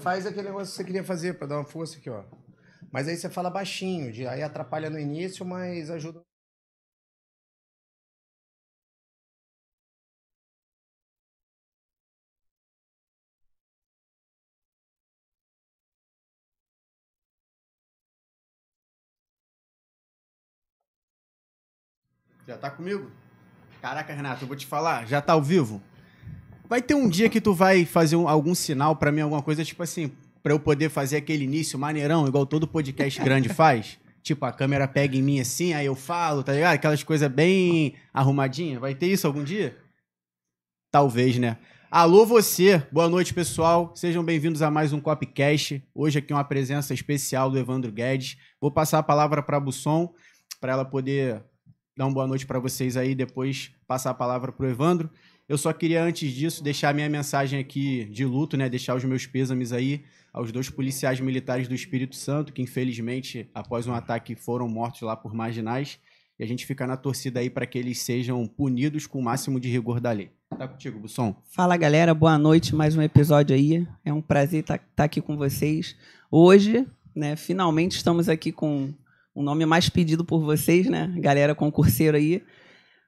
Faz aquele negócio que você queria fazer para dar uma força aqui, ó. Mas aí você fala baixinho, de, aí atrapalha no início, mas ajuda. Já tá comigo? Caraca, Renato, eu vou te falar, já tá ao vivo? Vai ter um dia que tu vai fazer um, algum sinal para mim, alguma coisa, tipo assim, para eu poder fazer aquele início maneirão, igual todo podcast grande faz? Tipo, a câmera pega em mim assim, aí eu falo, tá ligado? Aquelas coisas bem arrumadinhas. Vai ter isso algum dia? Talvez, né? Alô você, boa noite pessoal, sejam bem-vindos a mais um Copcast. Hoje aqui é uma presença especial do Evandro Guedes. Vou passar a palavra para a Busson, para ela poder dar uma boa noite para vocês aí, depois passar a palavra para o Evandro. Eu só queria, antes disso, deixar minha mensagem aqui de luto, né? Deixar os meus pêsames aí aos dois policiais militares do Espírito Santo, que infelizmente, após um ataque, foram mortos lá por marginais. E a gente fica na torcida aí para que eles sejam punidos com o máximo de rigor da lei. Tá contigo, Busson. Fala galera, boa noite, mais um episódio aí. É um prazer estar tá, tá aqui com vocês. Hoje, né, finalmente estamos aqui com o um nome mais pedido por vocês, né? Galera concurseiro aí.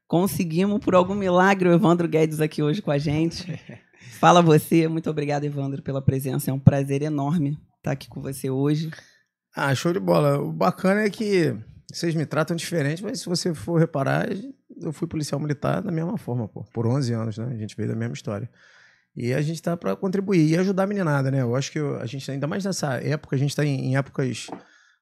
Conseguimos, por algum milagre, o Evandro Guedes aqui hoje com a gente. Fala você. Muito obrigado, Evandro, pela presença. É um prazer enorme estar aqui com você hoje. Ah, show de bola. O bacana é que vocês me tratam diferente, mas se você for reparar, eu fui policial militar da mesma forma, pô. Por 11 anos, né? A gente veio da mesma história. E a gente está para contribuir e ajudar a meninada, né? Eu acho que a gente, tá, ainda mais nessa época, a gente está em, em, épocas.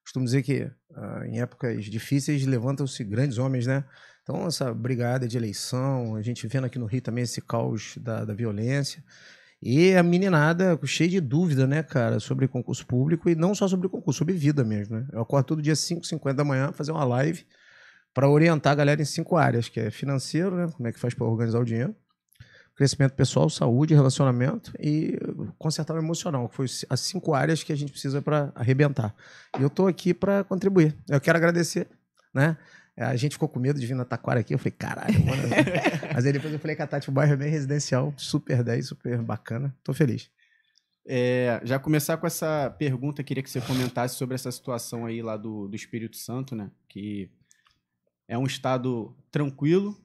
Costumo dizer que uh, em épocas difíceis levantam-se grandes homens, né? Então, essa brigada de eleição, a gente vendo aqui no Rio também esse caos da, da violência. E a meninada cheia de dúvida, né, cara, sobre concurso público e não só sobre concurso, sobre vida mesmo, né? Eu acordo todo dia 5, 50 da manhã fazer uma live para orientar a galera em cinco áreas, que é financeiro, né, como é que faz para organizar o dinheiro, crescimento pessoal, saúde, relacionamento e consertar o emocional, que foi as cinco áreas que a gente precisa para arrebentar. E eu estou aqui para contribuir. Eu quero agradecer, né? A gente ficou com medo de vir na Taquara aqui. Eu falei, caralho, mano. Mas aí depois eu falei que a Tati Bairro é bem residencial, super 10, super bacana. Tô feliz. É, já começar com essa pergunta, queria que você comentasse sobre essa situação aí lá do, do Espírito Santo, né? Que é um estado tranquilo,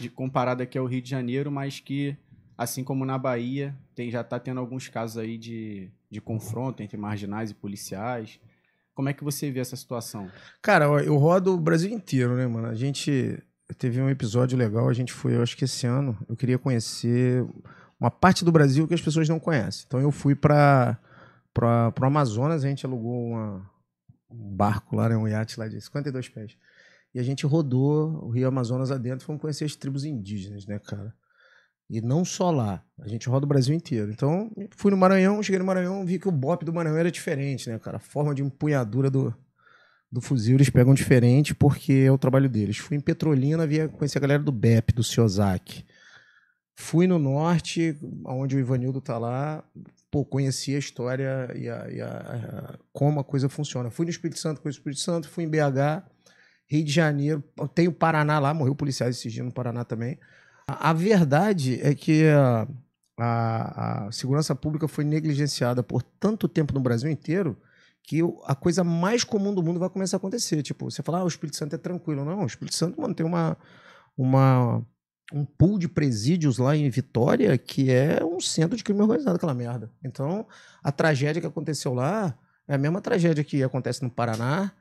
de, comparado aqui ao Rio de Janeiro, mas que, assim como na Bahia, tem, já está tendo alguns casos aí de, de confronto entre marginais e policiais. Como é que você vê essa situação? Cara, eu rodo o Brasil inteiro, né, mano? A gente teve um episódio legal, a gente foi, eu acho que esse ano, eu queria conhecer uma parte do Brasil que as pessoas não conhecem. Então eu fui para para o Amazonas, a gente alugou uma, um barco lá, né, um iate lá de 52 pés. E a gente rodou o Rio Amazonas adentro, fomos conhecer as tribos indígenas, né, cara? E não só lá. A gente roda o Brasil inteiro. Então, fui no Maranhão, cheguei no Maranhão, vi que o BOP do Maranhão era diferente, né, cara? A forma de empunhadura do, do fuzil eles pegam diferente porque é o trabalho deles. Fui em Petrolina, via, conheci a galera do BEP, do Ciozak. Fui no norte, onde o Ivanildo tá lá, pô, conheci a história e, a, e a, a, como a coisa funciona. Fui no Espírito Santo, conheci o Espírito Santo, fui em BH, Rio de Janeiro, tem o Paraná lá, morreu policiais esse dia no Paraná também. A verdade é que a, a, segurança pública foi negligenciada por tanto tempo no Brasil inteiro que a coisa mais comum do mundo vai começar a acontecer. Tipo, você fala, ah, o Espírito Santo é tranquilo. Não, o Espírito Santo mantém uma, uma, um pool de presídios lá em Vitória que é um centro de crime organizado, aquela merda. Então, a tragédia que aconteceu lá é a mesma tragédia que acontece no Paraná,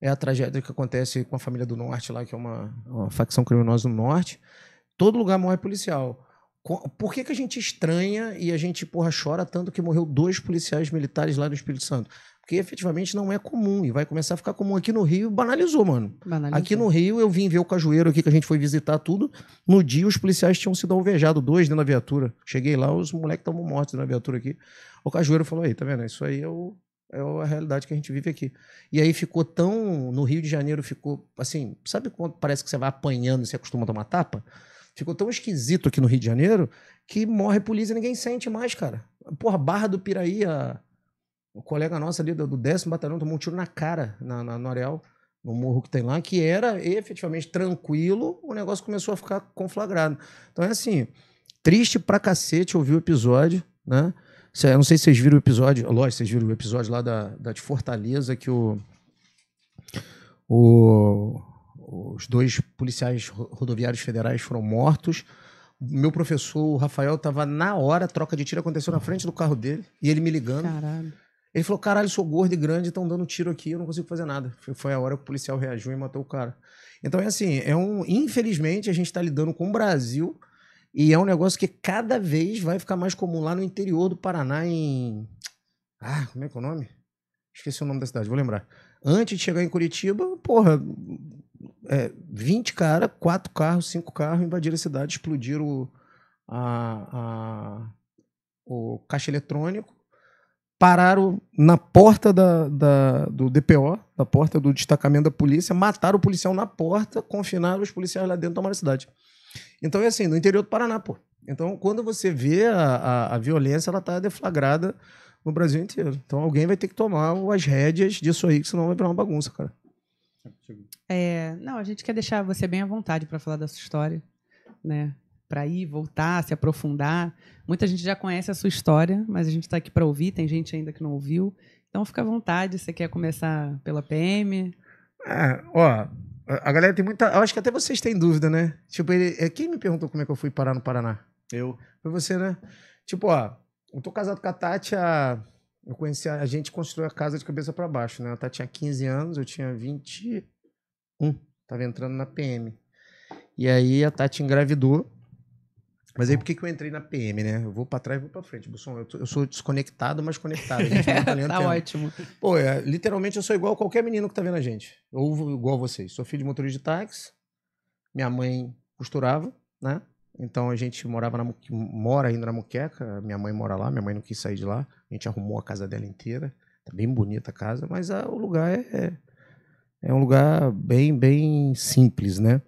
é a tragédia que acontece com a família do Norte lá, que é uma, uma facção criminosa do Norte. Todo lugar morre policial. Por que, que a gente estranha e a gente, porra, chora tanto que morreu dois policiais militares lá no Espírito Santo? Porque efetivamente não é comum e vai começar a ficar comum aqui no Rio. Banalizou, mano. Banalizou. Aqui no Rio, eu vim ver o Cajueiro aqui que a gente foi visitar tudo. No dia, os policiais tinham sido alvejados, dois dentro da viatura. Cheguei lá, os moleques estavam mortos na viatura aqui. O Cajueiro falou: aí, tá vendo? Isso aí é, o, é a realidade que a gente vive aqui. E aí ficou tão. No Rio de Janeiro ficou assim. Sabe quando parece que você vai apanhando e se acostuma a tomar tapa? Ficou tão esquisito aqui no Rio de Janeiro que morre polícia e ninguém sente mais, cara. Porra, Barra do Piraí, a... o colega nosso ali do, décimo batalhão tomou um tiro na cara, na, na Areal no morro que tem lá, que era efetivamente tranquilo, o negócio começou a ficar conflagrado. Então é assim, triste pra cacete ouvir o episódio, né? Eu não sei se vocês viram o episódio, lógico, vocês viram o episódio lá da, da de Fortaleza que o. O os dois policiais rodoviários federais foram mortos. Meu professor, o Rafael, estava na hora, a troca de tiro aconteceu na frente do carro dele, e ele me ligando. Caralho. Ele falou: caralho, sou gordo e grande, estão dando tiro aqui, eu não consigo fazer nada. Foi, foi, a hora que o policial reagiu e matou o cara. Então é assim, é um. Infelizmente, a gente está lidando com o Brasil e é um negócio que cada vez vai ficar mais comum lá no interior do Paraná, em. Ah, como é que é o nome? Esqueci o nome da cidade, vou lembrar. Antes de chegar em Curitiba, porra, é, 20 caras, quatro carros, cinco carros, invadiram a cidade, explodiram a, a, o caixa eletrônico, pararam na porta da, da, do DPO, da porta do destacamento da polícia, mataram o policial na porta, confinaram os policiais lá dentro, tomaram a cidade. Então é assim, no interior do Paraná, pô. Então, quando você vê a, a, a violência, ela está deflagrada no Brasil inteiro. Então, alguém vai ter que tomar as rédeas disso aí, senão vai virar uma bagunça, cara. Tipo, é, não, a gente quer deixar você bem à vontade para falar da sua história, né? Para ir, voltar, se aprofundar. Muita gente já conhece a sua história, mas a gente está aqui para ouvir. Tem gente ainda que não ouviu, então fica à vontade. Você quer começar pela PM? É, ó, a galera tem muita. Eu acho que até vocês têm dúvida, né? Tipo, ele, é, quem me perguntou como é que eu fui parar no Paraná? Eu. Foi você, né? Tipo, ó, eu tô casado com a Tati há eu conheci, a, a gente construiu a casa de cabeça para baixo, né? Ela tinha 15 anos, eu tinha 21. Tava entrando na PM. E aí a Tati engravidou. Mas aí por que, que eu entrei na PM, né? Eu vou para trás e vou para frente. Busson, eu, tô, eu, sou desconectado, mas conectado. tá, tá ótimo. Pô, é, literalmente eu sou igual a qualquer menino que tá vendo a gente. Ou igual a vocês. Sou filho de motorista de táxi. Minha mãe costurava, né? Então a gente morava na mora ainda na Muqueca, minha mãe mora lá, minha mãe não quis sair de lá. A gente arrumou a casa dela inteira, tá bem bonita a casa, mas a, ah, o lugar é, é, é um lugar bem bem simples, né?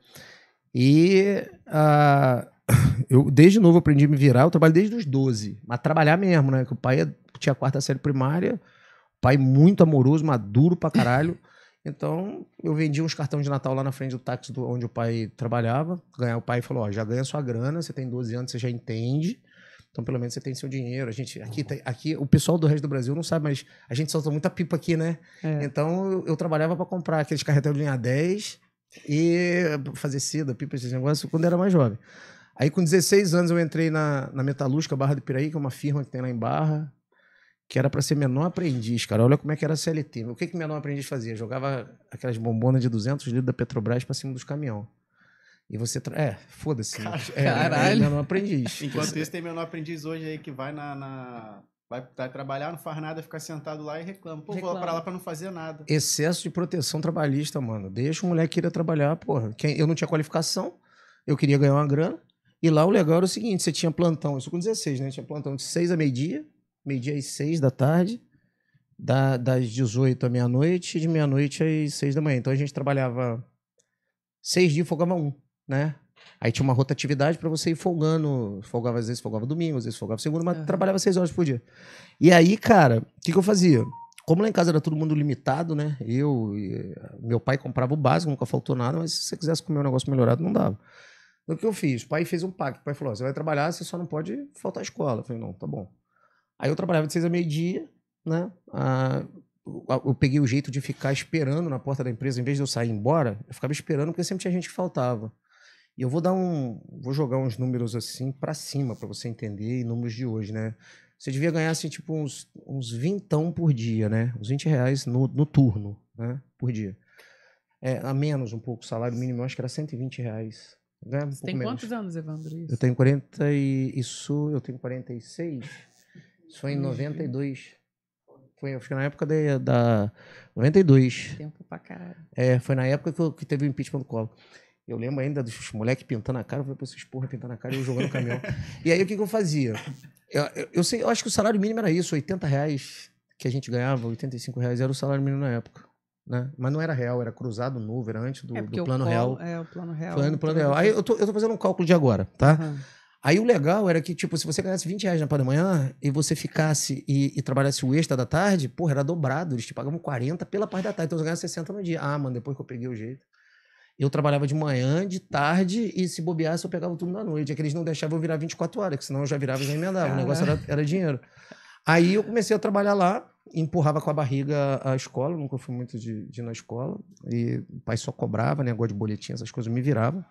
E a, ah, eu desde novo aprendi a me virar, eu trabalho desde os 12, mas trabalhar mesmo, né? Que o pai é, tinha a quarta série primária, pai muito amoroso, maduro pra caralho. Então, eu vendi uns cartões de Natal lá na frente do táxi do, onde o pai trabalhava. o pai falou: Ó, já ganha sua grana, você tem 12 anos, você já entende. Então, pelo menos você tem seu dinheiro. A gente aqui, aqui o pessoal do resto do Brasil não sabe, mas a gente solta muita pipa aqui, né? É. Então, eu, eu trabalhava para comprar aqueles carretel de linha 10 e fazer seda, pipa, esses negócios, quando era mais jovem. Aí, com 16 anos, eu entrei na, na Metalúrgica Barra do Piraí, que é uma firma que tem lá em Barra que era para ser menor aprendiz, cara. Olha como é que era a CLT. O que que menor aprendiz fazia? Jogava aquelas bombonas de 200 litros da Petrobras para cima dos caminhões. E você. Tra... É, foda-se. Né? Caralho. É, é menor aprendiz. Enquanto isso, tem menor aprendiz hoje aí que vai na. na... Vai, trabalhar, não faz nada, fica sentado lá e reclama. Pô, reclama. vou parar lá para não fazer nada. Excesso de proteção trabalhista, mano. Deixa o moleque ir trabalhar, porra. Eu não tinha qualificação, eu queria ganhar uma grana. E lá o legal era o seguinte: você tinha plantão, isso com 16, né? Tinha plantão de 6 a meio-dia, meio-dia às seis da tarde, da, das 18 à meia-noite e de meia-noite às seis da manhã. Então a gente trabalhava seis dias e folgava um, né? Aí tinha uma rotatividade para você ir folgando. Folgava às vezes, folgava domingo, às vezes folgava segunda, mas uhum. trabalhava seis horas por dia. E aí, cara, o que, que eu fazia? Como lá em casa era todo mundo limitado, né? Eu eh, meu pai comprava o básico, nunca faltou nada, mas se você quisesse comer um negócio melhorado, não dava. Então, o que eu fiz? O pai fez um pacto. O pai falou: você vai trabalhar, você só não pode faltar à escola. Eu falei: não, tá bom. Aí eu trabalhava de seis a meio-dia, né? Ah, eu peguei o jeito de ficar esperando na porta da empresa, em vez de eu sair embora, eu ficava esperando porque sempre tinha gente que faltava. E eu vou dar um, vou jogar uns números assim para cima para você entender, e números de hoje, né? Você devia ganhar assim tipo uns uns vintão por dia, né? Uns 20 reais no, no turno, né? Por dia. É, a menos um pouco, o salário mínimo eu acho que era 120 reais. Né? Um você tem menos. quantos anos, Evandro? Isso? Eu tenho 40 e isso, eu tenho 46. Isso foi em 92. Foi, acho que na época de, da. 92. Tempo pra caralho. É, foi na época que, que teve o impeachment do colo. Eu lembro ainda dos moleques pintando a cara, eu falei pra vocês, porra, pintando a cara e eu jogando caminhão. e aí o que, que eu fazia? Eu, eu, eu, sei, eu acho que o salário mínimo era isso, 80 reais que a gente ganhava, 85 reais era o salário mínimo na época. Né? Mas não era real, era cruzado novo, era antes do, é do plano real. É, o plano real. no plano real. Aí eu tô, eu tô fazendo um cálculo de agora, tá? Uhum. Aí o legal era que, tipo, se você ganhasse 20 reais na parte da manhã e você ficasse e, e, trabalhasse o extra da tarde, porra, era dobrado. Eles te pagavam 40 pela parte da tarde. Então você ganhava 60 no dia. Ah, mano, depois que eu peguei o jeito. Eu trabalhava de manhã, de tarde e se bobeasse eu pegava tudo na noite. É que eles não deixavam eu virar 24 horas, que senão eu já virava e já emendava. Caramba. O negócio era, era dinheiro. Aí eu comecei a trabalhar lá, empurrava com a barriga a escola, nunca fui muito de, de ir na escola. E o pai só cobrava, né? negócio de boletim, essas coisas, me virava.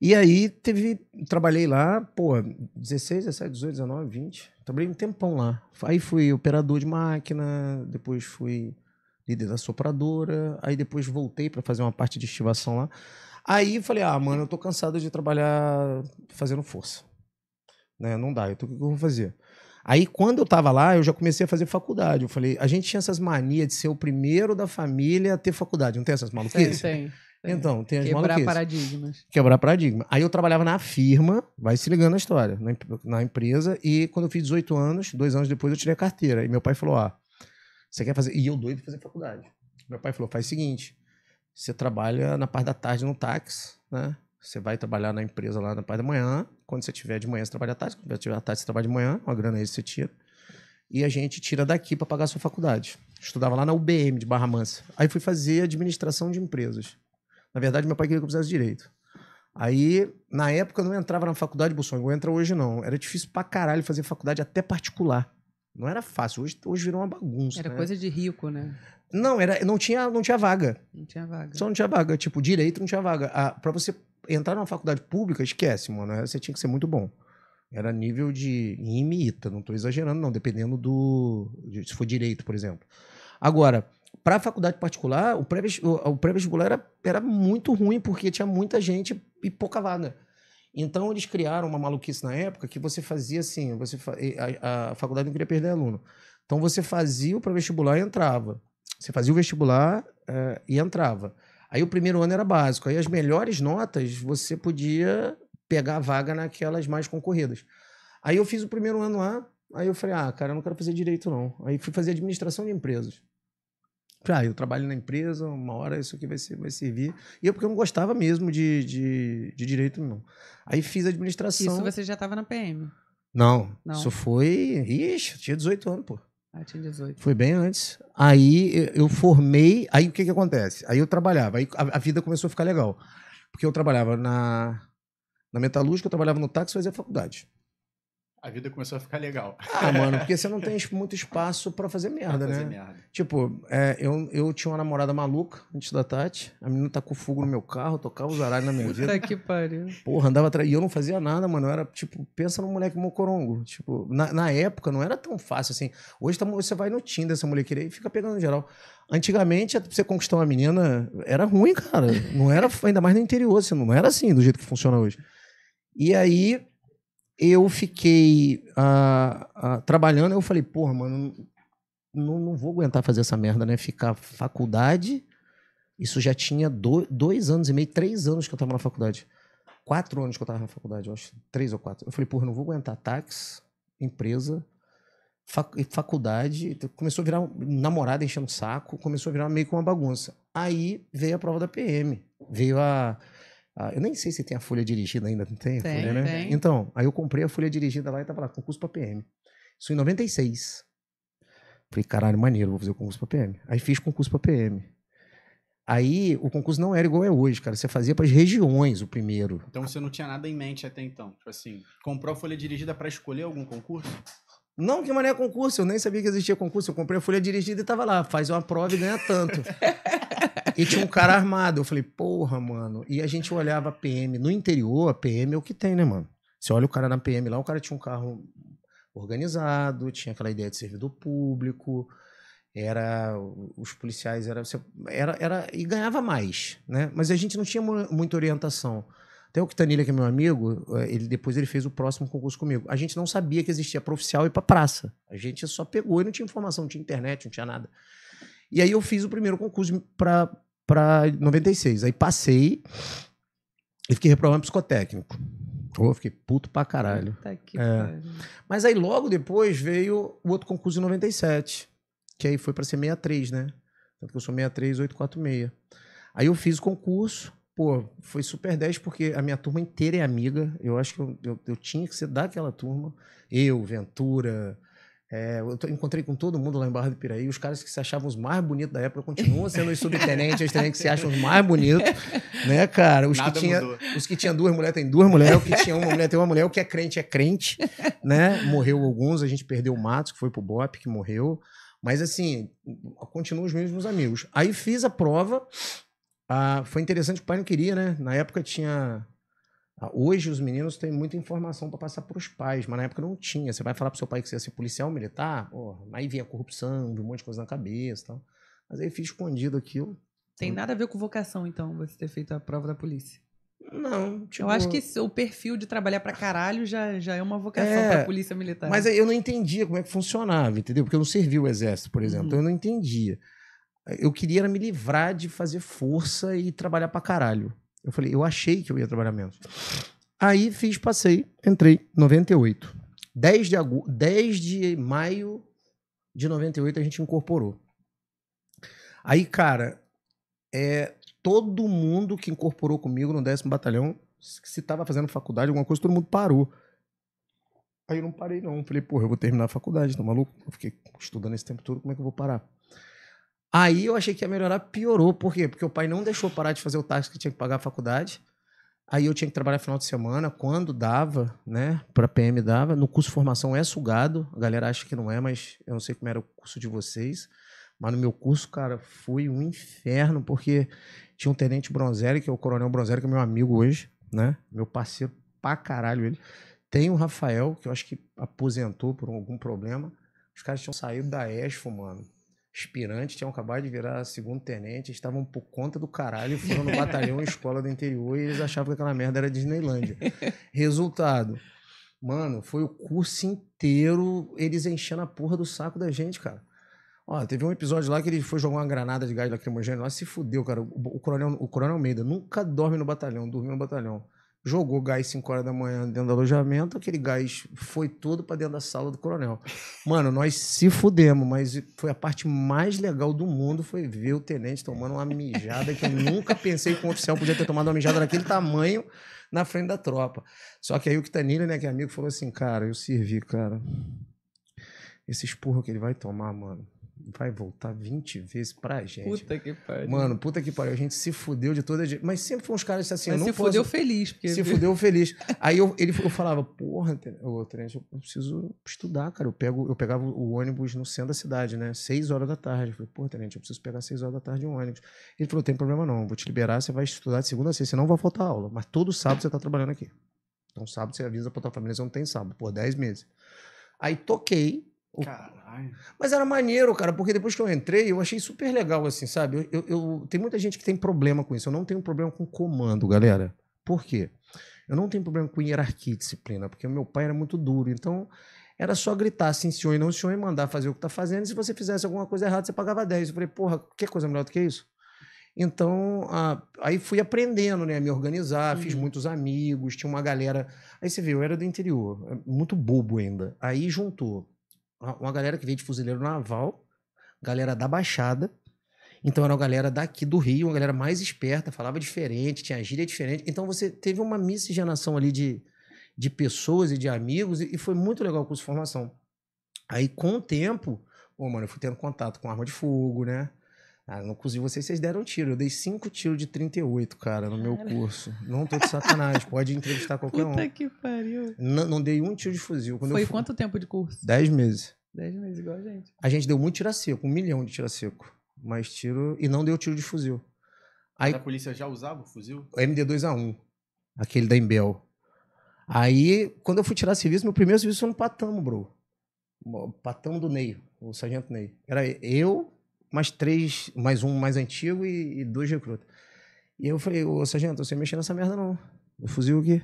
E aí teve. Trabalhei lá, pô, 16, 17, 18, 19, 20. Trabalhei um tempão lá. Aí fui operador de máquina, depois fui líder da sopradora, aí depois voltei para fazer uma parte de estivação lá. Aí falei, ah, mano, eu tô cansado de trabalhar fazendo força. Né? Não dá, então o que eu vou fazer? Aí, quando eu tava lá, eu já comecei a fazer faculdade. Eu falei, a gente tinha essas manias de ser o primeiro da família a ter faculdade. Não tem essas maluquices? Sim, sim. É. Então, tem as Quebrar paradigmas. Quebrar paradigma. Aí eu trabalhava na firma, vai se ligando a história, na, na, empresa, e quando eu fiz 18 anos, dois anos depois, eu tirei a carteira. E meu pai falou: ah, você quer fazer. E eu doido fazer faculdade. Meu pai falou: faz o seguinte: você trabalha na parte da tarde no táxi, né? Você vai trabalhar na empresa lá na parte da manhã. Quando você tiver de manhã, você trabalha à tarde. Quando você tiver à tarde, você trabalha de manhã. Uma grana aí você tira. E a gente tira daqui para pagar a sua faculdade. Estudava lá na UBM de Barra Mansa. Aí fui fazer administração de empresas. Na verdade, meu pai queria que eu fizesse direito. Aí, na época, eu não entrava na faculdade, de Bolsonaro, entra hoje não. Era difícil pra caralho fazer faculdade até particular. Não era fácil. Hoje, hoje virou uma bagunça. Era né? coisa de rico, né? Não, era, não, tinha, não tinha vaga. Não tinha vaga. Só não tinha vaga. Tipo, direito não tinha vaga. Ah, pra você entrar numa faculdade pública, esquece, mano. Você tinha que ser muito bom. Era nível de imita, não tô exagerando, não, dependendo do. Se for direito, por exemplo. Agora, para a faculdade particular, o pré-vestibular pré era, era muito ruim, porque tinha muita gente e pouca vaga. Então, eles criaram uma maluquice na época que você fazia assim: você a, a faculdade não queria perder aluno. Então, você fazia o pré-vestibular e entrava. Você fazia o vestibular uh, e entrava. Aí, o primeiro ano era básico. Aí, as melhores notas, você podia pegar a vaga naquelas mais concorridas. Aí, eu fiz o primeiro ano lá. Aí, eu falei: ah, cara, eu não quero fazer direito, não. Aí, fui fazer administração de empresas. Tipo, ah, eu trabalho na empresa, uma hora isso aqui vai, ser, vai servir. E eu, porque eu não gostava mesmo de, de, de direito, não. Aí fiz administração. Isso você já estava na PM? Não, não. Isso foi. Ixi, eu tinha 18 anos, pô. Ah, tinha 18. Foi bem antes. Aí eu formei. Aí o que que acontece? Aí eu trabalhava. Aí a, a vida começou a ficar legal. Porque eu trabalhava na, na metalúrgica, eu trabalhava no táxi e fazia faculdade a vida começou a ficar legal. Ah, mano, porque você não tem muito espaço para fazer merda, pra fazer né? Merda. Tipo, é, eu, eu tinha uma namorada maluca antes da Tati. A menina tá com fogo no meu carro, tocava os aralhos na minha vida. Puta que pariu. Porra, andava atrás. E eu não fazia nada, mano. Eu era, tipo, pensa no moleque mocorongo. Tipo, na, na época não era tão fácil assim. Hoje tá você vai no Tinder, essa mulher querer e fica pegando geral. Antigamente, pra você conquistar uma menina, era ruim, cara. Não era, ainda mais no interior, assim, não era assim do jeito que funciona hoje. E aí, eu fiquei uh, uh, trabalhando, eu falei, porra, mano, não, não, vou aguentar fazer essa merda, né? Ficar faculdade. Isso já tinha dois anos e meio, três anos que eu tava na faculdade. Quatro anos que eu tava na faculdade, eu acho. Três ou quatro. Eu falei, porra, não vou aguentar táxi, empresa, fac, faculdade. Então, começou a virar namorada enchendo o saco, começou a virar meio que uma bagunça. Aí veio a prova da PM. Veio a ah, eu nem sei se tem a folha dirigida ainda, não tem? tem, folha, né? tem. Então, aí eu comprei a folha dirigida lá e tava lá, concurso pra PM. Isso em 96. Falei, caralho, maneiro, vou fazer o concurso pra PM. Aí fiz concurso pra PM. Aí o concurso não era igual é hoje, cara. Você fazia para as regiões o primeiro. Então você não tinha nada em mente até então. Tipo assim, comprou a folha dirigida para escolher algum concurso? Não, que mané concurso. Eu nem sabia que existia concurso. Eu comprei a folha dirigida e tava lá. Faz uma prova e ganha tanto. E tinha um cara armado. Eu falei, porra, mano. E a gente olhava a PM. No interior, a PM é o que tem, né, mano? Você olha o cara na PM lá, o cara tinha um carro organizado, tinha aquela ideia de servidor público, era os policiais era, era, era e ganhava mais, né? Mas a gente não tinha muita orientação. Até o Quitanilha, que é meu amigo, eh, ele depois ele fez o próximo concurso comigo. A gente não sabia que existia profissional e pra praça. A gente só pegou e não tinha informação, não tinha internet, não tinha nada. E aí eu fiz o primeiro concurso para para 96. Aí passei e fiquei reprovando psicotécnico. pô, fiquei puto pra caralho. é. Mas aí logo depois veio o outro concurso em 97, que aí foi para ser 63, né? Tanto que eu sou 846. Aí eu fiz o concurso, pô, foi super 10 porque a minha turma inteira é amiga. Eu acho que eu, eu, eu tinha que ser daquela turma. Eu, Ventura, é, eu encontrei com todo mundo lá em Barra do Piraí. Os caras que se achavam os mais bonitos da época continuam sendo os subtenentes, os tenentes que se acham os mais bonitos, né, cara? Os Nada que, tinha, mudou. os que tinham duas mulheres têm duas mulheres, o que tinha uma mulher tem uma mulher, o que é crente é crente, né? Morreu alguns, a gente perdeu o Matos, que foi pro BOP, que morreu. Mas assim, continuam os mesmos amigos. Aí fiz a prova. Ah, foi interessante, o pai não queria, né? Na época tinha ah, hoje os meninos têm muita informação para passar para os pais, mas na época não tinha. Você vai falar para seu pai que você ia ser policial militar, porra, aí vinha corrupção, um monte de coisa na cabeça tal. Mas aí fiz escondido aquilo. Tem hum. nada a ver com vocação, então, você ter feito a prova da polícia. Não, tipo... Eu acho que o perfil de trabalhar pra caralho já, já é uma vocação é, pra polícia militar. Mas eu não entendia como é que funcionava, entendeu? Porque eu não servia o exército, por exemplo. Hum. Então eu uhum. não entendia. Eu queria me livrar de fazer força e trabalhar pra caralho. Eu falei, eu achei que eu ia trabalhar menos. Aí fiz, passei, entrei, 98. 10 de, agu... 10 de maio de 98 a gente incorporou. Aí, cara, é, todo mundo que incorporou comigo no décimo batalhão, se estava fazendo faculdade, alguma coisa, todo mundo parou. Aí eu não parei, não. Falei, porra, eu vou terminar a faculdade, tá maluco? Eu fiquei estudando esse tempo todo, como é que eu vou parar? Aí eu achei que ia melhorar, piorou. Por quê? Porque o pai não deixou parar de fazer o táxi que tinha que pagar a faculdade. Aí eu tinha que trabalhar final de semana, quando dava, né? Pra PM dava. No curso de formação é sugado. A galera acha que não é, mas eu não sei como era o curso de vocês. Mas no meu curso, cara, foi um inferno, porque tinha um tenente Bronzelli, que é o coronel Bronzelli, que é meu amigo hoje, né? Meu parceiro pra caralho ele. Tem o Rafael, que eu acho que aposentou por algum problema. Os caras tinham saído da ESFO, mano aspirantes, tinham acabado de virar segundo tenente, estavam por conta do caralho, foram no batalhão escola do interior e eles achavam que aquela merda era Disneylândia. Resultado. Mano, foi o curso inteiro eles enchendo a porra do saco da gente, cara. Ó, teve um episódio lá que ele foi jogar uma granada de gás lacrimogêneo lá, se fudeu, cara. O, o coronel, o coronel Almeida nunca dorme no batalhão, dormiu no batalhão jogou gás 5 horas da manhã dentro do alojamento, aquele gás foi todo para dentro da sala do coronel. Mano, nós se fudemos, mas foi a parte mais legal do mundo foi ver o tenente tomando uma mijada que eu nunca pensei que um oficial podia ter tomado uma mijada daquele tamanho na frente da tropa. Só que aí o Quitanilha, né, que é amigo, falou assim, cara, eu servi, cara. Esse espurro que ele vai tomar, mano vai voltar 20 vezes pra gente. Puta que pariu. Mano, puta que pariu. A gente se fudeu de toda. Mas sempre foram uns caras assim, Mas eu não se posso... fudeu feliz. Porque... Se fudeu feliz. Aí eu, ele, eu falava, porra, Terence, eu preciso estudar, cara. Eu, pego, eu pegava o ônibus no centro da cidade, né? 6 horas da tarde. Eu falei, porra, Terence, eu preciso pegar 6 horas da tarde um ônibus. Ele falou, não tem problema não, vou te liberar, você vai estudar de segunda a sexta, senão vai faltar aula. Mas todo sábado você tá trabalhando aqui. Então sábado você avisa pra tua família, você não tem sábado, por 10 meses. Aí toquei, Caralho. Mas era maneiro, cara, porque depois que eu entrei, eu achei super legal, assim, sabe? Eu, eu, eu, tem muita gente que tem problema com isso. Eu não tenho problema com comando, galera. Por quê? Eu não tenho problema com hierarquia e disciplina, porque meu pai era muito duro. Então, era só gritar assim, senhor e não senhor, e mandar fazer o que tá fazendo. E se você fizesse alguma coisa errada, você pagava 10. Eu falei, porra, que coisa melhor do que isso? Então, a, aí fui aprendendo né, a me organizar, uhum. fiz muitos amigos, tinha uma galera. Aí você viu, eu era do interior, muito bobo ainda. Aí juntou uma galera que veio de fuzileiro naval, galera da Baixada. Então era uma galera daqui do Rio, uma galera mais esperta, falava diferente, tinha gíria diferente. Então você teve uma miscigenação ali de, de pessoas e de amigos, e, foi muito legal o curso de formação. Aí, com o tempo, pô, mano, eu fui tendo contato com arma de fogo, né? Ah, no curso de vocês, vocês deram um tiro. Eu dei cinco tiros de 38, cara, no meu curso. Não tô de sacanagem, pode entrevistar qualquer Puta um. Puta que pariu. Não, não, dei um tiro de fuzil. Quando Foi fui, quanto tempo de curso? Dez meses. 10 meses, igual a gente. A gente deu muito tiro a seco, um milhão de tiro a seco. Mas tiro. E não deu tiro de fuzil. Aí, a polícia já usava o fuzil? O MD2A1, aquele da Embel. Aí, quando eu fui tirar serviço, meu primeiro serviço foi no Patamo, bro. patão patamo do Ney, o sargento Ney. Era eu, mais três, mais um mais antigo e, e dois recrutas. E eu falei, ô sargento, você mexer nessa merda não. O fuzil aqui.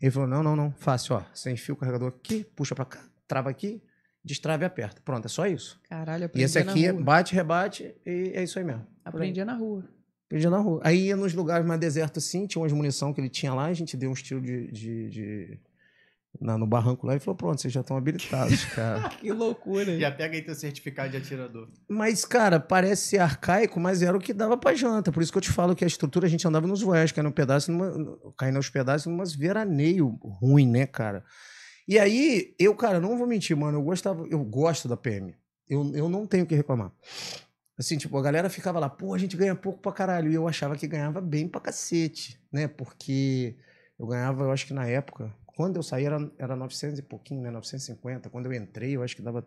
Ele falou, não, não, não, fácil, ó. Você enfia o carregador aqui, puxa pra cá, trava aqui, destrave e aperta. Pronto, é só isso. Caralho, aprendi E esse aqui é bate, rebate e é isso aí mesmo. Aprendia na rua. Aprendia na rua. Aí ia nos lugares mais desertos assim, tinha umas munição que ele tinha lá, a gente deu um estilo de... de, de... Na, no barranco lá e falou: Pronto, vocês já estão habilitados, cara. que loucura. Já pega aí teu certificado de atirador. Mas, cara, parece ser arcaico, mas era o que dava pra janta. Por isso que eu te falo que a estrutura, a gente andava nos voyage, caindo, um pedaço numa, caindo aos pedaços, numas veraneio ruim, né, cara? E aí, eu, cara, não vou mentir, mano, eu gostava, eu gosto da PM. Eu, eu não tenho o que reclamar. Assim, tipo, a galera ficava lá, pô, a gente ganha pouco pra caralho. E eu achava que ganhava bem pra cacete, né? Porque eu ganhava, eu acho que na época, quando eu saí era, era 900 e pouquinho, né? 950. Quando eu entrei, eu acho que dava.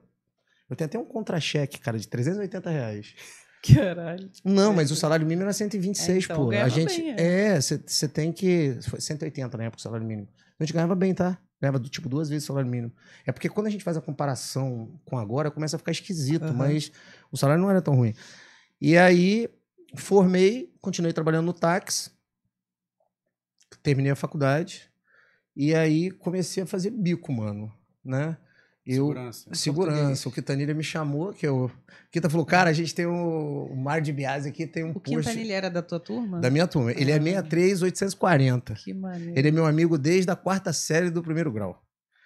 Eu tenho até um contra-cheque, cara, de 380 reais. Caralho. Não, mas o salário mínimo era 126, é, então, pô. A gente. Bem, é, você é, tem que. Foi 180 na época o salário mínimo. A gente ganhava bem, tá? leva do tipo duas vezes o salário mínimo. É porque quando a gente faz a comparação com agora, começa a ficar esquisito, uhum. mas o salário não era tão ruim. E aí, formei, continuei trabalhando no táxi, terminei a faculdade, e aí comecei a fazer bico, mano, né? Eu, segurança. Segurança. O Quintanilha me chamou, que eu. Quinta falou, cara, a gente tem o O Mário de Biase aqui tem um o post. Quintanilha era da tua turma? Da minha turma. Ah, ele é 63840. Que maneiro. Ele é meu amigo desde a quarta série do primeiro grau.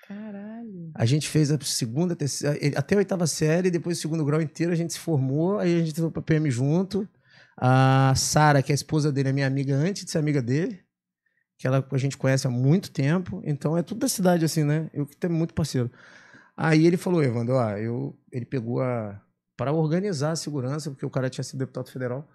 Caralho. A gente fez a segunda, terceira. Até a oitava série, depois o segundo grau inteiro, a gente se formou, aí a gente foi pra PM junto. A Sara, que é a esposa dele, é minha amiga antes de ser amiga dele. Que ela, a gente conhece há muito tempo. Então é tudo da cidade, assim, né? Eu que tenho muito parceiro. Aí ele falou, Evandro, ó, eu, ele pegou a. para organizar a segurança, porque o cara tinha sido deputado federal.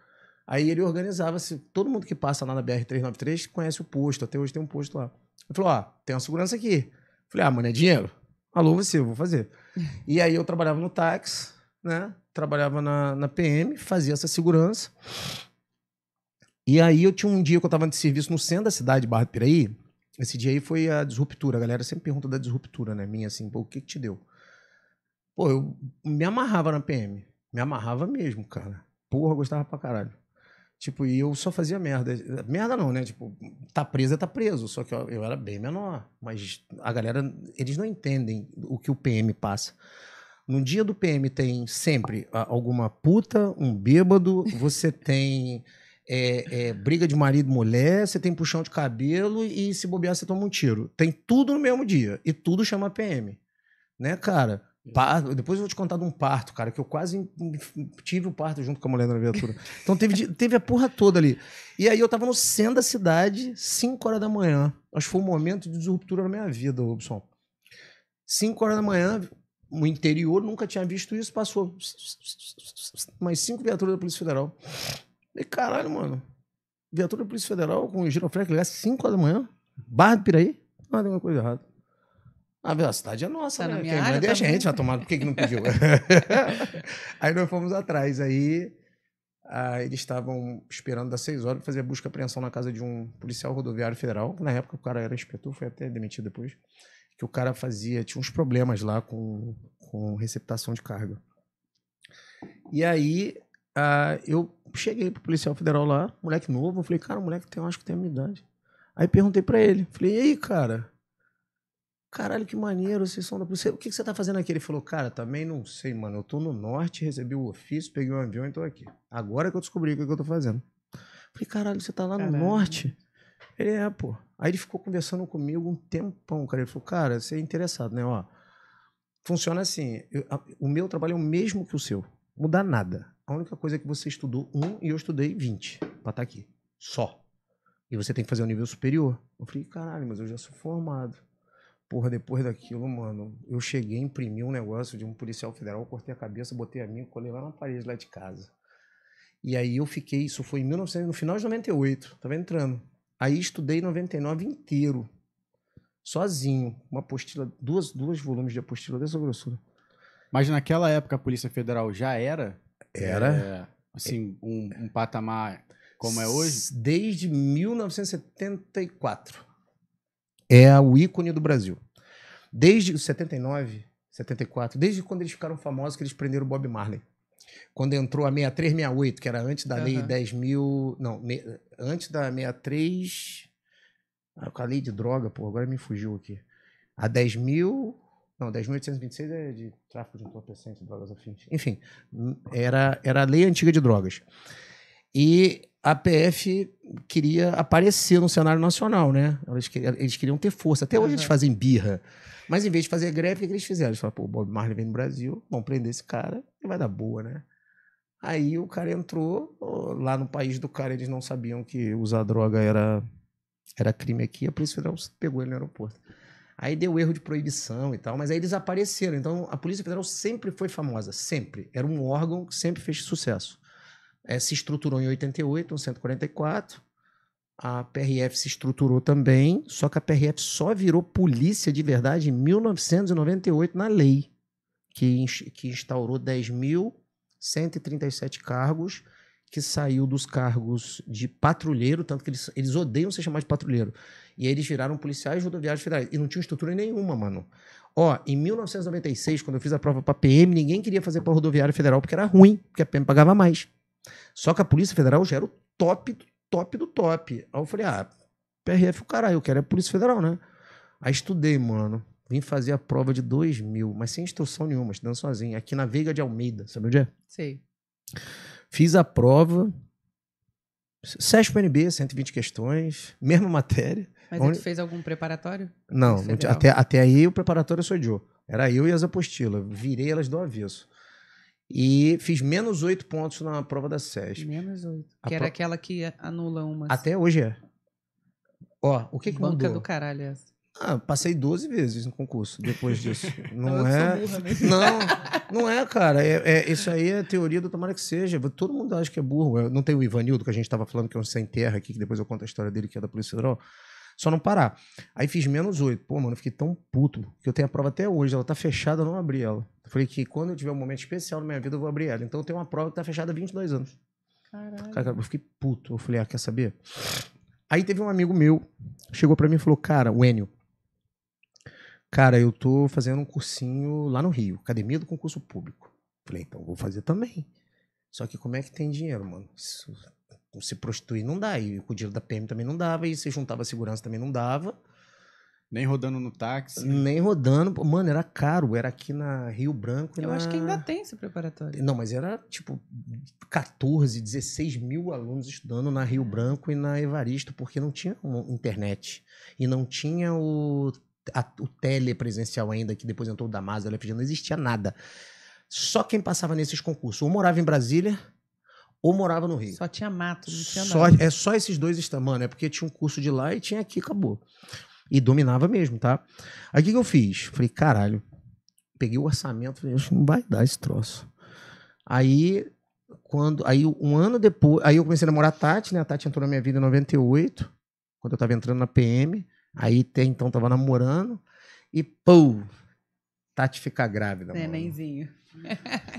Aí ele organizava, se todo mundo que passa lá na BR-393 conhece o posto, até hoje tem um posto lá. Ele falou, ó, tem uma segurança aqui. falei, ah, mano, é dinheiro? Alô, você, eu vou fazer. e aí eu trabalhava no táxi, né? Trabalhava na, na PM, fazia essa segurança. E aí eu tinha um dia que eu tava de serviço no centro da cidade, Barra do Piraí, esse dia aí foi a disruptura. A galera sempre pergunta da disruptura, né? Minha, assim, pô, o que, que te deu? Pô, eu me amarrava na PM. Me amarrava mesmo, cara. Porra, gostava pra caralho. Tipo, e eu só fazia merda. Merda não, né? Tipo, tá preso tá preso. Só que eu, eu era bem menor. Mas a galera, eles não entendem o que o PM passa. No dia do PM tem sempre ah, alguma puta, um bêbado, você tem é, é, briga de marido e mulher, você tem puxão de cabelo e se bobear, você toma um tiro. Tem tudo no mesmo dia. E tudo chama PM. Né, cara? Parto, depois eu vou te contar de um parto, cara, que eu quase tive o parto junto com a mulher da viatura. Então teve, teve a porra toda ali. E aí eu tava no centro da cidade, 5 horas da manhã. Acho que foi um momento de disruptura na minha vida, Robson. 5 horas da manhã, no interior, nunca tinha visto isso, passou mais cinco viaturas da Polícia Federal. Falei, caralho, mano. Viatura da Polícia Federal com o Giroflex às 5 horas da manhã, Barra do Piraí. Ah, tem uma coisa errada. A velocidade é nossa, tá né? Na minha área, é a tá gente, vai tomar por que, que não pediu? aí nós fomos atrás, aí, ah, eles estavam esperando das 6 horas para fazer a busca e apreensão na casa de um policial rodoviário federal, que na época o cara era inspetor, foi até demitido depois, que o cara fazia, tinha uns problemas lá com, com receptação de carga. E aí uh, eu cheguei pro policial federal lá, moleque novo, falei, cara, o moleque tem, eu acho que tem a minha idade. Aí perguntei para ele, falei, e aí, cara? Caralho, que maneiro, vocês são da polícia. O que, que você tá fazendo aqui? Ele falou, cara, também não sei, mano. Eu tô no norte, recebi o ofício, peguei um avião e tô aqui. Agora que eu descobri o que, que eu tô fazendo. Falei, caralho, você tá lá caralho. no norte? Ele é, pô. Aí ele ficou conversando comigo um tempão, cara. Ele falou, cara, você é interessado, né? Ó, funciona assim. Eu, a, o meu trabalho é o mesmo que o seu. muda nada a única coisa é que você estudou um e eu estudei 20 pra estar tá aqui. Só. E você tem que fazer um nível superior. Eu falei, caralho, mas eu já sou formado. Porra, depois daquilo, mano, eu cheguei, imprimi um negócio de um policial federal, cortei a cabeça, botei a minha, colei lá na parede lá de casa. E aí eu fiquei, isso foi em 1900, no final de 98, tava entrando. Aí estudei 99 inteiro, sozinho, uma apostila, duas, duas volumes de apostila dessa grossura. Mas naquela época a Polícia Federal já era era. É, assim, um, um patamar como é hoje? Desde 1974. É o ícone do Brasil. Desde 79, 74, desde quando eles ficaram famosos que eles prenderam o Bob Marley. Quando entrou a 6368, que era antes da uhum. lei 10 mil. Não, me, antes da 63. Ah, a lei de droga, pô, agora me fugiu aqui. A 10 mil. Não, 10.826 é de tráfico de entorpecentes, drogas afins. Enfim, era, era a lei antiga de drogas. E a PF queria aparecer no cenário nacional, né? Eles queriam, eles queriam ter força. Até hoje eles fazem birra. Mas em vez de fazer greve, o que, que eles fizeram? Eles falaram, pô, o Bob Marley vem no Brasil, vão prender esse cara e vai dar boa, né? Aí o cara entrou, lá no país do cara eles não sabiam que usar droga era, era crime aqui, a Polícia Federal pegou ele no aeroporto. Aí deu erro de proibição e tal, mas aí eles apareceram. Então a Polícia Federal sempre foi famosa, sempre. Era um órgão que sempre fez sucesso. É, se estruturou em 88, 144. Então a PRF se estruturou também, só que a PRF só virou polícia de verdade em 1998 na lei, que, que instaurou 10.137 cargos, que saiu dos cargos de patrulheiro, tanto que eles, eles odeiam ser chamados de patrulheiro e aí eles viraram policiais rodoviários federais. E não tinha estrutura nenhuma, mano. Ó, em 1996, quando eu fiz a prova para PM, ninguém queria fazer para rodoviária federal porque era ruim, porque a PM pagava mais. Só que a Polícia Federal já era o top top do top. Aí eu falei, ah, PRF o caralho, eu quero é Polícia Federal, né? Aí estudei, mano. Vim fazer a prova de 2000, mas sem instrução nenhuma, estudando sozinho, aqui na Veiga de Almeida. Sabe onde é? Sei. Fiz a prova, SESP-NB, 120 questões, mesma matéria. Mas Onde... tu fez algum preparatório? Não, é não até, até aí o preparatório sou eu. Era eu e as apostilas. Virei elas do avesso. E fiz menos oito pontos na prova da SESP. Menos oito. Que pro... era aquela que anula uma. Até hoje é. Ó, o que Banca que Banca mudou? do caralho é essa. Ah, passei 12 vezes no concurso depois disso. Não é. Né? Não, não é, cara. É, é, isso aí é teoria do tomara que seja. Todo mundo acha que é burro. não tem o Ivanildo, que a gente estava falando, que é um sem terra aqui, que depois eu conto a história dele, que é da Polícia Federal. Só não parar. Aí fiz menos 8. Pô, mano, fiquei tão puto que eu tenho a prova até hoje. Ela tá fechada, eu não abri ela. falei que quando eu tiver um momento especial na minha vida, eu vou abrir ela. Então eu tenho uma prova que tá fechada há 22 anos. Caralho. Cara, eu fiquei puto. Eu falei, ah, quer saber? Aí teve um amigo meu, chegou para mim e falou, cara, o Enio, cara, eu tô fazendo um cursinho lá no Rio, Academia do Concurso Público. falei, então vou fazer também. Só que como é que tem dinheiro, mano? Isso se prostituir não dá. E com o dinheiro da PM também não dava. E se juntava a segurança também não dava. Nem rodando no táxi. Nem rodando. Mano, era caro. Era aqui na Rio Branco. Eu na... acho que ainda tem esse preparatório. Não, mas era tipo 14, 16 mil alunos estudando na Rio ah. Branco e na Evaristo, porque não tinha internet. E não tinha o, a, o telepresencial ainda, que depois entrou o Damasio, o LFG, não existia nada. Só quem passava nesses concursos. Ou morava em Brasília, ou morava no Rio. Só tinha mato, não tinha só, nada. É só esses dois estamos, mano. É né? porque tinha um curso de lá e tinha aqui, acabou. E dominava mesmo, tá? Aí o que, que eu fiz? Falei, caralho, peguei o orçamento, falei, não vai dar esse troço. Aí, quando. Aí, um ano depois. Aí eu comecei a namorar a Tati, né? A Tati entrou na minha vida em 98, quando eu tava entrando na PM. Aí até então tava namorando. E, pô! Tati fica grávida. Nenenzinho. Mano.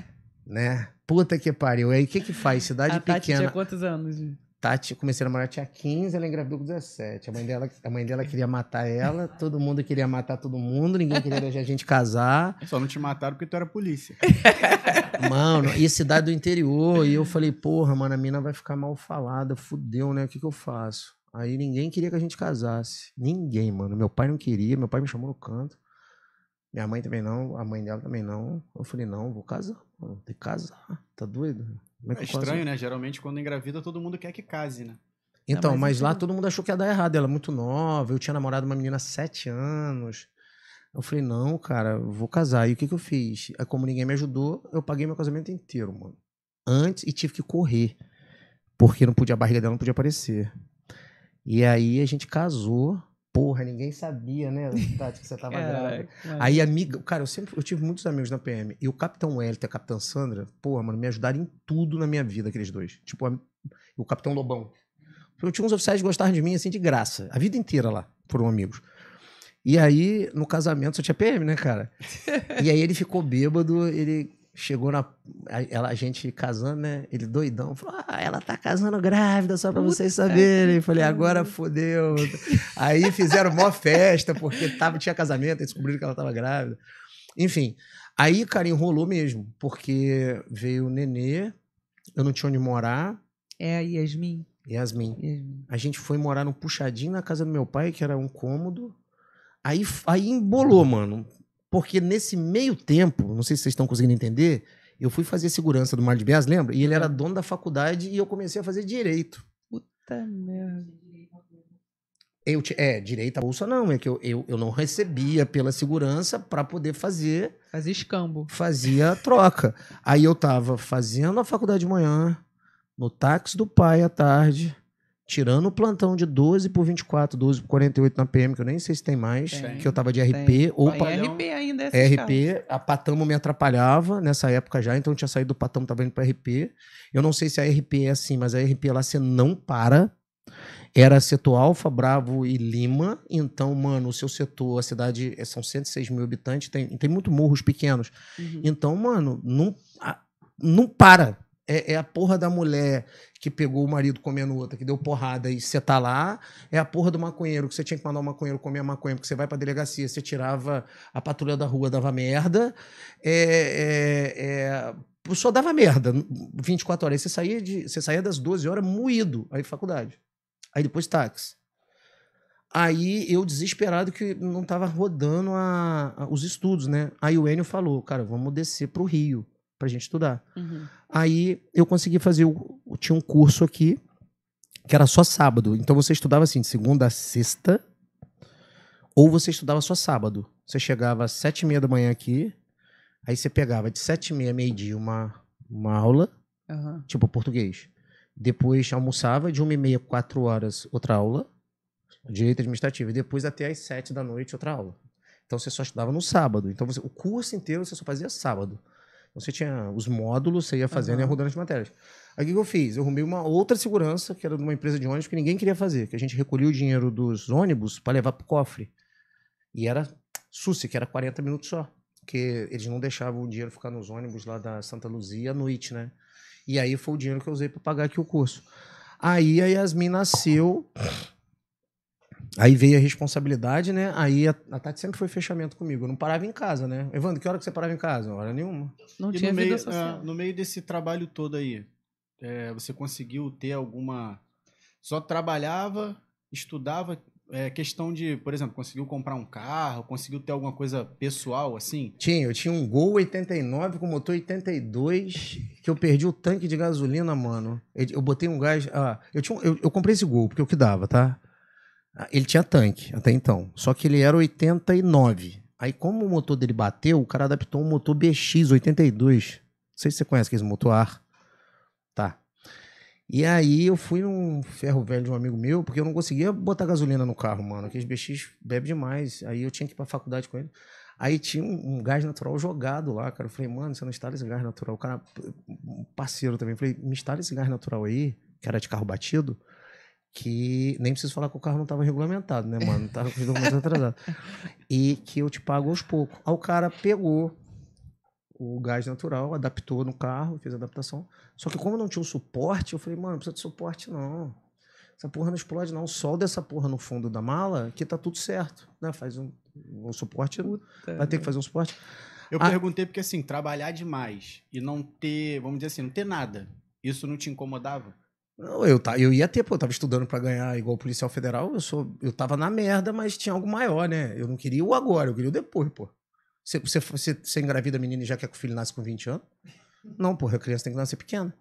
né? Puta que pariu. Aí o que que faz? Cidade a pequena. Tati tinha quantos anos? Tati, comecei a namorar, tinha 15, ela engravidou com 17. A mãe, dela, a mãe dela queria matar ela, todo mundo queria matar todo mundo, ninguém queria deixar a gente casar. Só não te mataram porque tu era polícia. Mano, e cidade do interior. E eu falei, porra, mano, a mina vai ficar mal falada, fudeu, né? O que que eu faço? Aí ninguém queria que a gente casasse. Ninguém, mano. Meu pai não queria, meu pai me chamou no canto. Minha mãe também não, a mãe dela também não. Eu falei, não, vou casar, mano. Tem que casar, tá doido? É, é estranho, né? Geralmente quando engravida todo mundo quer que case, né? Então, é, mas, mas lá então todo mundo achou que ia dar errado. Ela é muito nova, eu tinha namorado uma menina há sete anos. Eu falei, não, cara, vou casar. E o que, que eu fiz? Aí, é, como ninguém me ajudou, eu paguei meu casamento inteiro, mano. Antes e tive que correr. Porque não podia, a barriga dela não podia aparecer. E aí a gente casou porra, ninguém sabia, né, Tati, que você tava Caraca, grávida. Aí, amiga, cara, eu sempre eu tive muitos amigos na PM. E o Capitão Hélito e a Capitã Sandra, porra, mano, me ajudaram em tudo na minha vida, aqueles dois. Tipo, a, o Capitão Lobão. Eu tinha uns oficiais que gostavam de mim, assim, de graça. A vida inteira lá, foram amigos. E aí, no casamento, só tinha PM, né, cara? E aí ele ficou bêbado, ele chegou na. Ela, a gente casando, né? Ele doidão, falou: Ah, ela tá casando grávida, só pra Puta vocês saberem. Eu falei, agora fodeu. Aí fizeram mó festa, porque tava, tinha casamento, aí descobriram que ela tava grávida. Enfim. Aí, cara, enrolou mesmo, porque veio o nenê, eu não tinha onde morar. É, a Yasmin. Yasmin. Yasmin. A gente foi morar no puxadinho na casa do meu pai, que era um cômodo. Aí, aí embolou, mano. Porque nesse meio tempo, não sei se vocês estão conseguindo entender, eu fui fazer segurança do Mar de Bias, lembra? E ele era uhum. dono da faculdade e eu comecei a fazer direito. Puta merda. Eu, é, direito à bolsa não, é que eu, eu, eu não recebia pela segurança para poder fazer. Fazia escambo. Fazia troca. Aí eu tava fazendo a faculdade de manhã, no táxi do pai à tarde, Tirando o plantão de 12 por 24, 12 por 48 na PM, que eu nem sei se tem mais, tem, que eu tava de RP. Ou RP ainda é, é RP, casos. a Patamo me atrapalhava nessa época já, então eu tinha saído do Patamo, tava indo pra RP. Eu não sei se a RP é assim, mas a RP lá você não para. Era setor Alfa, Bravo e Lima. Então, mano, o seu setor, a cidade é, são 106 mil habitantes, tem, tem muito morros pequenos. Uhum. Então, mano, não, não para. É, é, a porra da mulher que pegou o marido comendo outra, que deu porrada e você tá lá. É a porra do maconheiro que você tinha que mandar o maconheiro comer a maconha, porque você vai pra delegacia, você tirava a patrulha da rua, dava merda. É, é, é só dava merda. 24 horas. Aí você saía, de, você saía das 12 horas moído. Aí faculdade. Aí depois táxi. Aí eu desesperado que não tava rodando a, a, os estudos, né? Aí o Enio falou, cara, vamos descer pro Rio pra gente estudar. Uhum. Aí eu consegui fazer. O, tinha um curso aqui que era só sábado. Então você estudava assim, de segunda a sexta, ou você estudava só sábado. Você chegava às sete e meia da manhã aqui, aí você pegava de sete e meia, meio-dia, uma, uma aula, uhum. tipo português. Depois almoçava, de uma e meia, quatro horas, outra aula, direito administrativo. E depois até às sete da noite, outra aula. Então você só estudava no sábado. Então você, o curso inteiro você só fazia sábado. Você tinha os módulos, você ia fazendo uhum. e ia rodando as matérias. Aí o que eu fiz? Eu arrumei uma outra segurança, que era de uma empresa de ônibus, que ninguém queria fazer, que a gente recolhia o dinheiro dos ônibus para levar para o cofre. E era suce, que era 40 minutos só. Porque eles não deixavam o dinheiro ficar nos ônibus lá da Santa Luzia à noite, né? E aí foi o dinheiro que eu usei para pagar aqui o curso. Aí a Yasmin nasceu aí veio a responsabilidade, né? Aí a, a Tati sempre foi fechamento comigo. Eu não parava em casa, né? Evandro, que hora que você parava em casa? hora nenhuma. Não e tinha no meio, é, no meio desse trabalho todo aí, é, você conseguiu ter alguma... Só trabalhava, estudava... É, questão de, por exemplo, conseguiu comprar um carro, conseguiu ter alguma coisa pessoal assim? Tinha, eu tinha um Gol 89 com motor 82 que eu perdi o tanque de gasolina, mano. Eu, eu botei um gás. Ah, eu, tinha, eu, eu comprei esse Gol, porque é o que dava, tá? Ah, ele tinha tanque até então, só que ele era 89. Aí, como o motor dele bateu, o cara adaptou um motor BX82. Não sei se você conhece aquele motor ar. Tá. E aí eu fui num ferro velho de um amigo meu, porque eu não conseguia botar gasolina no carro, mano. Aqueles BX bebe demais. Aí eu tinha que ir pra faculdade com ele. Aí tinha um, um, gás natural jogado lá, cara. Eu falei, mano, você não instala esse gás natural. O cara, um parceiro também, falei, me instala esse gás natural aí, que era de carro batido, que nem preciso falar que o carro não estava regulamentado, né, mano? Tava tá com os documentos atrasados. E que eu te pago aos poucos. Aí o cara pegou o gás natural, adaptou no carro, fez a adaptação. Só que como não tinha o suporte, eu falei, mano, não precisa de suporte não. Essa porra não explode não, solda essa porra no fundo da mala que tá tudo certo, né? Faz um, um suporte, é Puta vai ter que fazer um suporte. Eu ah perguntei porque assim, trabalhar demais e não ter, vamos dizer assim, não ter nada, isso não te incomodava? Não, eu, tá, eu ia ter, pô, eu tava estudando para ganhar igual policial federal, eu sou, eu tava na merda, mas tinha algo maior, né? Eu não queria o agora, eu queria o depois, pô. Você, você, você, você engravida a menina e já quer que o filho nasça com 20 anos? Não, porra, a criança tem que nascer pequena.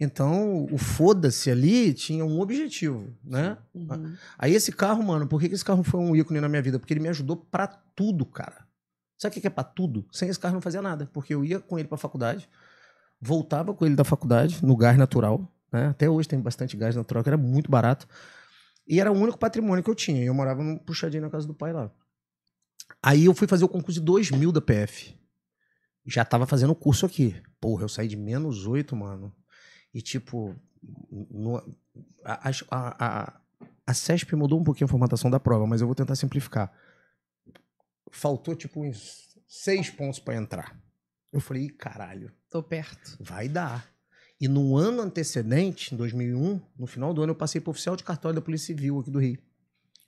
Então, o foda-se ali tinha um objetivo, né? Ah, uhum. Aí esse carro, mano, por que, esse carro foi um ícone na minha vida? Porque ele me ajudou para tudo, cara. Sabe o que é para tudo? Sem esse carro não fazia nada, porque eu ia com ele pra faculdade, voltava com ele da faculdade, no gás natural, né? Até hoje tem bastante gás natural, que era muito barato. E era o único patrimônio que eu tinha. Eu morava num puxadinho na casa do pai lá. Aí eu fui fazer o concurso de 2000 da PF. Já tava fazendo o curso aqui. Porra, eu saí de menos 8, mano. E tipo, no, a, a, a, a CESP mudou um pouquinho a formatação da prova, mas eu vou tentar simplificar. Faltou tipo uns seis pontos para entrar. Eu falei, caralho. Tô perto. Vai dar. E no ano antecedente, em 2001, no final do ano, eu passei para oficial de cartório da Polícia Civil aqui do Rio.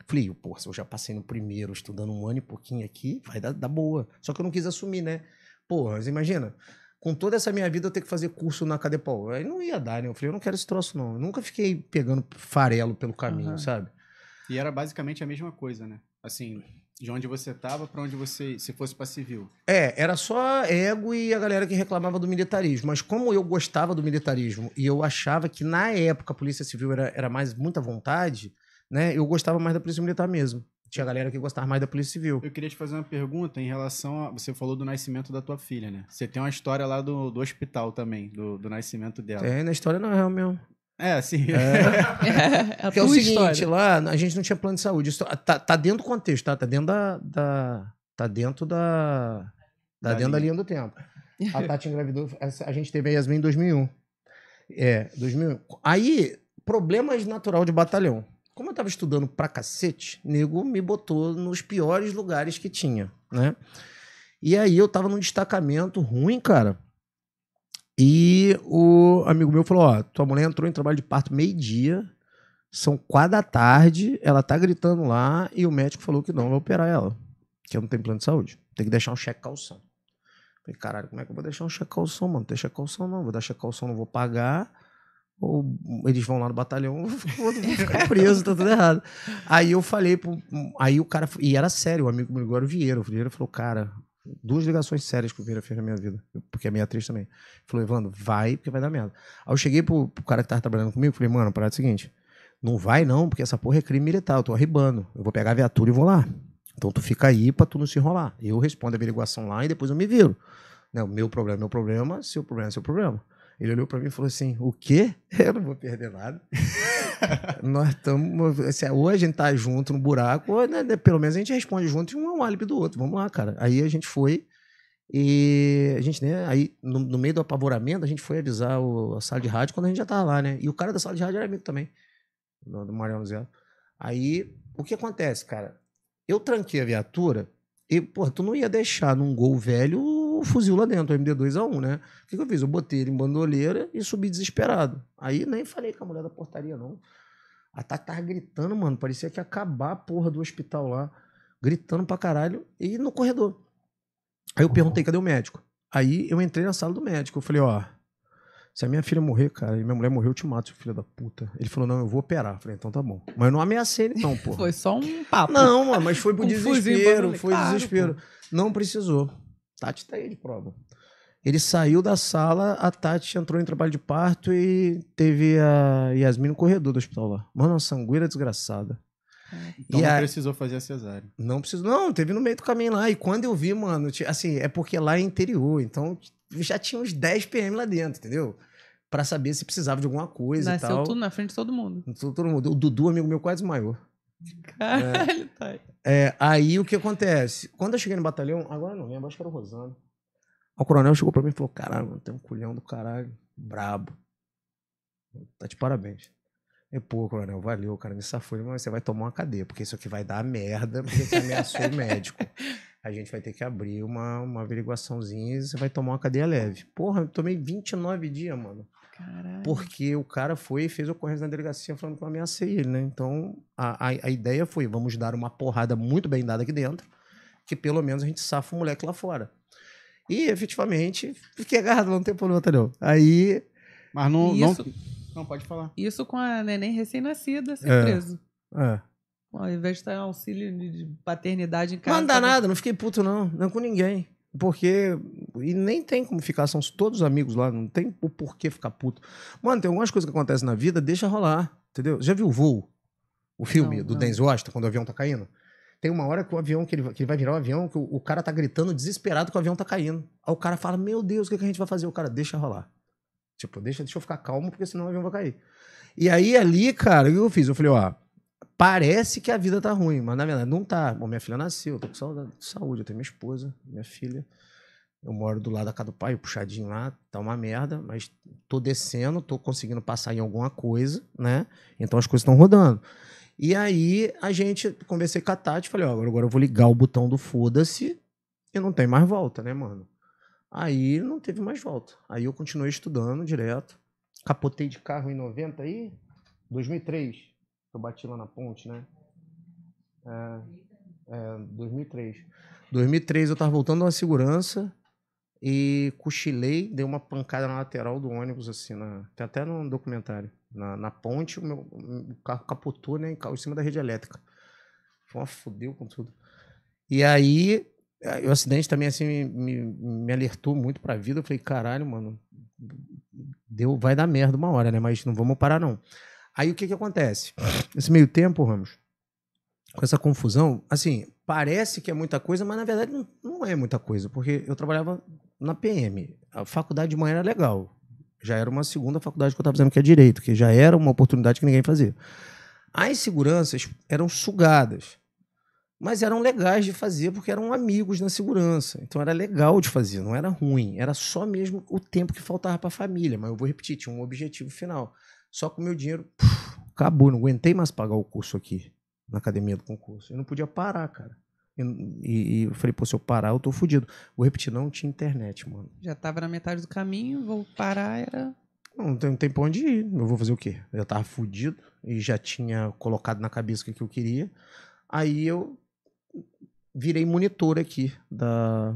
Falei, pô, se eu já passei no primeiro, estudando um ano e pouquinho aqui, vai dar, dar boa. Só que eu não quis assumir, né? Pô, mas imagina, com toda essa minha vida eu ter que fazer curso na Cadepol. Aí não ia dar, né? Eu falei, eu não quero esse troço, não. Eu nunca fiquei pegando farelo pelo caminho, uhum. sabe? E era basicamente a mesma coisa, né? Assim, de onde você estava para onde você, se fosse para civil. É, era só ego e a galera que reclamava do militarismo. Mas como eu gostava do militarismo e eu achava que na época a Polícia Civil era, era mais muita vontade, né? Eu gostava mais da Polícia Militar mesmo. Tinha galera que gostava mais da Polícia Civil. Eu queria te fazer uma pergunta em relação a. Você falou do nascimento da tua filha, né? Você tem uma história lá do, do hospital também, do, do nascimento dela. É, na história não é real mesmo. É, assim. É, é, é, é o seguinte, lá a gente não tinha plano de saúde. Isso tá, tá dentro do contexto, tá? Tá dentro da. da tá dentro da. Tá da dentro linha. da linha do tempo. A Tati engravidou. A, a gente teve a Yasmin em 2001. É, 2001. Aí, problemas natural de batalhão. Como eu tava estudando pra cacete, nego me botou nos piores lugares que tinha, né? E aí eu tava num destacamento ruim, cara. E o amigo meu falou: Ó, tua mulher entrou em trabalho de parto meio-dia, são quatro da tarde, ela tá gritando lá e o médico falou que não vai operar ela, que eu não tenho plano de saúde. Tem que deixar um cheque calção. Falei, caralho, como é que eu vou deixar um cheque calção, mano? Não tem cheque calção não, vou dar cheque calção, não vou pagar. Ou eles vão lá no batalhão, vou ficar preso, tá tudo errado. Aí eu falei, pro, aí o cara, e era sério, o amigo meu, agora o Vieira, o Vieira falou, cara, duas ligações sérias que o Vieira fez na minha vida, porque é minha atriz também. Falou, Evandro, vai, porque vai dar merda. Aí eu cheguei pro, pro cara que tava trabalhando comigo, falei, mano, parada é o seguinte, não vai não, porque essa porra é crime militar, eu tô arribando. Eu vou pegar a viatura e vou lá. Então tu fica aí pra tu não se enrolar. Eu respondo a averiguação lá e depois eu me viro. Né, o meu problema é meu problema, seu problema é seu problema. Ele olhou para mim e falou assim, o quê? Eu não vou perder nada. Nós estamos. Assim, ou a gente tá junto no buraco, ou né, né, pelo menos a gente responde junto e um é um álibi do outro. Vamos lá, cara. Aí a gente foi. E a gente, né, aí no, no meio do apavoramento, a gente foi avisar o, a sala de rádio quando a gente já tava lá, né? E o cara da sala de rádio era amigo também, do, do Mariano Zé. Aí, o que acontece, cara? Eu tranquei a viatura e, pô, tu não ia deixar num gol velho fuzil lá dentro, o MD2 a 1, né? O que, que eu fiz? Eu botei ele em bandoleira e subi desesperado. Aí nem falei com a mulher da portaria, não. A Tati tava gritando, mano. Parecia que ia acabar a porra do hospital lá. Gritando pra caralho. E no corredor. Aí eu perguntei, cadê o médico? Aí eu entrei na sala do médico. Eu falei, ó. Se a minha filha morrer, cara, e minha mulher morrer, eu te mato, filho da puta. Ele falou, não, eu vou operar. Eu falei, então tá bom. Mas eu não ameacei ele, não, pô. foi só um papo. Não, mano, mas foi por um desespero. Foi claro, desespero. Pô. Não precisou. Tati tá aí de prova. Ele saiu da sala, a Tati entrou em trabalho de parto e teve a Yasmin no corredor do hospital lá. Mano, uma sangueira desgraçada. Então e não a... precisou fazer a cesárea. Não precisou. Não, teve no meio do caminho lá. E quando eu vi, mano, assim, é porque lá é interior, então já tinha uns 10 PM lá dentro, entendeu? Pra saber se precisava de alguma coisa Nasceu e tal. tudo na frente de todo mundo. Todo mundo. O Dudu, amigo meu, quase maior. Caralho, é. tá. É, aí o que acontece? Quando eu cheguei no batalhão, agora eu não lembro, acho que era o Rosano. O coronel chegou pra mim e falou: Caralho, mano, tem um culhão do caralho, brabo. Tá de parabéns. E, pô, coronel, valeu, cara, me safou, mas você vai tomar uma cadeia, porque isso aqui vai dar merda, porque você ameaçou o médico. A gente vai ter que abrir uma, uma averiguaçãozinha e você vai tomar uma cadeia leve. Porra, eu tomei 29 dias, mano. Caralho. Porque o cara foi e fez ocorrência na delegacia falando que eu ameacei ele, né? Então, a, a, a, ideia foi, vamos dar uma porrada muito bem dada aqui dentro, que pelo menos a gente safa o moleque lá fora. E, efetivamente, fiquei agarrado, um tempo no não. Aí... Mas não... Isso... não... Não, pode falar. Isso com a neném recém-nascida ser assim, é, preso. É. Bom, ao invés de estar auxílio de paternidade em casa. não dá nada, não fiquei puto, não. Não com ninguém. Porque. E nem tem como ficar, são todos amigos lá, não tem o porquê ficar puto. Mano, tem algumas coisas que acontecem na vida, deixa rolar, entendeu? Já viu o voo? O filme não, do Denzel Washington, quando o avião tá caindo? Tem uma hora que o avião, que ele, que ele vai virar o um avião, que o, o, cara tá gritando desesperado que o avião tá caindo. Aí o cara fala: Meu Deus, o que, é que a gente vai fazer? O cara, deixa rolar. Tipo, deixa, deixa eu ficar calmo, porque senão o avião vai cair. E aí ali, cara, o que eu fiz? Eu falei: Ó Parece que a vida tá ruim, mas na verdade não tá. Bom, minha filha nasceu, tô com saudade, saúde, eu tenho minha esposa, minha filha. Eu moro do lado da casa do pai, puxadinho lá, tá uma merda, mas tô descendo, tô conseguindo passar em alguma coisa, né? Então as coisas estão rodando. E aí a gente, conversei com a Tati, falei, ó, agora eu vou ligar o botão do foda-se e não tem mais volta, né, mano? Aí não teve mais volta. Aí eu continuei estudando direto. Capotei de carro em 90 aí, 2003 eu bati lá na ponte, né? É, é, 2003. 2003 eu tava voltando na segurança e cochilei, dei uma pancada na lateral do ônibus, assim, na, tem até no documentário. Na, na ponte, o meu o carro capotou, né, em, em cima da rede elétrica. Foi uma fodeu com tudo. E aí, o acidente também, assim, me, me, me alertou muito pra vida. Eu falei, caralho, mano, deu, vai dar merda uma hora, né, mas não vamos parar, não. Aí o que, que acontece? Nesse meio tempo, Ramos, com essa confusão, assim, parece que é muita coisa, mas na verdade não, não é muita coisa, porque eu trabalhava na PM. A faculdade de manhã era legal. Já era uma segunda faculdade que eu estava dizendo que é direito, que já era uma oportunidade que ninguém fazia. As seguranças eram sugadas, mas eram legais de fazer porque eram amigos na segurança. Então era legal de fazer, não era ruim. Era só mesmo o tempo que faltava para a família. Mas eu vou repetir, tinha um objetivo final. Só que o meu dinheiro puf, acabou, não aguentei mais pagar o curso aqui, na academia do concurso. Eu não podia parar, cara. e, e, eu falei, pô, se eu parar, eu tô fudido. Vou repetir, não tinha internet, mano. Já tava na metade do caminho, vou parar, era. Não, não tem, um tem onde ir. Eu vou fazer o quê? Eu tava fudido e já tinha colocado na cabeça o que, que eu queria. Aí eu virei monitor aqui da.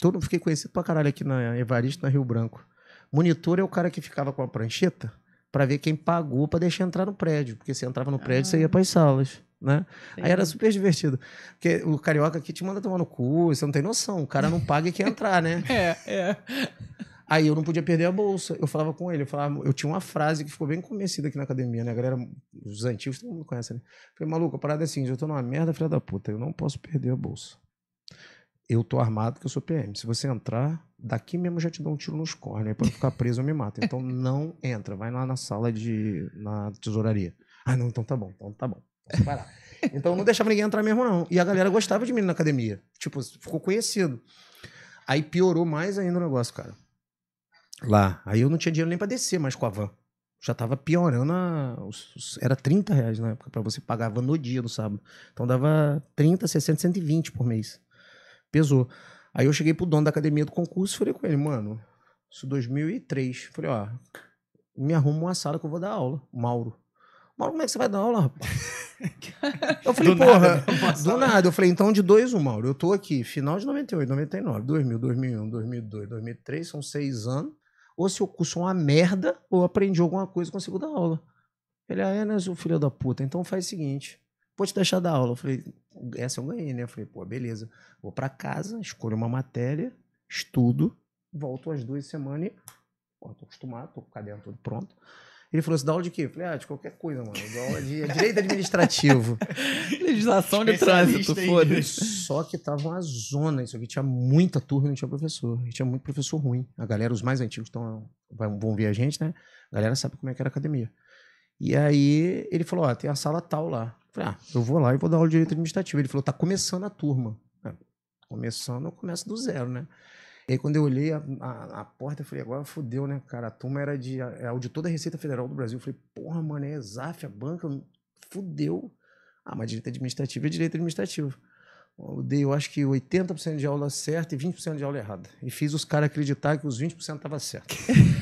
Todo, fiquei conhecido pra caralho aqui na Evaristo, na Rio Branco. Monitor é o cara que ficava com a prancheta para ver quem pagou para deixar entrar no prédio, porque você entrava no prédio, ah. você ia ah. para as salas. Né? Aí era super divertido. Porque o carioca aqui te manda tomar no cu, você não tem noção. O cara não paga e quer entrar, né? é, é. Aí eu não podia perder a bolsa. Eu falava com ele, eu falava, eu tinha uma frase que ficou bem conhecida aqui na academia, né? A galera, os antigos, todo mundo conhece, né? falei, maluco, a parada é assim, eu tô numa merda, filha da puta, eu não posso perder a bolsa. Eu tô armado que eu sou PM. Se você entrar, daqui mesmo já te dou um tiro nos cornos, aí pra eu ficar preso eu me mato. Então não entra, vai lá na sala de. na tesouraria. Ah, não, então tá bom, então tá bom. Então, vai lá. Então não deixava ninguém entrar mesmo, não. E a galera gostava de mim na academia. Tipo, ficou conhecido. Aí piorou mais ainda o negócio, cara. Lá. Aí eu não tinha dinheiro nem pra descer mais com a van. Já tava piorando. A... Era 30 reais na época pra você pagar a van no dia, no sábado. Então dava 30, 60, 120 por mês. Pesou. Aí eu cheguei pro dono da academia do concurso e falei com ele, mano, isso 2003. É falei, ó, me arruma uma sala que eu vou dar aula, Mauro. Mauro, como é que você vai dar aula, rapaz? eu falei, do porra, nada, né? do nada. Eu falei, então de dois, um, Mauro. Eu tô aqui, final de 98, 99, 2000, 2001, 2002, 2003, são seis anos. Ou se eu curso uma merda, ou aprendi alguma coisa e consigo dar aula. Ele, ah, é, né, filho da puta? Então faz o seguinte, te deixar da aula. Eu falei, essa eu ganhei, né? Eu falei, pô, beleza. Vou para casa, escolho uma matéria, estudo, volto às duas semanas e. Pô, tô acostumado, tô com o caderno todo pronto. Ele falou, se dá aula de quê? Eu falei, ah, de qualquer coisa, mano. Eu dou aula de é direito administrativo. Legislação de trânsito, foda-se. Só que tava uma zona isso aqui. Tinha muita turma e não tinha professor. E tinha muito professor ruim. A galera, os mais antigos tão, vão ver a gente, né? A galera sabe como é que era a academia. E aí ele falou, ó, tem a sala tal lá. Falei, ah, eu vou lá e vou dar aula de direito administrativo. Ele falou, tá começando a turma. Né? começando, eu começo do zero, né? E aí, quando eu olhei a, a, a, porta, eu falei, agora fodeu, né, cara? A turma era de é auditor da Receita Federal do Brasil. Eu falei, porra, mano, é ESAF, a banca, fudeu. Ah, mas direito administrativo é direito administrativo. Eu dei, eu acho que 80% de aula certa e 20% de aula errada. E fiz os caras acreditar que os 20% estavam certo.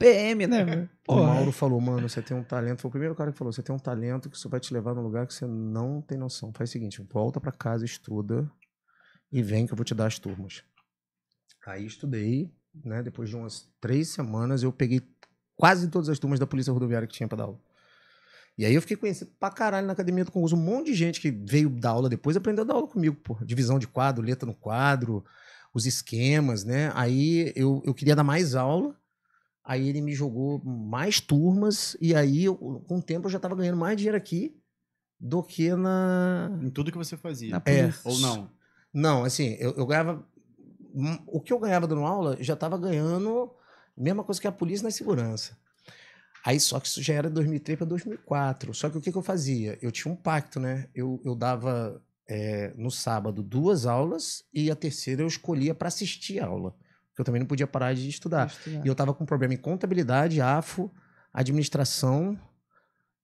PM, né? né o Mauro falou, mano, você tem um talento. Foi o primeiro cara que falou: você tem um talento que isso vai te levar num lugar que você não tem noção. Faz o seguinte: volta para casa, estuda e vem que eu vou te dar as turmas. Aí estudei, né? Depois de umas três semanas, eu peguei quase todas as turmas da Polícia Rodoviária que tinha pra dar aula. E aí eu fiquei conhecido pra caralho na academia do concurso. Um monte de gente que veio dar aula depois aprendeu a dar aula comigo, porra. Divisão de quadro, letra no quadro, os esquemas, né? Aí eu, eu queria dar mais aula. Aí ele me jogou mais turmas, e aí, eu, com o tempo, eu já estava ganhando mais dinheiro aqui do que na. Em tudo que você fazia. É. Ou não? Não, assim, eu, eu ganhava. Hum, o que eu ganhava dando aula, já estava ganhando mesma coisa que a polícia na segurança. Aí só que isso já era 2003 para 2004. Só que o que, que, eu fazia? Eu tinha um pacto, né? Eu, eu dava é, no sábado duas aulas e a terceira eu escolhia para assistir a aula eu também não podia parar de estudar. estudar. E eu estava com problema em contabilidade, AFO, administração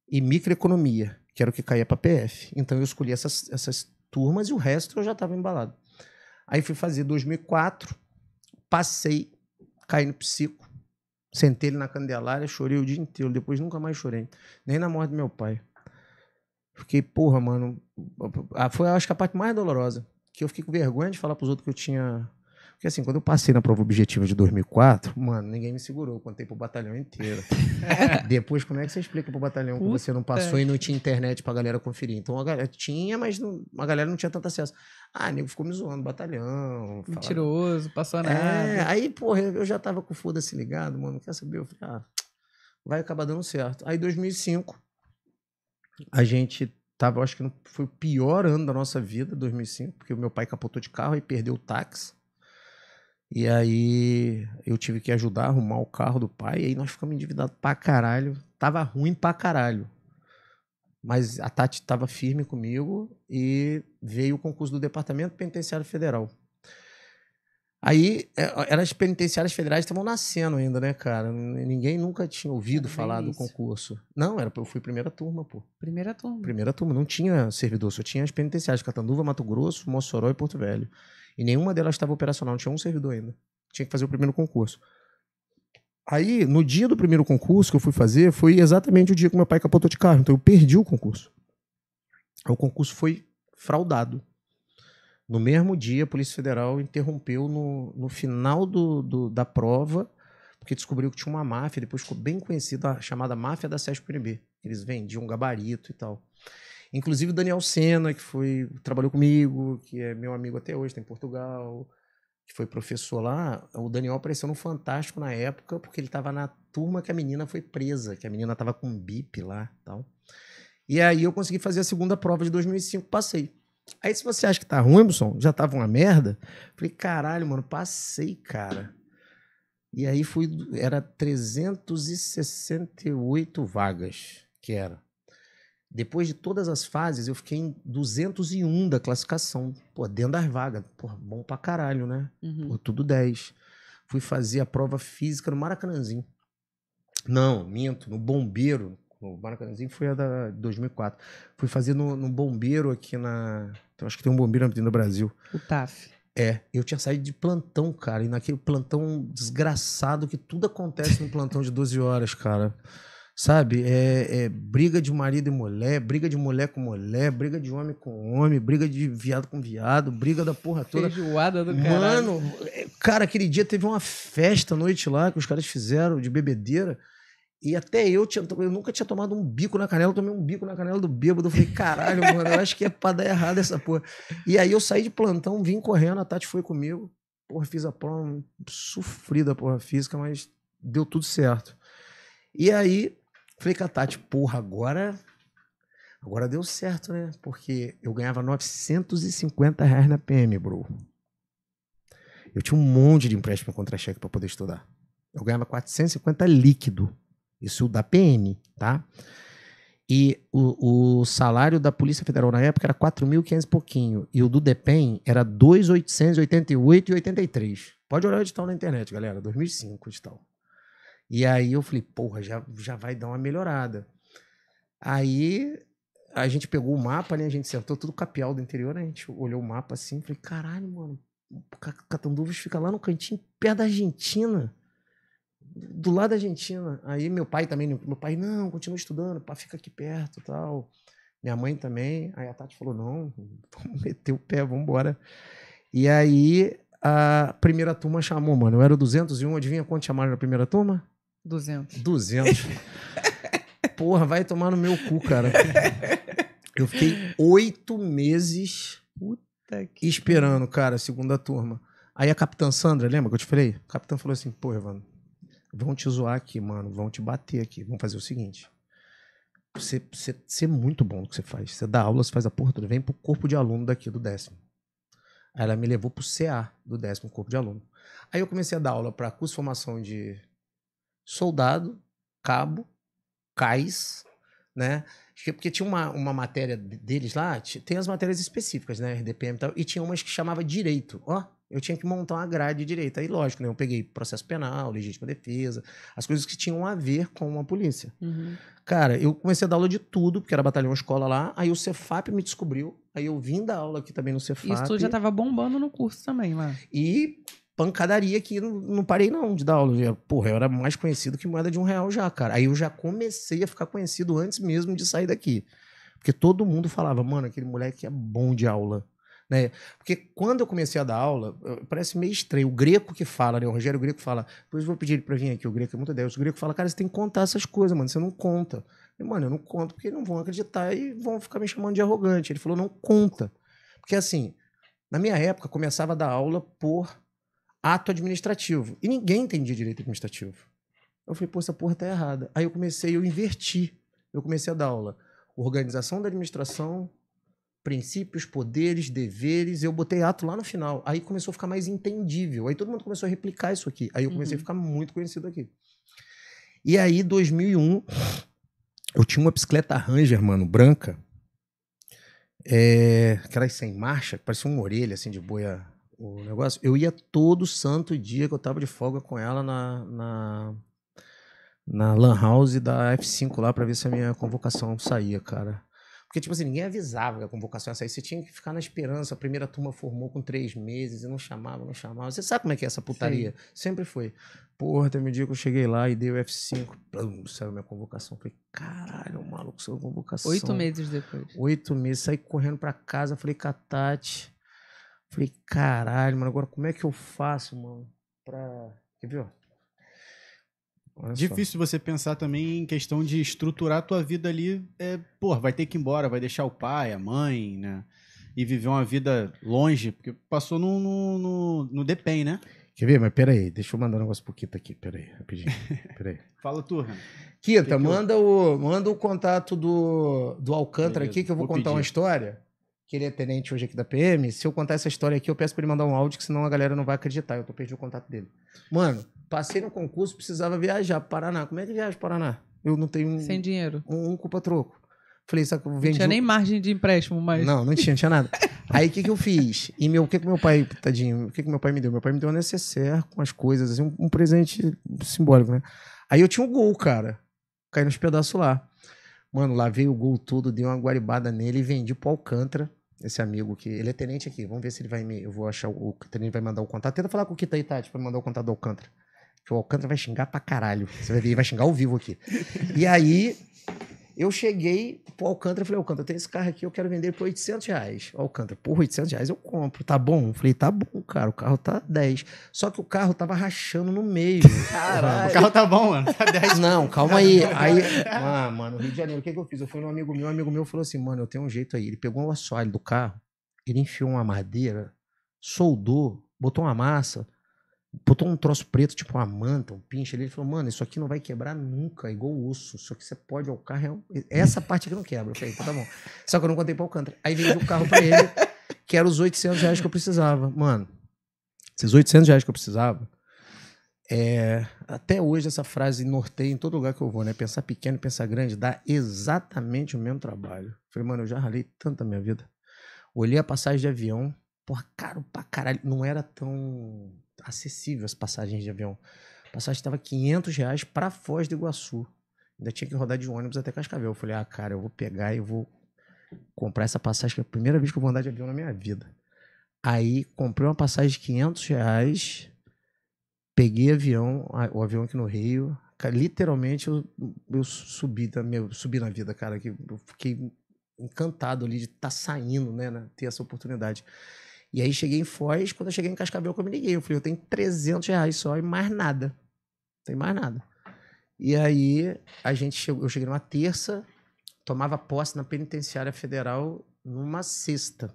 e microeconomia, que era o que caía para PF. Então eu escolhi essas, essas turmas e o resto eu já estava embalado. Aí fui fazer 2004, passei, caí no psico, sentei ele na candelária, chorei o dia inteiro, depois nunca mais chorei, nem na morte do meu pai. Fiquei, porra, mano, foi acho que a parte mais dolorosa, que eu fiquei com vergonha de falar para os outros que eu tinha porque assim, quando eu passei na prova objetiva de 2004, mano, ninguém me segurou. Eu contei pro batalhão inteiro. Depois, como é que você explica pro batalhão Puta. que você não passou e não tinha internet pra galera conferir? Então, a galera tinha, mas não, a galera não tinha tanto acesso. Ah, nego ficou me zoando, batalhão. Mentiroso, falaram. passou é, nada. É, aí, porra, eu já tava com o foda-se ligado, mano. Quer saber? Eu falei, ah, vai acabar dando certo. Aí, 2005, a gente tava, acho que não, foi o pior ano da nossa vida, 2005, porque o meu pai capotou de carro e perdeu o táxi. E aí eu tive que ajudar a arrumar o carro do pai. E aí nós ficamos endividados pra caralho. Tava ruim pra caralho. Mas a Tati tava firme comigo e veio o concurso do Departamento Penitenciário Federal. Aí é, elas penitenciárias federais estavam nascendo ainda, né, cara? Ninguém nunca tinha ouvido falar do concurso. Não, era eu fui primeira turma, pô. Primeira turma. Primeira turma, não tinha servidor, só tinha as penitenciárias Catanduva, Mato Grosso, Mossoró e Porto Velho. E nenhuma delas estava operacional, não tinha um servidor ainda. Tinha que fazer o primeiro concurso. Aí, no dia do primeiro concurso que eu fui fazer, foi exatamente o dia que meu pai capotou de carro. Então eu perdi o concurso. O concurso foi fraudado. No mesmo dia, a Polícia Federal interrompeu no, no final do, do, da prova, porque descobriu que tinha uma máfia, depois ficou bem conhecida, a chamada máfia da SESP-PNB. Eles vendiam gabarito e tal. Inclusive o Daniel Sena, que foi trabalhou comigo, que é meu amigo até hoje, tem tá em Portugal, que foi professor lá. O Daniel apareceu no Fantástico na época, porque ele estava na turma que a menina foi presa, que a menina estava com bip lá tal. E aí eu consegui fazer a segunda prova de 2005, passei. Aí se você acha que tá ruim, Wilson, já tava uma merda, falei, caralho, mano, passei, cara. E aí fui, era 368 vagas que era. Depois de todas as fases, eu fiquei em 201 da classificação. Pô, dentro das vagas. Pô, bom pra caralho, né? Uhum. Pô, tudo 10. Fui fazer a prova física no Maracanãzinho. Não, minto, no Bombeiro. O Maracanãzinho foi a da 2004. Fui fazer no, no Bombeiro aqui na... acho que tem um Bombeiro aqui no Brasil. O TAF. É, eu tinha saído de plantão, cara. E naquele plantão desgraçado que tudo acontece num plantão de 12 horas, cara sabe? É, é, briga de marido e mulher, briga de mulher com mulher, briga de homem com homem, briga de viado com viado, briga da porra toda. Feijoada do cara. Mano, é, cara, aquele dia teve uma festa à noite lá que os caras fizeram de bebedeira. E até eu, tinha, eu nunca tinha tomado um bico na canela, eu tomei um bico na canela do bêbado. Eu falei, caralho, mano, eu acho que é pra dar errado essa porra. E aí eu saí de plantão, vim correndo, a Tati foi comigo. Porra, fiz a prova, sofrida porra física, mas deu tudo certo. E aí Falei com a Tati, porra, agora. Agora deu certo, né? Porque eu ganhava 950 reais na PM, bro. Eu tinha um monte de empréstimo contra-cheque para poder estudar. Eu ganhava 450 líquido. Isso da PM, tá? E o, o salário da Polícia Federal na época era 4.500 e pouquinho. E o do DEPEN era 2.888,83. Pode olhar o edital na internet, galera. 2005 o edital. E aí eu falei, porra, já, já vai dar uma melhorada. Aí a gente pegou o mapa, né? A gente sentou tudo capial do interior, né? A gente olhou o mapa assim, falei, caralho, mano, Catanduvas fica lá no cantinho, perto da Argentina. Do lado da Argentina. Aí meu pai também, meu pai, não, continua estudando, pá, fica aqui perto tal. Minha mãe também. Aí a Tati falou, não, vamos meter o pé, vamos embora. E aí a primeira turma chamou, mano. Eu era 201, adivinha quanto chamaram na primeira turma? 200. 200. Porra, vai tomar no meu cu, cara. Eu fiquei oito meses esperando, cara, segunda turma. Aí a Capitã Sandra, lembra que eu te falei? A Capitã falou assim, pô, Evandro, vão te zoar aqui, mano, vão te bater aqui. Vão fazer o seguinte, você, você, você é muito bom no que você faz. Você dá aula, você faz a porra toda, vem pro corpo de aluno daqui do décimo. Aí ela me levou pro CA do décimo corpo de aluno. Aí eu comecei a dar aula para curso de formação de soldado, cabo, cais, né? Porque tinha uma, uma matéria deles lá, tem as matérias específicas, né? RDPM e tal, e tinha umas que chamava direito. Ó, eu tinha que montar uma grade de direito. Aí, lógico, né? Eu peguei processo penal, legítima defesa, as coisas que tinham a ver com a polícia. Uhum. Cara, eu comecei a dar aula de tudo, porque era batalhão escola lá. Aí o Cefap me descobriu. Aí eu vim dar aula aqui também no Cefap. Isso já tava bombando no curso também lá. E pancadaria que não, não parei não de dar aula. Eu, porra, eu era mais conhecido que moeda de um real já, cara. Aí eu já comecei a ficar conhecido antes mesmo de sair daqui. Porque todo mundo falava, mano, aquele moleque é bom de aula. Né? Porque quando eu comecei a dar aula, parece meio estranho. O greco que fala, né? O Rogério Greco fala, depois vou pedir ele pra vir aqui, o greco é muito ideia. O greco fala, cara, você tem que contar essas coisas, mano, você não conta. E, mano, eu não conto porque não vão acreditar e vão ficar me chamando de arrogante. Ele falou, não conta. Porque assim, na minha época, começava a dar aula por ato administrativo. E ninguém entendia direito administrativo. Eu falei, pô, essa porra tá errada. Aí eu comecei, eu inverti. Eu comecei a dar aula. Organização da administração, princípios, poderes, deveres. Eu botei ato lá no final. Aí começou a ficar mais entendível. Aí todo mundo começou a replicar isso aqui. Aí eu comecei uhum. a ficar muito conhecido aqui. E aí, 2001, eu tinha uma bicicleta Ranger, mano, branca. É, aquelas sem marcha, parecia uma orelha, assim, de boia o negócio, eu ia todo santo dia que eu tava de folga com ela na, na, na Lan House da F5 lá para ver se a minha convocação saía, cara. Porque, tipo assim, ninguém avisava que a convocação ia sair. Você tinha que ficar na esperança. A primeira turma formou com três meses e não chamava, não chamava. Você sabe como é que é essa putaria? Sim. Sempre foi. Porra, teve um dia que eu cheguei lá e dei o F5. Plum, saiu minha convocação. Falei, caralho, maluco, saiu convocação. Oito meses depois. Oito meses. Saí correndo pra casa. Falei, Catate. Falei, caralho, mano, agora como é que eu faço, mano, pra. Quer ver, Olha Difícil só. você pensar também em questão de estruturar a tua vida ali. É, pô, vai ter que ir embora, vai deixar o pai, a mãe, né? E viver uma vida longe, porque passou no, no, no, no DPEM, né? Quer ver? Mas peraí, deixa eu mandar um negócio pro Kita aqui, peraí, rapidinho. Peraí. Fala tu, Renan. Kita, manda, o, manda o contato do, do Alcântara Beleza. aqui que eu vou, vou contar pedir. uma história que ele é tenente hoje aqui da PM, se eu contar essa história aqui, eu peço para ele mandar um áudio, que senão a galera não vai acreditar. Eu tô perdido o contato dele. Mano, passei no concurso, precisava viajar pro Paraná. Como é que viaja pro Paraná? Eu não tenho um, Sem dinheiro. Um, um culpa troco. Falei, eu vendi. Não tinha nem margem de empréstimo, mas. Não, não tinha, não tinha nada. Aí o que, que eu fiz? E meu, o que, que meu pai, tadinho, o que, que meu pai me deu? Meu pai me deu um necessaire com as coisas, assim, um, um presente simbólico, né? Aí eu tinha um gol, cara. Caí nos pedaços lá. Mano, lavei o gol todo, dei uma guaribada nele e vendi pro Alcântara esse amigo que. Ele é tenente aqui. Vamos ver se ele vai me. Eu vou achar. O, o tenente vai mandar o contato. Tenta falar com o Kita aí, Tati, pra mandar o contato do Alcântara. Que o Alcântara vai xingar pra caralho. Você vai ver, ele vai xingar ao vivo aqui. E aí, eu cheguei pro Alcântara e falei, Alcântara, eu tenho esse carro aqui, eu quero vender por 800 reais. Alcântara, por 800 reais eu compro, tá bom? falei, tá bom, cara, o carro tá 10. Só que o carro tava rachando no meio. Caralho. O carro tá bom, mano, tá 10. Não, calma aí. aí, ah, ah mano, Rio de Janeiro, o que que eu fiz? Eu fui num amigo meu, um amigo meu falou assim, mano, eu tenho um jeito aí. Ele pegou o um assoalho do carro, ele enfiou uma madeira, soldou, botou uma massa, botou um troço preto, tipo uma manta, um pinche ali. Ele falou, mano, isso aqui não vai quebrar nunca, igual osso. Só que você pode, o carro é... Essa parte aqui não quebra. Eu falei, então tá bom. Só que eu não contei pra Alcântara. Aí vendi o carro pra ele, que era os 800 reais que eu precisava. Mano, esses 800 reais que eu precisava, é... até hoje essa frase norteia em todo lugar que eu vou, né? Pensar pequeno, pensar grande, dá exatamente o mesmo trabalho. falei, mano, eu já ralei tanto na minha vida. Olhei a passagem de avião, porra, caro pra caralho. Não era tão acessível as passagens de avião. A passagem estava 500 reais para Foz do Iguaçu. Ainda tinha que rodar de ônibus até Cascavel. Eu falei, ah, cara, eu vou pegar e vou comprar essa passagem, que é a primeira vez que eu vou andar de avião na minha vida. Aí comprei uma passagem de 500 reais, peguei avião, o avião aqui no Rio. literalmente eu, eu subi, da subi na vida, cara. Que eu fiquei encantado ali de estar tá saindo, né, né? Ter essa oportunidade. E aí cheguei em Foz, quando eu cheguei em Cascavel eu me liguei. Eu falei, eu tenho 300 reais só e mais nada. Não tem mais nada. E aí a gente chegou, eu cheguei numa terça, tomava posse na penitenciária federal numa sexta.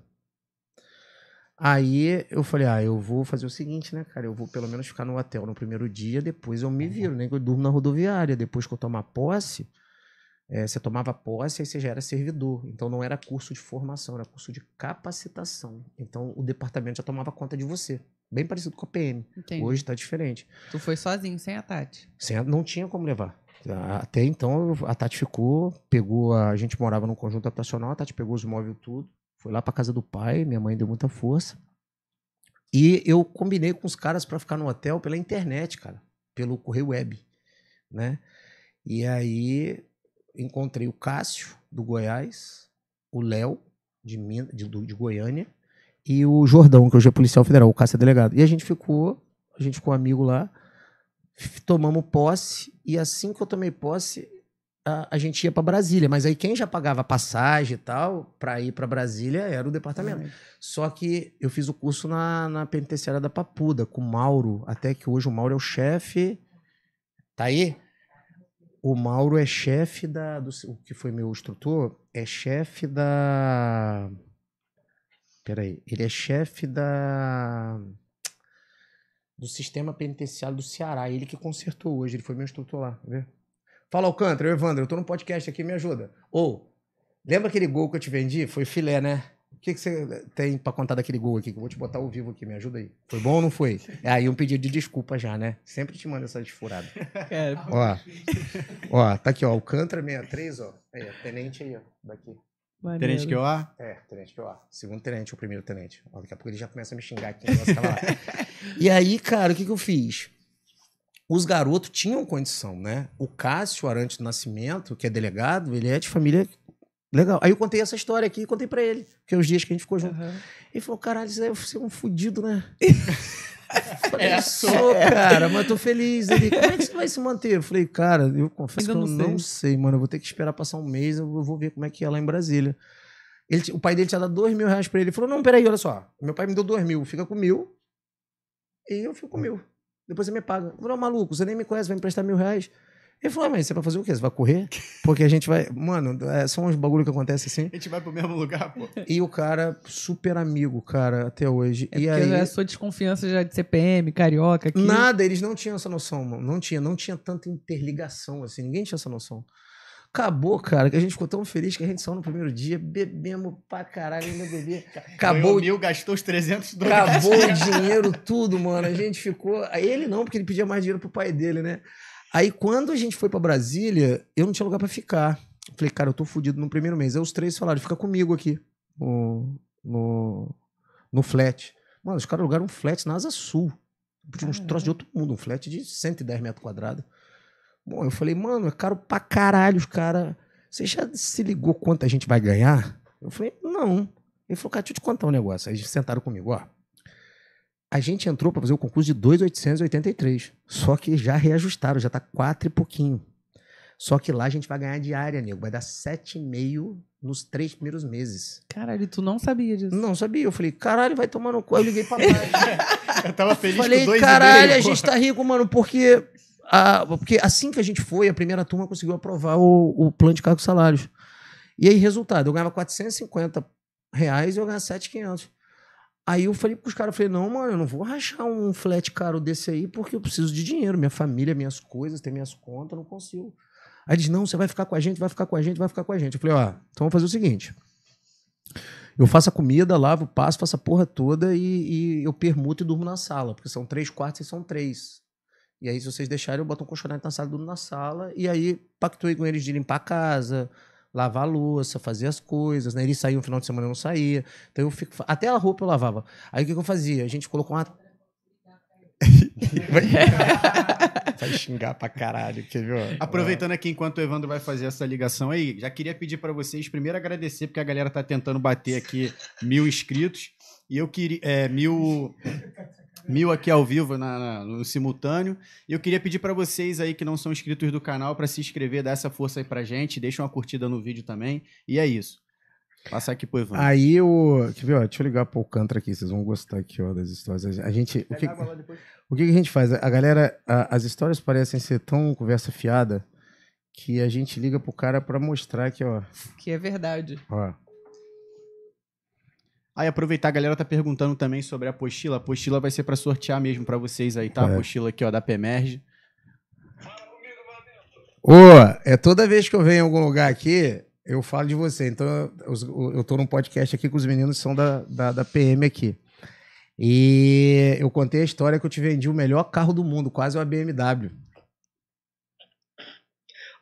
Aí eu falei, ah, eu vou fazer o seguinte, né, cara? Eu vou pelo menos ficar no hotel no primeiro dia, depois eu me viro, nem né? que eu durmo na rodoviária, depois que eu tomar posse, é, você tomava posse e você já era servidor. Então não era curso de formação, era curso de capacitação. Então o departamento já tomava conta de você. Bem parecido com a PM. Entendi. Hoje está diferente. Tu foi sozinho, sem a Tati? Sem a, não tinha como levar. Até então a Tati ficou, pegou. A, a gente morava num conjunto habitacional, a Tati pegou os móveis tudo, foi lá para casa do pai, minha mãe deu muita força. E eu combinei com os caras para ficar no hotel pela internet, cara, pelo correio web, né? E aí encontrei o Cássio, do Goiás, o Léo, de, de, de Goiânia, e o Jordão, que hoje é policial federal, o Cássio é delegado. E a gente ficou, a gente ficou amigo lá, tomamos posse, e assim que eu tomei posse, a, a gente ia para Brasília. Mas aí quem já pagava passagem e tal, para ir para Brasília, era o departamento. Uhum. Só que eu fiz o curso na, na penitenciária da Papuda, com o Mauro, até que hoje o Mauro é o chefe. Tá aí? o Mauro é chefe da. Do, o que foi meu instrutor é chefe da. Peraí. Ele é chefe da. Do sistema penitenciário do Ceará. Ele que consertou hoje. Ele foi meu instrutor lá. Vê? Fala, Alcântara, Evandro, eu tô no podcast aqui, me ajuda. Ou, lembra aquele gol que eu te vendi? Foi filé, né? que, que você tem para contar daquele gol aqui? Que eu vou te botar ao vivo aqui, me ajuda aí. Foi bom ou não foi? É aí um pedido de desculpa já, né? Sempre te manda essas furadas. É. Ó, ó, tá aqui, ó. Alcântara 63, ó. Aí, é, ó, tenente aí, ó. Daqui. Maneiro. Tenente que eu é a? É, tenente que eu é a. Segundo tenente, o primeiro tenente. Ó, daqui a pouco ele já começa a me xingar aqui. Tá e aí, cara, o que, que eu fiz? Os garotos tinham condição, né? O Cássio Arantes do Nascimento, que é delegado, ele é de família Legal. Aí eu contei essa história aqui, contei para ele, que é os dias que a gente ficou junto. Uhum. Ele falou: caralho, Zé, você é um fudido, né? falei, é, sou, cara, mas tô feliz. Ele, como é que você vai se manter? Eu falei, cara, eu confesso Ainda que eu não sei. não sei. mano. Eu vou ter que esperar passar um mês, eu vou ver como é que é lá em Brasília. Ele, o pai dele tinha dado dois mil reais pra ele. Ele falou: não, peraí, olha só. Meu pai me deu dois mil, fica com mil. E eu fico com mil. Depois você me paga. Eu falei, maluco, você nem me conhece, vai me emprestar mil reais. Ele falou, ah, mas você vai fazer o quê? Você vai correr? Porque a gente vai. Mano, é, são uns bagulho que acontece assim. A gente vai pro mesmo lugar, pô. E o cara, super amigo, cara, até hoje. É e aí. É a sua desconfiança já de CPM, carioca. Aqui. Nada, eles não tinham essa noção, mano. Não tinha, não tinha tanta interligação assim. Ninguém tinha essa noção. Acabou, cara, que a gente ficou tão feliz que a gente saiu no primeiro dia, bebemos pra caralho, ainda bebê. Acabou. Ganhou mil, gastou os 300 dólares. Acabou o dinheiro, tudo, mano. A gente ficou. Ele não, porque ele pedia mais dinheiro pro pai dele, né? Aí quando a gente foi para Brasília, eu não tinha lugar para ficar. Falei, cara, eu tô fudido no primeiro mês. Aí os três falaram, fica comigo aqui no, no, no flat. Mano, os caras alugaram um flat na Asa Sul. Tinha uns troços de outro mundo, um flat de 110 metros quadrados. Bom, eu falei, mano, é caro pra caralho os caras. Você já se ligou quanto a gente vai ganhar? Eu falei, não. Ele falou, cara, deixa eu te contar um negócio. Aí eles sentaram comigo, ó. A gente entrou para fazer o concurso de 2,883. Só que já reajustaram, já tá quatro e pouquinho. Só que lá a gente vai ganhar diária, nego. Vai dar 7,5 nos três primeiros meses. Caralho, tu não sabia disso? Não sabia. Eu falei, caralho, vai tomar no cu. Eu liguei pra pai. eu tava feliz falei, com dois caralho, meio, a gente tá rico, mano, porque, a, porque assim que a gente foi, a primeira turma conseguiu aprovar o, o plano de cargos salários. E aí, resultado, eu ganhava 450 reais e eu ganhava 7,500. Aí eu falei pros caras, falei, não, mano, eu não vou rachar um flat caro desse aí, porque eu preciso de dinheiro, minha família, minhas coisas, tem minhas contas, não consigo. Aí eles, não, você vai ficar com a gente, vai ficar com a gente, vai ficar com a gente. Eu falei, ó, então vamos fazer o seguinte. Eu faço a comida, lavo, passo, faço a porra toda e, e eu permuto e durmo na sala, porque são três quartos e são três. E aí, se vocês deixarem, eu boto um colchonete na sala, durmo na sala. E aí, pactuei com eles de limpar a casa, lavar a louça, fazer as coisas, né? Ele saía no final de semana, eu não saía. Então eu fico... Até a roupa eu lavava. Aí o que, que eu fazia? A gente colocou uma... vai xingar pra caralho, quer ver? Aproveitando aqui enquanto o Evandro vai fazer essa ligação aí, já queria pedir para vocês primeiro agradecer, porque a galera tá tentando bater aqui mil inscritos. E eu queria. É, mil mil aqui ao vivo na, na, no simultâneo. E eu queria pedir para vocês aí que não são inscritos do canal para se inscrever, dar essa força aí pra gente, deixa uma curtida no vídeo também. E é isso. Passar aqui pro Ivan. Aí o. Quer ver, ó, deixa eu ligar pro Cantra aqui, vocês vão gostar aqui, ó, das histórias. A gente. O que, o que a gente faz? A galera. A, as histórias parecem ser tão conversa fiada que a gente liga pro cara para mostrar que, ó. Que é verdade. Ó. Aí aproveitar, a galera tá perguntando também sobre a apostila. A apostila vai ser para sortear mesmo para vocês aí, tá? É. A apostila aqui, ó, da PEMERG. Ô, é toda vez que eu venho em algum lugar aqui, eu falo de você. Então, eu, eu tô num podcast aqui com os meninos que são da, da, da PM aqui. E eu contei a história que eu te vendi o melhor carro do mundo, quase uma BMW.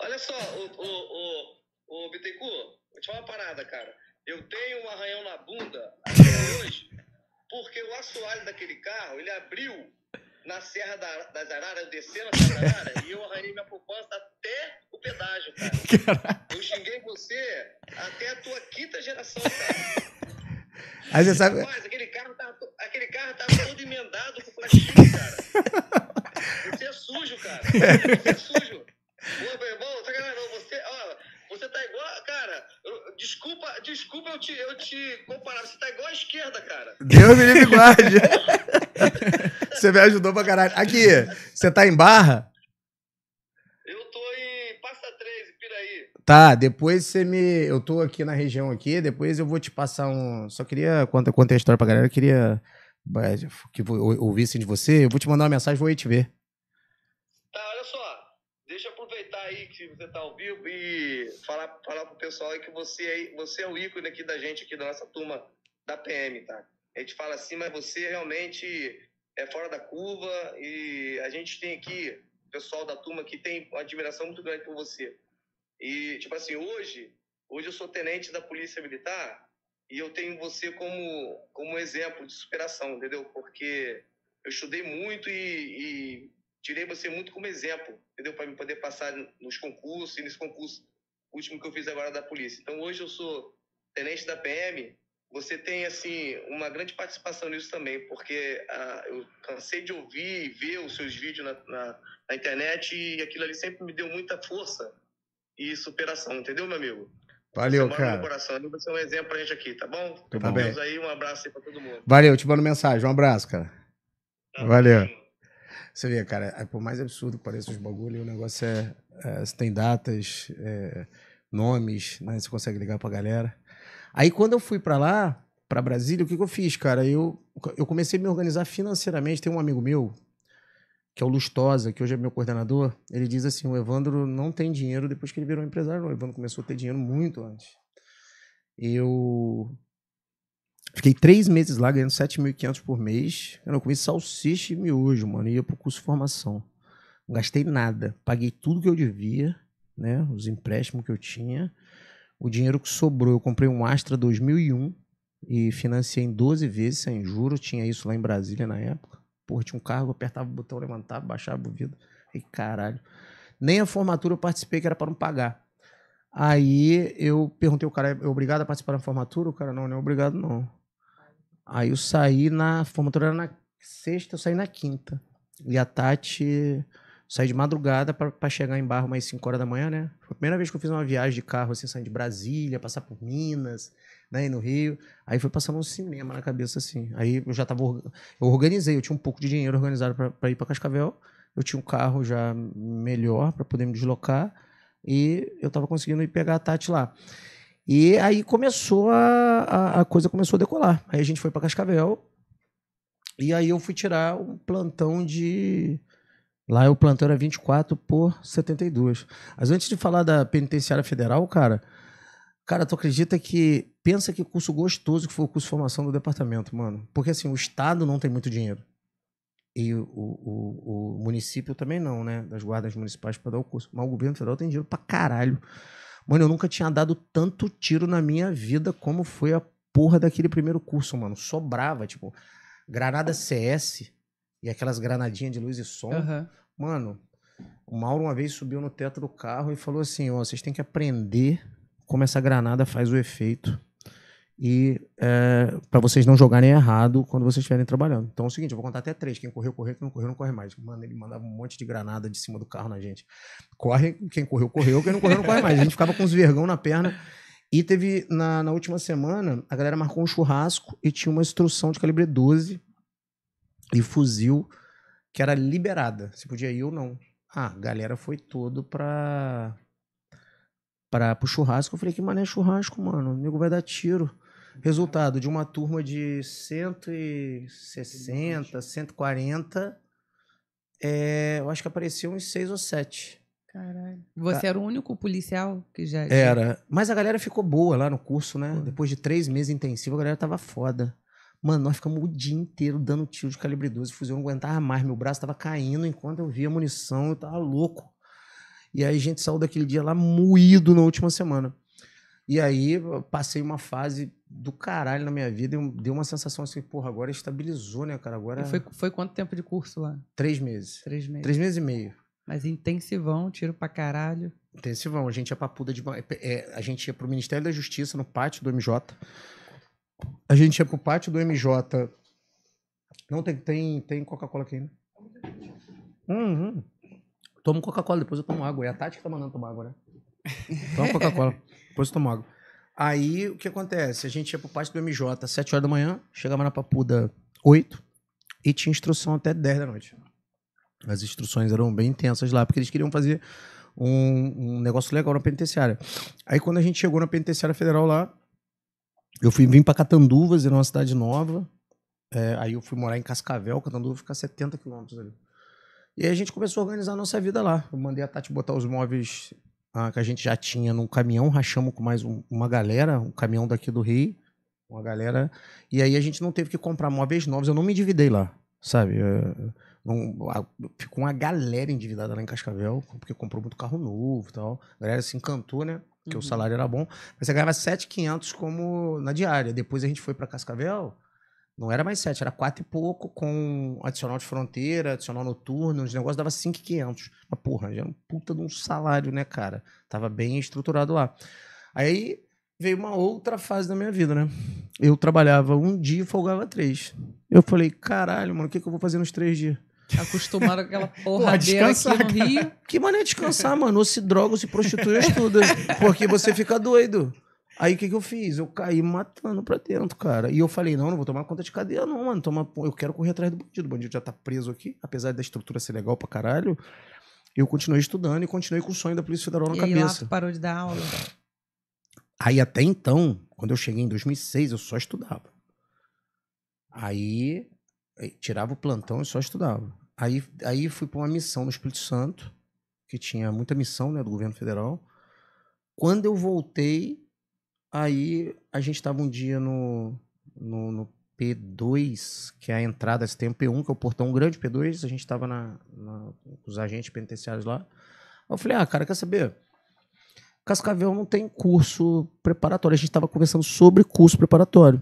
Olha só, o, o, o, o vou te falar uma parada, cara. Eu tenho um arranhão na bunda até hoje, porque o assoalho daquele carro, ele abriu na Serra da, das Araras, eu desci na Serra da Arara e eu arranhei minha poupança até o pedágio, cara. Caraca. Eu xinguei você até a tua quinta geração, cara. Aí você sabe... Rapaz, aquele carro tava, aquele carro tava todo emendado com plastilina, cara. Você é sujo, cara. Você é sujo. Deus me livre guarde. você me ajudou pra caralho. Aqui, você tá em Barra? Eu tô em Passa 3, Piraí. Tá, depois você me... Eu tô aqui na região aqui, depois eu vou te passar um... Só queria... Conta, a história pra galera, eu queria que ouvissem de você. Eu vou te mandar uma mensagem, vou aí te ver. Tá, olha só. Deixa eu aproveitar aí que você tá ao vivo e falar, falar pro pessoal aí que você é, você é o ícone aqui da gente, aqui da nossa turma da PM, tá? a gente fala assim, mas você realmente é fora da curva e a gente tem aqui o pessoal da turma que tem uma admiração muito grande por você. E, tipo assim, hoje, hoje eu sou tenente da Polícia Militar e eu tenho você como, como exemplo de superação, entendeu? Porque eu estudei muito e, e tirei você muito como exemplo, entendeu? Para me poder passar nos concursos e nesse concurso último que eu fiz agora da Polícia. Então, hoje eu sou tenente da PM você tem assim uma grande participação nisso também, porque ah, eu cansei de ouvir e ver os seus vídeos na, na, na, internet e aquilo ali sempre me deu muita força e superação, entendeu, meu amigo? Valeu, você cara. Meu coração, e né? você é um exemplo pra gente aqui, tá bom? Tá, bom. bom. aí, um abraço aí pra todo mundo. Valeu, te mando mensagem, um abraço, cara. Valeu. Você vê, cara, é por mais absurdo que pareça os bagulhos, o negócio é, é tem datas, é, nomes, né? Você consegue ligar pra galera. Aí quando eu fui para lá, para Brasília, o que, que eu fiz, cara? Eu, eu comecei a me organizar financeiramente. Tem um amigo meu, que é o Lustosa, que hoje é meu coordenador, ele diz assim: o Evandro não tem dinheiro depois que ele virou empresário. Não. O Evandro começou a ter dinheiro muito antes. Eu fiquei três meses lá ganhando 7.500 por mês. Eu não comi salsicha e miojo, mano. E ia pro curso de formação. Não gastei nada. Paguei tudo que eu devia, né? Os empréstimos que eu tinha o dinheiro que sobrou, eu comprei um Astra 2001 e financiei em 12 vezes sem juro Tinha isso lá em Brasília na época. Porra, tinha um carro, apertava o botão, levantava, baixava o vidro. E caralho. Nem a formatura eu participei, que era para não pagar. Aí eu perguntei o cara, é obrigado a participar da formatura? O cara, não, não é obrigado não. Aí eu saí na formatura, era na sexta, eu saí na quinta. E a Tati Saí de madrugada para chegar em Barro mais 5 horas da manhã, né? Foi a primeira vez que eu fiz uma viagem de carro, assim, saindo de Brasília, passar por Minas, né, e no Rio. Aí foi passando um cinema na cabeça, assim. Aí eu já tava... Eu organizei, eu tinha um pouco de dinheiro organizado para ir para Cascavel. Eu tinha um carro já melhor para poder me deslocar. E eu tava conseguindo ir pegar a Tati lá. E aí começou a, a, a coisa começou a decolar. Aí a gente foi para Cascavel. E aí eu fui tirar um plantão de Lá o plantão era 24 por 72. Mas antes de falar da penitenciária federal, cara, cara, tu acredita que pensa que curso gostoso que foi o curso de formação do departamento, mano? Porque assim, o estado não tem muito dinheiro. E o, o, o município também não, né? Das guardas municipais para dar o curso. Mas o governo federal tem dinheiro pra caralho. Mano, eu nunca tinha dado tanto tiro na minha vida como foi a porra daquele primeiro curso, mano. Sobrava, tipo, Granada CS, e aquelas granadinhas de luz e som. Uhum. Mano, o Mauro uma vez subiu no teto do carro e falou assim: ó, vocês têm que aprender como essa granada faz o efeito. E é, para vocês não jogarem errado quando vocês estiverem trabalhando. Então é o seguinte, eu vou contar até três. Quem correu, correu. Quem não correu, não corre mais. Mano, ele mandava um monte de granada de cima do carro na gente. Corre, quem correu, correu. Quem não correu, não corre mais. A gente ficava com os vergão na perna. E teve, na, na última semana, a galera marcou um churrasco e tinha uma instrução de calibre 12 e fuzil que era liberada. Se podia ir ou não. Ah, a galera foi todo pra. pra pro churrasco. Eu falei, que mané churrasco, mano. O nego vai dar tiro. Resultado de uma turma de 160, 140. É, eu acho que apareceu uns seis ou sete. Caralho. Você era o único policial que já. Era. Mas a galera ficou boa lá no curso, né? Depois de três meses intensivo, a galera tava foda. Mano, nós ficamos o dia inteiro dando tiro de calibre 12, fuzil, não aguentava mais, meu braço estava caindo enquanto eu via a munição, eu tava louco. E aí a gente saiu daquele dia lá moído na última semana. E aí passei uma fase do caralho na minha vida, deu uma sensação assim, porra, agora estabilizou, né, cara? Agora. E foi, foi quanto tempo de curso lá? Três meses. Três meses. Três meses e meio. Mas intensivão, tiro pra caralho. Intensivão. A gente ia pra puta de. É, é, a gente ia pro Ministério da Justiça, no pátio do MJ a gente ia pro pátio do MJ. Não, tem, tem, tem Coca-Cola aqui né? Uhum. Tomo Coca-Cola, depois eu tomo água. É a Tati que tá mandando tomar água, né? Toma Coca-Cola, depois eu tomo água. Aí o que acontece? A gente ia pro pátio do MJ às 7 horas da manhã, chegava na Papuda 8 e tinha instrução até 10 da noite. As instruções eram bem intensas lá, porque eles queriam fazer um, um negócio legal na penitenciária. Aí quando a gente chegou na penitenciária federal lá, eu fui vim para Catanduvas, era uma cidade nova. É, aí eu fui morar em Cascavel, Catanduvas fica a 70 quilômetros ali. E aí a gente começou a organizar a nossa vida lá. Eu mandei a Tati botar os móveis ah, que a gente já tinha num caminhão, rachamos com mais um, uma galera, um caminhão daqui do Rio, uma galera. E aí a gente não teve que comprar móveis novos, eu não me endividei lá, sabe? Eu, não, a, ficou uma galera endividada lá em Cascavel, porque comprou muito carro novo e tal. A galera se encantou, né? porque uhum. o salário era bom, mas você ganhava 7,500 como na diária. Depois a gente foi para Cascavel, não era mais 7, era 4 e pouco, com adicional de fronteira, adicional noturno, os negócios dava 5,500. Mas porra, já era é um puta de um salário, né, cara? Tava bem estruturado lá. Aí veio uma outra fase da minha vida, né? Eu trabalhava um dia e folgava três. Eu falei, caralho, mano, o que, que eu vou fazer nos três dias? Acostumaram aquela porra Pô, Rio. Que maneira de descansar, mano. Ou se droga, ou se prostitui, ou estuda. Porque você fica doido. Aí o que, que eu fiz? Eu caí matando pra dentro, cara. E eu falei, não, não vou tomar conta de cadeia, não, mano. Toma, eu quero correr atrás do bandido. O bandido já tá preso aqui, apesar da estrutura ser legal pra caralho. Eu continuei estudando e continuei com o sonho da Polícia Federal na e cabeça. E parou de dar aula. Aí até então, quando eu cheguei em 2006, eu só estudava. Aí tirava o plantão e só estudava. Aí, aí fui para uma missão no Espírito Santo, que tinha muita missão né, do governo federal. Quando eu voltei, aí a gente estava um dia no, no, no, P2, que é a entrada, esse tem o um P1, que é o portão grande, P2, a gente estava na, na, os agentes penitenciários lá. Eu falei, ah, cara, quer saber? Cascavel não tem curso preparatório. A gente estava conversando sobre curso preparatório.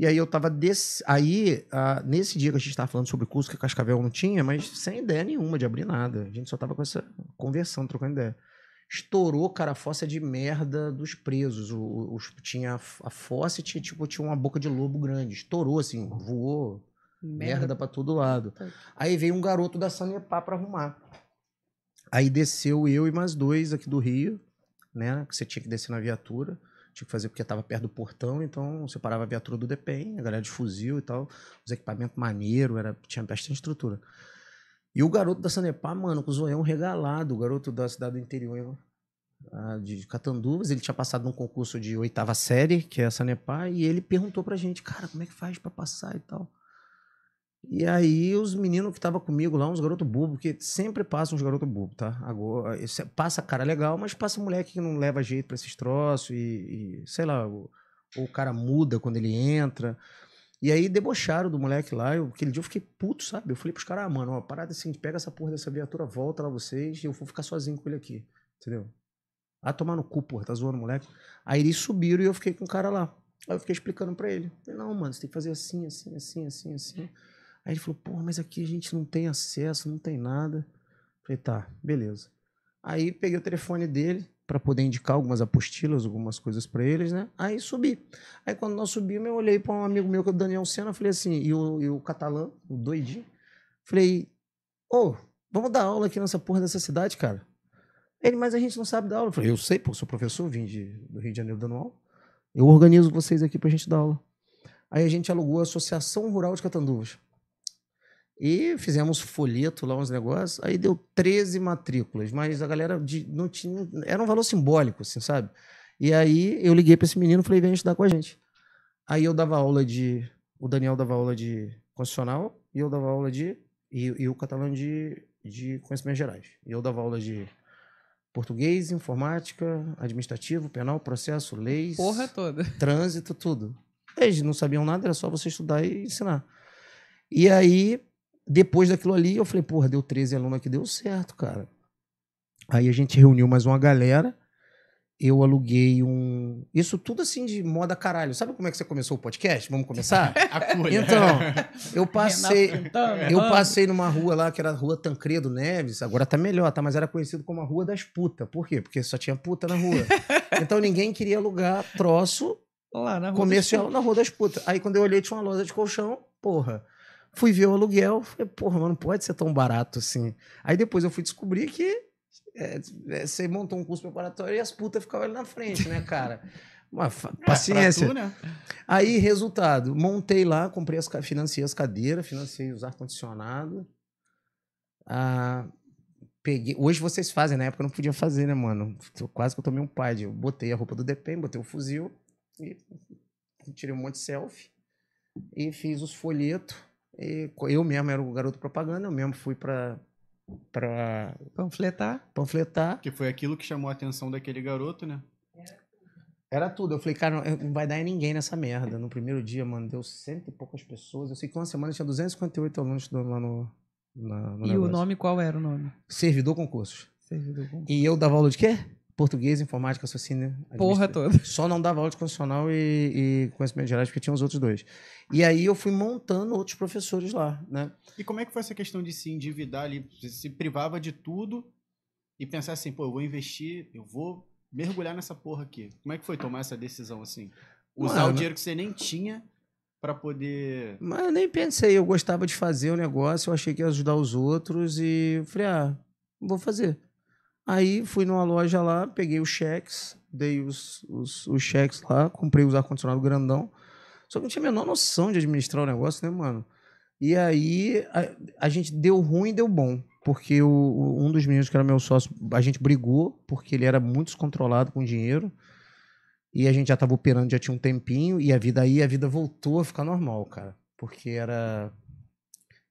E aí eu tava desse. Aí, ah, nesse dia que a gente tava falando sobre o curso que a Cascavel não tinha, mas sem ideia nenhuma de abrir nada. A gente só tava com essa conversando, trocando ideia. Estourou, cara, a fossa de merda dos presos. O, os, tinha a fossa tinha, tipo, tinha uma boca de lobo grande. Estourou, assim, voou merda, merda pra todo lado. Aí veio um garoto da Sanepá pra arrumar. Aí desceu eu e mais dois aqui do Rio, né? Que você tinha que descer na viatura. Tinha que fazer porque estava perto do portão, então você parava a viatura do DPEM, a galera de fuzil e tal, os equipamentos maneiro, era, tinha bastante estrutura. E o garoto da Sanepá, mano, com o zoião regalado, o garoto da cidade do interior ah, de Catanduvas, ele tinha passado num concurso de oitava série, que é a Sanepá, e ele perguntou pra gente, cara, como é que faz para passar e tal. E aí os meninos que estavam comigo lá, uns garotos bobo, que sempre passam uns garotos bobo, tá? Agora, eh, passa cara legal, mas passa moleque que não leva jeito para esses troços e, e sei lá, o cara muda quando ele entra. E aí debocharam do moleque lá, eu, aquele dia eu fiquei puto, sabe? Eu falei pros caras, ah, mano, ó, parada assim, pega essa porra dessa viatura, volta lá vocês, e eu vou ficar sozinho com ele aqui, entendeu? Ah, tomar no cu, porra, tá zoando o moleque. Aí eles subiram e eu fiquei com o cara lá. Aí eu fiquei explicando para ele. Falei, não, mano, você tem que fazer assim, assim, assim, assim, assim. Aí ele falou, porra, mas aqui a gente não tem acesso, não tem nada. falei, tá, beleza. Aí peguei o telefone dele para poder indicar algumas apostilas, algumas coisas para eles, né? Aí subi. Aí quando nós subimos, eu olhei para um amigo meu, que é o Daniel Senna, falei assim, e o, e o catalã, o doidinho, falei, ô, oh, vamos dar aula aqui nessa porra dessa cidade, cara? Ele, mas a gente não sabe dar aula. Eu falei, eu sei, pô, sou professor, vim de, do Rio de Janeiro dando aula. Eu organizo vocês aqui pra gente dar aula. Aí a gente alugou a Associação Rural de Catanduvas. E fizemos folheto lá, uns negócios. Aí deu 13 matrículas, mas a galera de, não tinha. Era um valor simbólico, assim, sabe? E aí eu liguei para esse menino e falei: vem estudar com a gente. Aí eu dava aula de. O Daniel dava aula de constitucional e eu dava aula de. E, e o catalão de, de conhecimentos gerais. E eu dava aula de português, informática, administrativo, penal, processo, leis. Porra toda. Trânsito, tudo. Eles não sabiam nada, era só você estudar e ensinar. E aí depois daquilo ali, eu falei, porra, deu 13 alunos aqui, deu certo, cara. Aí a gente reuniu mais uma galera. Eu aluguei um. Isso tudo assim de moda caralho. Sabe como é que você começou o podcast? Vamos começar? então, eu passei. Né? eu passei numa rua lá que era a Rua Tancredo Neves. Agora tá melhor, tá? Mas era conhecido como a Rua das Putas. Por quê? Porque só tinha puta na rua. Então ninguém queria alugar troço lá na rua comercial na Rua das Putas. Aí quando eu olhei, tinha uma loja de colchão. Porra. Fui ver o aluguel, falei, porra, mas não pode ser tão barato assim. Aí depois eu fui descobrir que é, é, você montou um curso preparatório e as putas ficavam ali na frente, né, cara? Uma é, paciência. Tu, né? Aí, resultado, montei lá, comprei as, financei as cadeiras, financei os ar-condicionado. Ah, peguei. Hoje vocês fazem, na época eu não podia fazer, né, mano? Quase que eu tomei um pai Eu botei a roupa do DPM, botei o fuzil e tirei um monte de selfie e fiz os folhetos e eu mesmo era o garoto propaganda, eu mesmo fui para para panfletar, panfletar. Que foi aquilo que chamou a atenção daquele garoto, né? É. Era tudo. Eu falei, cara, não vai dar em ninguém nessa merda. No primeiro dia, mano, deu cento e poucas pessoas. Eu sei que uma semana tinha 258 alunos lá no. Na, no e negócio. o nome, qual era o nome? Servidor Concursos. Servidor Concursos. E eu dava aula de quê? português, informática, raciocínio. Porra toda. Só não dava aula de constitucional e, e conhecimento gerais, porque tinha os outros dois. E aí eu fui montando outros professores lá, né? E como é que foi essa questão de se endividar ali? Você se privava de tudo e pensar assim, pô, eu vou investir, eu vou mergulhar nessa porra aqui. Como é que foi tomar essa decisão assim? Usar Mano, o dinheiro que você nem tinha para poder. Mas eu nem pensei, eu gostava de fazer o negócio, eu achei que ia ajudar os outros e falei, ah, vou fazer. Aí fui numa loja lá, peguei os cheques, dei os, os, os cheques lá, comprei os ar-condicionado grandão. Só que não tinha a menor noção de administrar o negócio, né, mano? E aí a, a gente deu ruim e deu bom. Porque o, o, um dos meninos que era meu sócio, a gente brigou, porque ele era muito descontrolado com dinheiro. E a gente já estava operando, já tinha um tempinho, e a vida aí, a vida voltou a ficar normal, cara. Porque era.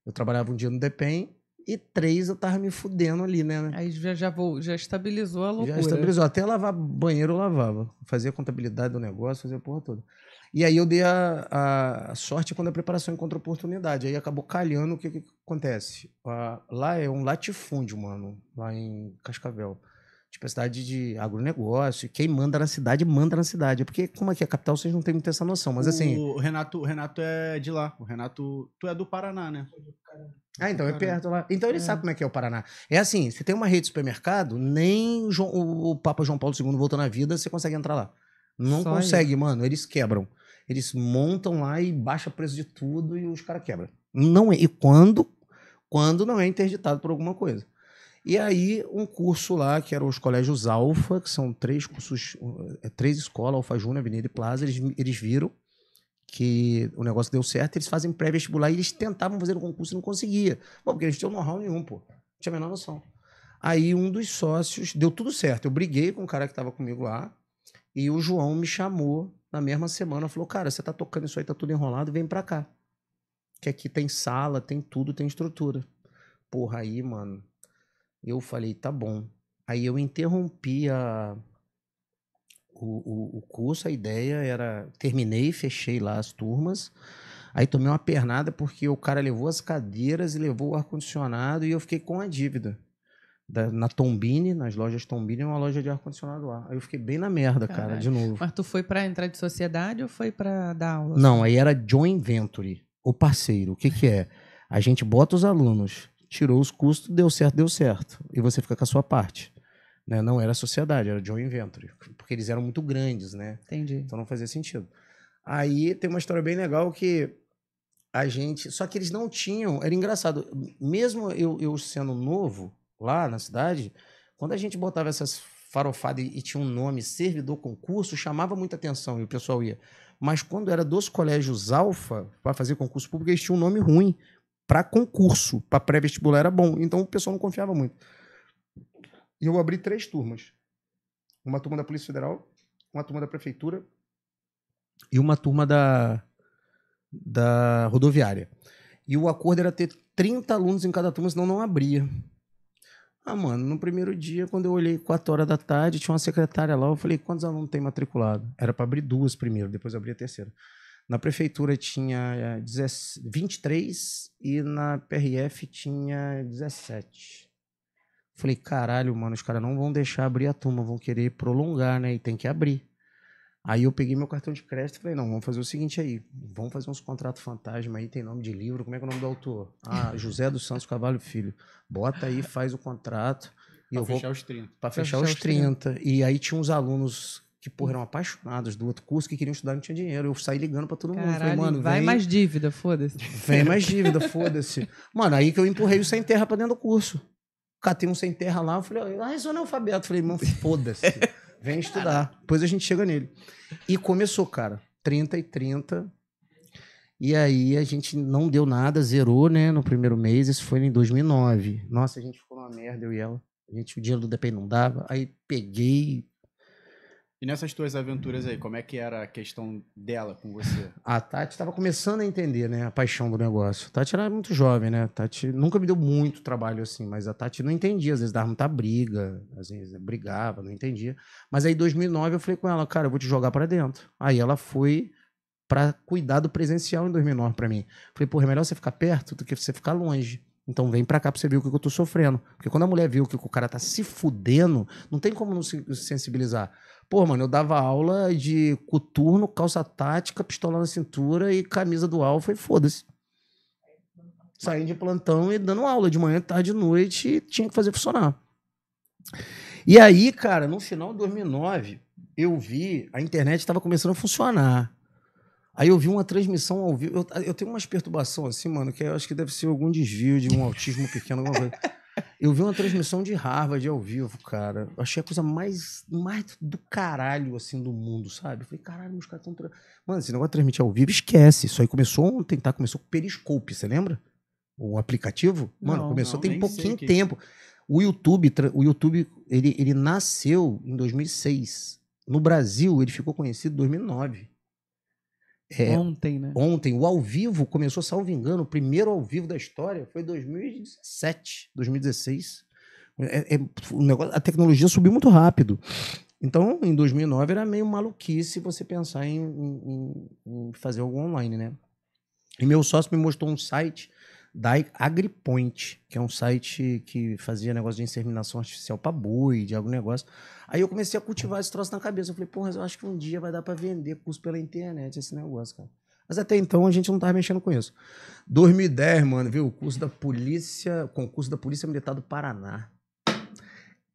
Eu trabalhava um dia no DEPEN, e três eu tava me fudendo ali, né? Aí já, já, vou, já estabilizou a loucura. Já estabilizou. Até lavar banheiro eu lavava. Fazia contabilidade do negócio, fazia a porra toda. E aí eu dei a, a sorte quando a preparação encontra oportunidade. Aí acabou calhando o que, que acontece. Ah, lá é um latifúndio, mano, lá em Cascavel tipo a cidade de agronegócio, quem manda na cidade, manda na cidade. Porque como aqui é capital, vocês não têm muita essa noção, mas o assim... O Renato, o Renato é de lá, o Renato... Tu é do Paraná, né? Ah, então é perto lá. Então ele é. sabe como é que é o Paraná. É assim, se tem uma rede de supermercado, nem o, Papa João Paulo II voltou na vida, você consegue entrar lá. Não Só consegue, aí. mano. Eles quebram. Eles montam lá e baixa preço de tudo e os caras quebram. Não é, e quando quando não é interditado por alguma coisa. E aí, um curso lá, que eram os colégios Alfa, que são três cursos, eh, é três escolas, Alfa Júnior, Avenida e Plaza, eles, eles viram que o negócio deu certo, eles fazem pré-vestibular e eles tentavam fazer o concurso e não conseguia. bom porque eles não tinham know-how nenhum, pô. Não tinha a menor noção. Aí um dos sócios, deu tudo certo. Eu briguei com o cara que estava comigo lá e o João me chamou na mesma semana, falou: "Cara, você tá tocando isso aí, tá tudo enrolado, vem pra cá. Que aqui tem sala, tem tudo, tem estrutura". Porra aí, mano. Eu falei, tá bom. Aí eu interrompi a, o, o, o curso, a ideia era. Terminei, fechei lá as turmas. Aí tomei uma pernada porque o cara levou as cadeiras e levou o ar-condicionado e eu fiquei com a dívida. Da, na Tombini, nas lojas Tombini, é uma loja de ar-condicionado lá. Aí eu fiquei bem na merda, Caralho. cara, de novo. Mas tu foi para entrar de sociedade ou foi para dar aula? Não, aí era joint venture, o parceiro. O que que é? A gente bota os alunos tirou os custos, deu certo, deu certo. E você fica com a sua parte. Né? Não era sociedade, era joint venture. Porque eles eram muito grandes, né? Entendi. Então não fazia sentido. Aí tem uma história bem legal que a gente. Só que eles não tinham. Era engraçado. Mesmo eu, eu sendo novo lá na cidade, quando a gente botava essas farofadas e, e tinha um nome, servidor concurso, chamava muita atenção e o pessoal ia. Mas quando era dos colégios alfa, para fazer concurso público, eles tinham um nome ruim para concurso, para pré-vestibular era bom. Então o pessoal não confiava muito. E eu abri três turmas. Uma turma da Polícia Federal, uma turma da prefeitura e uma turma da da rodoviária. E o acordo era ter 30 alunos em cada turma, senão não abria. Ah, mano, no primeiro dia, quando eu olhei 4 horas da tarde, tinha uma secretária lá, eu falei, quantos alunos tem matriculado? Era para abrir duas primeiro, depois abrir a terceira. Na prefeitura tinha 23 eh, e na PRF tinha 17. Falei, caralho, mano, os caras não vão deixar abrir a turma, vão querer prolongar, né? E tem que abrir. Aí eu peguei meu cartão de crédito e falei, não, vamos fazer o seguinte aí, vamos fazer uns contratos fantasma aí, tem nome de livro, como é que é o nome do autor? Ah, José dos Santos Cavalho Filho. Bota aí, faz o contrato. E pra eu fechar vou... os 30. Pra fechar, fechar os 30. 30. E aí tinha uns alunos que, porra, eram apaixonadas do outro curso que queriam estudar não tinha dinheiro. Eu saí ligando para todo Caralho, mundo. Falei, mano, vai vem... mais dívida, foda-se. Vem mais dívida, foda-se. Mano, aí que eu empurrei o sem terra pra dentro do curso. Catei um sem terra lá, eu falei, ah, eu o analfabeto. Né, falei, mano foda-se. Vem estudar. Depois a gente chega nele. E começou, cara. 30 e 30. E aí a gente não deu nada, zerou, né, no primeiro mês. Isso foi em 2009. Nossa, a gente ficou numa merda, eu e ela. A gente, o dinheiro do DP não dava. Aí peguei, e nessas tuas aventuras aí, como é que era a questão dela com você? A Tati estava começando a entender, né, a paixão do negócio. A Tati era muito jovem, né? A Tati nunca me deu muito trabalho assim, mas a Tati não entendia, às vezes dava muita briga, às vezes brigava, não entendia. Mas aí em 2009 eu falei com ela, cara, eu vou te jogar para dentro. Aí ela foi para cuidar do presencial em 2009 para mim. Falei, pô, é melhor você ficar perto do que você ficar longe. Então vem pra cá pra você ver o que eu tô sofrendo. Porque quando a mulher viu que o cara tá se fudendo, não tem como não se sensibilizar. Pô, mano, eu dava aula de coturno, calça tática, pistola na cintura e camisa do alfa e foda-se. Saindo de plantão e dando aula de manhã, tarde, noite e tinha que fazer funcionar. E aí, cara, no final de 2009, eu vi, a internet estava começando a funcionar. Aí eu vi uma transmissão ao vivo. Eu, eu tenho umas perturbações assim, mano, que eu acho que deve ser algum desvio de um autismo pequeno, alguma coisa. Eu vi uma transmissão de Harvard ao vivo, cara. Eu achei a coisa mais, mais do caralho, assim, do mundo, sabe? Eu falei, caralho, meus caras estão. Mano, esse negócio de transmitir ao vivo, esquece. Isso aí começou ontem, tá? Começou com o Periscope, você lembra? O aplicativo? Mano, não, começou não, tem pouquinho que... tempo. O YouTube, o YouTube ele, ele nasceu em 2006. No Brasil, ele ficou conhecido em 2009. É, ontem, né? Ontem, o ao vivo começou, salvo engano, o primeiro ao vivo da história foi 2017, 2016. É, é, o negócio, a tecnologia subiu muito rápido. Então, em 2009 era meio maluquice você pensar em, em, em fazer algo online, né? E meu sócio me mostrou um site da AgriPoint, que é um site que fazia negócio de inseminação artificial para boi, de algum negócio. Aí eu comecei a cultivar esse troço na cabeça. Eu falei, porra, eu acho que um dia vai dar para vender curso pela internet esse negócio, cara. Mas até então a gente não estava mexendo com isso. 2010, mano, viu? O curso da polícia, concurso da Polícia Militar do Paraná.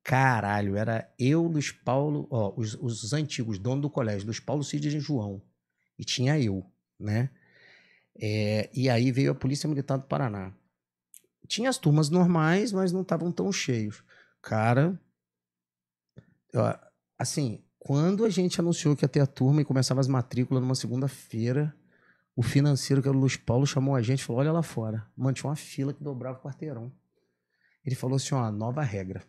Caralho, era eu, Luiz Paulo, ó, os, os antigos, dono do colégio, Luiz Paulo Cid e João. E tinha eu, né? É, e aí veio a Polícia Militar do Paraná. Tinha as turmas normais, mas não estavam tão cheios. Cara, assim, quando a gente anunciou que ia ter a turma e começava as matrículas numa segunda-feira, o financeiro, que era o Luiz Paulo, chamou a gente e falou: Olha lá fora. tinha uma fila que dobrava o quarteirão. Ele falou assim: Ó, nova regra.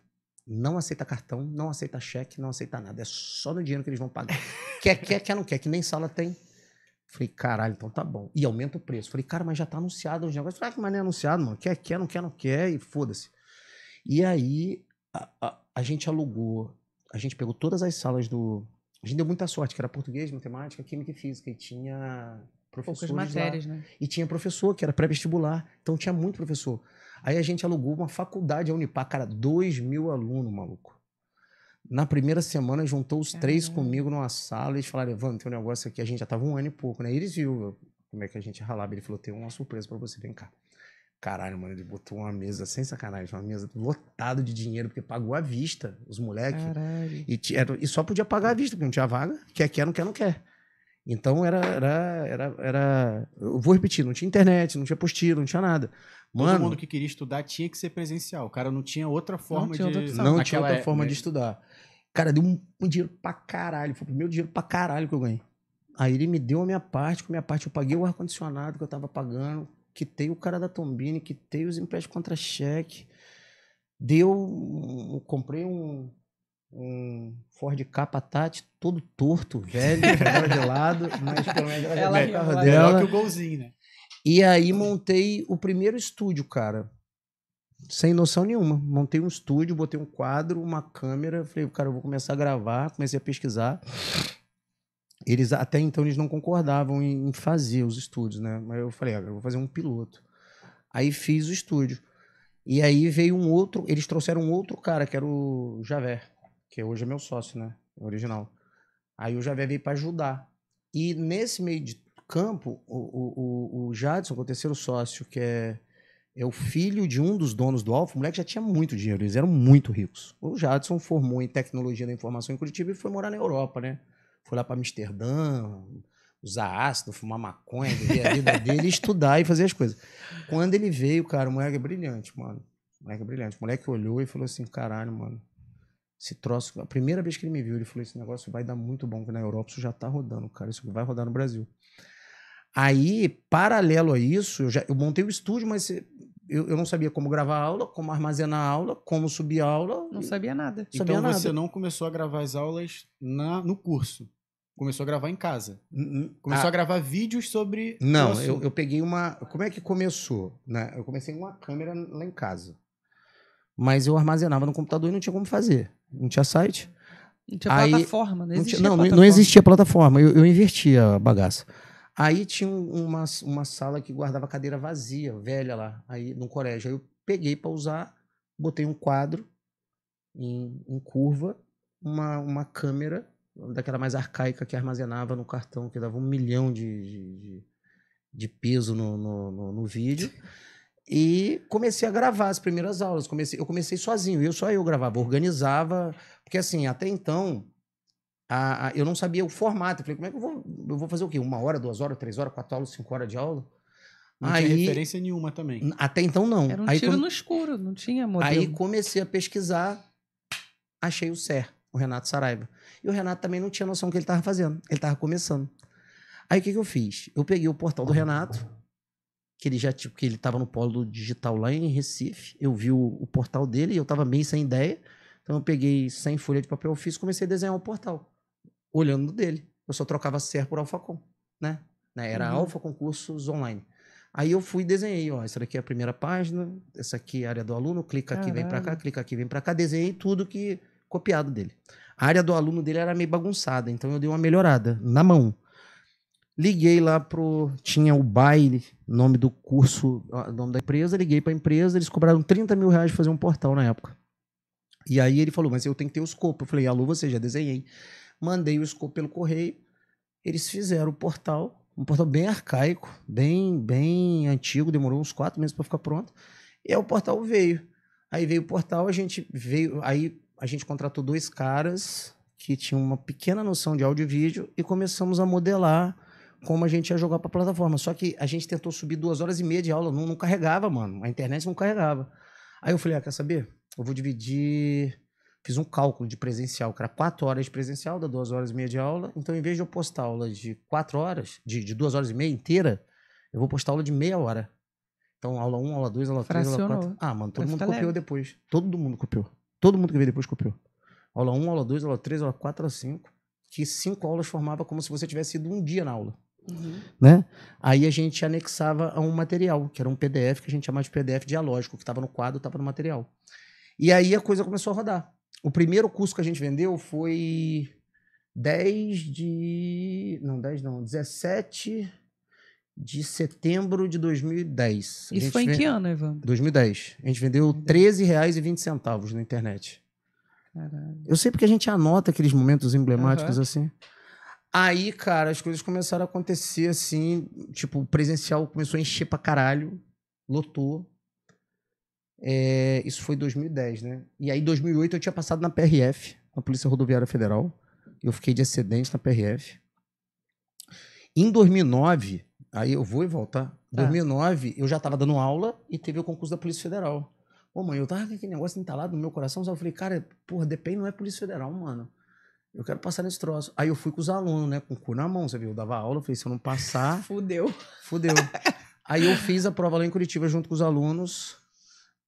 Não aceita cartão, não aceita cheque, não aceita nada. É só no dinheiro que eles vão pagar. quer, quer, quer, não quer, que nem sala tem. Falei, caralho, então tá bom. E aumenta o preço. Falei, cara, mas já tá anunciado os negócios. Falei, ah, que maneiro anunciado, mano. Quer, quer, não quer, não quer, e foda-se. E aí, a, a, a, gente alugou, a gente pegou todas as salas do. A gente deu muita sorte, que era português, matemática, química e física. E tinha professores Poucas matérias, lá. né? E tinha professor, que era pré-vestibular. Então tinha muito professor. Aí a gente alugou uma faculdade, a Unipar, cara, dois mil alunos, maluco. Na primeira semana, juntou os três comigo numa sala e eles falaram, Evandro, tem um negócio aqui. A gente já tava um ano e pouco, né? E eles viu como é que a gente ralava. Ele falou, tem uma surpresa para você, vem cá. Caralho, mano, ele botou uma mesa, sem sacanagem, uma mesa lotada de dinheiro, porque pagou à vista, os moleques. E, e, só podia pagar à vista, porque não tinha vaga. Quer, quer, não quer, não quer. Então era, era, era, era. Eu vou repetir, não tinha internet, não tinha apostila, não tinha nada. Mano, Todo mundo que queria estudar tinha que ser presencial. O cara não tinha outra forma não tinha de. Outra, não tinha outra forma é... de né? estudar. Cara, deu um, dinheiro pra caralho. Foi o primeiro dinheiro pra caralho que eu ganhei. Aí ele me deu a minha parte, com a minha parte eu paguei o ar-condicionado que eu tava pagando, quitei o cara da Tombini, quitei os empréstimos contra-cheque, deu. comprei um, Ford Capa Tati, todo torto, velho, de lado, mas pelo menos é ela, ela, ela, ela, ela que o golzinho, né? E aí montei o primeiro estúdio, cara sem noção nenhuma. Montei um estúdio, botei um quadro, uma câmera, falei, cara, eu vou começar a gravar, comecei a pesquisar. Eles até então eles não concordavam em fazer os estúdios, né? Mas eu falei, ah, eu vou fazer um piloto. Aí fiz o estúdio. E aí veio um outro, eles trouxeram um outro cara, que era o Javé, que hoje é meu sócio, né? Original. Aí o Javé veio para ajudar. E nesse meio de campo, o, o, o, Jadson, é o terceiro sócio, que é é o filho de um dos donos do Alfa. O moleque já tinha muito dinheiro, eles eram muito ricos. O Jadson formou em tecnologia da informação em Curitiba e foi morar na Europa, né? Foi lá para Amsterdã, usar ácido, fumar maconha, viver a vida dele, estudar e fazer as coisas. Quando ele veio, cara, o moleque é brilhante, mano. O moleque é brilhante. O moleque olhou e falou assim: caralho, mano. Esse troço, a primeira vez que ele me viu, ele falou: esse negócio vai dar muito bom, porque na Europa isso já tá rodando, cara. Isso vai rodar no Brasil. Aí, paralelo a isso, eu, já, eu montei o estúdio, mas eu, eu não sabia como gravar aula, como armazenar aula, como subir aula. Não sabia nada. Então sabia você não começou a gravar as aulas na, no curso. Começou a gravar em casa. Começou ah, a gravar vídeos sobre. Não, eu, eu peguei uma. Como é que começou? Né? Eu comecei com uma câmera lá em casa. Mas eu armazenava no computador e não tinha como fazer. Não tinha site. Não tinha Aí, plataforma, não existia. Não, plataforma. não existia plataforma. Eu, eu invertia a bagaça. Aí tinha uma, uma sala que guardava cadeira vazia, velha lá, aí no colégio. Aí eu peguei para usar, botei um quadro em, em, curva, uma, uma câmera, daquela mais arcaica que armazenava no cartão, que dava um milhão de, de, de peso no, no, no, no vídeo. E comecei a gravar as primeiras aulas. Comecei, eu comecei sozinho, eu só eu gravava, organizava, porque assim, até então a, a, eu não sabia o formato. Eu falei, como é que eu vou, eu vou fazer o quê? Uma hora, duas horas, três horas, quatro aulas, cinco horas de aula? Não aí, tinha referência nenhuma também. Até então, não. Era um aí, tiro no escuro, não tinha modelo. Aí comecei a pesquisar, achei o Ser, o Renato Saraiva. E o Renato também não tinha noção do que ele estava fazendo. Ele estava começando. Aí o que, que eu fiz? Eu peguei o portal do Renato, que ele já tipo, que ele estava no polo digital lá em Recife. Eu vi o, o portal dele e eu estava bem sem ideia. Então eu peguei sem folha de papel ofício e comecei a desenhar o portal olhando dele. Eu só trocava CER por Alphacom, né? Era uhum. Alfa Concursos Online. Aí eu fui e desenhei, ó, essa daqui é a primeira página, essa aqui é a área do aluno, clica aqui, Caralho. vem para cá, clica aqui, vem para cá, desenhei tudo que copiado dele. A área do aluno dele era meio bagunçada, então eu dei uma melhorada na mão. Liguei lá pro tinha o baile, nome do curso, nome da empresa, liguei para a empresa, eles cobraram 30 mil reais de fazer um portal na época. E aí ele falou, mas eu tenho que ter o escopo. Eu falei, alô, você já desenhei mandei o escopo pelo correio, eles fizeram o portal, um portal bem arcaico, bem, bem antigo, demorou uns quatro meses para ficar pronto, e aí o portal veio. Aí veio o portal, a gente veio, aí a gente contratou dois caras que tinham uma pequena noção de áudio e vídeo e começamos a modelar como a gente ia jogar para a plataforma. Só que a gente tentou subir duas horas e meia de aula, não, não carregava, mano. A internet não carregava. Aí eu falei, ah, quer saber? Eu vou dividir Fiz um cálculo de presencial, que era 4 horas de presencial, dá 2 horas e meia de aula. Então, em vez de eu postar aula de 4 horas, de, de 2 horas e meia inteira, eu vou postar aula de meia hora. Então, aula 1, aula 2, aula 3, aula 4. Ah, mano, todo Vai mundo tá copiou leve. depois. Todo mundo copiou. Todo mundo que veio depois copiou. Aula 1, aula 2, aula 3, aula 4, aula 5. Que cinco aulas formava como se você tivesse ido um dia na aula. Uhum. Né? Aí a gente anexava a um material, que era um PDF, que a gente chamava de PDF dialógico, que estava no quadro, estava no material. E aí a coisa começou a rodar. O primeiro curso que a gente vendeu foi 10 de. Não, 10 não, 17 de setembro de 2010. Isso foi em vende... que ano, Evandro? 2010. A gente vendeu R$13,20 na internet. Caralho. Eu sei porque a gente anota aqueles momentos emblemáticos uhum. assim. Aí, cara, as coisas começaram a acontecer assim. Tipo, o presencial começou a encher pra caralho, lotou. É, isso foi 2010, né? E aí, em 2008, eu tinha passado na PRF, na Polícia Rodoviária Federal. Eu fiquei de acidente na PRF. Em 2009, aí eu vou e voltar. Em 2009, eu já tava dando aula e teve o concurso da Polícia Federal. Ô, mãe, eu tava com aquele negócio entalado no meu coração. eu falei, cara, porra, DPI não é Polícia Federal, mano. Eu quero passar nesse troço. Aí eu fui com os alunos, né? Com o cu na mão, você viu? Eu dava aula, eu falei, se eu não passar. fudeu. Fudeu. aí eu fiz a prova lá em Curitiba junto com os alunos.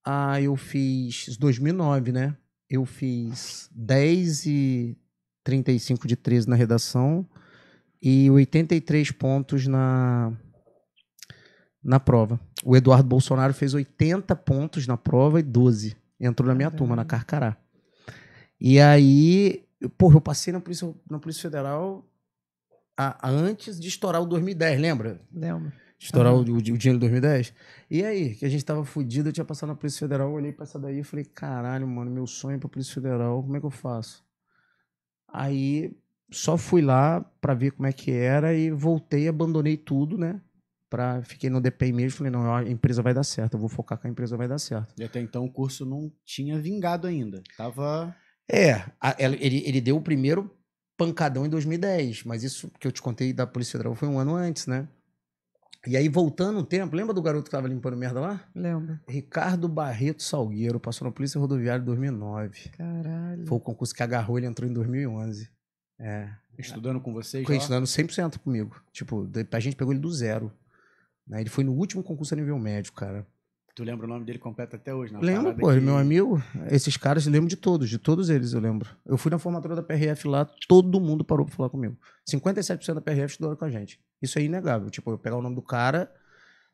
Ah, eu fiz 2009, né? Eu fiz 10 e 35 de 13 na redação e 83 pontos na na prova. O Eduardo Bolsonaro fez 80 pontos na prova e 12 entrou na minha turma na Carcará. E aí, porra, eu passei na Polícia, na Polícia Federal a, a antes de estourar o 2010, lembra? Lembro. Estourar uhum. o, o, dinheiro em 2010. E aí, que a gente tava fudido, eu tinha passado na Polícia Federal, eu olhei pra essa daí e falei, caralho, mano, meu sonho é pra Polícia Federal, como é que eu faço? Aí só fui lá pra ver como é que era e voltei, abandonei tudo, né? Pra, fiquei no DPI mesmo, falei, não, a empresa vai dar certo, eu vou focar que a empresa vai dar certo. E até então o curso não tinha vingado ainda. Tava. É, a, ele, ele deu o primeiro pancadão em 2010, mas isso que eu te contei da Polícia Federal foi um ano antes, né? E aí, voltando um tempo, lembra do garoto que estava limpando merda lá? Lembro. Ricardo Barreto Salgueiro, passou na Polícia Rodoviária em 2009. Caralho. Foi o concurso que agarrou, ele entrou em 2011. É. Estudando com vocês? Foi estudando 100% comigo. Tipo, a gente pegou ele do zero. Né? Ele foi no último concurso a nível médio, cara. Tu lembra o nome dele completo até hoje, não? Lembro, pô, que... É meu amigo. Esses caras, eu lembro de todos, de todos eles eu lembro. Eu fui na formatura da PRF lá, todo mundo parou pra falar comigo. 57% da PRF estudou com a gente. Isso é inegável. Tipo, eu pegar o nome do cara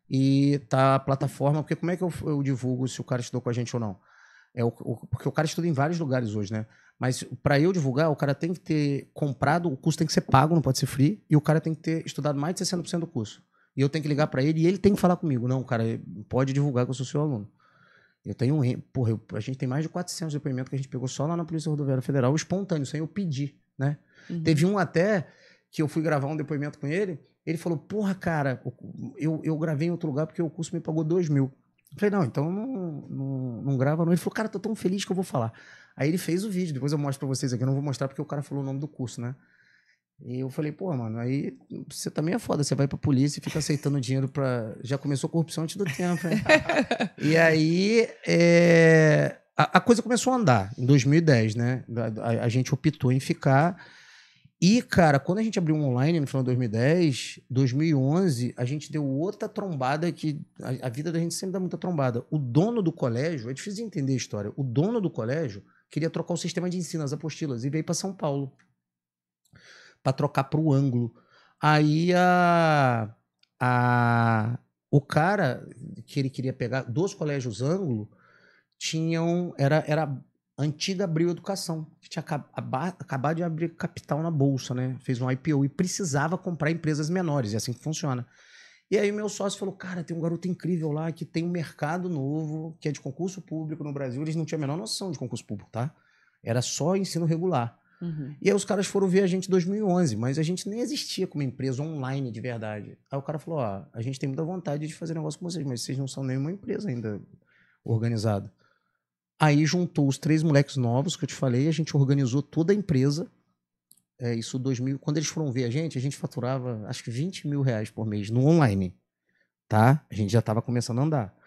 e tá a plataforma, porque como é que eu, eu divulgo se o cara estudou com a gente ou não? É o, o, porque o cara estuda em vários lugares hoje, né? Mas para eu divulgar, o cara tem que ter comprado, o curso tem que ser pago, não pode ser free, e o cara tem que ter estudado mais de 60% do curso. E eu tenho que ligar para ele e ele tem que falar comigo. Não, cara, pode divulgar que eu sou seu aluno. Eu tenho um. Porra, eu, a gente tem mais de 400 depoimentos que a gente pegou só lá na Polícia Rodoviária Federal, espontâneo, sem eu pedir, né? Uhum. Teve um até que eu fui gravar um depoimento com ele. Ele falou: Porra, cara, eu, eu gravei em outro lugar porque o curso me pagou 2 mil. Eu falei: Não, então não, não, não grava, não. Ele falou: Cara, tô tão feliz que eu vou falar. Aí ele fez o vídeo, depois eu mostro pra vocês aqui. Eu não vou mostrar porque o cara falou o nome do curso, né? E eu falei, pô, mano, aí você também é foda, você vai pra polícia e fica aceitando dinheiro pra. Já começou a corrupção antes do tempo, hein? e aí é... a, a, coisa começou a andar em 2010, né? A, a, a, gente optou em ficar. E, cara, quando a gente abriu online no final de 2010, 2011, a gente deu outra trombada que. A, vida da gente sempre dá muita trombada. O dono do colégio, é difícil de entender a história, o dono do colégio queria trocar o sistema de ensino, as apostilas, e veio para São Paulo para trocar pro ângulo. Aí a, a, o cara que ele queria pegar, dos colégios ângulo, tinham. Era, era antiga abriu Educação, que tinha acabado, de abrir capital na bolsa, né? Fez um IPO e precisava comprar empresas menores, e é assim que funciona. E aí meu sócio falou, cara, tem um garoto incrível lá que tem um mercado novo, que é de concurso público no Brasil. Eles não tinham a menor noção de concurso público, tá? Era só ensino regular. Uhum. E aí os caras foram ver a gente em 2011, mas a gente nem existia como empresa online de verdade. Aí o cara falou: ah, a gente tem muita vontade de fazer negócio com vocês, mas vocês não são nenhuma empresa ainda organizada. Aí juntou os três moleques novos que eu te falei, a gente organizou toda a empresa. É, isso 2000. Quando eles foram ver a gente, a gente faturava acho que 20 mil reais por mês no online. Tá? A gente já estava começando a andar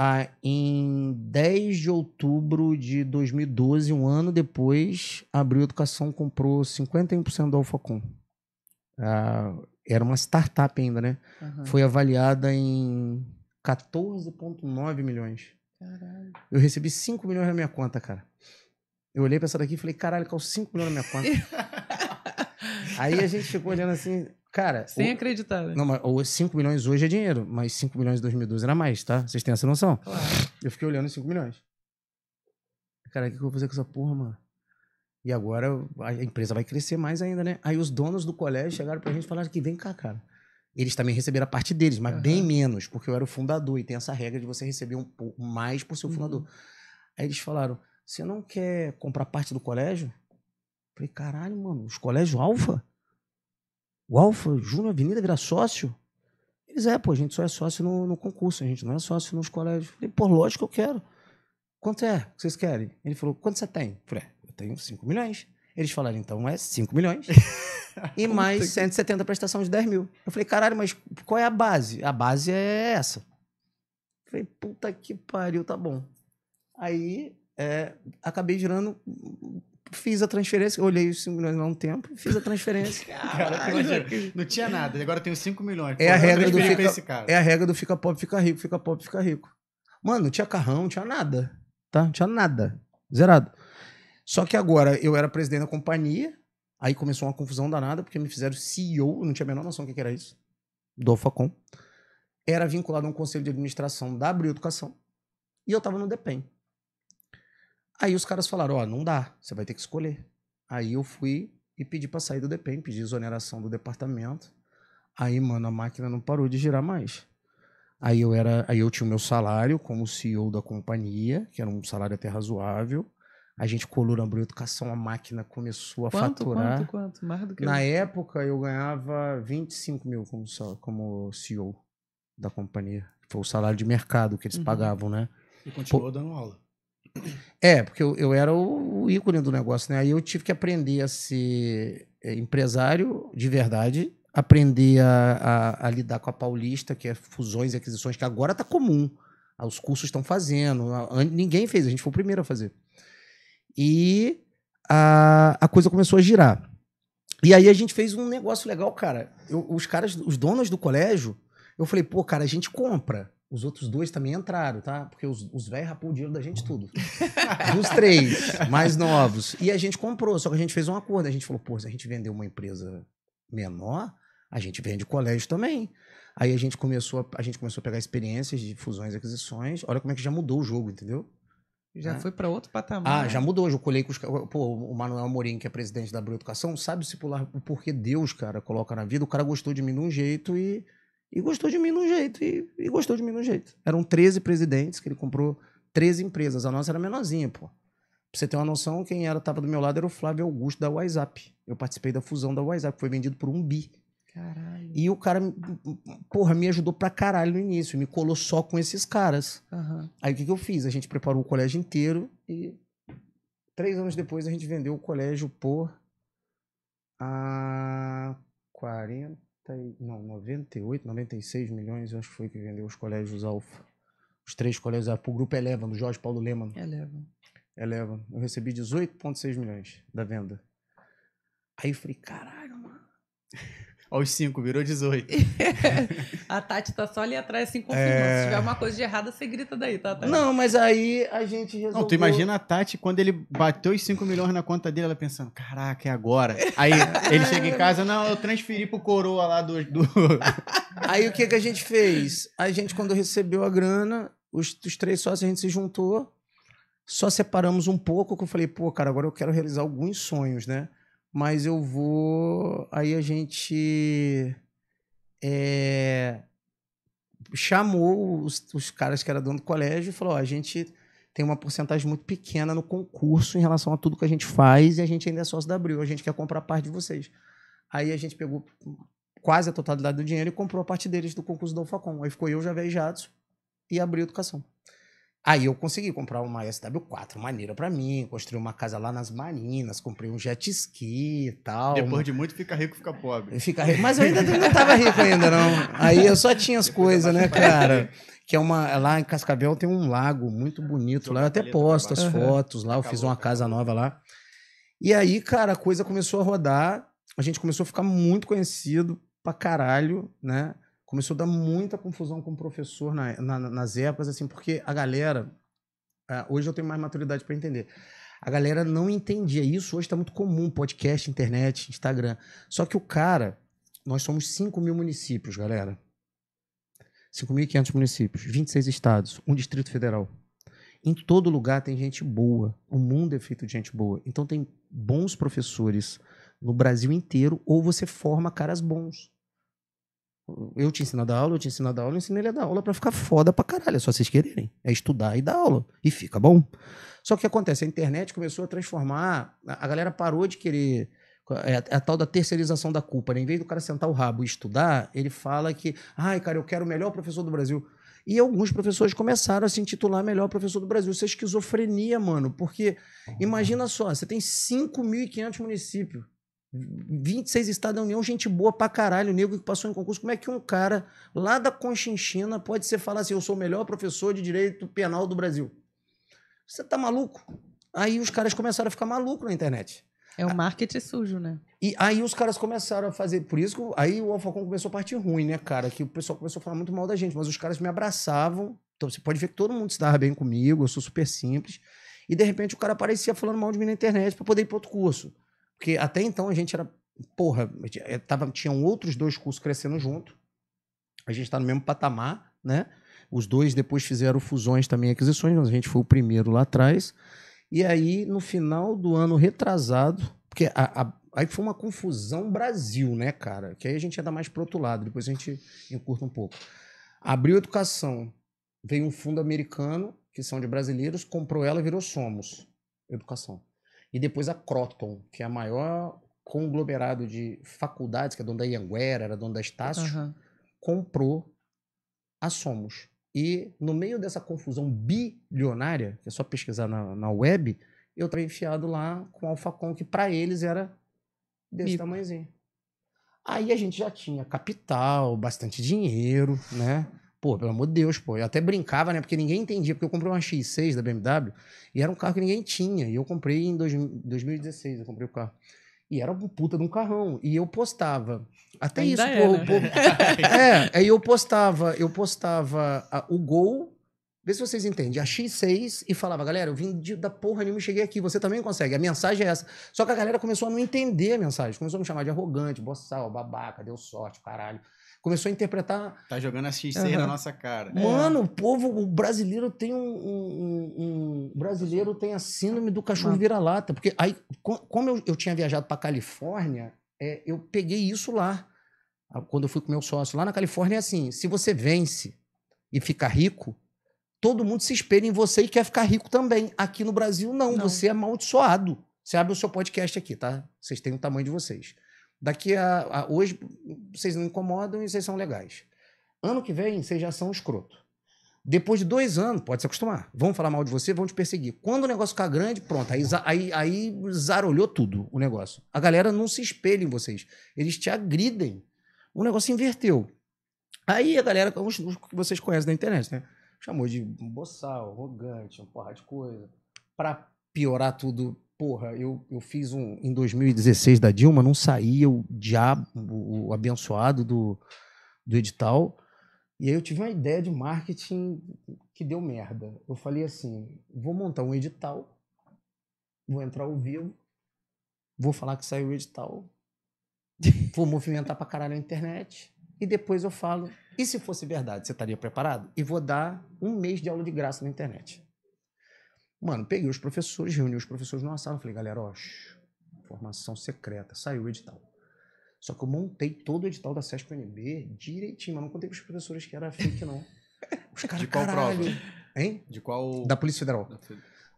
ah, em 10 de outubro de 2012, um ano depois, a Abril Educação comprou 51% da Alphacom. Ah, era uma startup ainda, né? Uhum. Foi avaliada em 14,9 milhões. Caralho. Eu recebi 5 milhões na minha conta, cara. Eu olhei pra essa daqui e falei, caralho, caiu 5 milhões na minha conta. Aí a gente ficou olhando assim, Cara. Sem o, acreditar, né? Não, mas, 5 milhões hoje é dinheiro, mas 5 milhões em 2012 era mais, tá? Vocês têm essa noção? Claro. Eu fiquei olhando 5 milhões. Cara, o que eu vou fazer com essa porra, mano? E agora a empresa vai crescer mais ainda, né? Aí os donos do colégio chegaram pra gente e falaram que vem cá, cara. Eles também receberam a parte deles, mas uhum. bem menos, porque eu era o fundador e tem essa regra de você receber um pouco mais por ser o uhum. fundador. Uhum. Aí eles falaram: você não quer comprar parte do colégio? Eu falei, caralho, mano, os colégios alfa? O Alfa Júnior Avenida virar sócio? Eles, é, pô, a gente só é sócio no, no concurso, a gente não é sócio nos colégios. Eu falei, pô, lógico que eu quero. Quanto é que vocês querem? Ele falou, quanto você tem? Eu falei, é, eu tenho 5 milhões. Eles falaram, então é 5 milhões. e mais 170 prestação de 10 mil. Eu falei, caralho, mas qual é a base? A base é essa. Eu falei, puta que pariu, tá bom. Aí é, acabei girando fiz a transferência, olhei os 5 milhões há um tempo, fiz a transferência. Cara, não tinha nada, agora tenho 5 milhões. É a, regra do fica, é a regra do fica pobre, fica rico, fica pobre, fica rico. Mano, não tinha carrão, não tinha nada. Tá? Não tinha nada. Zerado. Só que agora eu era presidente da companhia, aí começou uma confusão danada, porque me fizeram CEO, não tinha a menor noção do que era isso, do Facom. Era vinculado a um conselho de administração da Abril Educação. E eu tava no DEPEN. Aí os caras falaram: Ó, oh, não dá, você vai ter que escolher. Aí eu fui e pedi pra sair do DPEM, pedi exoneração do departamento. Aí, mano, a máquina não parou de girar mais. Aí eu era, aí eu tinha o meu salário como CEO da companhia, que era um salário até razoável. A gente colou colurambou educação, a máquina começou a quanto, faturar. Quanto, quanto? Mais do que Na eu... época eu ganhava 25 mil como, como CEO da companhia. Foi o salário de mercado que eles uhum. pagavam, né? E continuou Pô, dando aula. É, porque eu, eu era o, o ícone do negócio, né? Aí eu tive que aprender a ser é, empresário de verdade, aprender a, a, a lidar com a Paulista, que é fusões e aquisições, que agora tá comum. Ah, os cursos estão fazendo, ah, ninguém fez, a gente foi o primeiro a fazer. E a, a coisa começou a girar. E aí a gente fez um negócio legal, cara. Eu, os caras, os donos do colégio, eu falei, pô, cara, a gente compra os outros dois também entraram, tá? Porque os, os velhos rapou o dinheiro da gente tudo. Dos três, mais novos. E a gente comprou, só que a gente fez um acordo. A gente falou, pô, se a gente vender uma empresa menor, a gente vende colégio também. Aí a gente começou a, a gente começou a pegar experiências de fusões e aquisições. Olha como é que já mudou o jogo, entendeu? Já né? foi para outro patamar. Ah, já mudou. eu colhei com os. Pô, o Manuel Amorim, que é presidente da Educação. sabe se pular o porquê Deus, cara, coloca na vida. O cara gostou de mim de um jeito e e gostou de mim de um jeito, e, e gostou de mim de um jeito. Eram 13 presidentes que ele comprou, 13 empresas. A nossa era menorzinha, pô. Pra você ter uma noção, quem era tava do meu lado era o Flávio Augusto da WhatsApp. Eu participei da fusão da WhatsApp, foi vendido por um bi. Caralho. E o cara, porra, me ajudou pra caralho no início, me colou só com esses caras. Uhum. Aí o que, que eu fiz? A gente preparou o colégio inteiro e três anos depois a gente vendeu o colégio por ah, a 40 não, 98, 96 milhões, eu acho que foi que vendeu os colégios Alfa. Os três colégios Alfa, o grupo é Eleva, do Jorge Paulo Leman. É Eleva. Eleva. Eu recebi 18,6 milhões da venda. Aí eu falei, caralho, mano aos 5, virou 18. a Tati tá só ali atrás, assim, confirmando. É... Se tiver uma coisa de errada, você grita daí, tá? Tati? Não, mas aí a gente resolveu... Não, tu imagina a Tati quando ele bateu os 5 milhões na conta dele, ela pensando, caraca, é agora. Aí ele chega em casa, não, eu transferi pro coroa lá do... do... aí o que que a gente fez? A gente, quando recebeu a grana, os, os três sócios, a gente se juntou, só separamos um pouco, que eu falei, pô, cara, agora eu quero realizar alguns sonhos, né? mas eu vou. Aí a gente é, chamou os, os, caras que eram dono do colégio e falou: a gente tem uma porcentagem muito pequena no concurso em relação a tudo que a gente faz e a gente ainda é sócio da Abril, a gente quer comprar parte de vocês. Aí a gente pegou quase a totalidade do dinheiro e comprou a parte deles do concurso da UFACOM. Aí ficou eu, Javé e Jatos e Abril Educação. Aí eu consegui comprar uma SW4 maneira para mim, construí uma casa lá nas Marinas, comprei um jet ski e tal. Depois uma... de muito fica rico, fica pobre. Fica rico, mas eu ainda não tava rico ainda não. Aí eu só tinha as coisas, né, cara? Que é uma lá em Cascavel tem um lago muito bonito lá, eu até posto as fotos lá, eu fiz uma casa nova lá. E aí, cara, a coisa começou a rodar, a gente começou a ficar muito conhecido pra caralho, né? começou a dar muita confusão com o professor na, na, nas épocas, assim, porque a galera. Ah, hoje eu tenho mais maturidade para entender. A galera não entendia isso. Hoje está muito comum podcast, internet, Instagram. Só que o cara, nós somos 5 mil municípios, galera. 5.500 municípios, 26 estados, um distrito federal. Em todo lugar tem gente boa. O mundo é feito de gente boa. Então tem bons professores no Brasil inteiro ou você forma caras bons. Eu te ensino a dar aula, eu te ensino a dar aula, eu ensino ele a dar aula para ficar foda pra caralho. É só vocês quererem. É estudar e dar aula. E fica bom. Só que o que acontece? A internet começou a transformar. A galera parou de querer. É a, é a tal da terceirização da culpa. Né? Em vez do cara sentar o rabo e estudar, ele fala que, ai, cara, eu quero o melhor professor do Brasil. E alguns professores começaram a se intitular melhor professor do Brasil. Isso é esquizofrenia, mano. Porque imagina só, você tem 5.500 municípios. 26 estados da União, gente boa pra caralho, nego que passou em concurso. Como é que um cara lá da Conchinchina pode ser falar assim, eu sou o melhor professor de direito penal do Brasil? Você tá maluco? Aí os caras começaram a ficar maluco na internet. É o marketing sujo, né? E aí os caras começaram a fazer. Por isso que aí o Alfacon começou a partir ruim, né, cara? Que o pessoal começou a falar muito mal da gente, mas os caras me abraçavam. Então você pode ver que todo mundo se dava bem comigo, eu sou super simples. E de repente o cara aparecia falando mal de mim na internet para poder ir para outro curso. Porque até então a gente era. Porra, eh, tava, tinham outros dois cursos crescendo junto. A gente está no mesmo patamar, né? Os dois depois fizeram fusões também, aquisições, mas a gente foi o primeiro lá atrás. E aí, no final do ano retrasado, porque a, a, aí foi uma confusão Brasil, né, cara? Que aí a gente anda mais pro outro lado, depois a gente encurta um pouco. Abriu educação, veio um fundo americano, que são de brasileiros, comprou ela e virou Somos Educação e depois a Croton, que é a maior conglomerado de faculdades, que é dona da Ianguera, era dona da Estácio, uhum. comprou a Somos. E no meio dessa confusão bilionária, que é só pesquisar na, na web, eu estava enfiado lá com o Alfacom, que para eles era desse Bico. tamanhozinho. Aí a gente já tinha capital, bastante dinheiro, né? Pô, pelo amor de Deus, pô. Eu até brincava, né? Porque ninguém entendia. Porque eu comprei uma X6 da BMW e era um carro que ninguém tinha. E eu comprei em dois, 2016, eu comprei o carro. E era um puta de um carrão. E eu postava. Até Ainda isso, é, pô, né? pô. é, aí eu postava, eu postava a, o gol. Vê se vocês entendem. A X6 e falava, galera, eu vim de, da porra nenhuma e cheguei aqui. Você também consegue. A mensagem é essa. Só que a galera começou a não entender a mensagem. Começou a me chamar de arrogante, boçal, babaca, deu sorte, caralho. Começou a interpretar. Tá jogando a XC uhum. na nossa cara. É. Mano, é. o povo o brasileiro tem um, um, um brasileiro tem a síndrome do cachorro vira-lata. Porque aí, como eu, eu tinha viajado pra Califórnia, é, eu peguei isso lá. Ah, quando eu fui com meu sócio. Lá na Califórnia é assim: se você vence e fica rico, todo mundo se espelha em você e quer ficar rico também. Aqui no Brasil, não. não. Você é amaldiçoado. Você abre o seu podcast aqui, tá? Vocês têm o tamanho de vocês. Daqui a, a, Hoje vocês não incomodam e vocês são legais. Ano que vem vocês já são escroto. Depois de dois anos, pode se acostumar. Vão falar mal de você, vão te perseguir. Quando o negócio ficar grande, pronto, aí, aí, aí zarolhou tudo o negócio. A galera não se espelha em vocês. Eles te agridem. O negócio inverteu. Aí a galera, os, que vocês conhecem da internet, né? Chamou de boçal, arrogante, um porra de coisa. Pra piorar tudo, porra, eu, eu fiz um em 2016 da Dilma, não saía o diabo, o abençoado do, do edital. E aí eu tive uma ideia de marketing que deu merda. Eu falei assim, vou montar um edital, vou entrar ao vivo, vou falar que saiu o edital, vou movimentar pra caralho a internet e depois eu falo, e se fosse verdade, você estaria preparado? E vou dar um mês de aula de graça na internet. Mano, peguei os professores, reuni os professores numa sala, falei, galera, ó, formação secreta, saiu o edital. Só que eu montei todo o edital da SESP UNB direitinho, mas não contei pros professores que era fake, não. Os cara De qual caralho, prova? Hein? De qual... Da Polícia Federal. Da...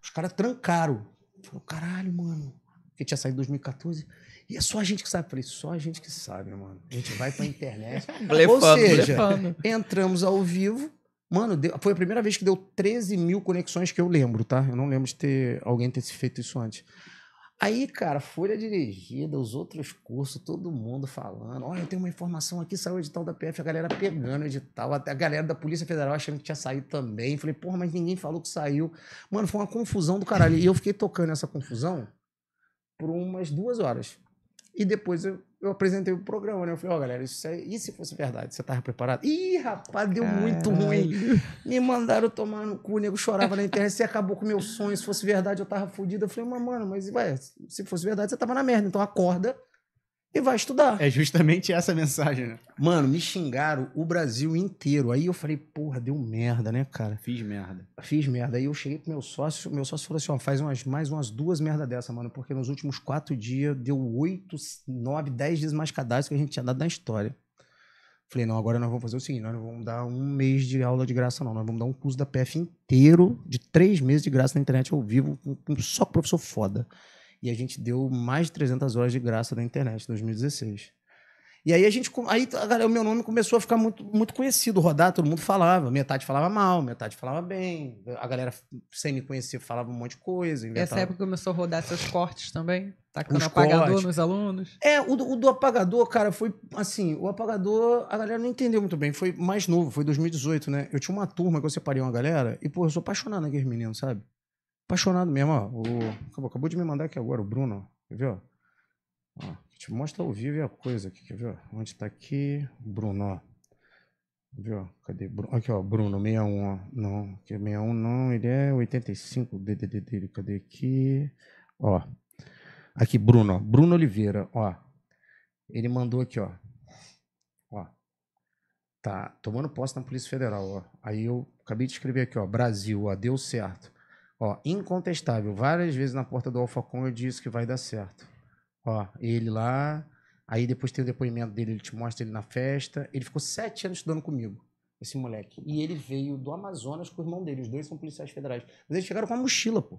Os caras trancaram. Falou, caralho, mano. Porque tinha saído em 2014. E é só a gente que sabe. Falei, só a gente que sabe, mano. A gente vai pra internet. blefando, Ou seja, blefando. entramos ao vivo, Mano, deu, foi a primeira vez que deu 13 mil conexões que eu lembro, tá? Eu não lembro de ter alguém ter feito isso antes. Aí, cara, folha dirigida, os outros cursos, todo mundo falando. Olha, tem uma informação aqui, saiu o edital da PF, a galera pegando o edital, até a galera da Polícia Federal achando que tinha saído também. Falei, porra, mas ninguém falou que saiu. Mano, foi uma confusão do caralho. E eu fiquei tocando essa confusão por umas duas horas. E depois eu eu apresentei o programa, né? Eu falei, ó, oh, galera, isso é... e se fosse verdade? Você tava preparado? Ih, rapaz, deu Caralho. muito ruim. Me mandaram tomar no cu, o nego chorava na internet, você acabou com meu sonho. Se fosse verdade, eu tava fodido. Eu falei, mas, mano, mas ué, se fosse verdade, você tava na merda. Então acorda e vai estudar. É justamente essa a mensagem, né? Mano, me xingaram o Brasil inteiro. Aí eu falei, porra, deu merda, né, cara? Fiz merda. Fiz merda. Aí eu cheguei pro meu sócio, meu sócio falou assim: ó, faz umas, mais umas duas merda dessa, mano, porque nos últimos quatro dias deu oito, nove, dez dias mais cadastro que a gente tinha dado na história. Falei, não, agora nós vamos fazer o seguinte: nós não vamos dar um mês de aula de graça, não. Nós vamos dar um curso da PF inteiro, de três meses de graça na internet ao vivo, com, com só professor foda. E a gente deu mais de 300 horas de graça na internet em 2016. E aí a gente. Aí galera, o meu nome começou a ficar muito, muito conhecido, rodar, todo mundo falava. Metade falava mal, metade falava bem. A galera, sem me conhecer, falava um monte de coisa. Inventava. Essa época começou a rodar seus cortes também? Tacando Os apagador cortes. nos alunos? É, o do, o do, apagador, cara, foi assim: o apagador, a galera não entendeu muito bem. Foi mais novo, foi 2018, né? Eu tinha uma turma que eu separei uma galera, e, pô, eu sou apaixonado naqueles meninos, sabe? Apaixonado mesmo, ó. O... Acabou, acabou, de me mandar aqui agora, o Bruno. Quer ver, ó? te mostra ao vivo a coisa aqui, quer ver? Ó? Onde tá aqui? Bruno, ó. Viu? Cadê Bruno? Aqui, ó, Bruno, 61, ó. Não, aqui é 61 não, ele é 85, DDD dele, cadê aqui? Ó, aqui, Bruno, ó. Bruno Oliveira, ó. Ele mandou aqui, ó. Ó. Tá tomando posse na Polícia Federal, ó. Aí eu acabei de escrever aqui, ó, Brasil, ó, deu certo. Ó, incontestável. Várias vezes na porta do Alfacon eu disse que vai dar certo. Ó, ele lá, aí depois tem o depoimento dele, ele te mostra ele na festa. Ele ficou sete anos estudando comigo, esse moleque. E ele veio do Amazonas com o irmão dele. Os dois são policiais federais. Mas eles chegaram com uma mochila, pô.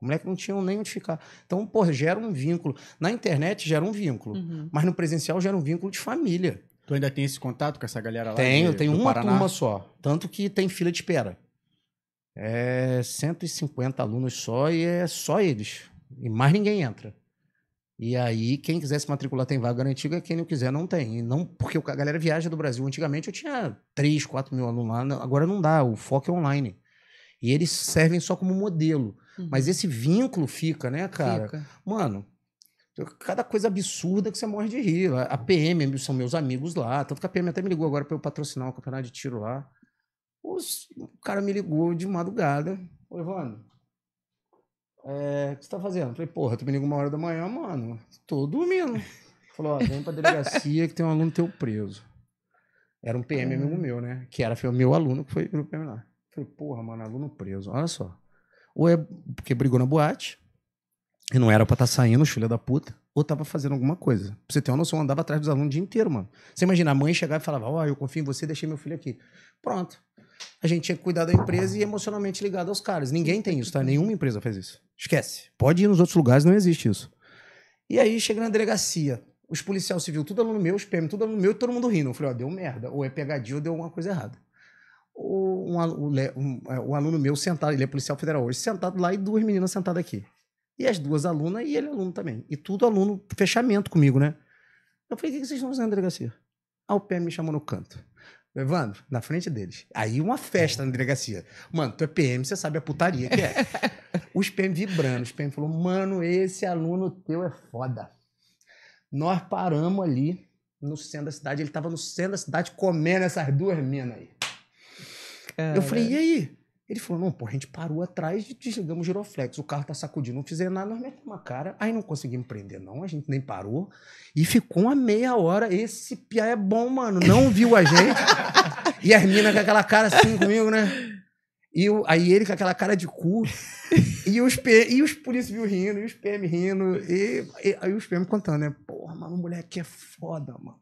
O moleque não tinha nem onde ficar. Então, pô, gera um vínculo. Na internet gera um vínculo. Uhum. Mas no presencial gera um vínculo de família. Tu ainda tem esse contato com essa galera lá? Tenho, de, tenho uma Paraná? turma só. Tanto que tem fila de espera é 150 alunos só e é só eles. E mais ninguém entra. E aí, quem quiser se matricular tem vaga antiga, quem não quiser não tem. E não porque a galera viaja do Brasil. Antigamente eu tinha 3, 4 mil alunos lá, agora não dá, o foco é online. E eles servem só como modelo. Uhum. Mas esse vínculo fica, né, cara? Fica. Mano, cada coisa absurda que você morre de rir. A PM são meus amigos lá. Tanto que a PM até me ligou agora para eu patrocinar um campeonato de tiro lá o cara me ligou de madrugada. Ô, Evandro, é, o que você tá fazendo? falei, porra, tu me ligou uma hora da manhã, mano. Tô dormindo. Falou, ó, vem pra delegacia que tem um aluno teu preso. Era um PM amigo meu, né? Que era foi meu aluno que foi pro PM lá. falei, porra, mano, aluno preso. Olha só. Ou é porque brigou na boate, e não era pra estar tá saindo, filha da puta, ou tava fazendo alguma coisa. Pra você ter uma noção, eu andava atrás dos alunos o dia inteiro, mano. Você imagina, a mãe chegar e falava, ó, oh, eu confio em você, deixei meu filho aqui. Pronto a gente tinha que cuidar da empresa e emocionalmente ligado aos caras. Ninguém tem isso, tá? Nenhuma empresa faz isso. Esquece. Pode ir nos outros lugares, não existe isso. E aí chega na delegacia, os policiais civil, tudo aluno meu, os PM, tudo aluno meu, e todo mundo rindo. Eu falei, ó, deu merda. Ou é pegadinha ou deu alguma coisa errada. O um, um, um, é, aluno meu sentado, ele é policial federal hoje, sentado lá e duas meninas sentadas aqui. E as duas alunas e ele é aluno também. E tudo aluno, fechamento comigo, né? Eu falei, o que vocês estão fazendo na delegacia? Ah, o PM me chamou no canto. Evandro, na frente deles. Aí uma festa na delegacia. Mano, tu é PM, você sabe a putaria que é. os PM vibrando, os PM falou: mano, esse aluno teu é foda. Nós paramos ali no centro da cidade, ele tava no centro da cidade comendo essas duas minas aí. Eu falei, e aí? Ele falou, não, pô, a gente parou atrás e desligamos o giroflex. O carro tá sacudindo, não fizer nada, nós metemos uma cara. Aí não conseguimos prender, não, a gente nem parou. E ficou uma meia hora. Esse piá é bom, mano. Não viu a gente. e as minas com aquela cara assim comigo, né? E eu, aí ele com aquela cara de cu. e, os e os polícia viu rindo, e os PM rindo. E, e aí os PM contando, né? Porra, mano, o moleque é foda, mano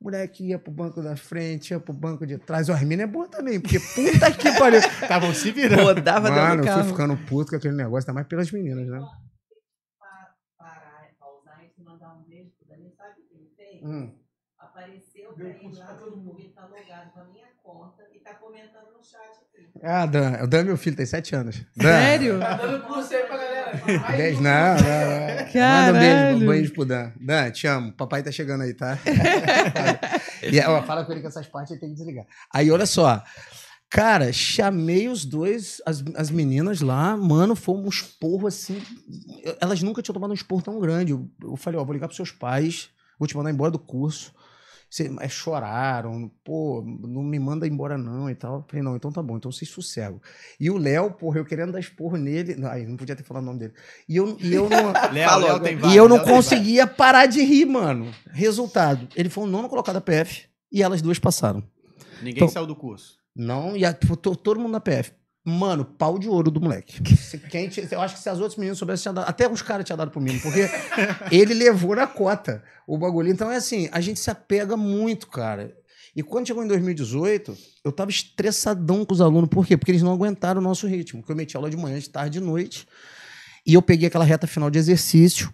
moleque ia pro banco da frente, ia pro banco de trás. O Armina é boa também, porque puta que pariu. Estavam se virando. Rodava Mano, eu fui ficando puto com aquele negócio, tá mais pelas meninas, né? Parar, pausar e mandar um beijo Hum. Apareceu pra ele lá no Google, ele tá logado pra minha conta e tá comentando no chat aqui. Ah, Dan. O Dan, é meu filho, tem 7 anos. Dan. Sério? Tá dando curso aí pra galera. Beijo, não, não, não. Caralho. Manda um beijo, um beijo pro Dan. Dan, te amo. Papai tá chegando aí, tá? e, ó, fala com ele que essas partes ele tem que desligar. Aí, olha só. Cara, chamei os dois, as, as meninas lá, mano, foi um esporro assim. Elas nunca tinham tomado um esporro tão grande. Eu, eu falei, ó, vou ligar pros seus pais, vou te mandar embora do curso é, choraram, pô, não me manda embora não e tal. falei, não, então tá bom, então vocês sossegam. E o Léo, porra, eu querendo dar esporro nele, não, aí não podia ter falado o nome dele. E eu, e eu não, Léo, Léo tem e eu não Léo conseguia parar de rir, mano. Resultado, ele foi o nono colocado da PF e elas duas passaram. Ninguém então, saiu do curso. Não, e a, tipo, todo mundo na PF. Mano, pau de ouro do moleque. Quem te, eu acho que se as outras meninas soubessem, dado, até os caras tinham dado pro menino, porque ele levou na cota o bagulho. Então é assim, a gente se apega muito, cara. E quando chegou em 2018, eu tava estressadão com os alunos. Por quê? Porque eles não aguentaram o nosso ritmo. Porque eu meti aula de manhã, de tarde, de noite. E eu peguei aquela reta final de exercício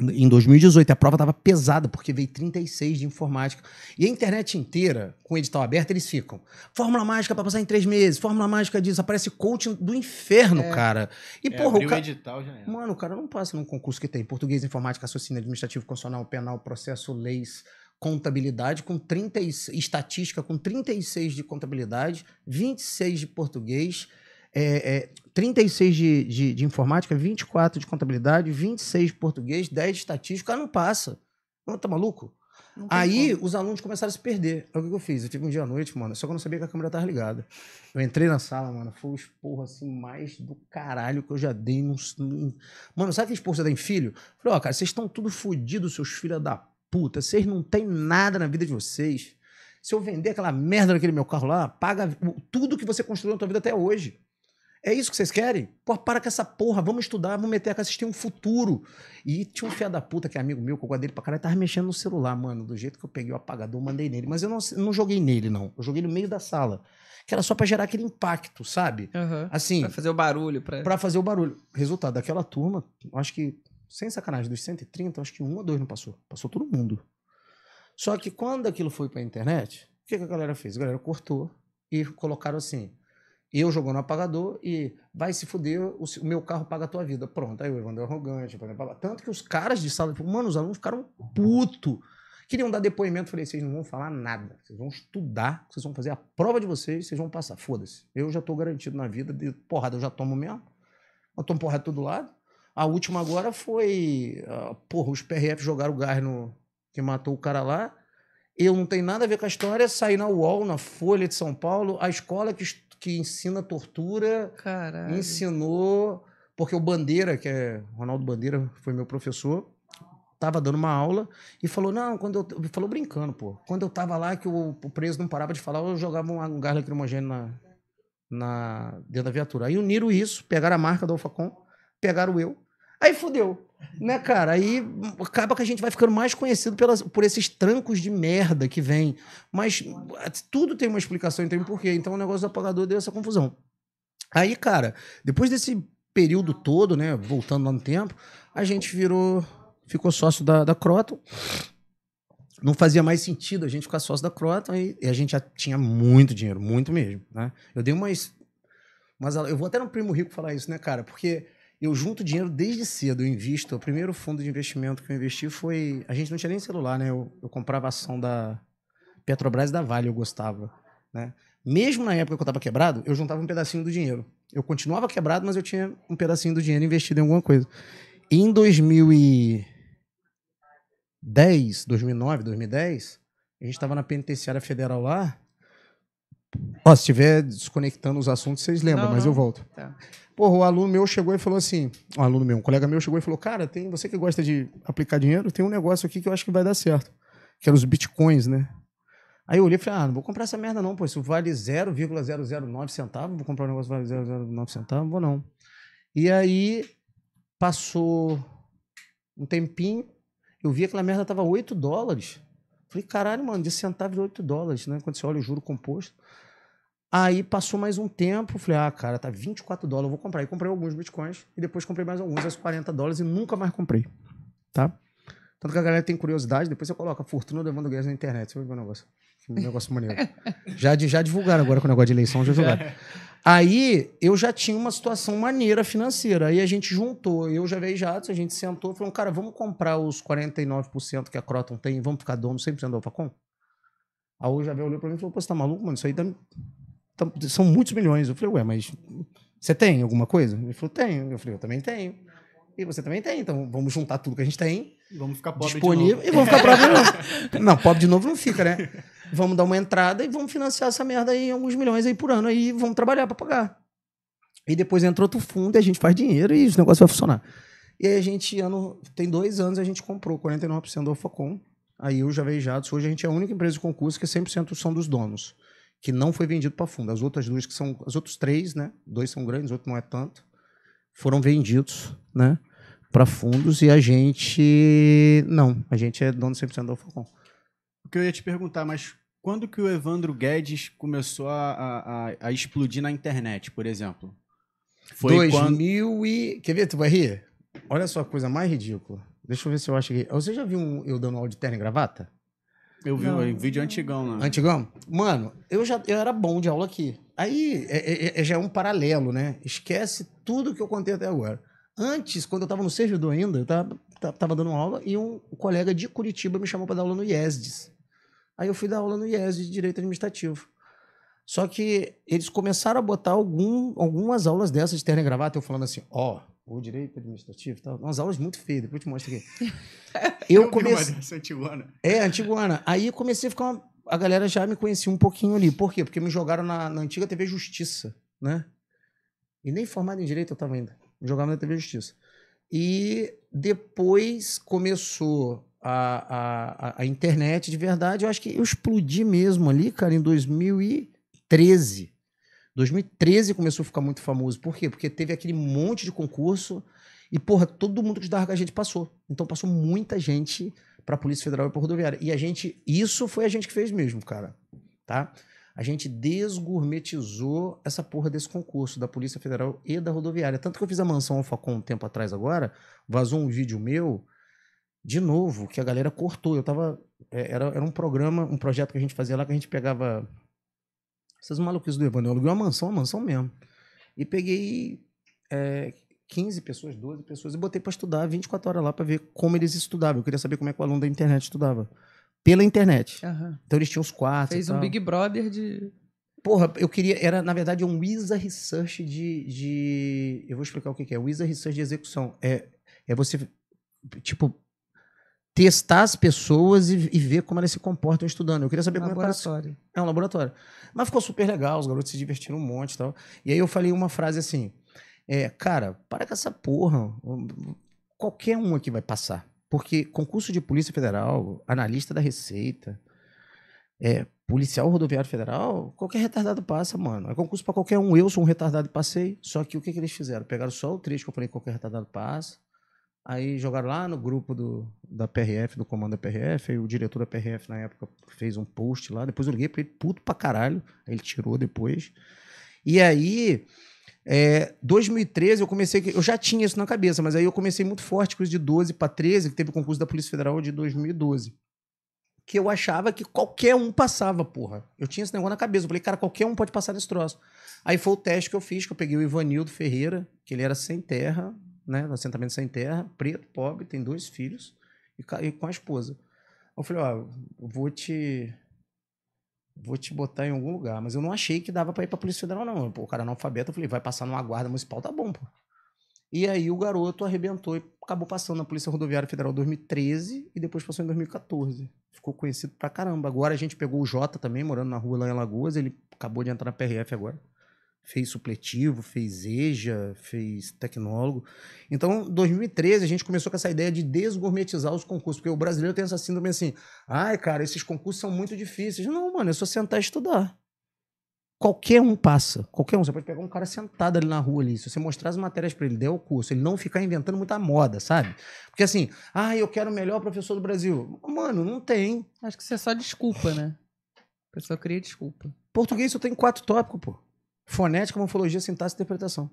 em 2018 a prova estava pesada, porque veio 36 de informática. E a internet inteira, com o edital aberto, eles ficam. Fórmula mágica para passar em três meses, fórmula mágica disso, aparece coaching do inferno, é, cara. E, é, porra, o cara. Edital já era. Mano, o cara não passa num concurso que tem português, informática, raciocínio administrativo, constitucional, penal, processo, leis, contabilidade, com 30 estatística, com 36 de contabilidade, 26 de português. É, é, 36 de, de, de informática, 24 de contabilidade, 26 de português, 10 de estatística. O cara não passa. Não, tá maluco? Não Aí como. os alunos começaram a se perder. Olha o que eu fiz? Eu tive um dia à noite, mano, só que eu não sabia que a câmera tava ligada. Eu entrei na sala, mano, foi o esporro assim mais do caralho que eu já dei. Num... Mano, sabe que esporro você dá em filho? Eu falei, ó, oh, cara, vocês estão tudo fodidos, seus filhos da puta. Vocês não tem nada na vida de vocês. Se eu vender aquela merda naquele meu carro lá, paga tudo que você construiu na tua vida até hoje. É isso que vocês querem? Pô, para com essa porra, vamos estudar, vamos meter a cara, vocês têm um futuro. E tinha um fé da puta que é amigo meu, que eu guardei ele pra caralho, tava mexendo no celular, mano, do jeito que eu peguei o apagador, mandei nele. Mas eu não, não joguei nele, não. Eu joguei no meio da sala. Que era só para gerar aquele impacto, sabe? Uhum. Assim. Pra fazer o barulho. Pra... pra fazer o barulho. Resultado, daquela turma, acho que, sem sacanagem, dos 130, acho que um ou dois não passou. Passou todo mundo. Só que quando aquilo foi pra internet, o que, que a galera fez? A galera cortou e colocaram assim eu jogando apagador e vai se fuder, o, o meu carro paga a tua vida. Pronto, aí o Evandro é arrogante. É Tanto que os caras de sala, mano, os alunos ficaram puto. Queriam dar depoimento, falei, vocês não vão falar nada. Vocês vão estudar, vocês vão fazer a prova de vocês, vocês vão passar. Foda-se. Eu já tô garantido na vida de porrada, eu já tomo mesmo. Eu tomo porrada de todo lado. A última agora foi, ah, porra, os PRF jogaram o gás no, que matou o cara lá. Eu não tenho nada a ver com a história, saí na UOL, na Folha de São Paulo, a escola que que ensina tortura, Caralho. ensinou. Porque o Bandeira, que é. Ronaldo Bandeira foi meu professor, estava dando uma aula e falou: Não, quando eu. Falou brincando, pô. Quando eu estava lá, que o, o, preso não parava de falar, eu jogava um, galho gás lacrimogêneo na, na, dentro da viatura. Aí uniram isso, pegaram a marca da Alfacom, pegaram eu. Aí fudeu. Né, cara? Aí acaba que a gente vai ficando mais conhecido pelas, por esses trancos de merda que vem. Mas eh, tudo tem uma explicação e tem um porquê. Então o negócio do apagador deu essa confusão. Aí, cara, depois desse período todo, né? Voltando lá no tempo, a gente virou. Ficou sócio da, da Croton. Não fazia mais sentido a gente ficar sócio da Croton e, e a gente já tinha muito dinheiro, muito mesmo, né? Eu dei umas. Mas eu vou até no Primo Rico falar isso, né, cara? Porque eu junto dinheiro desde cedo, eu invisto. O primeiro fundo de investimento que eu investi foi. A gente não tinha nem celular, né? Eu, eu comprava ação da Petrobras e da Vale, eu gostava. Né? Mesmo na época que eu estava quebrado, eu juntava um pedacinho do dinheiro. Eu continuava quebrado, mas eu tinha um pedacinho do dinheiro investido em alguma coisa. em 2010, 2009, 2010, a gente estava na penitenciária federal lá Ó, se estiver desconectando os assuntos, vocês lembram, não, mas não. eu volto. Tá. Porra, o aluno meu chegou e falou assim: um aluno meu, um colega meu chegou e falou: Cara, tem você que gosta de aplicar dinheiro, tem um negócio aqui que eu acho que vai dar certo. Que era os bitcoins, né? Aí eu olhei e falei: Ah, não vou comprar essa merda, não, pô. Isso vale 0,009 centavos, vou comprar um negócio que vale 0,009 centavos, vou não. E aí passou um tempinho, eu vi que aquela merda tava 8 dólares. Falei, caralho, mano, de centavo de 8 dólares, né? Quando você olha o juro composto. Aí passou mais um tempo, falei, ah, cara, tá 24 dólares, eu vou comprar. E comprei alguns bitcoins e depois comprei mais alguns, às 40 dólares e nunca mais comprei, tá? Tanto que a galera tem curiosidade, depois você coloca a fortuna levando Evandro na internet, você vai ver o negócio. Um negócio maneiro. Já, já divulgaram agora com o negócio de eleição, já jogaram. Aí eu já tinha uma situação maneira financeira. Aí a gente juntou, eu já veio já, a gente sentou e falou, cara, vamos comprar os 49% que a Croton tem e vamos ficar dono 100% do Alfacom? Aí o Javel olhou pra mim e falou, pô, você tá maluco, mano? Isso aí dá são muitos milhões. Eu falei, ué, mas você tem alguma coisa? Ele falou, tenho. Eu falei, eu também tenho. E você também tem, então vamos juntar tudo que a gente tem. vamos ficar pobre disponível, E vamos ficar pobre de novo. Não, pobre de novo não fica, né? Vamos dar uma entrada e vamos financiar essa merda aí, alguns milhões aí por ano, aí vamos trabalhar para pagar. E depois entra outro fundo e a gente faz dinheiro e os negócios vai funcionar. E aí a gente, ano, tem dois anos, a gente comprou 49% da Ofacom. Aí eu já vejo Jatos. Hoje a gente é a única empresa de concurso que 100% é são dos donos que não foi vendido para fundo. As outras duas que são, os outros três, né? Dois são grandes, outro não é tanto, foram vendidos, né? Para fundos e a gente não, a gente é dono 100% da Falcon. O que eu ia te perguntar, mas quando que o Evandro Guedes começou a, a, a explodir na internet, por exemplo? Foi 2000 quando... e... Quer ver, tu vai rir? Olha só a coisa mais ridícula. Deixa eu ver se eu acho que... Você já viu um, eu dando aula de terno e gravata? Eu vi, o vídeo antigão, né? Antigão? Mano, eu já eu era bom de aula aqui. Aí é é, é, é, já é um paralelo, né? Esquece tudo que eu contei até agora. Antes, quando eu tava no servidor ainda, eu tava, tava dando aula e um colega de Curitiba me chamou para dar aula no IESDES. Aí eu fui dar aula no IESDES de Direito Administrativo. Só que eles começaram a botar algum, algumas aulas dessas de terno e gravata, eu falando assim, ó, oh, ou direito administrativo tal. Umas aulas muito feias, depois eu te mostro aqui. eu, eu comecei. É Antiguana. É, Antiguana. Aí eu comecei a ficar. Uma... A galera já me conhecia um pouquinho ali. Por quê? Porque me jogaram na, na antiga TV Justiça, né? E nem formado em direito eu estava ainda. Me jogaram na TV Justiça. E depois começou a, a, a internet de verdade. Eu acho que eu explodi mesmo ali, cara, em 2013. 2013 começou a ficar muito famoso. Por quê? Porque teve aquele monte de concurso e, porra, todo mundo que estudava com a gente passou. Então passou muita gente pra Polícia Federal e pra rodoviária. E a gente, isso foi a gente que fez mesmo, cara. Tá? A gente desgourmetizou essa porra desse concurso da Polícia Federal e da rodoviária. Tanto que eu fiz a mansão ao um tempo atrás agora, vazou um vídeo meu, de novo, que a galera cortou. Eu tava. É, era, era um programa, um projeto que a gente fazia lá, que a gente pegava essas maluquices do Evandro. Eu aluguei uma mansão, uma mansão mesmo. E peguei é, 15 pessoas, 12 pessoas, e botei para estudar 24 horas lá para ver como eles estudavam. Eu queria saber como é que o aluno da internet estudava. Pela internet. Uhum. Então eles tinham os quartos. Fez um Big Brother de. Porra, eu queria. Era, na verdade, um Wizard Research de, de. Eu vou explicar o que, é. Wizard Research de execução. É, é você, tipo, testar as pessoas e, e, ver como elas se comportam estudando. Eu queria saber um como é laboratório. é um laboratório. Mas ficou super legal, os garotos se divertiram um monte e tal. E aí eu falei uma frase assim, é, cara, para com essa porra, qualquer um aqui vai passar. Porque concurso de Polícia Federal, analista da Receita, é, policial rodoviário federal, qualquer retardado passa, mano. É concurso para qualquer um. Eu sou um retardado e passei. Só que o que, que eles fizeram? Pegaram só o trecho que eu falei que qualquer retardado passa Aí jogaram lá no grupo do, da PRF, do comando da PRF. Aí o diretor da PRF na época fez um post lá. Depois eu liguei pra ele, puto pra caralho. Aí ele tirou depois. E aí, é, 2013, eu comecei. Eu já tinha isso na cabeça, mas aí eu comecei muito forte com isso de 12 para 13, que teve o concurso da Polícia Federal de 2012. Que eu achava que qualquer um passava, porra. Eu tinha esse negócio na cabeça. Eu falei, cara, qualquer um pode passar nesse troço. Aí foi o teste que eu fiz, que eu peguei o Ivanildo Ferreira, que ele era sem terra, né, no assentamento sem terra, preto, pobre, tem dois filhos e, e com a esposa. Eu falei, ó, vou te vou te botar em algum lugar, mas eu não achei que dava para ir para Polícia Federal não. Pô, o cara é analfabeto, eu falei, vai passar numa guarda municipal, tá bom, pô. E aí o garoto arrebentou e acabou passando na Polícia Rodoviária Federal em 2013 e depois passou em 2014. Ficou conhecido pra caramba. Agora a gente pegou o Jota também, morando na rua lá em Alagoas, ele acabou de entrar na PRF agora fez supletivo, fez EJA, fez tecnólogo. Então, 2013 a gente começou com essa ideia de desgourmetizar os concursos, porque o brasileiro tem essa síndrome assim: "Ai, cara, esses concursos são muito difíceis". Não, mano, é só sentar e estudar. Qualquer um passa, qualquer um. Você pode pegar um cara sentado ali na rua ali, se você mostrar as matérias para ele, der o curso, ele não ficar inventando muita moda, sabe? Porque assim, ah, eu quero o melhor professor do Brasil. Mano, não tem. Acho que isso é só desculpa, né? A pessoa cria desculpa. Português só tem quatro tópicos, pô. Fonética, morfologia, sintaxe e interpretação.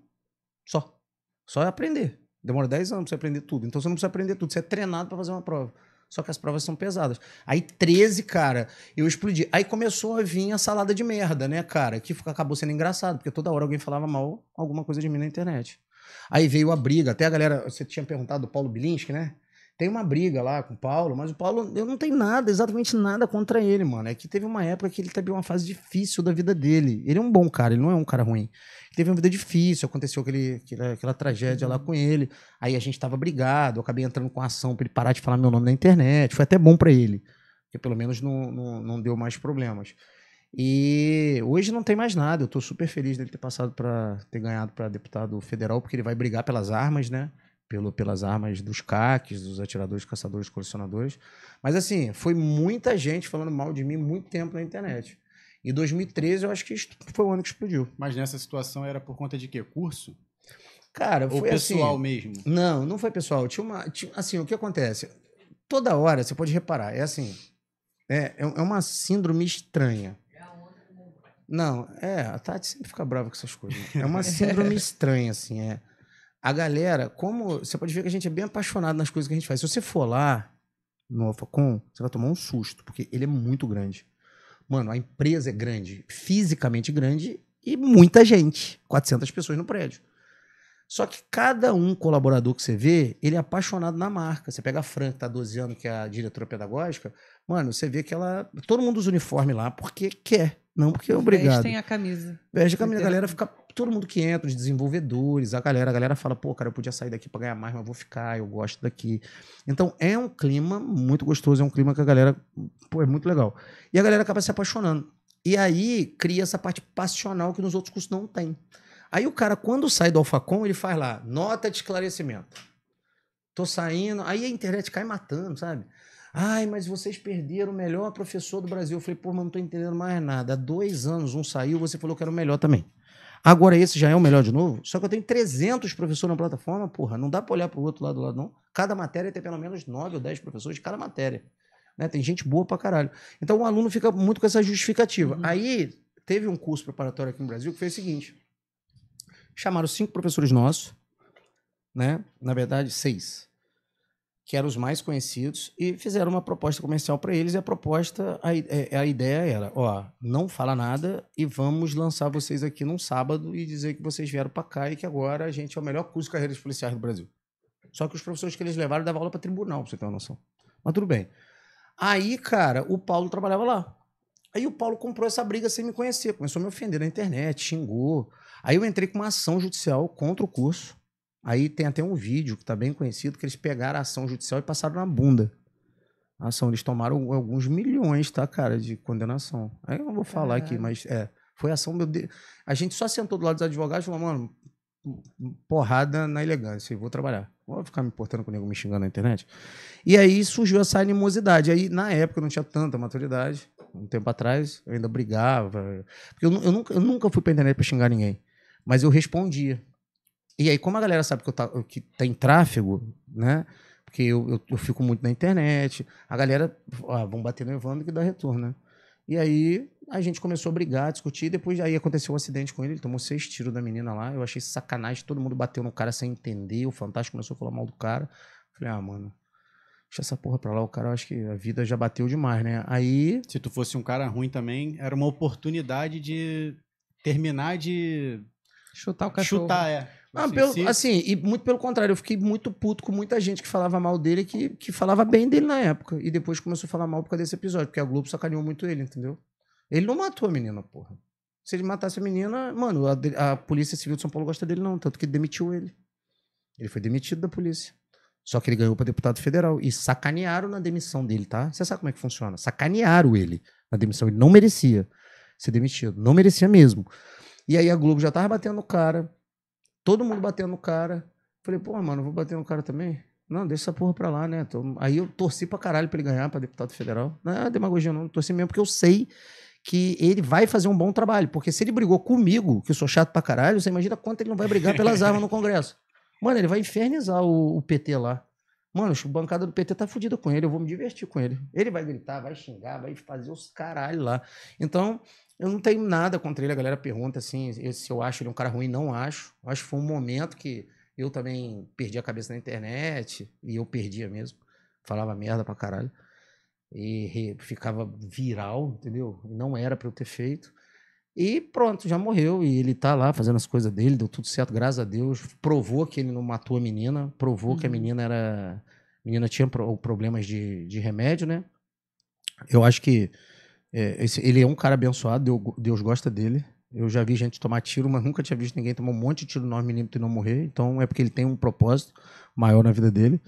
Só. Só é aprender. Demora 10 anos pra você aprender tudo. Então você não precisa aprender tudo, você é treinado para fazer uma prova. Só que as provas são pesadas. Aí 13, cara, eu explodi. Aí começou a vir a salada de merda, né, cara? Que acabou sendo engraçado, porque toda hora alguém falava mal alguma coisa de mim na internet. Aí veio a briga. Até a galera, você tinha perguntado do Paulo Bilinski, né? Tem uma briga lá com o Paulo, mas o Paulo, eu não tenho nada, exatamente nada contra ele, mano. É que teve uma época que ele teve uma fase difícil da vida dele. Ele é um bom cara, ele não é um cara ruim. Teve uma vida difícil, aconteceu aquele, aquela, aquela tragédia lá com ele. Aí a gente tava brigado, eu acabei entrando com ação para ele parar de falar meu nome na internet. Foi até bom para ele, porque pelo menos não, não, não deu mais problemas. E hoje não tem mais nada. Eu tô super feliz dele ter passado para ter ganhado para deputado federal, porque ele vai brigar pelas armas, né? pelo, pelas armas dos caques, dos atiradores, caçadores, colecionadores. Mas assim, foi muita gente falando mal de mim muito tempo na internet. E 2013 eu acho que foi o ano que explodiu. Mas nessa situação era por conta de quê? Curso? Cara, Ou foi assim, pessoal assim, mesmo? Não, não foi pessoal. Tinha uma, tinha, assim, o que acontece? Toda hora você pode reparar, é assim, é, é, é uma síndrome estranha. Não, é, a Tati sempre fica brava com essas coisas. É uma síndrome estranha, assim, é a galera, como. Você pode ver que a gente é bem apaixonado nas coisas que a gente faz. Se você for lá no AlphaCon, você vai tomar um susto, porque ele é muito grande. Mano, a empresa é grande, fisicamente grande e muita gente. 400 pessoas no prédio. Só que cada um colaborador que você vê, ele é apaixonado na marca. Você pega a Fran, que tá 12 anos, que é a diretora pedagógica, mano, você vê que ela. Todo mundo usa uniforme lá porque quer, não porque é obrigado. Vestem a camisa. Veste a camisa, a galera fica todo mundo que entra, os desenvolvedores, a galera, a galera fala, pô, cara, eu podia sair daqui para ganhar mais, mas vou ficar, eu gosto daqui. Então é um clima muito gostoso, é um clima que a galera, pô, é muito legal. E a galera acaba se apaixonando. E aí cria essa parte passional que nos outros cursos não tem. Aí o cara, quando sai do Alfacom, ele faz lá, nota de esclarecimento. Tô saindo, aí a internet cai matando, sabe? Ai, mas vocês perderam o melhor professor do Brasil. Eu falei, pô, mas não tô entendendo mais nada. Há dois anos um saiu, você falou que era o melhor também. Agora esse já é o melhor de novo? Só que eu tenho 300 professores na plataforma, porra, não dá para olhar para o outro lado, lado não. Cada matéria tem pelo menos 9 ou 10 professores de cada matéria. Né? Tem gente boa para caralho. Então o aluno fica muito com essa justificativa. Uhum. Aí teve um curso preparatório aqui no Brasil que fez o seguinte: chamaram cinco professores nossos, né? Na verdade, seis que eram os mais conhecidos, e fizeram uma proposta comercial para eles. E a proposta, a, é, a ideia era: ó, não fala nada e vamos lançar vocês aqui num sábado e dizer que vocês vieram para cá e que agora a gente é o melhor curso de carreiras policiais do Brasil. Só que os professores que eles levaram davam aula para tribunal, pra você ter uma noção. Mas tudo bem. Aí, cara, o Paulo trabalhava lá. Aí o Paulo comprou essa briga sem me conhecer, começou a me ofender na internet, xingou. Aí eu entrei com uma ação judicial contra o curso Aí tem até um vídeo que está bem conhecido que eles pegaram a ação judicial e passaram na bunda. A ação, eles tomaram alguns milhões, tá, cara, de condenação. Aí eu não vou falar aqui, mas é. Foi ação, meu Deus. A gente só sentou do lado dos advogados e falou, mano, porrada na elegância vou trabalhar. Vou ficar me importando com o nego me xingando na internet. E aí surgiu essa animosidade. Aí, na época, eu não tinha tanta maturidade. Um tempo atrás, eu ainda brigava. Porque eu, eu nunca, eu nunca fui pra internet pra xingar ninguém. Mas eu respondia. E aí, como a galera sabe que, eu tá, que tem tráfego, né? Porque eu, eu, eu fico muito na internet, a galera, ó, vão bater no Evandro que dá retorno, né? E aí a gente começou a brigar, a discutir, depois aí aconteceu um acidente com ele, ele tomou seis tiros da menina lá, eu achei sacanagem, todo mundo bateu no cara sem entender, o Fantástico começou a falar mal do cara. Falei, ah, mano, deixa essa porra pra lá, o cara, eu acho que a vida já bateu demais, né? Aí... Se tu fosse um cara ruim também, era uma oportunidade de terminar de... Chutar o cachorro. Chutar, é. Ah, assim, pelo, se... assim, e muito pelo contrário, eu fiquei muito puto com muita gente que falava mal dele que, que falava bem dele na época. E depois começou a falar mal por causa desse episódio, porque a Globo sacaneou muito ele, entendeu? Ele não matou a menina, porra. Se ele matasse a menina, mano, a, a Polícia Civil de São Paulo gosta dele, não, tanto que demitiu ele. Ele foi demitido da polícia. Só que ele ganhou para deputado federal. E sacanearam na demissão dele, tá? Você sabe como é que funciona? Sacanearam ele na demissão. Ele não merecia ser demitido. Não merecia mesmo. E aí a Globo já tava batendo o cara. Todo mundo batendo no cara. Falei, pô, mano, vou bater no cara também? Não, deixa essa porra pra lá, né? Aí eu torci pra caralho pra ele ganhar pra deputado federal. Não é demagogia, não. Torci mesmo porque eu sei que ele vai fazer um bom trabalho. Porque se ele brigou comigo, que eu sou chato pra caralho, você imagina quanto ele não vai brigar pelas armas no Congresso. Mano, ele vai infernizar o, o PT lá. Mano, a bancada do PT tá fudida com ele, eu vou me divertir com ele. Ele vai gritar, vai xingar, vai fazer os caralho lá. Então, eu não tenho nada contra ele. A galera pergunta assim, se eu acho ele um cara ruim. Não acho. Acho que foi um momento que eu também perdi a cabeça na internet. E eu perdia mesmo. Falava merda pra caralho. E ficava viral, entendeu? Não era pra eu ter feito. E pronto, já morreu. E ele tá lá fazendo as coisas dele, deu tudo certo, graças a Deus. Provou que ele não matou a menina, provou uhum. que a uhum. menina era. A menina tinha problemas de, de remédio, né? Eu acho que é, esse, ele é um cara abençoado, Deus, Deus gosta dele. Eu já vi gente tomar tiro, mas nunca tinha visto ninguém tomar um monte de tiro no 9mm e não morrer. Então é porque ele tem um propósito maior na vida dele.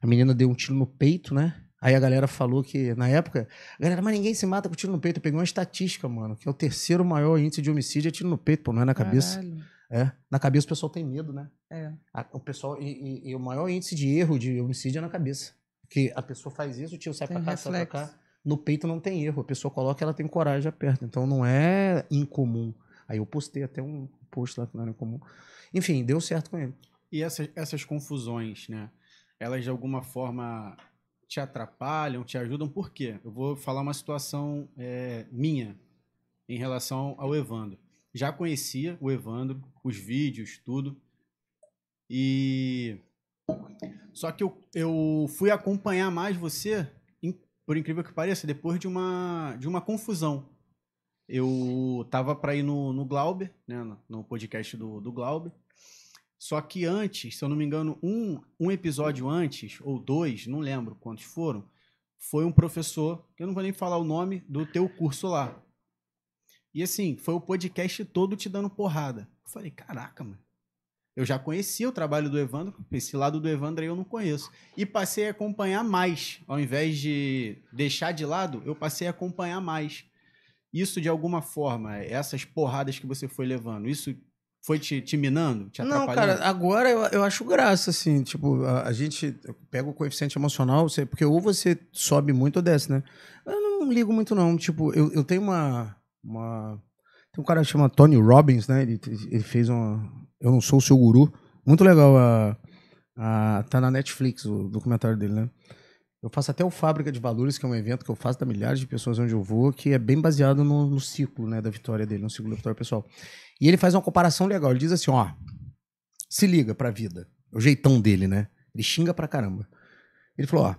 A menina deu um tiro no peito, né? Aí a galera falou que, na época, galera, mas ninguém se mata com tiro no peito. Eu peguei uma estatística, mano, que é o terceiro maior índice de homicídio é tiro no peito, pô, não é na cabeça. Caralho. É. Na cabeça o pessoal tem medo, né? É. A, o pessoal, e, e, e, o maior índice de erro de homicídio é na cabeça. Porque a pessoa faz isso, o tiro sai tem pra cá, reflexo. sai pra cá no peito não tem erro. A pessoa coloca ela tem coragem aperta. Então não é incomum. Aí eu postei até um post lá que não era incomum. Enfim, deu certo com ele. E essas, essas confusões, né? Elas de alguma forma te atrapalham, te ajudam? Por quê? Eu vou falar uma situação é, minha em relação ao Evandro. Já conhecia o Evandro, os vídeos, tudo. E. Só que eu, eu fui acompanhar mais você por incrível que pareça, depois de uma, de uma confusão. Eu tava para ir no, no Glauber, né, no podcast do, do Glauber. Só que antes, se eu não me engano, um, um episódio antes, ou dois, não lembro quantos foram, foi um professor, que eu não vou nem falar o nome, do teu curso lá. E assim, foi o podcast todo te dando porrada. Eu falei, caraca, mano. Eu já conhecia o trabalho do Evandro, esse lado do Evandro eu não conheço. E passei a acompanhar mais. Ao invés de deixar de lado, eu passei a acompanhar mais. Isso, de alguma forma, essas porradas que você foi levando, isso foi te, te minando, te atrapalhando? Não, cara, agora eu, eu acho graça, assim. Tipo, a, a gente pega o coeficiente emocional, você, porque ou você sobe muito ou desce, né? Eu não ligo muito, não. Tipo, eu, eu tenho uma... uma... Tem um cara que chama Tony Robbins, né? Ele, ele fez uma, eu Não Sou o Seu Guru. Muito legal. A, a, tá na Netflix o documentário dele, né? Eu faço até o Fábrica de Valores, que é um evento que eu faço da milhares de pessoas onde eu vou, que é bem baseado no, no ciclo né, da vitória dele, no ciclo da vitória pessoal. E ele faz uma comparação legal. Ele diz assim: ó, se liga pra vida. É o jeitão dele, né? Ele xinga pra caramba. Ele falou: ó,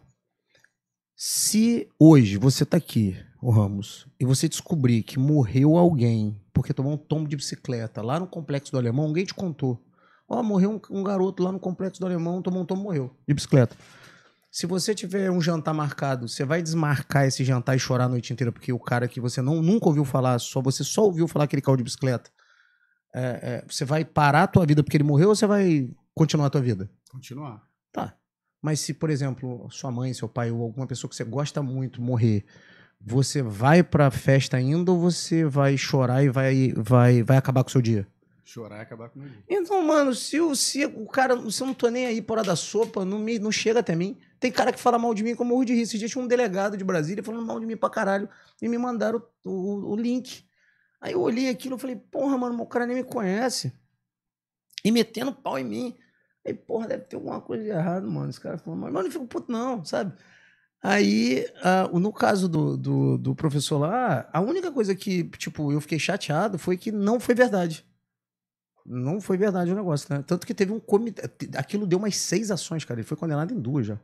se hoje você tá aqui, o Ramos, e você descobrir que morreu alguém porque tomou um tombo de bicicleta lá no Complexo do Alemão, alguém te contou. Ó, oh, morreu um, um, garoto lá no Complexo do Alemão, tomou um tombo, morreu de bicicleta. Se você tiver um jantar marcado, você vai desmarcar esse jantar e chorar a noite inteira porque o cara que você não, nunca ouviu falar, só você só ouviu falar que ele caiu de bicicleta, é, é, você vai parar a tua vida porque ele morreu ou você vai continuar a tua vida? Continuar. Tá. Mas se, por exemplo, sua mãe, seu pai ou alguma pessoa que você gosta muito morrer, você vai pra festa ainda ou você vai chorar e vai, vai, vai acabar com o seu dia? Chorar e acabar com o meu dia. Então, mano, se, o, se o cara, se eu não tô nem aí por hora da sopa, não, me, não chega até mim. Tem cara que fala mal de mim, como eu morro de rir. Esses dias tinha um delegado de Brasília falando mal de mim pra caralho e me mandaram o, o, o link. Aí eu olhei aquilo e falei, porra, mano, o cara nem me conhece. E metendo pau em mim. Aí, porra, deve ter alguma coisa de errado, mano. Esse cara falou, mas eu não fico puto, não, sabe? Aí, uh, no caso do, do, do, professor lá, a única coisa que, tipo, eu fiquei chateado foi que não foi verdade. Não foi verdade o negócio, né? Tanto que teve um comitê. Aquilo deu umas seis ações, cara. Ele foi condenado em duas já.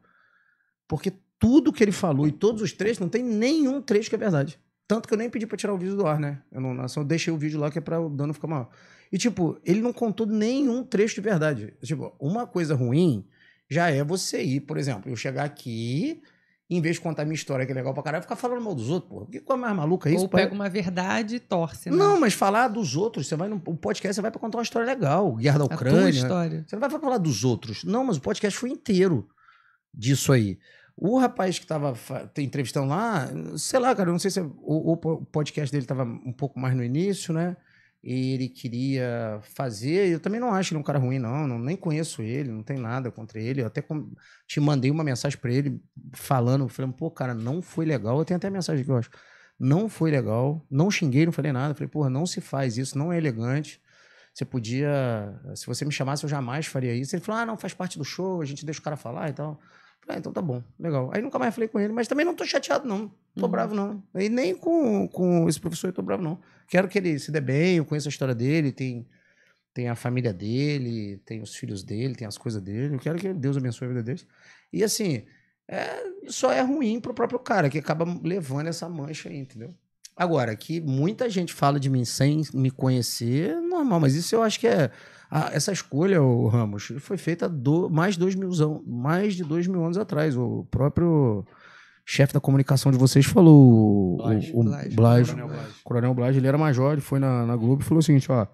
Porque tudo que ele falou e todos os trechos, não tem nenhum trecho que é verdade. Tanto que eu nem pedi pra tirar o vídeo do ar, né? Eu, não, eu deixei o vídeo lá que é pra o dano ficar maior. E, tipo, ele não contou nenhum trecho de verdade. Tipo, uma coisa ruim já é você ir, por exemplo, eu chegar aqui em vez de contar minha história, que é legal pra caralho, ficar falando mal dos outros, porra. Que coisa é mais maluca é isso? Ou é pega pra... uma verdade e torce, né? Não, mas falar dos outros. Você vai no podcast, você vai pra contar uma história legal. Guerra da Ucrânia. A tua história. Você não vai pra falar dos outros. Não, mas o podcast foi inteiro disso aí. O rapaz que tava entrevistando lá, sei lá, cara, não sei se é, o, o podcast dele tava um pouco mais no início, né? ele queria fazer. Eu também não acho ele um cara ruim, não. não nem conheço ele, não tem nada contra ele. Eu até te mandei uma mensagem para ele falando, falando, pô, cara, não foi legal. Eu tenho até a mensagem que eu acho. Não foi legal, não xinguei, não falei nada. Falei, porra, não se faz isso, não é elegante. Você podia. Se você me chamasse, eu jamais faria isso. Ele falou, ah, não, faz parte do show, a gente deixa o cara falar e tal. Ah, então tá bom, legal. Aí nunca mais falei com ele, mas também não tô chateado, não. Tô uhum. bravo, não. E nem com, com esse professor eu tô bravo, não quero que ele se dê bem, eu conheço a história dele, tem, tem a família dele, tem os filhos dele, tem as coisas dele. Eu quero que Deus abençoe a vida dele. E assim, é, só é ruim pro próprio cara, que acaba levando essa mancha aí, entendeu? Agora, que muita gente fala de mim sem me conhecer, normal, mas isso eu acho que é. A, essa escolha, o Ramos, foi feita do, mais, dois milzão, mais de dois mil anos atrás. O próprio chefe da comunicação de vocês falou, Blage, o, o Coronel Blage, Coronel ele era major, ele foi na, na Globo e falou o seguinte, ó,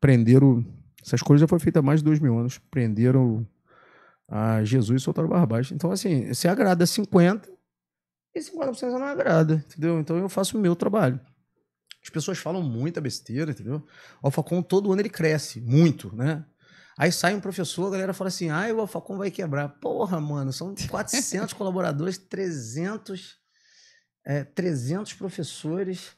prenderam, essas coisas já foram feitas há mais de dois mil anos, prenderam a Jesus e soltaram Barrabás. Então, assim, se agrada 50 e 50% não agrada, entendeu? Então eu faço o meu trabalho. As pessoas falam muita besteira, entendeu? O Alfacom todo ano ele cresce muito, né? Aí sai um professor, a galera fala assim: ah, o Alfacom vai quebrar. Porra, mano, são 400 colaboradores, 300, é, 300 professores.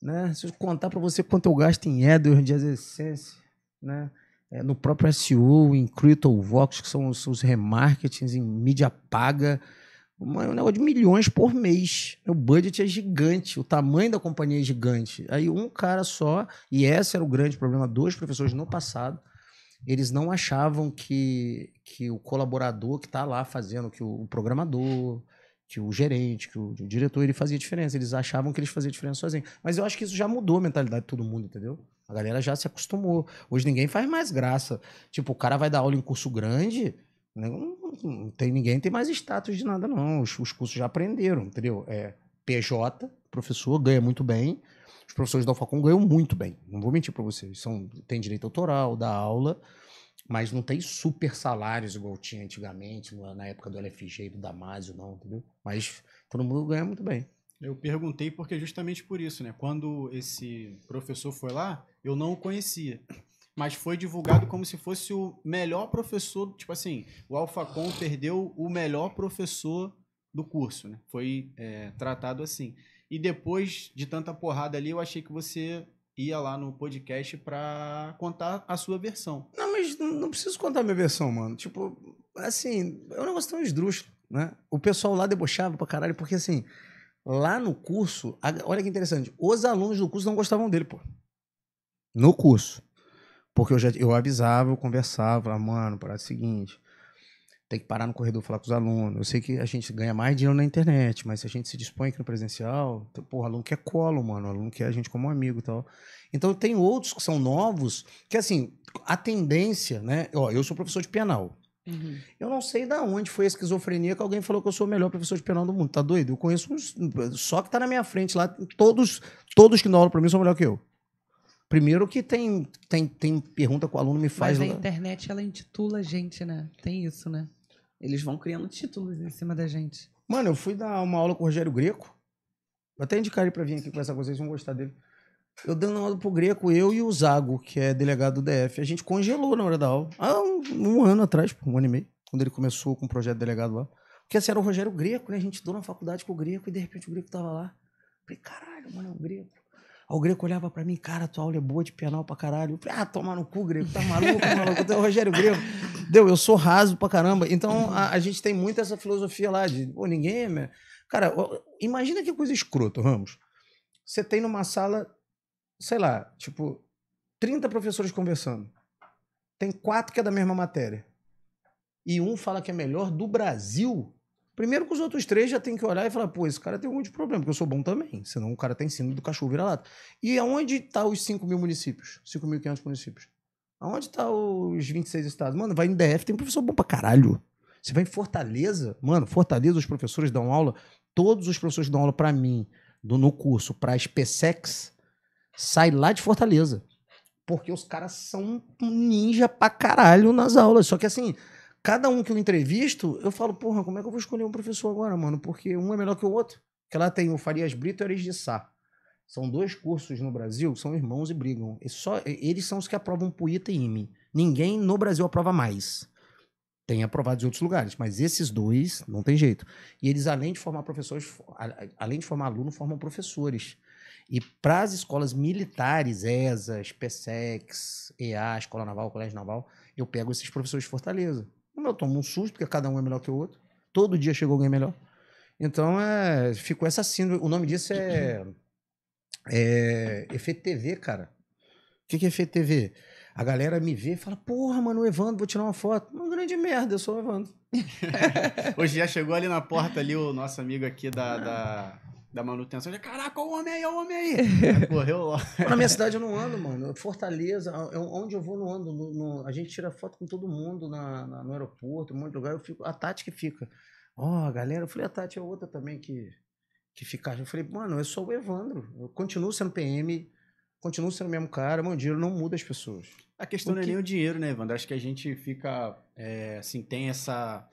Né? Se eu contar para você quanto eu gasto em Edward de adjacência, né? É, no próprio SEO, em CryptoVox, que são os, os remarketings, em mídia paga, uma, é um negócio de milhões por mês. O budget é gigante, o tamanho da companhia é gigante. Aí um cara só, e esse era o grande problema dos professores no passado, eles não achavam que, que o colaborador que está lá fazendo, que o, o, programador, que o gerente, que o, o, diretor, ele fazia diferença. Eles achavam que eles faziam diferença sozinhos. Mas eu acho que isso já mudou a mentalidade de todo mundo, entendeu? A galera já se acostumou. Hoje ninguém faz mais graça. Tipo, o cara vai dar aula em curso grande, né? não, não, tem ninguém tem mais status de nada, não. Os, os cursos já aprenderam, entendeu? É PJ, professor, ganha muito bem os professores da Alfacom ganham muito bem, não vou mentir para vocês. São, tem direito autoral, da aula, mas não tem super salários igual tinha antigamente, na época do LFG e do Damásio, não, entendeu? Mas todo mundo ganha muito bem. Eu perguntei porque justamente por isso, né? Quando esse professor foi lá, eu não o conhecia. Mas foi divulgado como se fosse o melhor professor, tipo assim, o Alfacom perdeu o melhor professor do curso, né? Foi é, tratado assim. E depois de tanta porrada ali, eu achei que você ia lá no podcast pra contar a sua versão. Não, mas não, preciso contar a minha versão, mano. Tipo, assim, é um negócio tão esdrúxulo, né? O pessoal lá debochava pra caralho, porque assim, lá no curso, olha que interessante, os alunos do curso não gostavam dele, pô. No curso. Porque eu já eu avisava, eu conversava, falava, mano, para é o seguinte, tem que parar no corredor falar com os alunos. Eu sei que a gente ganha mais dinheiro na internet, mas se a gente se dispõe aqui no presencial, porra, aluno quer é colo, mano, aluno quer é a gente como amigo e tal. Então tem outros que são novos, que assim, a tendência, né? Ó, eu sou professor de penal. Uhum. Eu não sei da onde foi a esquizofrenia que alguém falou que eu sou o melhor professor de penal do mundo. Tá doido? Eu conheço uns. Só que tá na minha frente lá, todos, todos que dão aula pra mim são melhor que eu. Primeiro que tem, tem, tem pergunta que o aluno me faz. Mas a lá. internet, ela intitula a gente, né? Tem isso, né? Eles vão criando títulos né? em cima da gente. Mano, eu fui dar uma aula com o Rogério Greco. Vou até indicar ele pra vir aqui conversar com vocês, vão gostar dele. Eu dando aula pro Greco, eu e o Zago, que é delegado do DF. A gente congelou na hora da aula. Há um, um ano atrás, um ano e meio, quando ele começou com o projeto de delegado lá. Porque assim, era o Rogério Greco, né? A gente deu na faculdade com o Greco e de repente o Greco tava lá. Eu falei, caralho, mano, é o Greco. Aí o Greco olhava pra mim, cara, tua aula é boa de penal pra caralho. Eu falei, ah, toma no cu, Greco, tá maluco, maluco, tu é o Rogério Greco. Deu, eu sou raso pra caramba. Então a, a gente tem muito essa filosofia lá de, pô, ninguém. É cara, imagina que coisa escrota, Ramos. Você tem numa sala, sei lá, tipo, 30 professores conversando. Tem quatro que é da mesma matéria. E um fala que é melhor do Brasil. Primeiro que os outros três já tem que olhar e falar, pô, esse cara tem um monte de problema, porque eu sou bom também. Senão o cara tem tá síndrome do cachorro vira-lata. E aonde estão tá os 5 mil municípios? 5.500 municípios? Aonde tá os 26 estados? Mano, vai no DF, tem professor bom pra caralho. Você vai em Fortaleza, mano, Fortaleza, os professores dão aula, todos os professores dão aula para mim, do, no curso, pra SPSEX, sai lá de Fortaleza. Porque os caras são ninja pra caralho nas aulas. Só que assim, cada um que eu entrevisto, eu falo, porra, como é que eu vou escolher um professor agora, mano? Porque um é melhor que o outro. Que lá tem o Farias Brito e o Aris de Sá. São dois cursos no Brasil, são irmãos e brigam. E só, eles são os que aprovam Puita e IME. Ninguém no Brasil aprova mais. Tem aprovados em outros lugares, mas esses dois não tem jeito. E eles, além de formar professores, além de formar aluno, formam professores. E para as escolas militares, ESAs, PSEX, EA, Escola Naval, Colégio Naval, eu pego esses professores de Fortaleza. Eu tomo um susto, porque cada um é melhor que o outro. Todo dia chegou alguém melhor. Então, é, ficou essa síndrome. O nome disso é é, efeito TV, cara. O que, que é efeito TV? A galera me vê e fala, porra, mano, o Evandro, vou tirar uma foto. Uma grande merda, eu sou o Evandro. Hoje já chegou ali na porta ali o nosso amigo aqui da, ah. da, da manutenção. Caraca, o homem aí, o homem aí. aí correu logo. Na minha cidade eu não ando, mano. Fortaleza, eu, onde eu vou não ando. No, no, a gente tira foto com todo mundo na, na, no aeroporto, um monte de lugar. Eu fico, a Tati que fica. Ó, oh, galera, eu falei, a Tati é outra também que que ficar. Eu falei, mano, eu sou o Evandro. Eu continuo sendo PM, continuo sendo o mesmo cara. Meu dinheiro não muda as pessoas. A questão Porque... não é nem o dinheiro, né, Evandro? Acho que a gente fica. É, assim, tem essa.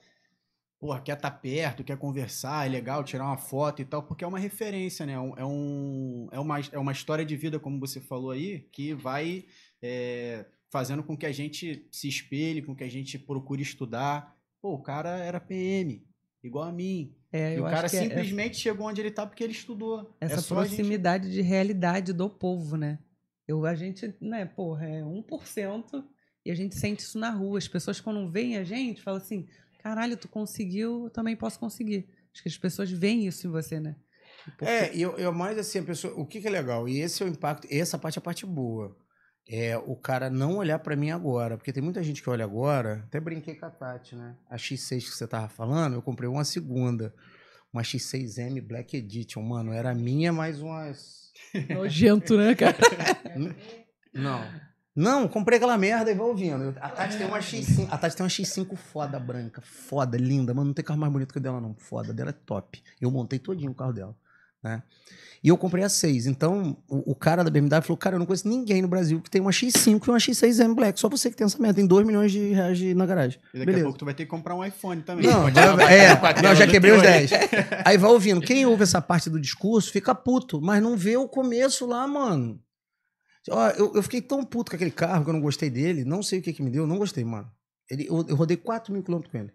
Porra, quer estar tá perto, quer conversar, é legal tirar uma foto e tal, porque é uma referência, né? É, um, é, é uma, é uma história de vida, como você falou aí, que vai é, fazendo com que a gente se espelhe, com que a gente procure estudar. Pô, o cara era PM, igual a mim. É, e o cara simplesmente é, chegou onde ele está porque ele estudou. É essa é proximidade gente... de realidade do povo, né? Eu, a gente, né, porra, é 1% e a gente sente isso na rua. As pessoas, quando veem a gente, falam assim: caralho, tu conseguiu, eu também posso conseguir. Acho que as pessoas veem isso em você, né? É, porque... É, eu, eu mais assim, a pessoa, o que, que é legal? E esse é o impacto, essa parte é a parte boa é o cara não olhar para mim agora. Porque tem muita gente que olha agora. Até brinquei com a Tati, né? A X6 que você tava falando, eu comprei uma segunda. Uma X6M Black Edition, mano. Era minha, mais umas. Nojento, né, cara? não. Não, comprei aquela merda e vou ouvindo. A Tati tem uma X5. A Tati tem uma X5 foda branca. Foda, linda. Mano, não tem carro mais bonito que o dela, não. Foda, dela é top. Eu montei todinho o carro dela. Né? E eu comprei a 6. Então, o, o, cara da BMW falou: Cara, eu não conheço ninguém no Brasil que tem uma X5 e uma X6M Black. Só você que tem essa merda. Tem 2 milhões de reais de, na garagem. E daqui Beleza. a pouco tu vai ter que comprar um iPhone também. Não, eu, é, não já quebrei os 10. Aí vai ouvindo. Quem ouve essa parte do discurso fica puto, mas não vê o começo lá, mano. Ó, eu, eu fiquei tão puto com aquele carro que eu não gostei dele. Não sei o que, que me deu, não gostei, mano. Ele, eu, eu rodei 4 mil quilômetros com ele.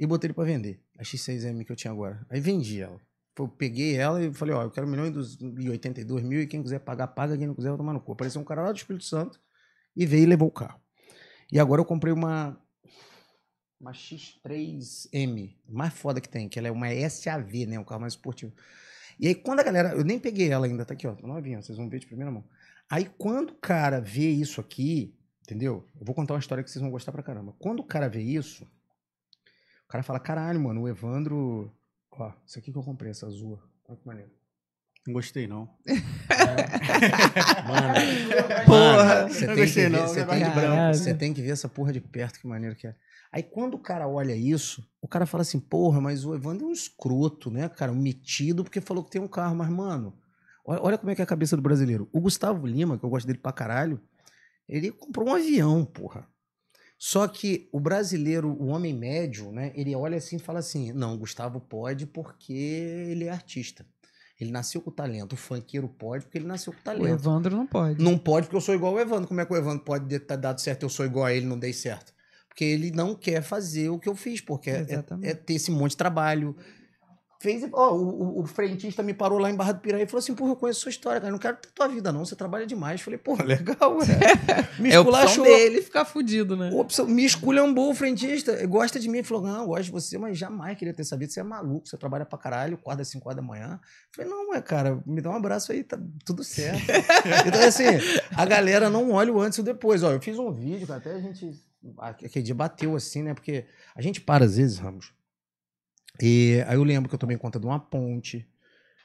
E botei ele pra vender. A X6M que eu tinha agora. Aí vendi ela. Eu peguei ela e falei, ó, eu quero um milhão e 82 mil e quem quiser pagar, paga, quem não quiser, vai tomar no cu. Apareceu um cara lá do Espírito Santo e veio e levou o carro. E agora eu comprei uma uma X3M, mais foda que tem, que ela é uma SAV, né, um carro mais esportivo. E aí quando a galera, eu nem peguei ela ainda, tá aqui, ó, novinha, vocês vão ver de primeira mão. Aí quando o cara vê isso aqui, entendeu? Eu vou contar uma história que vocês vão gostar pra caramba. Quando o cara vê isso, o cara fala, caralho, mano, o Evandro Ó, isso aqui que eu comprei, essa azul. Olha que maneiro. Não gostei, não. É. mano, porra, você tem, que ver, não, você, tem que, você tem que ver essa porra de perto, que maneiro que é. Aí quando o cara olha isso, o cara fala assim, porra, mas o Evandro é um escroto, né, cara? Um metido, porque falou que tem um carro. Mas, mano, olha, olha como é que é a cabeça do brasileiro. O Gustavo Lima, que eu gosto dele pra caralho, ele comprou um avião, porra. Só que o brasileiro, o homem médio, né, ele olha assim e fala assim: não, Gustavo pode porque ele é artista. Ele nasceu com talento. O funkeiro pode porque ele nasceu com talento. O Evandro não pode. Não pode porque eu sou igual ao Evandro. Como é que o Evandro pode ter tá dado certo eu sou igual a ele não dei certo? Porque ele não quer fazer o que eu fiz, porque é, é, é ter esse monte de trabalho, fez ó, o, o, frentista me parou lá em Barra do Piraí e falou assim: Porra, eu conheço sua história, cara. Eu não quero ter tua vida, não. Você trabalha demais. Eu falei, pô, legal, é. Me é ele dele ficar fudido, né? Opção, me esculhambou o frentista. Gosta de mim. Ele falou: Não, gosto de você, mas jamais queria ter sabido. Você é maluco, você trabalha pra caralho, acorda às 5 horas da manhã. Eu falei, não, é, cara, me dá um abraço aí, tá tudo certo. então, assim, a galera não olha o antes e o depois. Ó, eu fiz um vídeo até a gente. Aquele dia bateu assim, né? Porque a gente para às vezes, Ramos e aí eu lembro que eu tomei conta de uma ponte.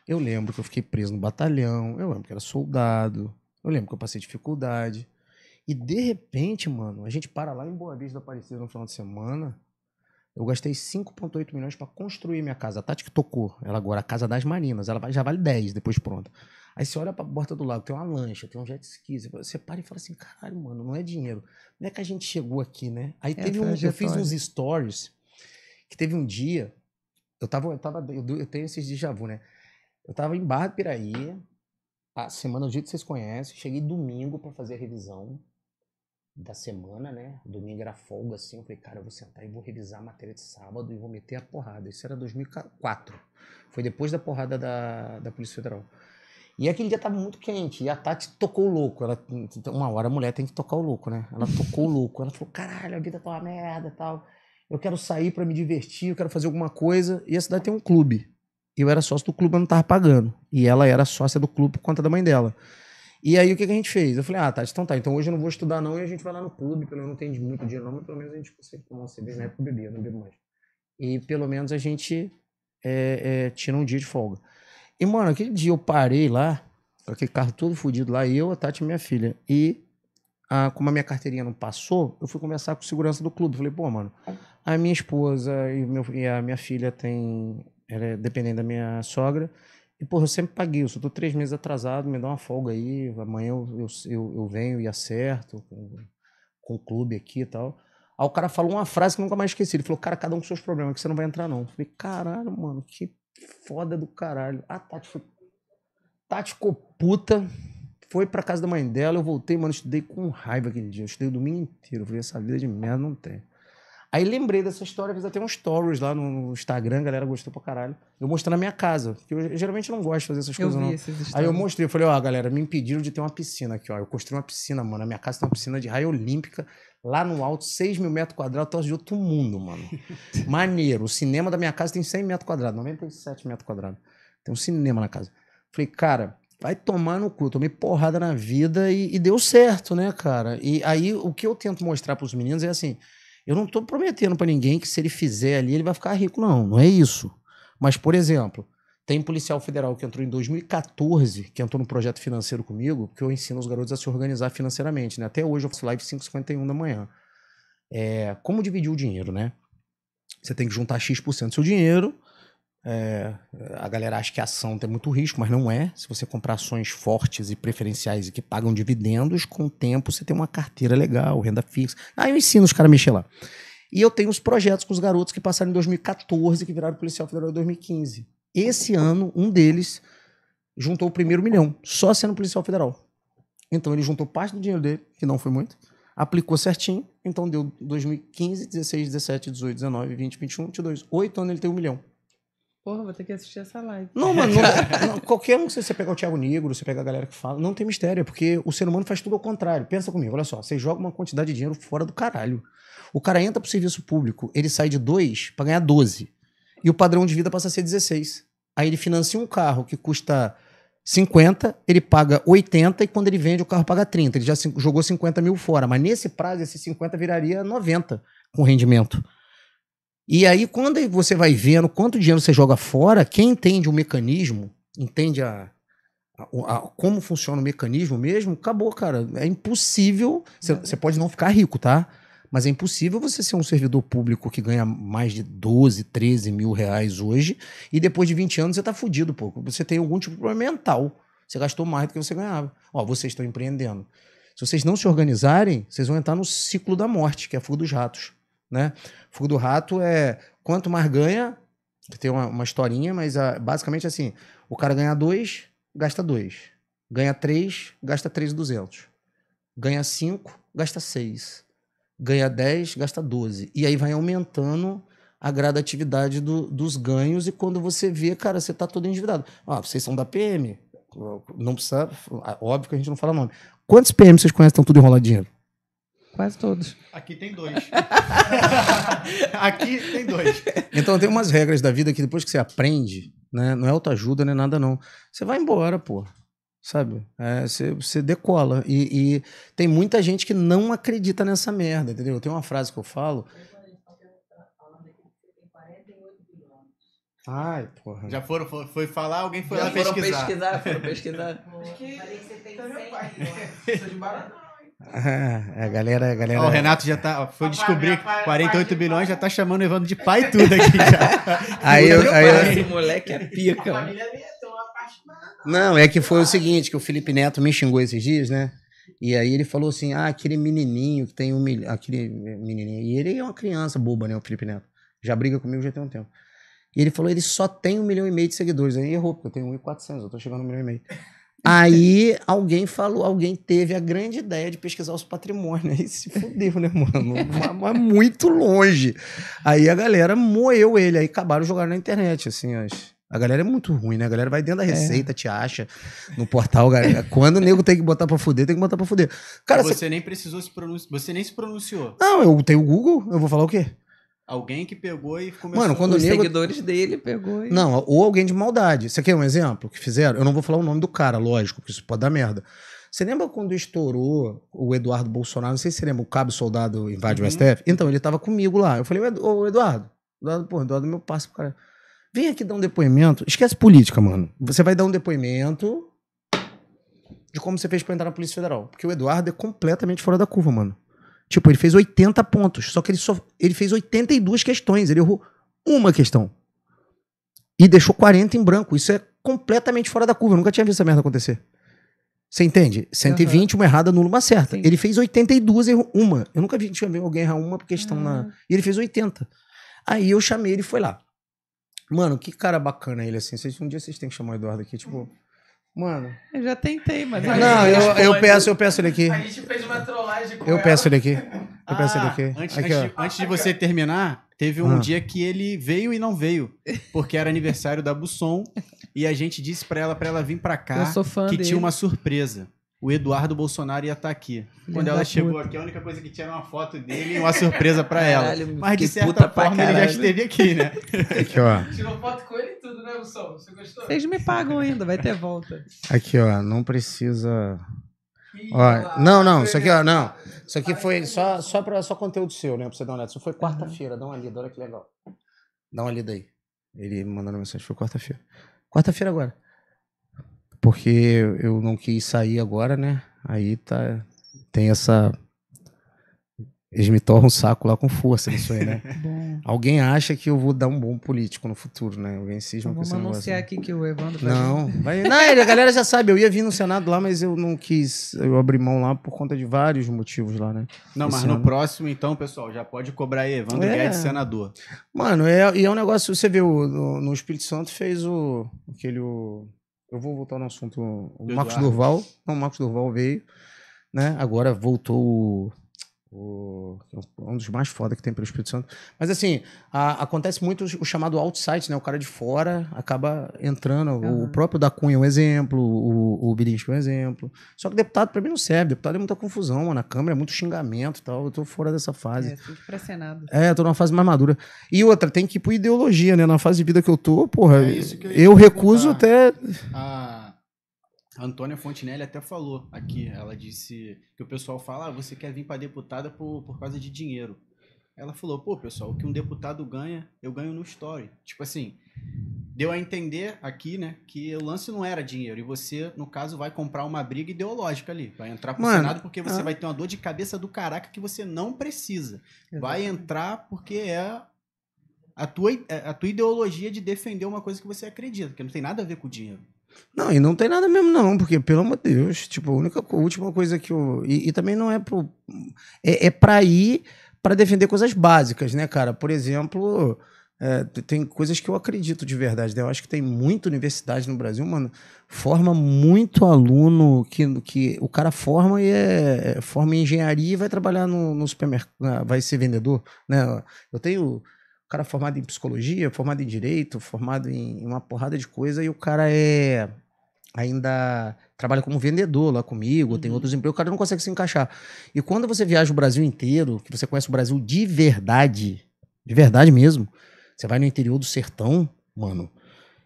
Eu lembro que eu fiquei preso no batalhão. Eu lembro que era soldado. Eu lembro que eu passei dificuldade. E de repente, mano, a gente para lá em Boa Vista da Aparecida no final de semana. Eu gastei 5,8 milhões para construir minha casa. A Tati que tocou. Ela agora, a Casa das Marinas. Ela já vale 10 depois pronta. Aí você olha pra porta do lago, tem uma lancha, tem um jet ski. Você para e fala assim: caralho, mano, não é dinheiro. Como é que a gente chegou aqui, né? Aí é teve um. Eu fiz uns stories que teve um dia eu tava, eu tava, eu, eu tenho esses déjà vu, né? Eu tava em Barra do Piraí, a semana do jeito que vocês conhecem, cheguei domingo para fazer a revisão da semana, né? Domingo era folga, assim, eu falei, cara, eu vou sentar e vou revisar a matéria de sábado e vou meter a porrada. Isso era 2004, foi depois da porrada da, da Polícia Federal. E aquele dia tava muito quente. E a Tati tocou o louco. Ela, então, uma hora a mulher tem que tocar o louco, né? Ela tocou o louco. Ela falou, caralho, a vida tá uma merda e tal eu quero sair para me divertir, eu quero fazer alguma coisa. E a cidade tem um clube. Eu era sócio do clube, eu não tava pagando. E ela era sócia do clube por conta da mãe dela. E aí o que, que a gente fez? Eu falei, ah, tá, então tá, então hoje eu não vou estudar não e a gente vai lá no clube, pelo menos não tem muito dinheiro não, mas pelo menos a gente consegue tomar uma cerveja. Na época eu eu não bebo mais. E pelo menos a gente é, é, tira um dia de folga. E, mano, aquele dia eu parei lá, com aquele carro todo fodido lá, eu, a Tati e minha filha. E a, como a minha carteirinha não passou, eu fui conversar com o segurança do clube. Falei, pô, mano, a minha esposa e, meu, e a minha filha tem. Ela é dependente da minha sogra. E, porra, eu sempre paguei. Eu só tô três meses atrasado, me dá uma folga aí. Amanhã eu, eu, eu, eu venho e acerto com, com o clube aqui e tal. Aí o cara falou uma frase que eu nunca mais esqueci. Ele falou, cara, cada um com seus problemas, que você não vai entrar, não. Eu falei, caralho, mano, que foda do caralho. Ah, Tati foi... Tati ficou puta, foi pra casa da mãe dela, eu voltei, mano, eu estudei com raiva aquele dia. Eu estudei o domingo inteiro. Eu falei, essa vida de merda não tem. Aí lembrei dessa história, fiz até uns stories lá no Instagram, a galera gostou pra caralho. Eu mostrei na minha casa, que eu, eu geralmente não gosto de fazer essas eu coisas, não. Esses Aí eu mostrei, eu falei, ó, galera, me impediram de ter uma piscina aqui, ó. Eu construí uma piscina, mano. A minha casa tem uma piscina de raio olímpica, lá no alto, 6 mil metros quadrados, tô de outro mundo, mano. Maneiro. O cinema da minha casa tem 100 metros quadrados, 97 metros quadrados. Tem um cinema na casa. Falei, cara, vai tomar no cu. Tomei porrada na vida e, e deu certo, né, cara? E aí o que eu tento mostrar para os meninos é assim: eu não estou prometendo para ninguém que se ele fizer ali, ele vai ficar rico, não. Não é isso. Mas, por exemplo, tem policial federal que entrou em 2014, que entrou no projeto financeiro comigo, porque eu ensino os garotos a se organizar financeiramente. Né? Até hoje eu faço live 5h51 da manhã. É, como dividir o dinheiro, né? Você tem que juntar X% do seu dinheiro é, a galera acha que a ação tem muito risco, mas não é. Se você comprar ações fortes e preferenciais e que pagam dividendos, com o tempo você tem uma carteira legal, renda fixa. Aí ah, eu ensino os caras a mexer lá. E eu tenho os projetos com os garotos que passaram em 2014 que viraram policial federal em 2015. Esse ano, um deles juntou o primeiro milhão, só sendo policial federal. Então ele juntou parte do dinheiro dele, que não foi muito, aplicou certinho, então deu 2015, 16, 17, 18, 19, 20, 21, 22. Oito anos ele tem um milhão. Porra, vou ter que assistir essa live. Não, mano, não, não, qualquer um, se você pegar o Thiago Negro, você pegar a galera que fala, não tem mistério, é porque o ser humano faz tudo ao contrário. Pensa comigo, olha só, você joga uma quantidade de dinheiro fora do caralho. O cara entra pro serviço público, ele sai de 2 para ganhar 12. E o padrão de vida passa a ser 16. Aí ele financia um carro que custa 50, ele paga 80 e quando ele vende o carro paga 30. Ele já jogou 50 mil fora, mas nesse prazo esse 50 viraria 90 com rendimento. E aí, quando você vai vendo quanto dinheiro você joga fora, quem entende o mecanismo, entende a, a, a como funciona o mecanismo mesmo, acabou, cara. É impossível. É. Você pode não ficar rico, tá? Mas é impossível você ser um servidor público que ganha mais de 12, 13 mil reais hoje e depois de 20 anos você tá fudido, pô. Você tem algum tipo de problema mental. Você gastou mais do que você ganhava. Ó, vocês estão empreendendo. Se vocês não se organizarem, vocês vão entrar no ciclo da morte, que é a fuga dos ratos né? Fogo do Rato é quanto mais ganha, tem uma, uma historinha, mas a, basicamente assim, o cara ganha dois, gasta dois. Ganha três, gasta três duzentos. Ganha cinco, gasta seis. Ganha dez, gasta doze. E aí vai aumentando a gradatividade do, dos ganhos e quando você vê, cara, você tá todo endividado. Ah, vocês são da PM? Não precisa... Óbvio que a gente não fala nome. Quantos PM vocês conhecem que estão tudo enroladinho? Quase todos. Aqui tem dois. Aqui tem dois. Então tem umas regras da vida que depois que você aprende, né? Não é autoajuda, nem é nada, não. Você vai embora, pô. Sabe? É, você, você decola. E, e, tem muita gente que não acredita nessa merda, entendeu? Tem uma frase que eu falo. Ai, porra. Já foram, foi, foi falar, alguém foi Já lá foram pesquisar. pesquisar. Foram pesquisar, foram pesquisar. que você tem 100 de ah, a galera, a galera. Ó, o Renato já tá. Foi Papai, descobrir pai, 48 pai, bilhões, já tá chamando o Evandro de pai tudo aqui já. aí eu, aí Esse moleque é pica. É Não, é que foi o seguinte, que o Felipe Neto me xingou esses dias, né? E aí ele falou assim: ah, aquele menininho que tem um milhão. Aquele menininho. E ele é uma criança boba, né? O Felipe Neto. Já briga comigo já tem um tempo. E ele falou: ele só tem um milhão e meio de seguidores. Aí errou, porque eu tenho 1.400, eu tô chegando a um milhão e meio. Aí alguém falou, alguém teve a grande ideia de pesquisar os patrimônios. Aí se fudeu, né, mano? Mas muito longe. Aí a galera moeu ele, aí acabaram jogando na internet, assim, A galera é muito ruim, né? A galera vai dentro da é. receita, é. te acha no portal, galera. Quando o nego tem que botar pra fuder, tem que botar pra fuder. Cara, você, você nem precisou se pronunciar. Você nem se pronunciou. Não, eu tenho o Google, eu vou falar o quê? Alguém que pegou e começou Mano, quando os nego... seguidores dele pegou. E... Não, ou alguém de maldade. Você quer um exemplo que fizeram? Eu não vou falar o nome do cara, lógico, porque isso pode dar merda. Você lembra quando estourou o Eduardo Bolsonaro? Não sei se você lembra, o cabo soldado invade uhum. o STF? Então, ele tava comigo lá. Eu falei, ô Eduardo, Eduardo, porra, Eduardo é meu passo pro cara. Vem aqui dar um depoimento. Esquece política, mano. Você vai dar um depoimento de como você fez pra entrar na Polícia Federal. Porque o Eduardo é completamente fora da curva, mano. Tipo, ele fez 80 pontos, só que ele só ele fez 82 questões, ele errou uma questão. E deixou 40 em branco. Isso é completamente fora da curva. Eu nunca tinha visto essa merda acontecer. Você entende? 120, uhum. uma errada, nula, uma certa. Sim. Ele fez 82, errou uma. Eu nunca vi, tinha visto alguém errar uma questão uhum. na. Hum. E ele fez 80. Aí eu chamei ele e foi lá. Mano, que cara bacana ele, assim. um dia vocês têm que chamar o Eduardo aqui, tipo. Mano. Eu já tentei, mas. Não, eu, eu, peço, eu peço ele aqui. A gente fez uma trollagem com Eu peço ele aqui. Eu peço ele ah, aqui. antes, aqui, antes, de, antes de você terminar, teve um ah. dia que ele veio e não veio, porque era aniversário da Busson e a gente disse para ela para ela vir para cá eu sou fã que dele. tinha uma surpresa o Eduardo Bolsonaro ia estar tá aqui. Quando ela chegou aqui, a única coisa que tinha era uma foto dele e uma surpresa para ela. Mas de certa forma ele já esteve aqui, né? Aqui, ó. Tirou foto com ele e tudo, né, Wilson? Você gostou? Vocês me pagam ainda, vai ter volta. Aqui, ó, não precisa. Ó, não, não, isso aqui, ó, não. Isso aqui foi só, só, pra, só conteúdo seu, né? Pra você dar uma olhada. Isso foi quarta-feira, dá uma lida, olha que legal. Dá uma lida aí. Ele mandando mensagem, foi quarta-feira. Quarta-feira agora porque eu não quis sair agora, né? Aí tá, tem essa. Eles me tornam o saco lá com força nisso aí, né? Alguém acha que eu vou dar um bom político no futuro, né? Alguém cisma então, com esse negócio. Vamos anunciar né? aqui que o Evandro tá vai... Não, vai... não, a galera já sabe. Eu ia vir no Senado lá, mas eu não quis. Eu abri mão lá por conta de vários motivos lá, né? Não, esse mas ano. no próximo, então, pessoal, já pode cobrar aí, Evandro é... Guedes, senador. Mano, é, e é um negócio... Você viu, no, no Espírito Santo fez o... Aquele... O eu vou voltar no assunto. O Marcos Eduardo. Durval, não, o Marcos Durval veio, né? Agora voltou o, é um dos mais foda que tem pelo Espírito Santo. Mas assim, a, acontece muito o chamado outside, né? O cara de fora acaba entrando. Uhum. O próprio da Cunha é um exemplo, o, o Bilinski é um exemplo. Só que deputado pra mim não serve. Deputado é muita confusão, mano. Na Câmara é muito xingamento e tal. Eu tô fora dessa fase. É, fico É, tô numa fase mais madura. E outra, tem que ir por ideologia, né? Na fase de vida que eu tô, porra, é eu recuso até... Ah. Antônia Fontinelli até falou aqui, ela disse que o pessoal fala, ah, você quer vir para deputada por, por causa de dinheiro. Ela falou, pô, pessoal, o que um deputado ganha, eu ganho no story. Tipo assim, deu a entender aqui, né, que o lance não era dinheiro. E você, no caso, vai comprar uma briga ideológica ali. Vai entrar pro Mano, Senado porque você ah. vai ter uma dor de cabeça do caraca que você não precisa. Exatamente. Vai entrar porque é a tua, é a tua ideologia de defender uma coisa que você acredita, que não tem nada a ver com o dinheiro. Não, e não tem nada mesmo, não, porque, pelo amor de Deus, tipo, a única a última coisa que eu. E, e também não é pro. É, é pra ir para defender coisas básicas, né, cara? Por exemplo. É, tem coisas que eu acredito de verdade. Né? Eu acho que tem muita universidade no Brasil, mano, forma muito aluno que, que o cara forma e é, é forma em engenharia e vai trabalhar no, no supermercado, ah, vai ser vendedor, né? Eu tenho cara formado em psicologia, formado em direito, formado em uma porrada de coisa, e o cara é ainda trabalha como vendedor lá comigo, uhum. tem outros empregos, o cara não consegue se encaixar. E quando você viaja o Brasil inteiro, que você conhece o Brasil de verdade, de verdade mesmo, você vai no interior do sertão, mano,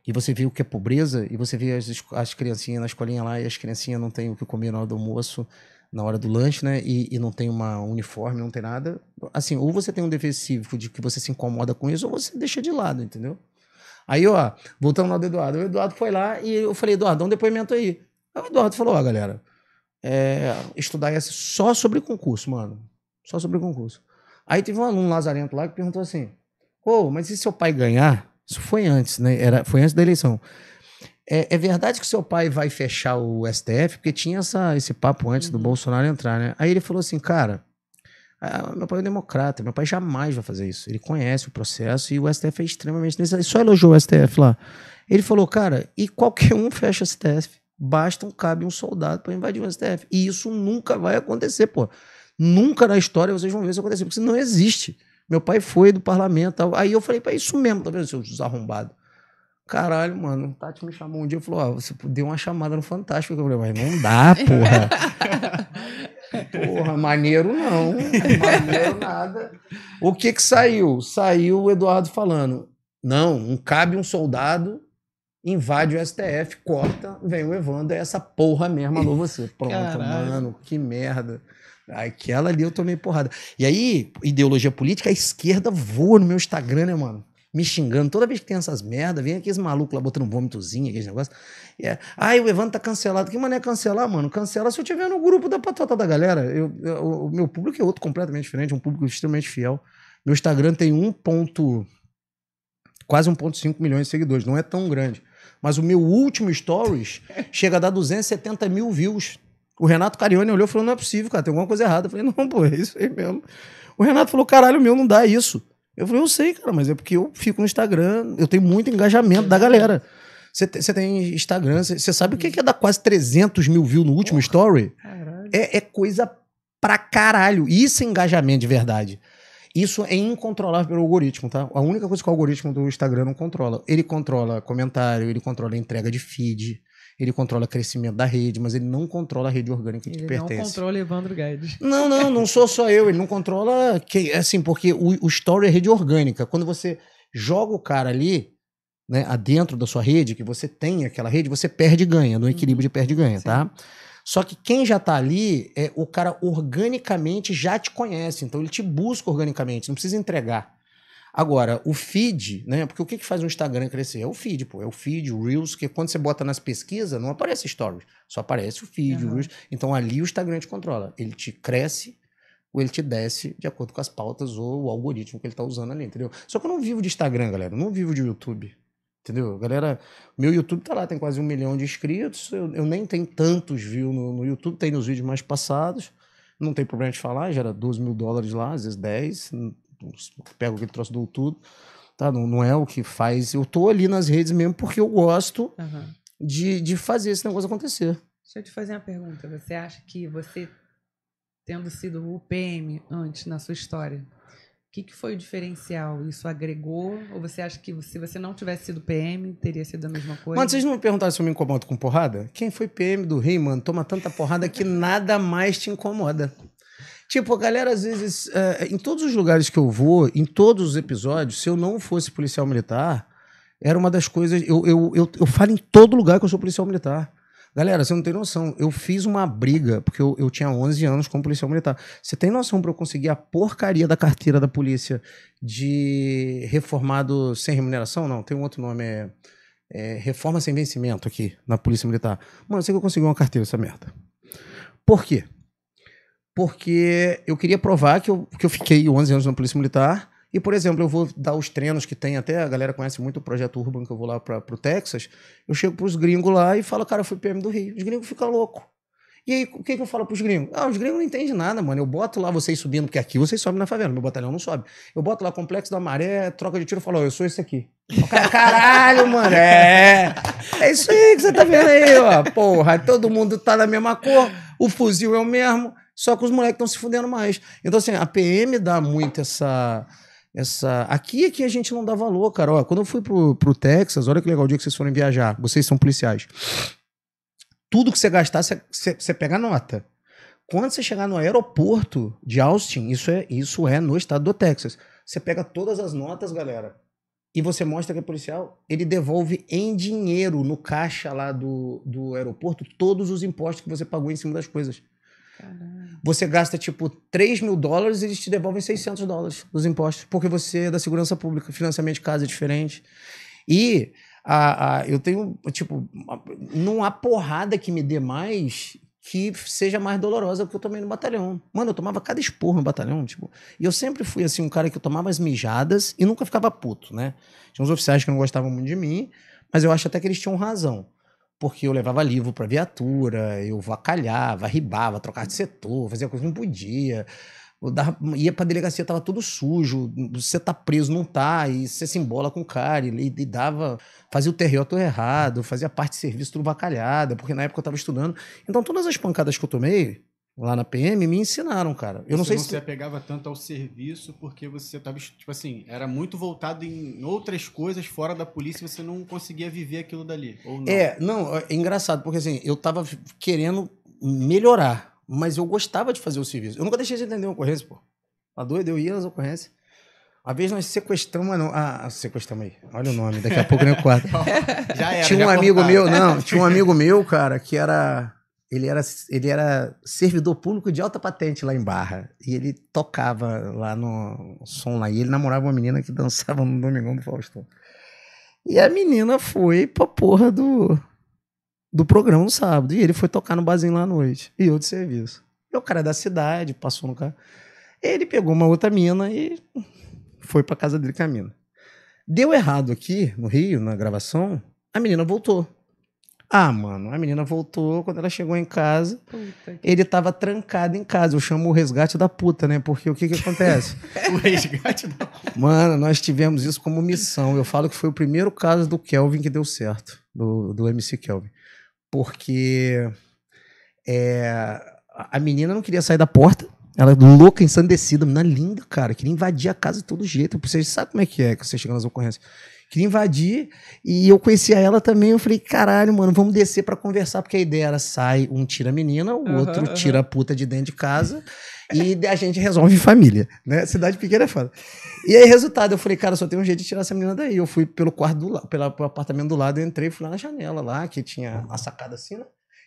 e você vê o que é pobreza, e você vê as, as criancinhas na escolinha lá, e as criancinhas não têm o que comer na hora do almoço, na hora do lanche, né? E, e, não tem uma uniforme, não tem nada. Assim, ou você tem um defensivo cívico de que você se incomoda com isso, ou você deixa de lado, entendeu? Aí, ó, voltando lá do Eduardo. O Eduardo foi lá e eu falei, Eduardo, dá um depoimento aí. Aí o Eduardo falou, ó, oh, galera, é, estudar essa só sobre concurso, mano. Só sobre concurso. Aí teve um aluno lazarento lá que perguntou assim, ô, oh, mas e se seu pai ganhar? Isso foi antes, né? Era, foi antes da eleição. É, é, verdade que seu pai vai fechar o STF? Porque tinha essa, esse papo antes do uhum. Bolsonaro entrar, né? Aí ele falou assim, cara, ah, meu pai é um democrata, meu pai jamais vai fazer isso. Ele conhece o processo e o STF é extremamente necessário. Só elogiou o STF lá. Ele falou, cara, e qualquer um fecha o STF. Basta um cabe um soldado para invadir o STF. E isso nunca vai acontecer, pô. Nunca na história vocês vão ver isso acontecer, porque isso não existe. Meu pai foi do parlamento. Aí eu falei, para isso mesmo, tá vendo, seus arrombados? Caralho, mano, o Tati me chamou um dia e falou: Ah, você deu uma chamada no Fantástico. Eu falei, mas não dá, porra. porra, maneiro não. Maneiro nada. O que que saiu? Saiu o Eduardo falando: não, não cabe um soldado, invade o STF, corta, vem o Evandro, é essa porra mesmo, alô você. Pronto, Caralho. mano, que merda. Aquela ali eu tomei porrada. E aí, ideologia política, a esquerda voa no meu Instagram, né, mano? me xingando. Toda vez que tem essas merda, vem aqueles malucos lá botando vômitozinho, aqueles negócios. É. Ai, o Evandro tá cancelado. Que é cancelar, mano? Cancela se eu tiver no grupo da patota da galera. Eu, eu, o meu público é outro completamente diferente, um público extremamente fiel. Meu Instagram tem um ponto, quase 1.5 milhões de seguidores, não é tão grande. Mas o meu último stories chega a dar 270 mil views. O Renato Carione olhou e falou: não é possível, cara, tem alguma coisa errada. Eu falei, não, pô, é isso aí mesmo. O Renato falou: caralho, meu, não dá isso. Eu falei, eu sei, cara, mas é porque eu fico no Instagram, eu tenho muito engajamento da galera. Você tem, tem Instagram, você, sabe o que é dar quase 300 mil views no último Porra, story? É, é, coisa pra caralho. Isso é engajamento de verdade. Isso é incontrolável pelo algoritmo, tá? A única coisa que o algoritmo do Instagram não controla. Ele controla comentário, ele controla entrega de feed, ele controla o crescimento da rede, mas ele não controla a rede orgânica que ele pertence. Ele não controla Evandro Guedes. Não, não, não sou só eu, ele não controla quem, assim, porque o, o story é rede orgânica. Quando você joga o cara ali, né, adentro da sua rede, que você tem aquela rede, você perde e ganha, no equilíbrio de uhum. perde e ganha, tá? Sim. tá? Só que quem já tá ali, é, o cara organicamente já te conhece, então ele te busca organicamente, não precisa entregar. Agora, o feed, né? Porque o que, que faz o Instagram crescer? É o feed, pô. É o feed, o Reels, que quando você bota nas pesquisas, não aparece stories. Só aparece o feed, uhum. o Reels. Então ali o Instagram te controla. Ele te cresce ou ele te desce de acordo com as pautas ou o algoritmo que ele tá usando ali, entendeu? Só que eu não vivo de Instagram, galera. Eu não vivo de YouTube. Entendeu? Galera, meu YouTube tá lá, tem quase um milhão de inscritos. Eu, eu nem tenho tantos views no, no YouTube, tem nos vídeos mais passados. Não tem problema de falar, gera 12 mil dólares lá, às vezes 10 pego aquele troço do tudo, tá? Não, não é o que faz. Eu tô ali nas redes mesmo porque eu gosto uhum. de, de fazer esse negócio acontecer. Deixa eu te fazer uma pergunta. Você acha que você, tendo sido PM antes na sua história, o que, que foi o diferencial? Isso agregou? Ou você acha que se você não tivesse sido PM, teria sido a mesma coisa? Mano, vocês não me perguntaram se eu me incomodo com porrada? Quem foi PM do rei, mano, toma tanta porrada que nada mais te incomoda. Tipo, a galera, às vezes, é, em todos os lugares que eu vou, em todos os episódios, se eu não fosse policial militar, era uma das coisas. Eu, eu, eu, eu falo em todo lugar que eu sou policial militar. Galera, você não tem noção. Eu fiz uma briga, porque eu, eu tinha 11 anos como policial militar. Você tem noção para eu conseguir a porcaria da carteira da polícia de reformado sem remuneração? Não, tem um outro nome. É, é reforma sem vencimento aqui na Polícia Militar. Mano, eu sei que eu consegui uma carteira, essa merda. Por quê? porque eu queria provar que eu, que eu fiquei 11 anos na Polícia Militar. E, por exemplo, eu vou dar os treinos que tem até, a galera conhece muito o Projeto Urban, que eu vou lá para o Texas. Eu chego para os gringos lá e falo, cara, eu fui PM do Rio. Os gringos ficam loucos. E aí, o que, que eu falo para os gringos? Ah, os gringos não entendem nada, mano. Eu boto lá vocês subindo, porque aqui vocês sobem na favela, meu batalhão não sobe. Eu boto lá Complexo da Maré, troca de tiro, falo, oh, eu sou esse aqui. caralho, mano, é. É isso aí que você tá vendo aí, ó. Porra, todo mundo tá da mesma cor, o fuzil é o mesmo. Só que os moleques estão se fudendo mais. Então, assim, a PM dá muito essa. essa Aqui é que a gente não dá valor, cara. Ó, quando eu fui pro, pro Texas, olha que legal o dia que vocês foram viajar. Vocês são policiais. Tudo que você gastar, você pega nota. Quando você chegar no aeroporto de Austin, isso é, isso é no estado do Texas. Você pega todas as notas, galera, e você mostra que é policial, ele devolve em dinheiro no caixa lá do, do aeroporto todos os impostos que você pagou em cima das coisas. Você gasta, tipo, 3 mil dólares e eles te devolvem 600 dólares dos impostos, porque você é da segurança pública, financiamento de casa é diferente. E a, a, eu tenho, tipo, não há porrada que me dê mais que seja mais dolorosa do que eu tomei no batalhão. Mano, eu tomava cada esporro no batalhão, tipo. E eu sempre fui, assim, um cara que eu tomava as mijadas e nunca ficava puto, né? Tinha uns oficiais que não gostavam muito de mim, mas eu acho até que eles tinham razão porque eu levava livro para viatura, eu vacalhava, ribava, trocava de setor, fazia coisa que não podia. Eu dava, ia pra delegacia, tava tudo sujo, você tá preso, não tá, e você se embola com o cara, e, e dava, fazia o TRO todo errado, fazia parte de serviço tudo vacalhada, porque na época eu tava estudando. Então todas as pancadas que eu tomei, lá na PM me ensinaram, cara. Eu você não sei se. Você pegava tanto ao serviço porque você estava tipo assim, era muito voltado em outras coisas fora da polícia e você não conseguia viver aquilo dali. Ou não. É, não, é engraçado, porque assim, eu estava querendo melhorar, mas eu gostava de fazer o serviço. Eu nunca deixei de entender uma ocorrência, pô. Tá doido? Eu ia nas ocorrências. a vez nós sequestramos. Não, ah, ah, sequestramos aí. Olha o nome, daqui a pouco nem o quarto. já era, tinha um amigo meu, não, tinha um amigo meu, cara, que era ele era, ele era servidor público de alta patente lá em Barra. E ele tocava lá no som lá. E ele namorava uma menina que dançava no Domingão do Faustão. E a menina foi pra porra do, do programa no sábado. E ele foi tocar no barzinho lá à noite. E eu de serviço. E o cara é da cidade, passou no carro. Ele pegou uma outra mina e foi pra casa dele com a mina. Deu errado aqui, no Rio, na gravação. A menina voltou. Ah, mano, a menina voltou, quando ela chegou em casa, puta ele tava trancado em casa. Eu chamo o resgate da puta, né? Porque o que que acontece? o resgate da puta. Mano, nós tivemos isso como missão. Eu falo que foi o primeiro caso do Kelvin que deu certo, do, do MC Kelvin. Porque é, a menina não queria sair da porta. Ela é louca, ensandecida, menina linda, cara. Queria invadir a casa de todo jeito. Você sabe como é que é que você chega nas ocorrências queria invadir. E eu conhecia ela também. Eu falei, caralho, mano, vamos descer para conversar, porque a ideia era sai um tira a menina, o uhum, outro uhum. tira a puta de dentro de casa e a gente resolve família, né? Cidade pequena é foda. E aí, resultado, eu falei, cara, só tem um jeito de tirar essa menina daí. Eu fui pelo quarto do lado, pelo apartamento do lado, eu entrei, fui lá na janela lá, que tinha a sacada assim, né?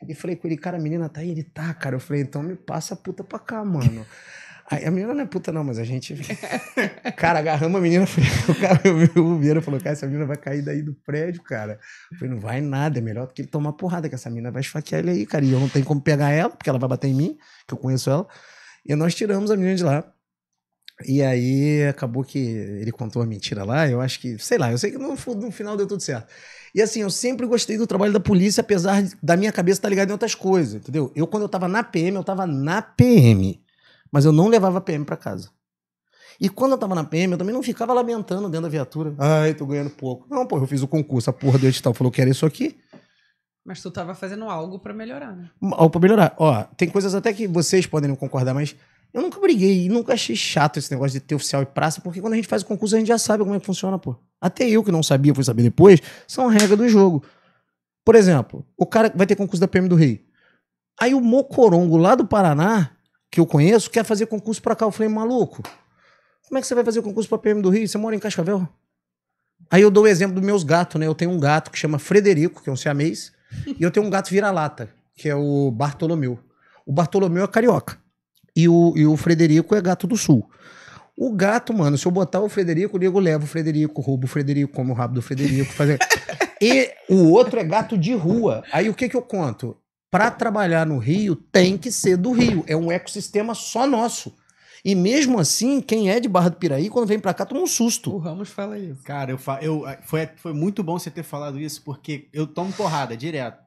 E falei com ele, cara, a menina tá aí, ele tá, cara. Eu falei, então me passa a puta pra cá, mano. Aí a menina não é puta, não, mas a gente. cara, agarramos a menina. o cara, o falou: cara, essa menina vai cair daí do prédio, cara. Eu falei, não vai nada, é melhor do que ele tomar porrada, que essa menina vai esfaquear ele aí, cara. E eu não tenho como pegar ela, porque ela vai bater em mim, que eu conheço ela. E nós tiramos a menina de lá. E aí acabou que ele contou a mentira lá. Eu acho que, sei lá, eu sei que no, no, final deu tudo certo. E assim, eu sempre gostei do trabalho da polícia, apesar da minha cabeça estar tá ligada em outras coisas, entendeu? Eu, quando eu tava na PM, eu tava na PM. Mas eu não levava a PM para casa. E quando eu tava na PM, eu também não ficava lamentando dentro da viatura. Ai, tô ganhando pouco. Não, pô, eu fiz o concurso, a porra do edital falou que era isso aqui. Mas tu tava fazendo algo para melhorar, né? Algo pra melhorar. Ó, tem coisas até que vocês podem não concordar, mas eu nunca briguei e nunca achei chato esse negócio de ter oficial e praça, porque quando a gente faz o concurso a gente já sabe como é que funciona, pô. Até eu que não sabia, fui saber depois, são regras do jogo. Por exemplo, o cara vai ter concurso da PM do Rei. Aí o Mocorongo lá do Paraná que eu conheço quer fazer concurso para cá. Eu falei, maluco, como é que você vai fazer concurso para PM do Rio? Você mora em Cascavel? Aí eu dou o exemplo dos meus gatos, né? Eu tenho um gato que chama Frederico, que é um siamês, e eu tenho um gato vira-lata, que é o Bartolomeu. O Bartolomeu é carioca. E o, e o Frederico é gato do sul. O gato, mano, se eu botar o Frederico, eu levo o Frederico, roubo o Frederico, como o rabo do Frederico, fazer. e o outro é gato de rua. Aí o que que eu conto? para trabalhar no Rio tem que ser do Rio. É um ecossistema só nosso. E mesmo assim, quem é de Barra do Piraí, quando vem para cá, toma um susto. O Ramos fala isso. Cara, eu, eu eh, foi, foi muito bom você ter falado isso, porque eu tomo porrada direto.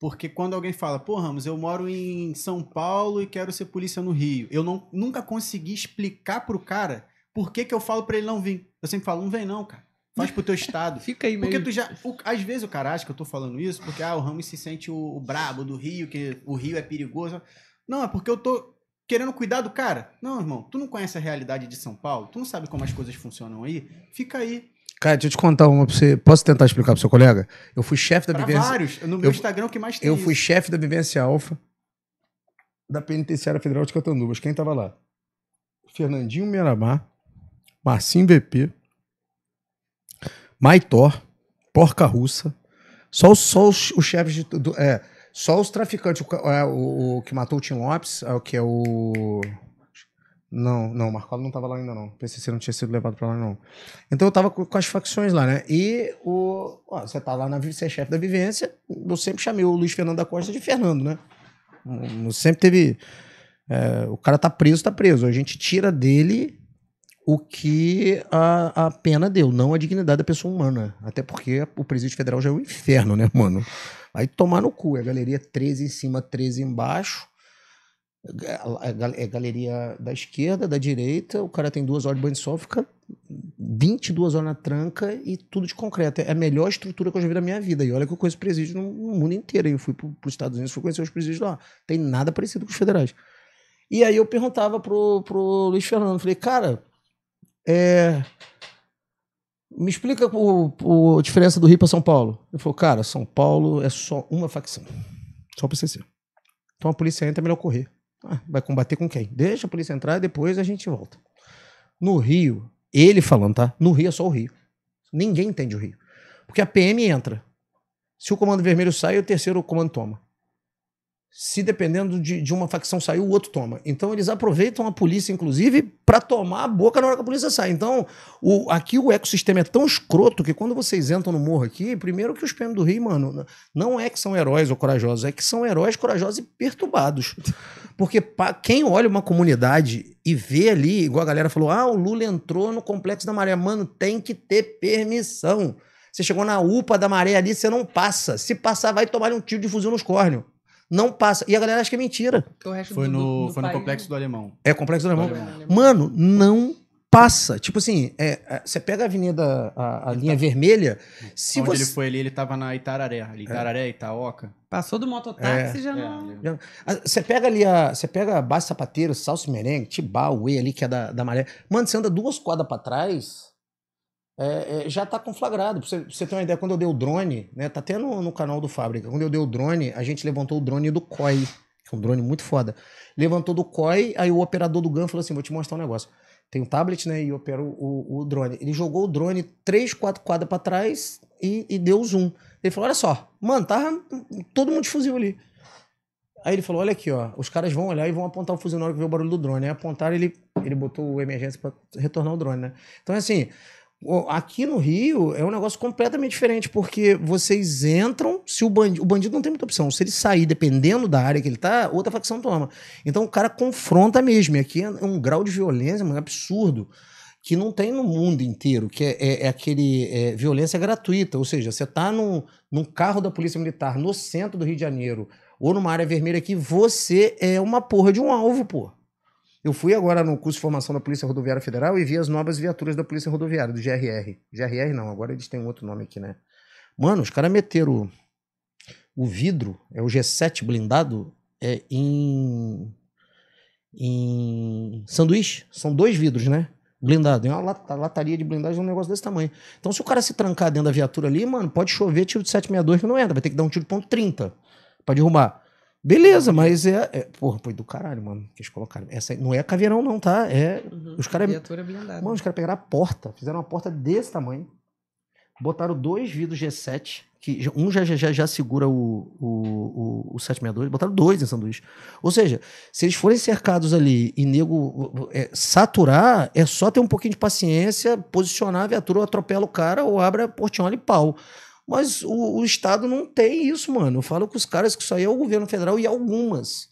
Porque quando alguém fala, pô, Ramos, eu moro em São Paulo e quero ser polícia no Rio, eu não, nunca consegui explicar pro cara por que, que eu falo para ele não vir. Eu sempre falo, não vem não, cara. Faz pro teu estado. Fica aí porque mesmo. Porque tu já. O, às vezes o cara acha que eu tô falando isso, porque ah, o Ramos se sente o, o brabo do Rio, que o Rio é perigoso. Não, é porque eu tô querendo cuidar do cara. Não, irmão, tu não conhece a realidade de São Paulo, tu não sabe como as coisas funcionam aí. Fica aí. Cara, deixa eu te contar uma pra você. Posso tentar explicar pro seu colega? Eu fui chefe da pra vivência. vários. No meu eu, Instagram, o que mais tem? Eu fui chefe da vivência alfa da Penitenciária Federal de Catandubas. Quem tava lá? Fernandinho Miramar, Marcinho VP, Maitor, Porca Russa. Só, só os, os chefes de tudo. É, só os traficantes. O, é, o, o, que matou o Tim Lopes, é o que é o. Não, não, o Marcola não estava lá ainda, não. que PCC não tinha sido levado para lá, não. Então eu estava com, com, as facções lá, né? E o. Ó, você tá lá na você é chefe da vivência. Eu sempre chamei o Luiz Fernando da Costa de Fernando, né? Hum, sempre teve. É, o cara tá preso, tá preso. A gente tira dele o que a, a pena deu, não a dignidade da pessoa humana. Até porque o presídio federal já é um inferno, né, mano? Aí tomar no cu, é galeria 13 em cima, 13 embaixo. É, é, é, é galeria da esquerda, da direita, o cara tem duas horas de banho de sol, fica 22 horas na tranca e tudo de concreto. É a melhor estrutura que eu já vi na minha vida. E olha que eu conheço presídio no, mundo inteiro. Eu fui para os Estados Unidos, fui conhecer os presídios lá. Tem nada parecido com os federais. E aí eu perguntava pro, pro Luiz Fernando, falei, cara, é... Me explica o, o, a diferença do Rio para São Paulo. Ele falou, cara, São Paulo é só uma facção. Só o PCC. Então a polícia entra, é melhor correr. Ah, vai combater com quem? Deixa a polícia entrar e depois a gente volta. No Rio, ele falando, tá? No Rio é só o Rio. Ninguém entende o Rio. Porque a PM entra. Se o comando vermelho sai, o terceiro comando toma se dependendo de, de uma facção sair, o outro toma. Então eles aproveitam a polícia, inclusive, para tomar a boca na hora que a polícia sai. Então, o, aqui o ecossistema é tão escroto que quando vocês entram no morro aqui, primeiro que os PM do Rio, mano, não é que são heróis ou corajosos, é que são heróis corajosos e perturbados. Porque pra, quem olha uma comunidade e vê ali, igual a galera falou, ah, o Lula entrou no Complexo da Maré. Mano, tem que ter permissão. Você chegou na UPA da Maré ali, você não passa. Se passar, vai tomar um tiro de fuzil nos córneos não passa. E a galera acha que é mentira. Foi no, do, do foi no Complexo né? do Alemão. É, Complexo do Alemão. Do Alemão. Né? Mano, não passa. Tipo assim, é, é, você pega a avenida, a, a linha tá... vermelha. Se Onde você... ele foi ali, ele tava na Itararé. Ali, Itararé, é. Itaoca. Passou do mototáxi é. é já não. você pega ali a. Você pega Baixo Sapateiro, Salso Merengue, Tibá, Uê ali, que é da, da Maré. Mano, você anda duas quadras para trás é, é, já está conflagrado. Pra você, pra você ter uma ideia, quando eu dei o drone, né? Tá até no, no canal do Fábrica. Quando eu dei o drone, a gente levantou o drone do COI, que é um drone muito foda. Levantou do COI, aí o operador do GAN falou assim: vou te mostrar um negócio. Tem um tablet, né? E opera o, o, o drone. Ele jogou o drone 3, 4 quadras para trás e, e deu zoom. Ele falou: olha só, mano, tava tá todo mundo de fuzil ali. Aí ele falou: olha aqui, ó. Os caras vão olhar e vão apontar o fuzil na hora que vê o barulho do drone. Aí apontaram, ele, ele botou o emergência para retornar o drone, né? Então, assim, Aqui no Rio é um negócio completamente diferente, porque vocês entram, se o bandido. O bandido não tem muita opção. Se ele sair, dependendo da área que ele tá, outra facção toma. Então o cara confronta mesmo. E aqui é, é um grau de violência um absurdo que não tem no mundo inteiro, que é, é, é aquele é, violência gratuita. Ou seja, você tá num, num carro da Polícia Militar no centro do Rio de Janeiro ou numa área vermelha aqui, você é uma porra de um alvo, pô. Eu fui agora no curso de formação da Polícia Rodoviária Federal e vi as novas viaturas da Polícia Rodoviária, do GRR. GRR não, agora eles têm um outro nome aqui, né? Mano, os caras meteram o, o, vidro, é o G7 blindado, é em. em. sanduíche. São dois vidros, né? Blindado. É uma lata, lataria de blindagem um negócio desse tamanho. Então, se o cara se trancar dentro da viatura ali, mano, pode chover tiro de 762 que não entra. Vai ter que dar um tiro de ponto 30 pra derrubar. Beleza, mas é, é. Porra, foi do caralho, mano, que eles colocaram. Essa não é caveirão, não, tá? É. Uhum, os caras. É viatura blindada. Mano, os caras pegaram a porta, fizeram uma porta desse tamanho, botaram dois vidros G7, que um já, já, já segura o, o, o, o 762, botaram dois em sanduíche. Ou seja, se eles forem cercados ali e nego é, saturar, é só ter um pouquinho de paciência, posicionar a viatura, ou atropela o cara ou abre a portinhola e pau. Mas o, o, Estado não tem isso, mano. Eu falo com os caras que isso aí é o governo federal e algumas.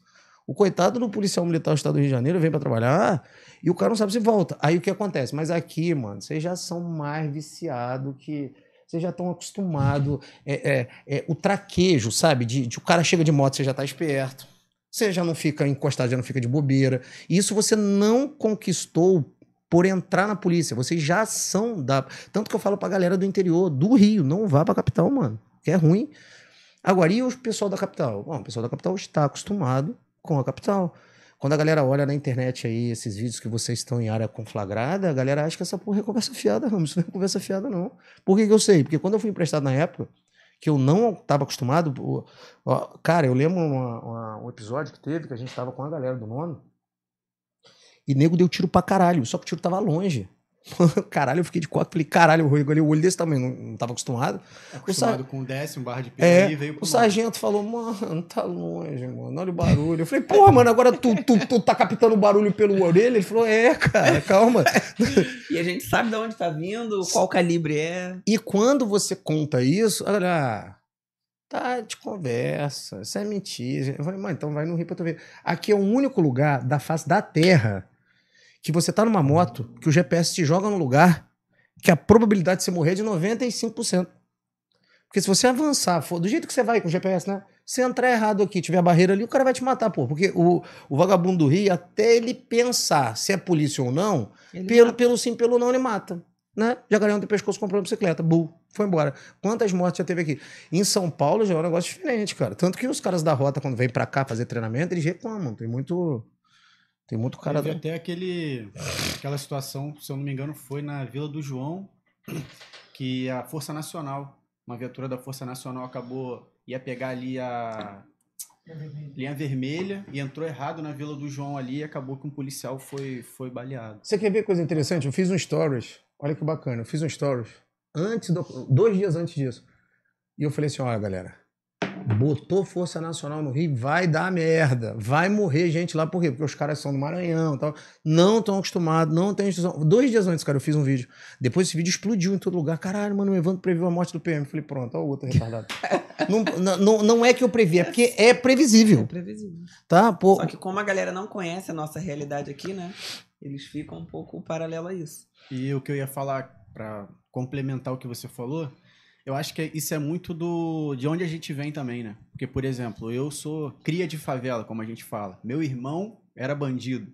O coitado do policial militar do Estado do Rio de Janeiro vem para trabalhar e o cara não sabe se volta. Aí o que acontece? Mas aqui, mano, vocês já são mais viciados que. Vocês já estão acostumados. É, é, é, o traquejo, sabe? De, de, o cara chega de moto, você já tá esperto. Você já não fica encostado, já não fica de bobeira. isso você não conquistou por entrar na polícia. Vocês já são da. Tanto que eu falo pra galera do interior, do Rio, não vá pra capital, mano, que é ruim. Agora, e o pessoal da capital? Bom, o pessoal da capital está acostumado com a capital. Quando a galera olha na internet aí esses vídeos que vocês estão em área conflagrada, a galera acha que essa porra é conversa fiada, Ramos. Isso não é conversa fiada, não. Por que, que eu sei? Porque quando eu fui emprestado na época, que eu não estava acostumado. Ó, cara, eu lembro uma, uma, um episódio que teve que a gente estava com a galera do nono e nego deu tiro pra caralho, só que o tiro tava longe. caralho, eu fiquei de quatro, falei, caralho, eu rolei o olho desse também não, não tava acostumado. É acostumado sar... com o décimo barra de PI, é, veio pro O sargento falou, mano, tá longe, mano, olha o barulho. Eu falei, porra, mano, agora tu, tu, tu tá captando o barulho pelo orelha? Ele falou, é, cara, calma. e a gente sabe de onde tá vindo, qual calibre é. E quando você conta isso, olha ah, tá de conversa, isso é mentira. Eu falei, mano, então vai no Rio pra tu ver. Aqui é o único lugar da face da Terra que você tá numa moto, que o GPS te joga num lugar que a probabilidade de você morrer é de 95%. Porque se você avançar, for, do jeito que você vai com o GPS, né? Se entrar errado aqui, tiver a barreira ali, o cara vai te matar, pô. Porque o, o vagabundo do Rio, até ele pensar se é polícia ou não, pelo, pelo sim, pelo não, ele mata. Né? Jacaré ontem pescoço comprou uma bicicleta, bull, foi embora. Quantas mortes já teve aqui? Em São Paulo já é um negócio diferente, cara. Tanto que os caras da rota, quando vêm para cá fazer treinamento, eles reclamam. Tem muito tem muito cara. Teve até aquele, aquela situação, se eu não me engano, foi na Vila do João, que a Força Nacional, uma viatura da Força Nacional acabou, ia pegar ali a linha vermelha e entrou errado na Vila do João ali e acabou que um policial foi, foi baleado. Você quer ver coisa interessante? Eu fiz um stories, olha que bacana, eu fiz um stories antes do, dois dias antes disso. E eu falei assim, olha galera, botou Força Nacional no Rio, vai dar merda, vai morrer gente lá, por quê? Porque os caras são do Maranhão tal, não estão acostumados, não tem instrução. Dois dias antes, cara, eu fiz um vídeo. Depois esse vídeo explodiu em todo lugar. Caralho, mano, o Evandro previu a morte do PM. falei, pronto, ó o outro retardado. não, não, não é que eu previ, é porque é previsível. É previsível. Tá, pô. Só que como a galera não conhece a nossa realidade aqui, né, eles ficam um pouco paralelo a isso. E o que eu ia falar para complementar o que você falou eu acho que isso é muito do de onde a gente vem também, né? Porque, por exemplo, eu sou cria de favela, como a gente fala. Meu irmão era bandido.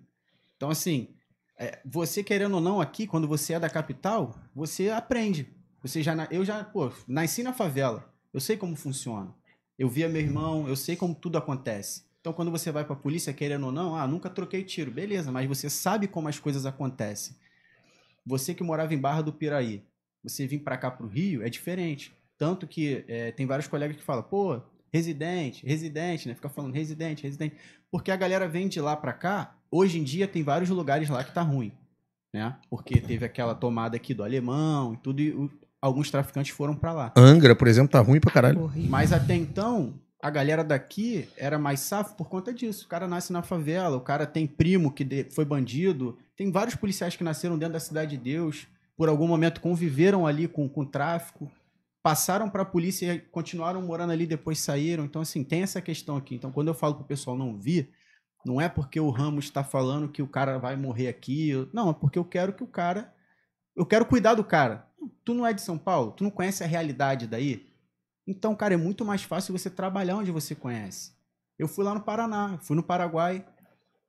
Então, assim, é, você querendo ou não aqui, quando você é da capital, você aprende. Você já, eu já, pô, nasci na favela. Eu sei como funciona. Eu via meu irmão, eu sei como tudo acontece. Então, quando você vai para a polícia, querendo ou não, ah, nunca troquei tiro. Beleza, mas você sabe como as coisas acontecem. Você que morava em Barra do Piraí, você vir para cá para o Rio é diferente. Tanto que é, tem vários colegas que falam, pô, residente, residente, né? Fica falando residente, residente. Porque a galera vem de lá para cá, hoje em dia tem vários lugares lá que tá ruim, né? Porque teve aquela tomada aqui do alemão e tudo, e o, alguns traficantes foram para lá. Angra, por exemplo, tá ruim pra caralho. Mas até então, a galera daqui era mais safo por conta disso. O cara nasce na favela, o cara tem primo que foi bandido, tem vários policiais que nasceram dentro da Cidade de Deus por algum momento conviveram ali com, com tráfico, passaram para a polícia e continuaram morando ali, depois saíram. Então, assim, tem essa questão aqui. Então, quando eu falo para o pessoal não vir, não é porque o Ramos está falando que o cara vai morrer aqui. Não, é porque eu quero que o cara. Eu quero cuidar do cara. Tu não é de São Paulo? Tu não conhece a realidade daí? Então, cara, é muito mais fácil você trabalhar onde você conhece. Eu fui lá no Paraná, fui no Paraguai.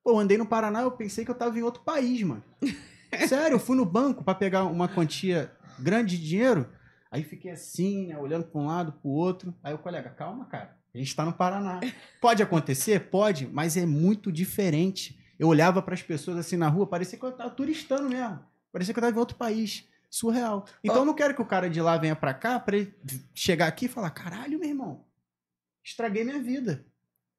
Pô, andei no Paraná, eu pensei que eu estava em outro país, mano. Sério, eu fui no banco para pegar uma quantia grande de dinheiro. Aí fiquei assim, né, olhando para um lado, para o outro. Aí o colega, calma, cara, a gente está no Paraná. Pode acontecer? Pode, mas é muito diferente. Eu olhava para as pessoas assim na rua, parecia que eu estava turistando mesmo. Parecia que eu estava em outro país. Surreal. Então oh. eu não quero que o cara de lá venha para cá para ele chegar aqui e falar: caralho, meu irmão, estraguei minha vida.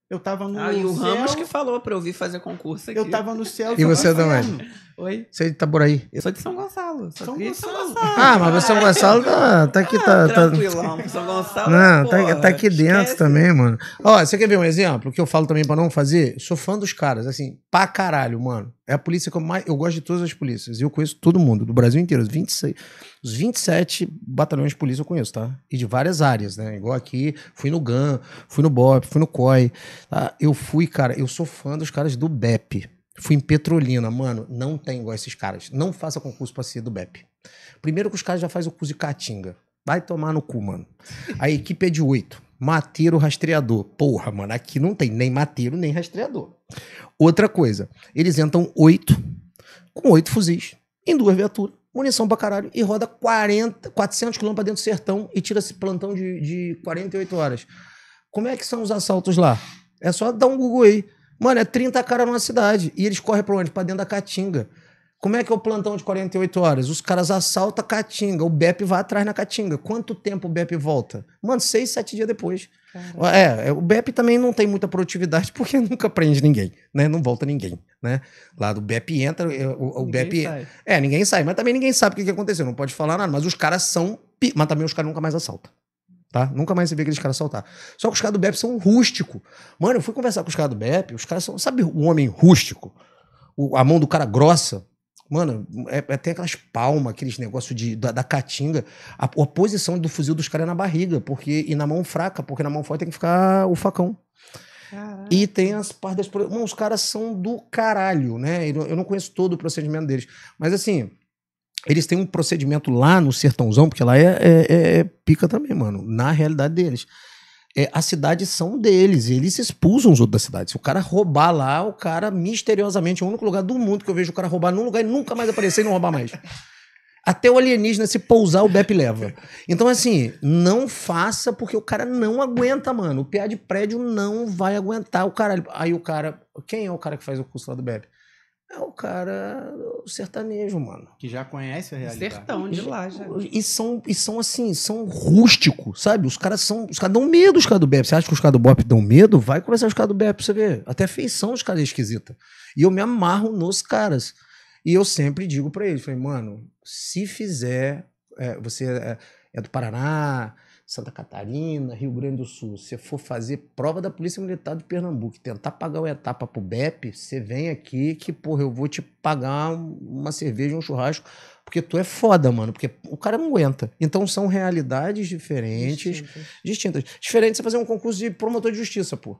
Eu tava no. Ah, e o céu, Ramos que falou para eu vir fazer concurso aqui. Eu tava no céu. E você também. Oi? Você é tá de Itaboraí? Eu sou de São Gonçalo. São Gonçalo. São Gonçalo. Ah, mas São Gonçalo tá, tá aqui. Ah, tá, tranquilão, tá... São Gonçalo. Não, porra, tá, tá, aqui dentro esquece. também, mano. Ó, você quer ver um exemplo que eu falo também pra não fazer? Sou fã dos caras, assim, pra caralho, mano. É a polícia que eu mais. Eu gosto de todas as polícias. Eu conheço todo mundo, do Brasil inteiro. Os 26. Os 27 batalhões de polícia eu conheço, tá? E de várias áreas, né? Igual aqui, fui no GAN, fui no BOP, fui no COI. Tá? Eu fui, cara, eu sou fã dos caras do BEP. Fui em Petrolina, mano, não tem igual esses caras. Não faça concurso pra ser do BEP. Primeiro que os caras já fazem o curso de Caatinga. Vai tomar no cu, mano. A equipe é de oito. Mateiro, rastreador. Porra, mano, aqui não tem nem mateiro, nem rastreador. Outra coisa, eles entram oito, com oito fuzis, em duas viaturas, munição pra caralho, e roda 40, 400 quilômetros pra dentro do sertão e tira esse plantão de, de 48 horas. Como é que são os assaltos lá? É só dar um Google aí. Mano, é 30 caras numa cidade. E eles correm pra onde? Pra dentro da Caatinga. Como é que é o plantão de 48 horas? Os caras assaltam a Caatinga, o BEP vai atrás na Caatinga. Quanto tempo o BEP volta? Mano, seis, sete dias depois. É, é, o BEP também não tem muita produtividade porque nunca prende ninguém, né? Não volta ninguém, né? Lá do BEP entra, é, o, o BEP... É, ninguém sai, mas também ninguém sabe o que aconteceu, não pode falar nada. Mas os caras são... Mas também os caras nunca mais assaltam tá? Nunca mais você vê aqueles caras soltar. Só que os caras do BEP são rústico. Mano, eu fui conversar com os caras do BEP, os caras são, sabe o homem rústico? O, a mão do cara grossa. Mano, é, é, tem aquelas palmas, aqueles negócios de, da, da caatinga. A, a posição do fuzil dos caras é na barriga, porque e na mão fraca, porque na mão forte tem que ficar o facão. E tem as partes das. Mano, os caras são do caralho, né? eu não conheço todo o procedimento deles. Mas assim, eles têm um procedimento lá no sertãozão, porque lá é, é, é, é pica também, mano, na realidade deles. É, as cidades são deles, eles expulsam os outros da cidade. Se o cara roubar lá, o cara misteriosamente é o único lugar do mundo que eu vejo o cara roubar num lugar e nunca mais aparecer e não roubar mais. Até o alienígena se pousar, o Bep leva. Então, assim, não faça porque o cara não aguenta, mano. O PA de prédio não vai aguentar o cara. Aí o cara. Quem é o cara que faz o curso lá do Bep? É o cara o sertanejo, mano. Que já conhece a realidade. Sertão de lá, já. E são, e são assim, são rústicos, sabe? Os caras são. Os caras dão medo, os caras do BEP. Você acha que os caras do BOP dão medo? Vai conversar os caras do BEP pra você ver. Até feição os caras é esquisita. E eu me amarro nos caras. E eu sempre digo para eles: falei, mano, se fizer. É, você é, é do Paraná, Santa Catarina, Rio Grande do Sul, você for fazer prova da Polícia Militar de Pernambuco, tentar pagar uma etapa pro BEP, você vem aqui que, porra, eu vou te pagar uma cerveja, um churrasco, porque tu é foda, mano, porque o cara não aguenta. Então são realidades diferentes, distintas. distintas. Diferente você fazer um concurso de promotor de justiça, pô.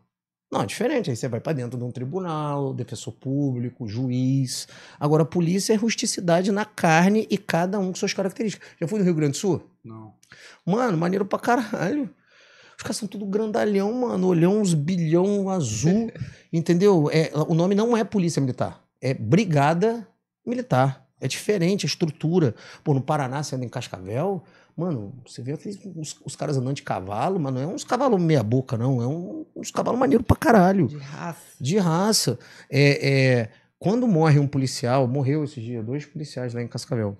Não, é diferente. Aí você vai para dentro de um tribunal, defensor público, juiz. Agora, a polícia é rusticidade na carne e cada um com suas características. Já fui no Rio Grande do Sul? Não. Mano, maneiro pra caralho. Os caras são tudo grandalhão, mano. Olhão uns bilhão azul. entendeu? É, o nome não é polícia militar. É brigada militar. É diferente a estrutura. Pô, no Paraná, anda em Cascavel, mano, você vê aqueles, os, os, caras andando de cavalo, mas não é uns cavalos meia boca, não. É um, uns cavalos maneiro pra caralho. De raça. De raça. É, é, quando morre um policial, morreu esse dia, dois policiais lá em Cascavel.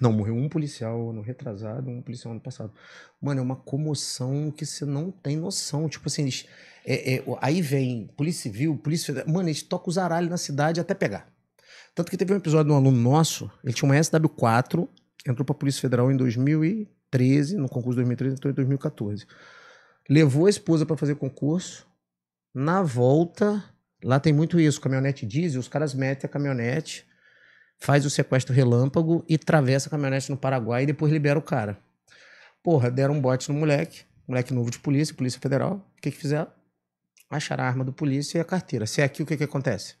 Não, morreu um policial ano retrasado, um policial ano passado. Mano, é uma comoção que você não tem noção. Tipo assim, eles. É, é, aí vem Polícia Civil, Polícia Federal. Mano, eles tocam os aralhos na cidade até pegar. Tanto que teve um episódio de um aluno nosso, ele tinha uma SW4, entrou pra Polícia Federal em 2013, no concurso de 2013, entrou em 2014. Levou a esposa para fazer concurso. Na volta, lá tem muito isso, caminhonete diesel, os caras metem a caminhonete faz o sequestro relâmpago e atravessa a caminhonete no Paraguai e depois libera o cara. Porra, deram um bote no moleque, moleque novo de polícia, polícia federal. O que que fizeram? Acharam a arma do polícia e a carteira. Se é aqui, o que que acontece?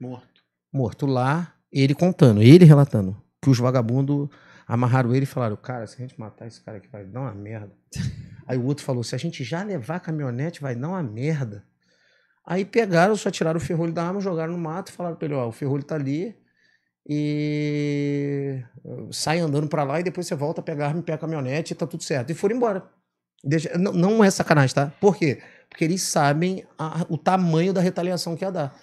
Morto. Morto lá, ele contando, ele relatando que os vagabundos amarraram ele e falaram, cara, se a gente matar esse cara aqui vai dar uma merda. Aí o outro falou, se a gente já levar a caminhonete vai dar uma merda. Aí pegaram, só tiraram o ferrolho da arma, jogaram no mato, e falaram pra ele, ó, o ferrolho tá ali, e uh, sai andando para lá e depois você volta a pegar a arma pega a caminhonete e tá tudo certo. E foram embora. Deixa... Não, não, é sacanagem, tá? Por quê? Porque eles sabem a, o tamanho da retaliação que ia dar.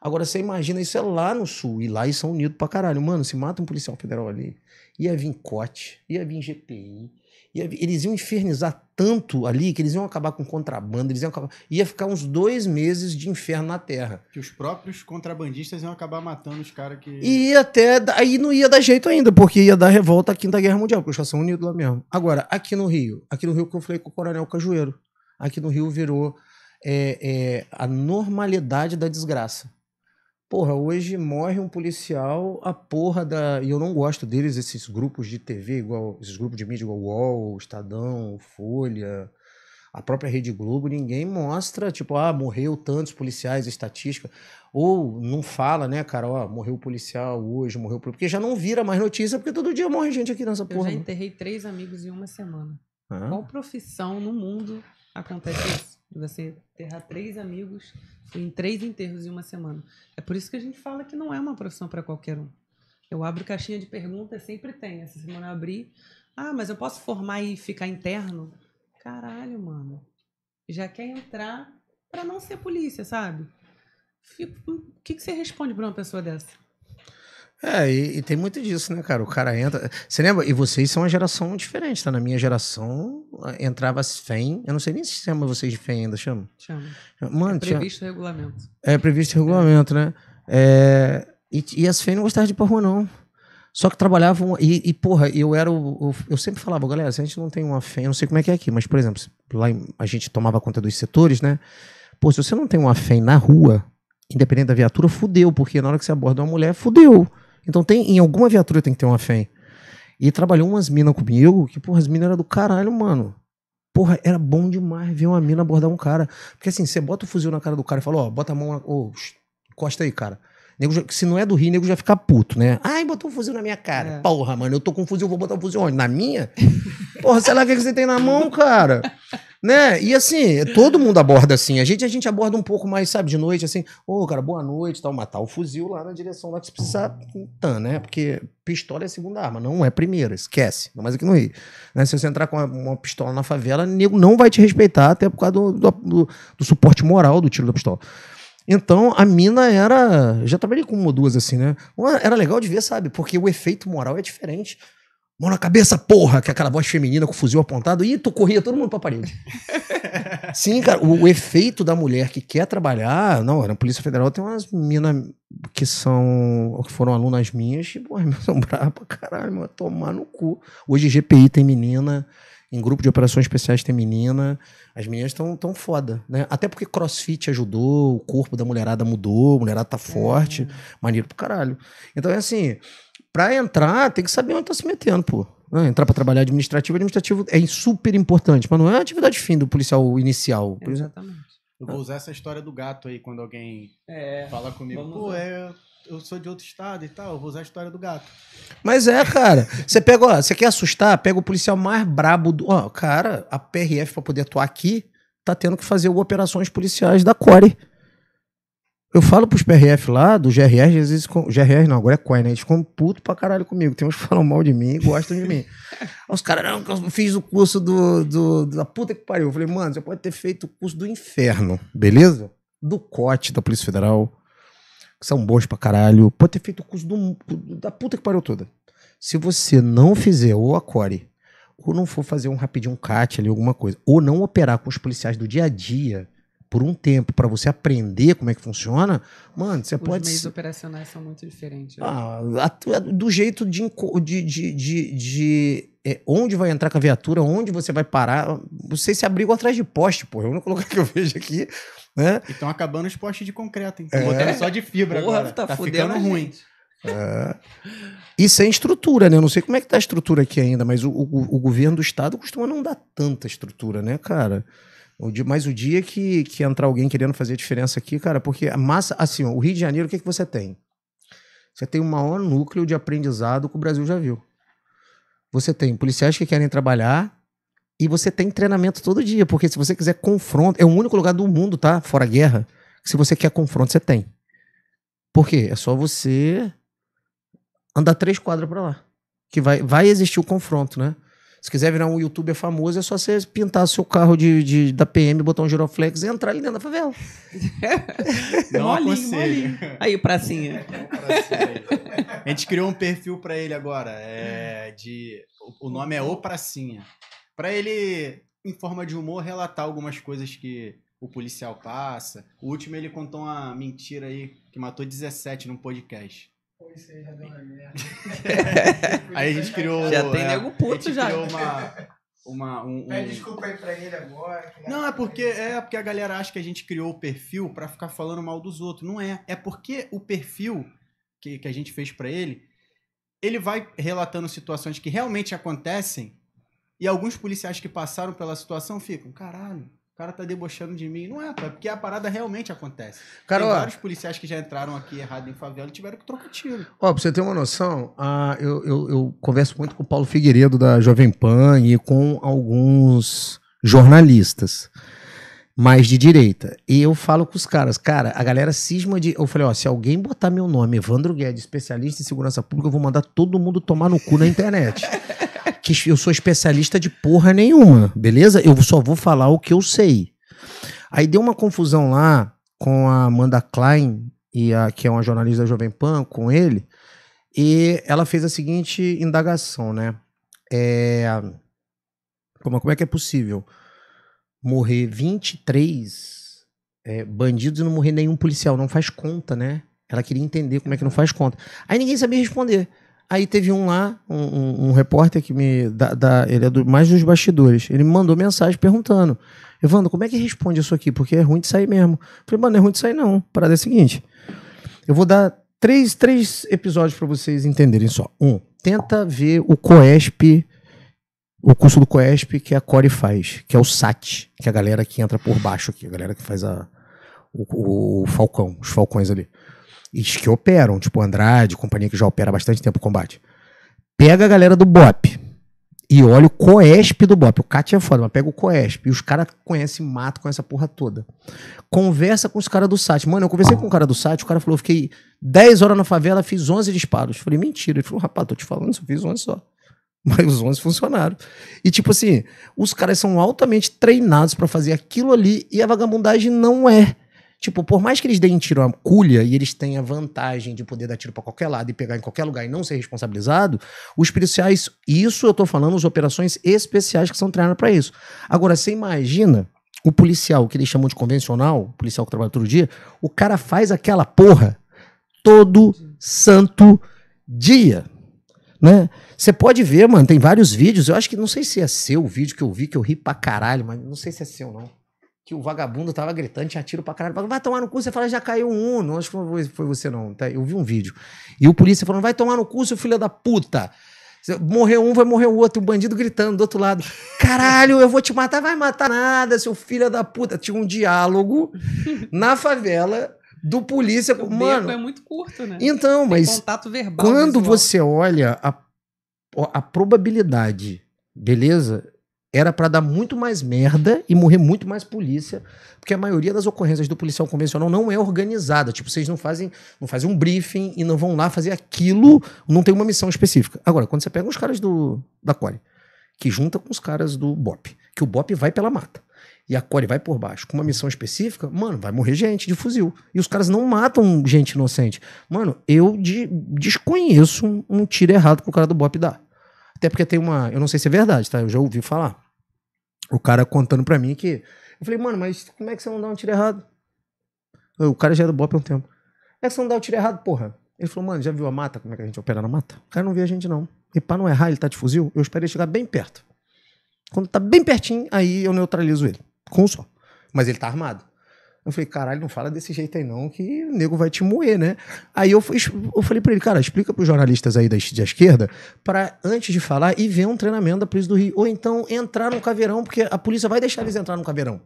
Agora, você imagina, isso é lá no sul, e lá eles são unidos pra caralho. Mano, se mata um policial federal ali, ia vir COT, ia vir GPI, e eles iam infernizar tanto ali que eles iam acabar com contrabando, eles iam acabar... ia ficar uns dois meses de inferno na Terra. Que os próprios contrabandistas iam acabar matando os caras que. E até. Aí não ia dar jeito ainda, porque ia dar revolta à Quinta Guerra Mundial, porque os caras são unidos lá mesmo. Agora, aqui no Rio, aqui no Rio que eu falei com o Coronel Cajueiro. Aqui no Rio virou é, é, a normalidade da desgraça. Porra, hoje morre um policial, a porra da. E eu não gosto deles, esses grupos de TV, igual. Esses grupos de mídia, igual o UOL, o Estadão, o Folha, a própria Rede Globo, ninguém mostra, tipo, ah, morreu tantos policiais, estatística. Ou não fala, né, cara, ó, morreu policial hoje, morreu. Porque já não vira mais notícia, porque todo dia morre gente aqui nessa porra. Eu já né? enterrei três amigos em uma semana. Qual profissão no mundo acontece isso? de você enterrar três amigos em três enterros em uma semana. É por isso que a gente fala que não é uma profissão para qualquer um. Eu abro caixinha de perguntas, sempre tem. Essa semana eu abri. Ah, mas eu posso formar e ficar interno? Caralho, mano. Já quer entrar para não ser polícia, sabe? Fico... O que, que você responde para uma pessoa dessa? É, e, e, tem muito disso, né, cara? O cara entra. Você lembra? E vocês são uma geração diferente, tá? Na minha geração, entrava as FEM. Eu não sei nem se chama vocês de FEM ainda, chama? Chama. Mano, é previsto tinha... regulamento. É previsto é. regulamento, né? É... E, e, as FEM não gostavam de ir pra rua, não. Só que trabalhavam. E, e porra, eu era o, o, Eu sempre falava, galera, se a gente não tem uma FEM, eu não sei como é que é aqui, mas, por exemplo, lá a gente tomava conta dos setores, né? Pô, se você não tem uma FEM na rua, independente da viatura, fudeu, porque na hora que você aborda uma mulher, fudeu. Então tem, em alguma viatura tem que ter uma FEM. E trabalhou umas minas comigo, que, porra, as minas eram do caralho, mano. Porra, era bom demais ver uma mina abordar um cara. Porque assim, você bota o fuzil na cara do cara e fala, ó, oh, bota a mão, na... oh, costa aí, cara. Nego já, se não é do Rio, nego já fica puto, né? Ai, botou um fuzil na minha cara. É. Porra, mano, eu tô com um fuzil, vou botar um fuzil onde? Na minha? Porra, sei lá o que, que você tem na mão, cara né? E assim, todo mundo aborda assim. A gente, a gente aborda um pouco mais, sabe, de noite, assim, ô, oh, cara, boa noite, tal, matar o fuzil lá na direção lá que você precisa, tá, né? Porque pistola é a segunda arma, não é a primeira, esquece. Mas aqui no Rio. Né? Se você entrar com uma, uma, pistola na favela, nego não vai te respeitar, até por causa do, do, do, do suporte moral do tiro da pistola. Então, a mina era. Já trabalhei com uma ou duas assim, né? Uma, era legal de ver, sabe? Porque o efeito moral é diferente. Mão na cabeça, porra! Que é aquela voz feminina com o fuzil apontado. E tu corria todo mundo pra parede. Sim, cara. O, o, efeito da mulher que quer trabalhar... Não, na Polícia Federal tem umas minas que são... Que foram alunas minhas. E, porra, me são bravas pra caralho, mano. Tomar no cu. Hoje GPI tem menina. Em grupo de operações especiais tem menina. As meninas estão tão foda, né? Até porque crossfit ajudou. O corpo da mulherada mudou. A mulherada tá forte. É. Maneiro pro caralho. Então é assim... Para entrar, tem que saber onde tá se metendo, pô. Né, entrar para trabalhar administrativo, administrativo é super importante, mas não é a atividade fim do policial inicial. É, exatamente. Eu vou usar essa história do gato aí quando alguém é, fala comigo. Pô, é, eu sou de outro estado e tal, eu vou usar a história do gato. Mas é, cara. Você pega, ó, você quer assustar? Pega o policial mais brabo do. Ó, cara, a PRF para poder atuar aqui tá tendo que fazer operações policiais da Core. Eu falo pros PRF lá, do GRR, às vezes. GRR não, agora é coin, né? Eles ficam puto pra caralho comigo. Tem uns que falam mal de mim e gostam de mim. Os caras, não, que eu fiz o curso do, do, da puta que pariu. Eu falei, mano, você pode ter feito o curso do inferno, beleza? Do COT, da Polícia Federal, que são bons pra caralho. Pode ter feito o curso do, da puta que pariu toda. Se você não fizer ou a core, ou não for fazer um rapidinho um cat ali, alguma coisa, ou não operar com os policiais do dia a dia por um tempo para você aprender como é que funciona, mano, você Os pode. Os meios operacionais são muito diferentes. Né? Ah, é do jeito de, de, de, de, de é, onde vai entrar com a viatura, onde você vai parar. você se abrigou atrás de poste, pô. É o único lugar que eu vejo aqui. Né? E estão acabando os postes de concreto, hein? É. Botando só de fibra. Porra, agora. tá, tá ficando ruim. É. E sem estrutura, né? Eu não sei como é que tá a estrutura aqui ainda, mas o, o, o governo do estado costuma não dar tanta estrutura, né, cara? O dia, mas o dia que, que entrar alguém querendo fazer diferença aqui, cara, porque a massa. Assim, ó, o Rio de Janeiro, o que, que você tem? Você tem o maior núcleo de aprendizado que o Brasil já viu. Você tem policiais que querem trabalhar e você tem treinamento todo dia, porque se você quiser confronto, é o único lugar do mundo, tá? Fora guerra, que se você quer confronto, você tem. Por quê? É só você andar três quadras para lá. Que vai, vai existir o confronto, né? Se quiser virar um youtuber famoso, é só você pintar seu carro de, de da PM, botar um giroflex e entrar ali dentro da favela. Não molinho, Molinho. Aí, pracinha. pracinha. A gente criou um perfil para ele agora. É, de, o nome é O Pracinha. Para ele, em forma de humor, relatar algumas coisas que o policial passa. O último ele contou uma mentira aí que matou 17 num podcast já deu dona merda. aí a gente criou. Já tem é, nego puto já. criou uma. Uma, um, um... É, desculpa aí pra ele agora. Não, é porque, é porque a galera acha que a gente criou o perfil para ficar falando mal dos outros. Não é. É porque o perfil que, que a gente fez para ele, ele vai relatando situações que realmente acontecem e alguns policiais que passaram pela situação ficam, caralho, o cara tá debochando de mim. Não é, é, Porque a parada realmente acontece. Cara, Tem ó, vários policiais que já entraram aqui errado em favela e tiveram que trocar tiro. Ó, pra você ter uma noção, uh, eu, eu, eu, converso muito com o Paulo Figueiredo da Jovem Pan e com alguns jornalistas mais de direita. E eu falo com os caras, cara, a galera cisma de. Eu falei, ó, se alguém botar meu nome, Evandro Guedes, especialista em segurança pública, eu vou mandar todo mundo tomar no cu na internet. que eu sou especialista de porra nenhuma, beleza? Eu só vou falar o que eu sei. Aí deu uma confusão lá com a Amanda Klein, e a, que é uma jornalista da Jovem Pan, com ele, e ela fez a seguinte indagação, né? É, como, como é que é possível morrer 23 é, bandidos e não morrer nenhum policial? Não faz conta, né? Ela queria entender como é que não faz conta. Aí ninguém sabia responder. Aí teve um lá, um, um, um repórter que me dá, dá, ele é do, mais dos bastidores, ele me mandou mensagem perguntando, Evandro, como é que responde isso aqui? Porque é ruim de sair mesmo. Eu falei, mano, não é ruim de sair não. parada é a seguinte, eu vou dar três, três episódios para vocês entenderem só. Um, tenta ver o COESP, o curso do COESP que a Core faz, que é o SAT, que é a galera que entra por baixo aqui, a galera que faz a, o, o falcão, os falcões ali e que operam, tipo Andrade, companhia que já opera há bastante tempo o combate. Pega a galera do BOP e olha o COESP do BOP. O CAT é foda, mas pega o COESP. E os caras conhecem mato com essa porra toda. Conversa com os caras do site. Mano, eu conversei com o cara do site, o cara falou, fiquei 10 horas na favela, fiz 11 disparos. Falei, mentira. Ele falou, rapaz, tô te falando, só fiz 11 só. Mas os 11 funcionaram. E tipo assim, os caras são altamente treinados para fazer aquilo ali e a vagabundagem não é. Tipo, por mais que eles deem tiro à culha e eles tenham a vantagem de poder dar tiro para qualquer lado e pegar em qualquer lugar e não ser responsabilizado, os policiais, isso eu tô falando, as operações especiais que são treinadas para isso. Agora, você imagina o policial que eles chamam de convencional, policial que trabalha todo dia, o cara faz aquela porra todo santo dia. Né? Você pode ver, mano, tem vários vídeos. Eu acho que não sei se é seu o vídeo que eu vi, que eu ri pra caralho, mas não sei se é seu, não que o vagabundo tava gritando, tinha tiro pra caralho. Vai tomar no cu, você fala, já caiu um. Não acho que foi você, não. Tá? eu vi um vídeo. E o polícia falando, vai tomar no cu, seu filho da puta. Morreu um, vai morrer o outro. O bandido gritando do outro lado. Caralho, eu vou te matar, vai matar nada, seu filho da puta. Tinha um diálogo na favela do polícia. O Mano, é muito curto, né? Então, Tem mas contato verbal quando você olha a, a probabilidade, beleza? era para dar muito mais merda e morrer muito mais polícia, porque a maioria das ocorrências do policial convencional não é organizada. Tipo, vocês não fazem, não fazem um briefing e não vão lá fazer aquilo, não tem uma missão específica. Agora, quando você pega os caras do da Core, que junta com os caras do BOP, que o BOP vai pela mata e a Core vai por baixo com uma missão específica, mano, vai morrer gente de fuzil. E os caras não matam gente inocente. Mano, eu de, desconheço um, um tiro errado que o cara do BOP dá. Até porque tem uma. Eu não sei se é verdade, tá? Eu já ouvi falar. O cara contando pra mim que. Eu falei, mano, mas como é que você não dá um tiro errado? Eu, o cara já era é do BOP há um tempo. Como é que você não dá o um tiro errado, porra? Ele falou, mano, já viu a mata? Como é que a gente opera na mata? O cara não viu a gente, não. E pra não errar, ele tá de fuzil, eu espero ele chegar bem perto. Quando tá bem pertinho, aí eu neutralizo ele. Com o som. Mas ele tá armado. Eu falei, caralho, não fala desse jeito aí não, que o nego vai te moer, né? Aí eu, fui, eu falei para ele, cara, explica para os jornalistas aí da, da esquerda, para antes de falar, e ver um treinamento da Polícia do Rio. Ou então entrar no caveirão, porque a polícia vai deixar eles entrar no caveirão.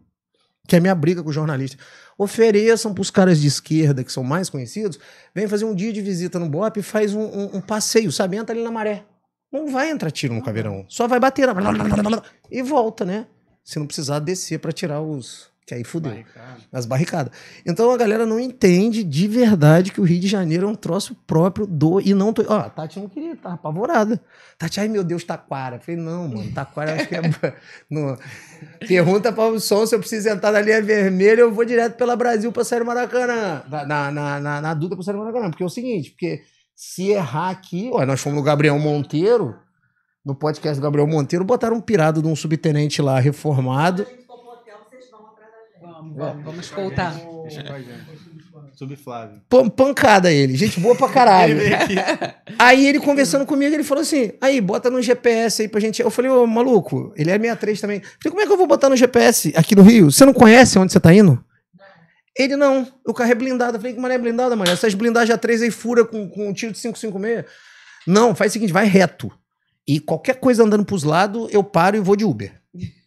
Que é minha briga com os jornalistas. Ofereçam para os caras de esquerda, que são mais conhecidos, vem fazer um dia de visita no BOP e faz um, um, um passeio, sabe? Entra ali na maré. Não vai entrar tiro no caveirão. Só vai bater. Blá, blá, blá, e volta, né? Se não precisar descer para tirar os que aí fudeu. Barricada. As barricadas. Então a galera não entende de verdade que o Rio de Janeiro é um troço próprio do. E não. Ó, a Tati não queria, tá apavorada. Tati, ai meu Deus, taquara. falei, não, mano, taquara acho que é. no... Pergunta para o som se eu preciso entrar na linha vermelha, eu vou direto pela Brasil para sair do Maracanã. Na, na, na, na, na Duda para sair do Maracanã. Porque é o seguinte, porque se errar aqui. Ó, nós fomos no Gabriel Monteiro, no podcast do Gabriel Monteiro, botaram um pirado de um subtenente lá reformado. Vamos, escutar. É. vamos escoltar. Pancada ele, gente boa pra caralho. aí ele conversando comigo, ele falou assim: aí, bota no GPS aí pra gente. Eu falei, ô maluco, ele é 63 também. Eu falei, como é que eu vou botar no GPS aqui no Rio? Você não conhece onde você tá indo? Ele não, o carro é blindado. Eu falei, que mané é blindada, mano? Essas blindagens A3 aí fura com, com um tiro de 556. Não, faz o seguinte, vai reto. E qualquer coisa andando pros lados, eu paro e vou de Uber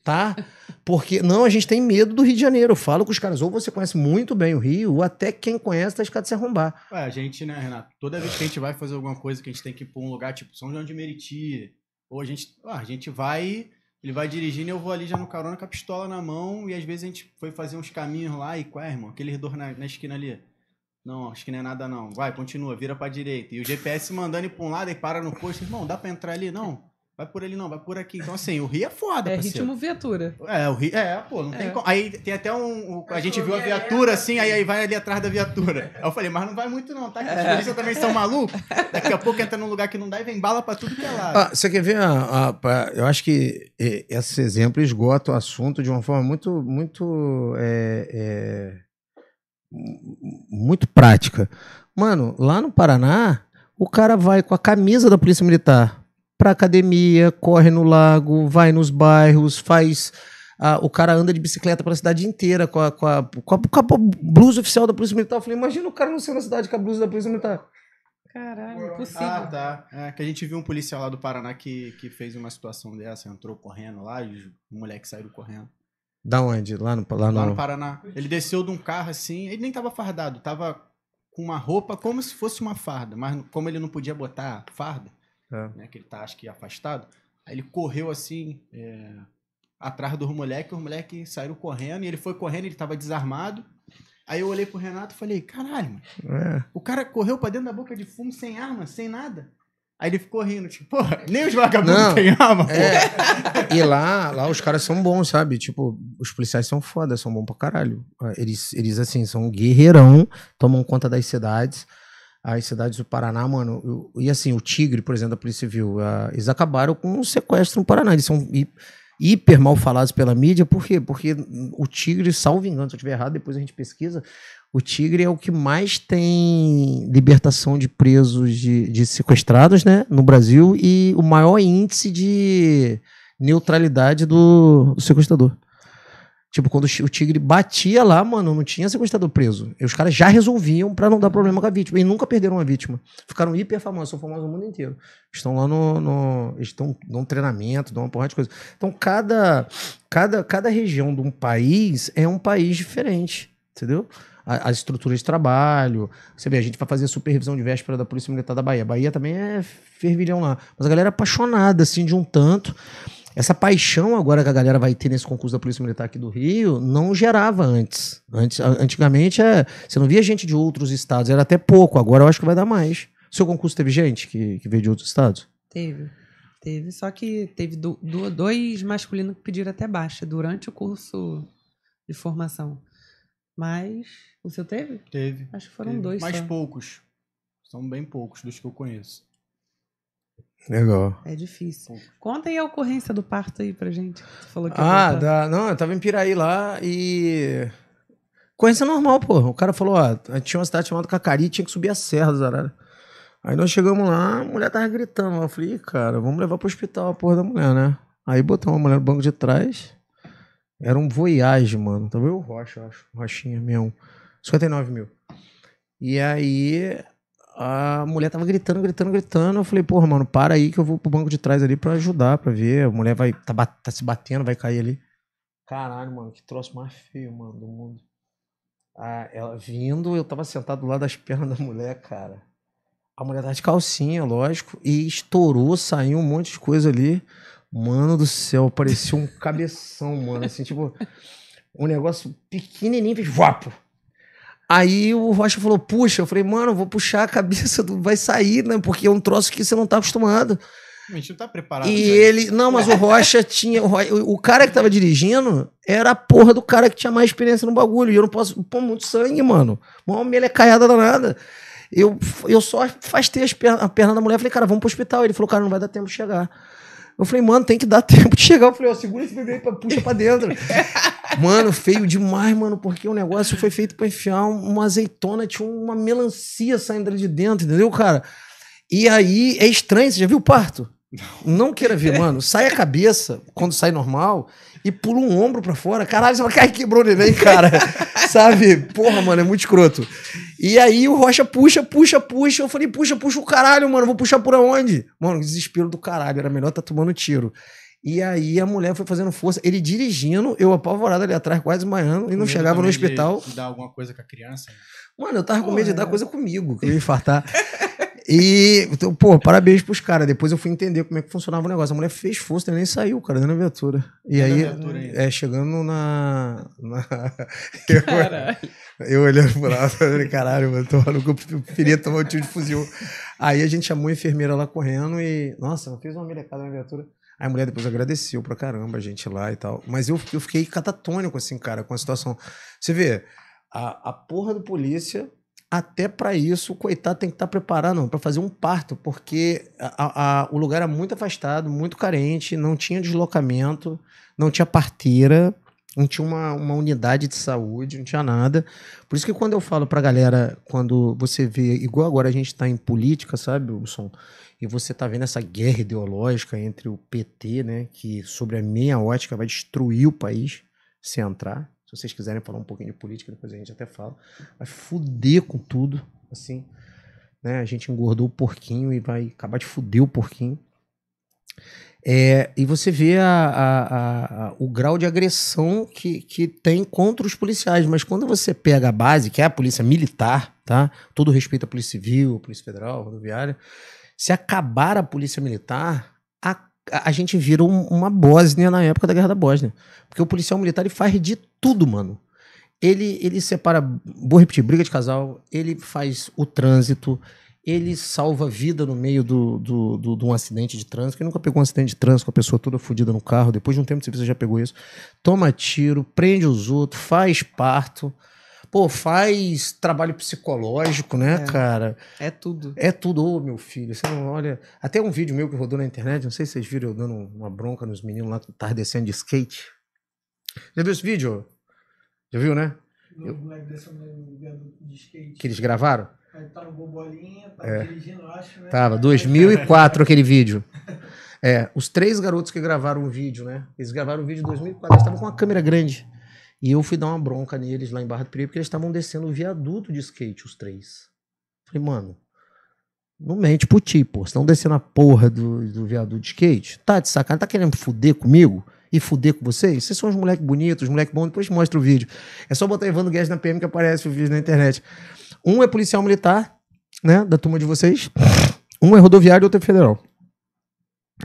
tá? Porque, não, a gente tem medo do Rio de Janeiro. Eu falo com os caras, ou você conhece muito bem o Rio, ou até quem conhece tá de se arrombar. Ué, a gente, né, Renato, toda vez que a gente vai fazer alguma coisa que a gente tem que ir pra um lugar, tipo São João de Meriti, ou a gente, a gente vai, ele vai dirigindo e eu vou ali já no carona com a pistola na mão, e às vezes a gente foi fazer uns caminhos lá e, qual é, irmão, aquele redor na, na esquina ali. Não, acho que não é nada não. Vai, continua, vira pra direita. E o GPS mandando ir pra um lado e para no posto. Irmão, dá pra entrar ali? Não. Vai por ali não, vai por aqui. Então, assim, o Rio é foda, É parceiro. ritmo viatura. É, o Rio. É, pô, não é. tem como. Aí tem até um. a é, gente viu a viatura assim, aí, aí vai ali atrás da viatura. Aí eu falei, mas não vai muito, não, tá? Que os é. polícia também são malucos. Daqui a pouco entra num lugar que não dá e vem bala pra tudo que é lá. Ah, você quer ver? eu acho que esse exemplo esgota o assunto de uma forma muito. muito é, é, muito prática. Mano, lá no Paraná, o cara vai com a camisa da Polícia Militar para academia, corre no lago, vai nos bairros, faz. Ah, o cara anda de bicicleta pela cidade inteira com a, com, a, com, a, com a blusa oficial da Polícia Militar. Eu falei, imagina o cara não ser na cidade com a blusa da Polícia Militar. Caralho, ah, impossível. Ah, tá. É, que a gente viu um policial lá do Paraná que, que fez uma situação dessa, entrou correndo lá, e o moleque saiu correndo. Da onde? Lá no, lá, no... lá no Paraná. Ele desceu de um carro assim, ele nem tava fardado, tava com uma roupa como se fosse uma farda, mas como ele não podia botar farda, é. Né, que ele tá, acho que, afastado. Aí ele correu assim, é, atrás do moleques, os moleques saiu correndo, e ele foi correndo, ele tava desarmado. Aí eu olhei pro Renato e falei, caralho, mano, é. o cara correu pra dentro da boca de fumo sem arma, sem nada. Aí ele ficou rindo, tipo, porra, nem os vagabundos têm arma, é. E lá, lá os caras são bons, sabe? Tipo, os policiais são foda, são bons pra caralho. Eles, eles assim, são guerreirão, tomam conta das cidades as cidades do Paraná, mano. Eu, e assim, o Tigre, por exemplo, da Polícia Civil, a, ah, eles acabaram com um sequestro no Paraná. Eles são hi, hiper mal falados pela mídia. Por quê? Porque o Tigre, salvo engano, se eu estiver errado, depois a gente pesquisa. O Tigre é o que mais tem libertação de presos, de, de sequestrados, né, no Brasil, e o maior índice de neutralidade do, do sequestrador. Tipo, quando o Tigre batia lá, mano, não tinha sequestrado preso. E os caras já resolviam para não dar problema com a vítima. E nunca perderam a vítima. Ficaram hiper famosos, são famosos no mundo inteiro. Estão lá no. no eles estão dão treinamento, dão uma porrada de coisa. Então, cada, cada, cada região de um país é um país diferente. Entendeu? as estruturas de trabalho. Você vê, a gente vai fazer a supervisão de véspera da Polícia Militar da Bahia. Bahia também é fervilhão lá. Mas a galera é apaixonada, assim, de um tanto essa paixão agora que a galera vai ter nesse concurso da Polícia Militar aqui do Rio não gerava antes. antes antigamente é, você não via gente de outros estados, era até pouco, agora eu acho que vai dar mais. O seu concurso teve gente que, que veio de outros estados? Teve. Teve, só que teve do, do, dois masculinos que pediram até baixa durante o curso de formação. Mas o seu teve? Teve. Acho que foram teve. dois. Mais só. poucos. São bem poucos dos que eu conheço. Legal. É difícil. Conta aí a ocorrência do parto aí pra gente. Você falou que ah, da... não, eu tava em Piraí lá e. Ocorrência normal, pô. O cara falou, ó, tinha uma cidade chamada Cacari, tinha que subir a Serra dos Aí nós chegamos lá, a mulher tava gritando. Eu falei, cara, vamos levar pro hospital a porra da mulher, né? Aí botamos a mulher no banco de trás. Era um Voyage, mano. Talvez o Rocha, acho. Rochinha, 61. 59 mil. E aí a mulher tava gritando, gritando, gritando. Eu falei, porra, mano, para aí que eu vou pro banco de trás ali pra ajudar, pra ver. A mulher vai, tá, tá se batendo, vai cair ali. Caralho, mano, que troço mais feio, mano, do mundo. Ah, ela vindo, eu tava sentado do lado das pernas da mulher, cara. A mulher tava de calcinha, lógico, e estourou, saiu um monte de coisa ali. Mano do céu, parecia um cabeção, mano. Assim, tipo, um negócio pequenininho, fez vapo. Aí o Rocha falou, puxa, eu falei, mano, vou puxar a cabeça, do... vai sair, né? Porque é um troço que você não tá acostumado. A gente não tá preparado. E ele. Não, mas o Rocha tinha. O, o, cara que tava dirigindo era a porra do cara que tinha mais experiência no bagulho. E eu não posso. Pô, muito sangue, mano. Uma caiada danada. Eu, eu só afastei as perna, a perna da mulher falei, cara, vamos pro hospital. Ele falou, cara, não vai dar tempo de chegar. Eu falei, mano, tem que dar tempo de chegar. Eu falei, ó, segura esse bebê e puxa pra dentro. mano, feio demais, mano, porque o negócio foi feito pra enfiar uma azeitona, tinha uma melancia saindo ali de dentro, entendeu, cara? E aí é estranho, você já viu o parto? Não queira ver, mano. Sai a cabeça quando sai normal e pula um ombro pra fora. Caralho, você fala, cai, quebrou o neném, cara. Sabe? Porra, mano, é muito escroto. E aí o Rocha puxa, puxa, puxa. Eu falei, puxa, puxa o caralho, mano. Vou puxar por onde? Mano, desespero do caralho. Era melhor tá tomando tiro. E aí a mulher foi fazendo força, ele dirigindo, eu apavorado ali atrás, quase maiando, e não chegava no hospital. De, de dar alguma coisa com a criança? Né? Mano, eu tava com medo de dar coisa né? comigo, que eu ia infartar. E, então, pô, parabéns pros caras. Depois eu fui entender como é que funcionava o negócio. A mulher fez força, né? nem saiu, cara, dentro da viatura. E aí, viatura, é, é, chegando na. na eu, eu, olhando pro lado, falei, caralho, mano, tô maluco, eu queria tomar um tiro de fuzil. Aí a gente chamou a enfermeira lá correndo e, nossa, fez uma melecada na viatura. Aí a mulher depois agradeceu pra caramba a gente lá e tal. Mas eu, eu fiquei catatônico, assim, cara, com a situação. Você vê, a, a porra do polícia até para isso, o coitado tem que estar tá preparado para fazer um parto, porque a, a, o lugar era muito afastado, muito carente, não tinha deslocamento, não tinha parteira, não tinha uma, uma unidade de saúde, não tinha nada. Por isso que quando eu falo para a galera, quando você vê, igual agora a gente está em política, sabe, Wilson? E você está vendo essa guerra ideológica entre o PT, né, que sobre a minha ótica vai destruir o país se entrar se vocês quiserem falar um pouquinho de política, depois a gente até fala. Mas fuder com tudo, assim. Né? A gente engordou o porquinho e vai acabar de fuder o porquinho. É, e você vê a, a, a, o grau de agressão que, que tem contra os policiais. Mas quando você pega a base, que é a polícia militar, tá? Todo respeito à polícia civil, à polícia federal, rodoviária. Se acabar a polícia militar, a gente vira um, uma Bósnia na época da Guerra da Bósnia. Porque o policial militar ele faz de tudo, mano. Ele, ele separa, vou repetir, briga de casal, ele faz o trânsito, ele salva vida no meio de do, do, do, do, um acidente de trânsito. Quem nunca pegou um acidente de trânsito com a pessoa toda fodida no carro, depois de um tempo de serviço já pegou isso. Toma tiro, prende os outros, faz parto. Pô, faz trabalho psicológico, né, é, cara? É tudo. É tudo, ô meu filho. Você não olha. Até um vídeo meu que rodou na internet, não sei se vocês viram eu dando uma bronca nos meninos lá que estavam tá descendo de skate. Já viu esse vídeo? Já viu, né? Eu... É que eles gravaram? Aí tá no Bobolinha, tá é. dirigindo, acho, né? Tava, 2004 aquele vídeo. É, os três garotos que gravaram o vídeo, né? Eles gravaram o vídeo em 2004, eles estavam com uma câmera grande. E eu fui dar uma bronca neles lá em Barra do Piri, porque eles estavam descendo o viaduto de skate, os três. Falei, mano, não mente pro ti, tipo, pô. Estão descendo a porra do, do viaduto de skate. Tá de sacanagem, tá querendo fuder comigo? E fuder com vocês? Vocês são uns moleque bonitos, uns moleque bons depois mostra o vídeo. É só botar Evandro Guedes na PM que aparece o vídeo na internet. Um é policial militar, né, da turma de vocês. Um é rodoviário e outro é federal.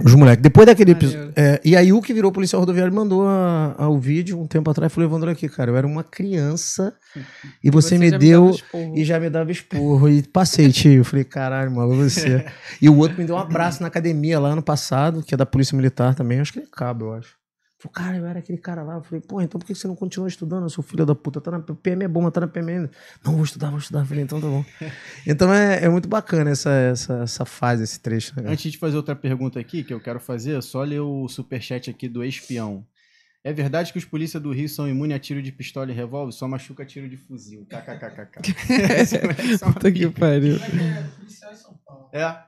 Os moleques. Depois daquele episódio. É, e aí o que virou policial rodoviário mandou a, a, o vídeo um tempo atrás. Falei, Evandro, aqui, cara, eu era uma criança e você, você me deu. Me e já me dava esporro. E passei, tio. Falei, caralho, maluco é você. e o outro me deu um abraço na academia lá ano passado, que é da Polícia Militar também. Acho que ele é cabo, eu acho. Falei, cara, eu era aquele cara lá. Eu falei, pô, então por que você não continua estudando, seu filho da puta? Tá na PM é bom, tá na PM ainda. Não, vou estudar, vou estudar. Eu falei, então tá bom. então é, é muito bacana essa, essa, essa fase, esse trecho. Né, Antes de fazer outra pergunta aqui, que eu quero fazer, é só ler o superchat aqui do espião. É verdade que os polícias do Rio são imunes a tiro de pistola e revólver? Só machuca tiro de fuzil. KKKKK. Puta que pariu. É, é,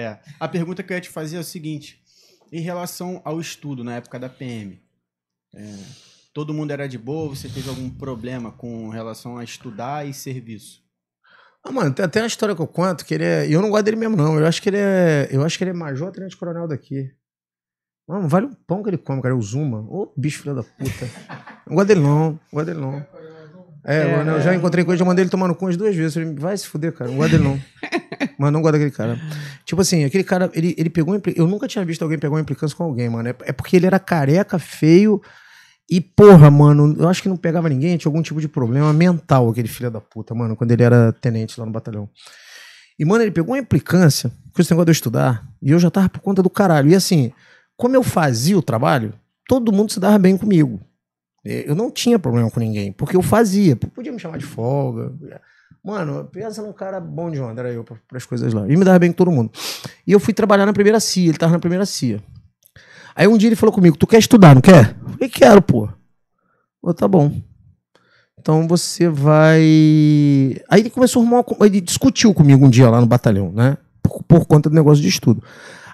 é, a pergunta que eu ia te fazer é o seguinte em relação ao estudo na época da PM. É, todo mundo era de boa, você teve algum problema com relação a estudar e serviço? Ah, mano, tem até uma história que eu conto que ele é. Eu não gosto dele mesmo, não. Eu acho que ele é. Eu acho que ele é major tenente coronel daqui. Mano, vale um pão que ele come, cara. O Zuma. Ô, bicho filho da puta. Não gosto dele, não. Não gosto dele, não. É, é, mano, né, eu já é. encontrei com ele, já mandei ele tomar no cu as duas vezes. Ele vai se fuder, cara. Não gosto dele, não. mano não gosto daquele cara. Tipo assim, aquele cara, ele, ele pegou. Eu nunca tinha visto alguém pegar uma implicância com alguém, mano. É, é porque ele era careca, feio. E, porra, mano, eu acho que não pegava ninguém, tinha algum tipo de problema mental, aquele filho da puta, mano, quando ele era tenente lá no batalhão. E, mano, ele pegou uma implicância com esse negócio de eu estudar, e eu já tava por conta do caralho. E assim, como eu fazia o trabalho, todo mundo se dava bem comigo. É, eu não tinha problema com ninguém, porque eu fazia. Podia me chamar de folga. Mano, pensa num cara bom de onda, era eu, para as coisas lá. E me dava bem com todo mundo. E eu fui trabalhar na primeira CIA, ele tava na primeira CIA. Aí um dia ele falou comigo: Tu quer estudar, não quer? Eu falei: Quero, pô. Eu, tá bom. Então você vai. Aí ele começou a arrumar. Uma... Ele discutiu comigo um dia lá no batalhão, né? Por, por conta do negócio de estudo.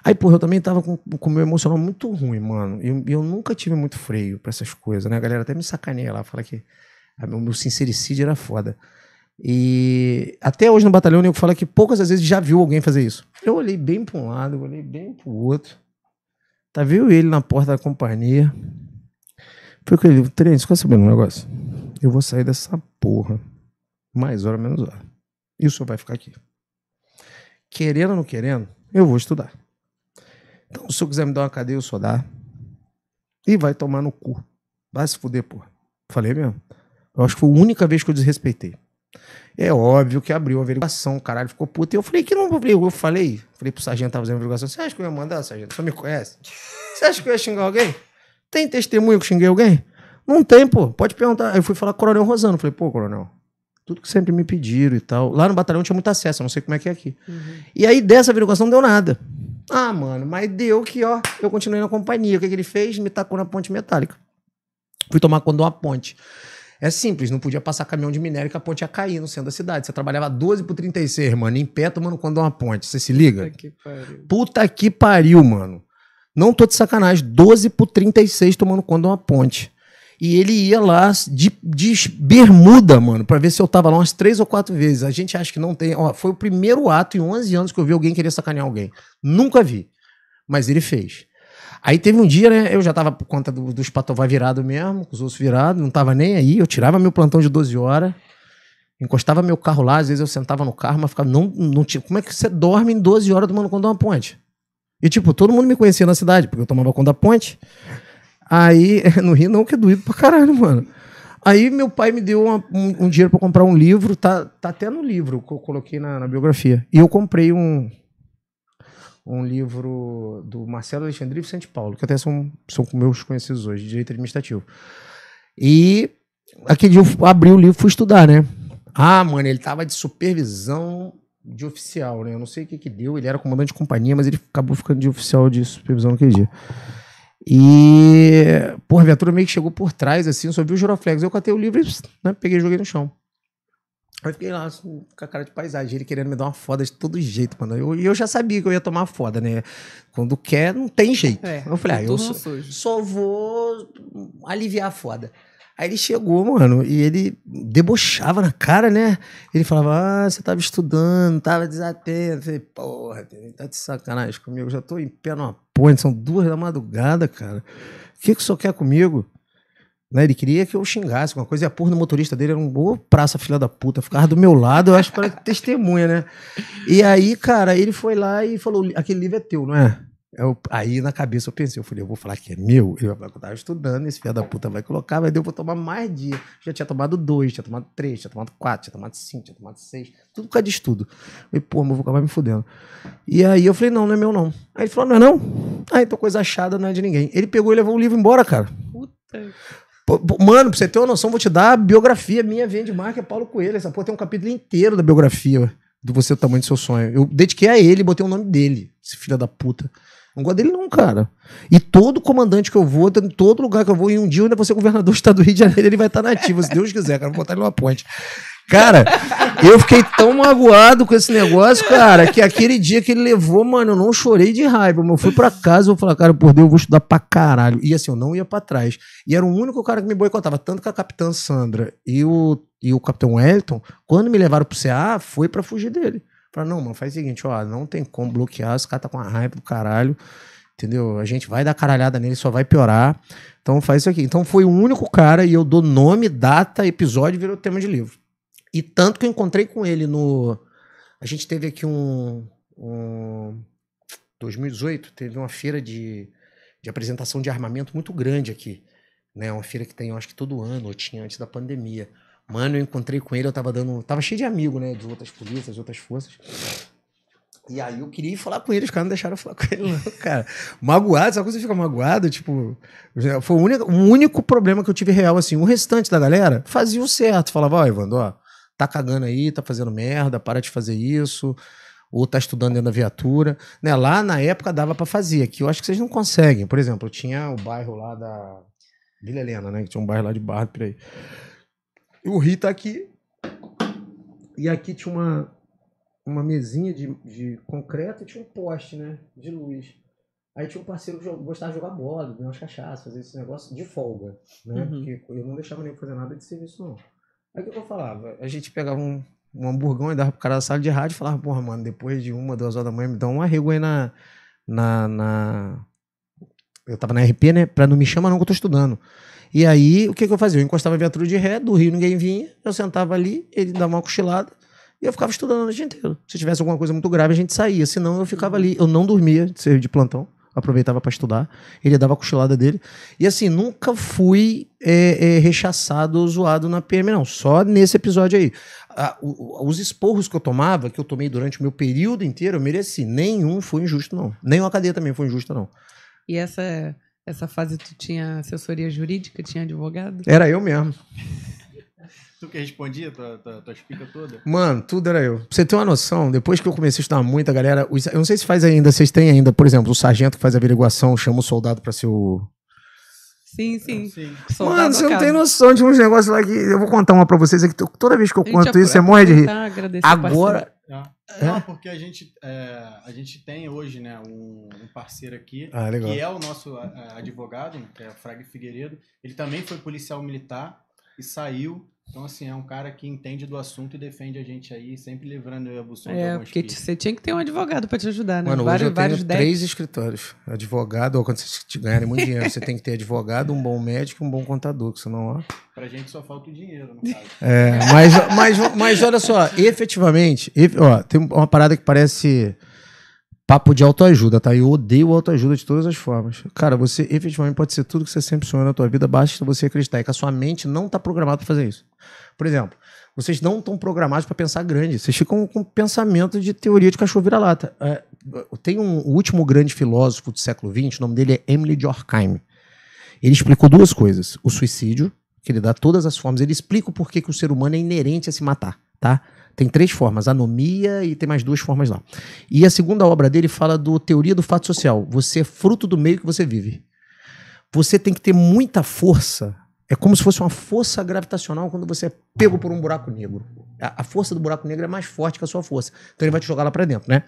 Aí, porra, eu também tava com, com o meu emocional muito ruim, mano. E eu, eu, nunca tive muito freio pra essas coisas, né? A galera até me sacaneia lá, fala que o meu, sincericídio era foda. E até hoje no batalhão, eu falo que poucas vezes já viu alguém fazer isso. Eu olhei bem pra um lado, olhei bem pro outro. Tá, viu ele na porta da companhia. Foi com ele, Terence, quer saber um negócio? Eu vou sair dessa porra. Mais hora, menos hora. E o senhor vai ficar aqui. Querendo ou não querendo, eu vou estudar. Então, se o senhor quiser me dar uma cadeia, eu só dá. E vai tomar no cu. Vai se fuder, porra. Falei mesmo. Eu acho que foi a única vez que eu desrespeitei. É óbvio que abriu a averiguação, o caralho ficou puto. E eu falei que não vou abrir. Eu falei, falei pro sargento tava fazendo averiguação. Você acha que eu ia mandar, sargento? Você me conhece? Você acha que eu ia xingar alguém? Tem testemunho que xinguei alguém? Não tem, pô. Pode perguntar. Aí eu fui falar com o Coronel Rosano. Falei, pô, Coronel, tudo que sempre me pediram e tal. Lá no batalhão tinha muito acesso, eu não sei como é que é aqui. Uhum. E aí dessa averiguação não deu nada. Ah, mano, mas deu que, ó, eu continuei na companhia. O que, que ele fez? Me tacou na ponte metálica. Fui tomar quando uma ponte. É simples, não podia passar caminhão de minério que a ponte ia cair no centro da cidade. Você trabalhava 12 por 36, mano, em pé tomando quando uma ponte. Você se liga? Puta que pariu. Puta que pariu, mano. Não tô de sacanagem, 12 por 36 tomando quando uma ponte. E ele ia lá de, de bermuda, mano, para ver se eu tava lá umas três ou quatro vezes. A gente acha que não tem. Ó, foi o primeiro ato em 11 anos que eu vi alguém querer sacanear alguém. Nunca vi. Mas ele fez. Aí teve um dia, né? Eu já tava por conta do, dos patová virado mesmo, com os ossos virados, não tava nem aí. Eu tirava meu plantão de 12 horas, encostava meu carro lá, às vezes eu sentava no carro, mas ficava. Não, não tinha, como é que você dorme em 12 horas do mano quando uma ponte? E, tipo, todo mundo me conhecia na cidade, porque eu tomava conta da ponte. Aí, no Rio não, que é doído pra caralho, mano. Aí meu pai me deu uma, um, um, dinheiro para comprar um livro, tá, tá até no livro que eu coloquei na, na, biografia. E eu comprei um um livro do Marcelo Alexandre Vicente Paulo, que até são, são meus conhecidos hoje, de Direito Administrativo. E aquele dia eu abri o livro e fui estudar, né? Ah, mano, ele tava de supervisão de oficial, né? Eu não sei o que que deu, ele era comandante de companhia, mas ele acabou ficando de oficial de supervisão naquele dia. E, porra, a viatura meio que chegou por trás, assim, eu só vi o Juroflex. Eu catei o livro e né, peguei e joguei no chão. Aí fiquei lá assim, com a cara de paisagem, ele querendo me dar uma foda de todo jeito, mano. E eu, eu, já sabia que eu ia tomar foda, né? Quando quer, não tem jeito. É, eu falei, ah, é eu só, só, vou aliviar a foda. Aí ele chegou, mano, e ele debochava na cara, né? Ele falava, ah, você tava estudando, tava desatento. Eu falei, porra, tá de sacanagem comigo, já tô em pé numa ponte, são duas da madrugada, cara. O que que o senhor quer comigo? Né, ele queria que eu xingasse alguma coisa, e a porra do motorista dele era um boa praça, filha da puta, ficava do meu lado, eu acho, para testemunha, né? E aí, cara, ele foi lá e falou, aquele livro é teu, não é? Eu, aí na cabeça eu pensei, eu falei, eu vou falar que é meu, ele vai estar eu tava estudando, esse filho da puta vai colocar, mas eu vou tomar mais dia. Já tinha tomado dois, tinha tomado três, tinha tomado quatro, tinha tomado cinco, tinha tomado seis, tudo por causa de estudo. Eu falei, pô, mas eu vou acabar me fudendo. E aí eu falei, não, não é meu não. Aí ele falou, não é não? aí tô coisa achada não é de ninguém. Ele pegou e levou o livro embora, cara. Puta. mano, pra você ter uma noção, vou te dar a biografia minha, vem de marca, é Paulo Coelho. Essa porra tem um capítulo inteiro da biografia do você, o tamanho do seu sonho. Eu dediquei a ele, botei o nome dele, esse filho da puta. Não gosto dele não, cara. E todo comandante que eu vou, todo lugar que eu vou, e um dia eu ainda vou ser governador do estado do Rio de Janeiro, ele vai estar nativo, se Deus quiser, cara. Vou botar ele numa ponte. Cara, eu fiquei tão magoado com esse negócio, cara, que aquele dia que ele levou, mano, eu não chorei de raiva. Mas eu fui pra casa, eu falei, cara, por Deus, eu vou estudar pra caralho. E assim, eu não ia pra trás. E era o único cara que me boicotava, tanto que a Capitã Sandra e o, e o Capitão Wellington, quando me levaram pro CA, foi pra fugir dele para não, mano, faz o seguinte, ó, não tem como bloquear, os caras tá com a raiva do caralho, entendeu? A gente vai dar caralhada nele, só vai piorar. Então faz isso aqui. Então foi o único cara, e eu dou nome, data, episódio, virou tema de livro. E tanto que eu encontrei com ele no. A gente teve aqui um. um 2018, teve uma feira de, de apresentação de armamento muito grande aqui. Né? Uma feira que tem, eu acho que todo ano, ou tinha antes da pandemia. Mano, eu encontrei com ele, eu tava dando. Tava cheio de amigo, né? De outras polícias, outras forças. E aí eu queria ir falar com ele, os caras não deixaram eu falar com ele, não, cara. Magoado, sabe quando você fica magoado? Tipo, foi o único, o único problema que eu tive real, assim. O restante da galera fazia o certo. Falava, ó, Evandro, ó, tá cagando aí, tá fazendo merda, para de fazer isso. Ou tá estudando dentro da viatura. Né? Lá na época dava para fazer, aqui eu acho que vocês não conseguem. Por exemplo, eu tinha o bairro lá da Vila Helena, né? Que tinha um bairro lá de barro por aí. O rio tá aqui. E aqui tinha uma, uma mesinha de, de concreto e tinha um poste, né? De luz. Aí tinha um parceiro que gostava de jogar bola, beber umas cachaças, fazer esse negócio de folga, né? Uhum. Porque eu não deixava nem fazer nada de serviço, não. Aí o que eu falava? A gente pegava um, um hamburgão e dava pro cara da sala de rádio e falava, porra, mano, depois de uma, duas horas da manhã, me dá um arrego aí na... na, na... Eu tava na RP, né? Pra não me chamar não que eu tô estudando. E aí, o que, que eu fazia? Eu encostava a viatura de ré, do Rio ninguém vinha, eu sentava ali, ele dava uma cochilada, e eu ficava estudando o dia inteiro. Se tivesse alguma coisa muito grave, a gente saía. Senão, eu ficava ali. Eu não dormia de plantão, aproveitava para estudar. Ele dava a cochilada dele. E assim, nunca fui é, é, rechaçado ou zoado na PM, não. Só nesse episódio aí. Ah, os esporros que eu tomava, que eu tomei durante o meu período inteiro, eu mereci. Nenhum foi injusto, não. Nenhuma cadeia também foi injusta, não. E essa essa fase tu tinha assessoria jurídica, tinha advogado? Era eu mesmo. tu que respondia tua, tua, tua explica toda? Mano, tudo era eu. Pra você ter uma noção, depois que eu comecei a estudar muito, a galera. Os, eu não sei se faz ainda, vocês têm ainda, por exemplo, o sargento que faz a averiguação, chama o soldado pra ser o. Sim, sim. sim. Mano, você não tem noção de uns negócios lá que. Eu vou contar uma pra vocês aqui. Toda vez que eu conto isso, você morre de rir. Agora, é. é. Não, porque a gente, é, a gente tem hoje né, um, um parceiro aqui, ah, é que é o nosso é, advogado, né, que é o Frag Figueiredo. Ele também foi policial militar e saiu então, assim, é um cara que entende do assunto e defende a gente aí, sempre livrando eu e a Busson É, porque você tinha que ter um advogado para te ajudar, né? Mano, vários, hoje eu tenho dez... três escritórios. Advogado, ou quando vocês ganharem muito dinheiro, você tem que ter advogado, um bom médico e um bom contador, que senão... Ó... Pra gente só falta o dinheiro, no caso. É, mas, mas, mas olha só, efetivamente, ó, tem uma parada que parece Papo de autoajuda, tá? Eu odeio autoajuda de todas as formas. Cara, você efetivamente pode ser tudo que você sempre sonhou na tua vida, basta você acreditar. É que a sua mente não tá programada para fazer isso. Por exemplo, vocês não estão programados para pensar grande. Vocês ficam com pensamento de teoria de cachorro vira-lata. É, tem um o último grande filósofo do século XX, o nome dele é Emily Durkheim. Ele explicou duas coisas. O suicídio, que ele dá todas as formas. Ele explica o porquê que o ser humano é inerente a se matar, tá? Tem três formas, anomia e tem mais duas formas lá. E a segunda obra dele fala do teoria do fato social. Você é fruto do meio que você vive. Você tem que ter muita força. É como se fosse uma força gravitacional quando você é pego por um buraco negro. A, a força do buraco negro é mais forte que a sua força. Então ele vai te jogar lá para dentro, né?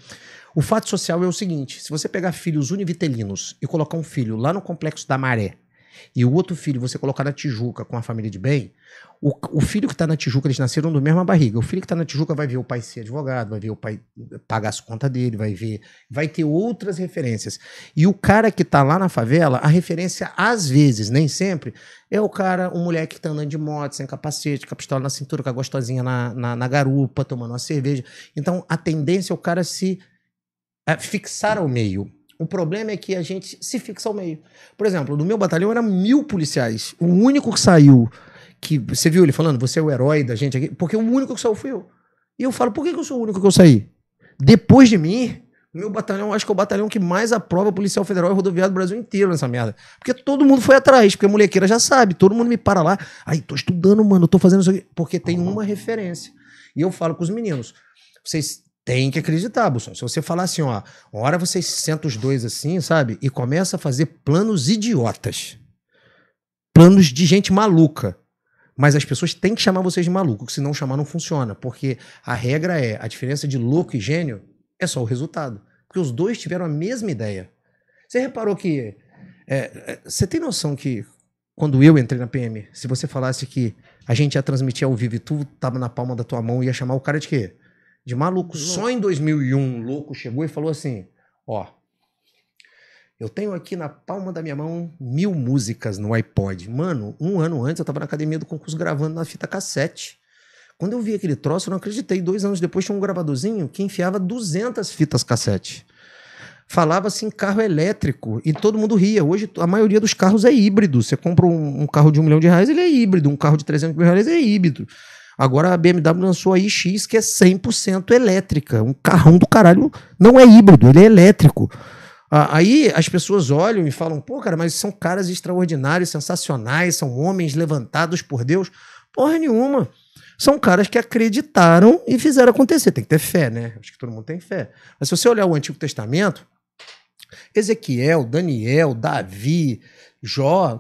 O fato social é o seguinte: se você pegar filhos univitelinos e colocar um filho lá no complexo da maré, e o outro filho você colocar na Tijuca com a família de bem, o, o filho que está na Tijuca, eles nasceram do mesma barriga. O filho que está na Tijuca vai ver o pai ser advogado, vai ver o pai pagar as contas dele, vai ver, vai ter outras referências. E o cara que está lá na favela, a referência às vezes, nem sempre, é o cara, o moleque que está andando de moto, sem capacete, com a pistola na cintura, com a gostosinha na, na, na garupa, tomando uma cerveja. Então a tendência é o cara se é, fixar ao meio o problema é que a gente se fixa ao meio. Por exemplo, no meu batalhão era mil policiais. O único que saiu, que você viu ele falando, você é o herói da gente aqui, porque o único que saiu fui eu. E eu falo, por que, que eu sou o único que eu saí? Depois de mim, meu batalhão, acho que é o batalhão que mais aprova policial federal e rodoviário do Brasil inteiro nessa merda. Porque todo mundo foi atrás, porque a molequeira já sabe, todo mundo me para lá. Aí, tô estudando, mano, tô fazendo isso aqui. Porque tem uma referência. E eu falo com os meninos, vocês tem que acreditar, Bolsonaro. Se você falar assim, ó, uma hora você senta os dois assim, sabe? E começa a fazer planos idiotas. Planos de gente maluca. Mas as pessoas têm que chamar vocês de maluco, se não chamar não funciona. Porque a regra é, a diferença de louco e gênio é só o resultado. Porque os dois tiveram a mesma ideia. Você reparou que... É, é você tem noção que quando eu entrei na PM, se você falasse que a gente ia transmitir ao vivo e tu tava na palma da tua mão, ia chamar o cara de quê? de maluco. Uhum. Só em 2001, um louco chegou e falou assim: Ó, eu tenho aqui na palma da minha mão mil músicas no iPod. Mano, um ano antes eu tava na academia do concurso gravando na fita cassete. Quando eu vi aquele troço, eu não acreditei. Dois anos depois tinha um gravadorzinho que enfiava 200 fitas cassete. falava assim carro elétrico e todo mundo ria. Hoje a maioria dos carros é híbrido. Você compra um, um carro de um milhão de reais, ele é híbrido. Um carro de 300 mil reais é híbrido. Agora a BMW lançou a iX, que é 100% elétrica. Um carrão do caralho. Não é híbrido, ele é elétrico. Aí as pessoas olham e falam: pô, cara, mas são caras extraordinários, sensacionais, são homens levantados por Deus. Porra nenhuma. São caras que acreditaram e fizeram acontecer. Tem que ter fé, né? Acho que todo mundo tem fé. Mas se você olhar o Antigo Testamento, Ezequiel, Daniel, Davi, Jó,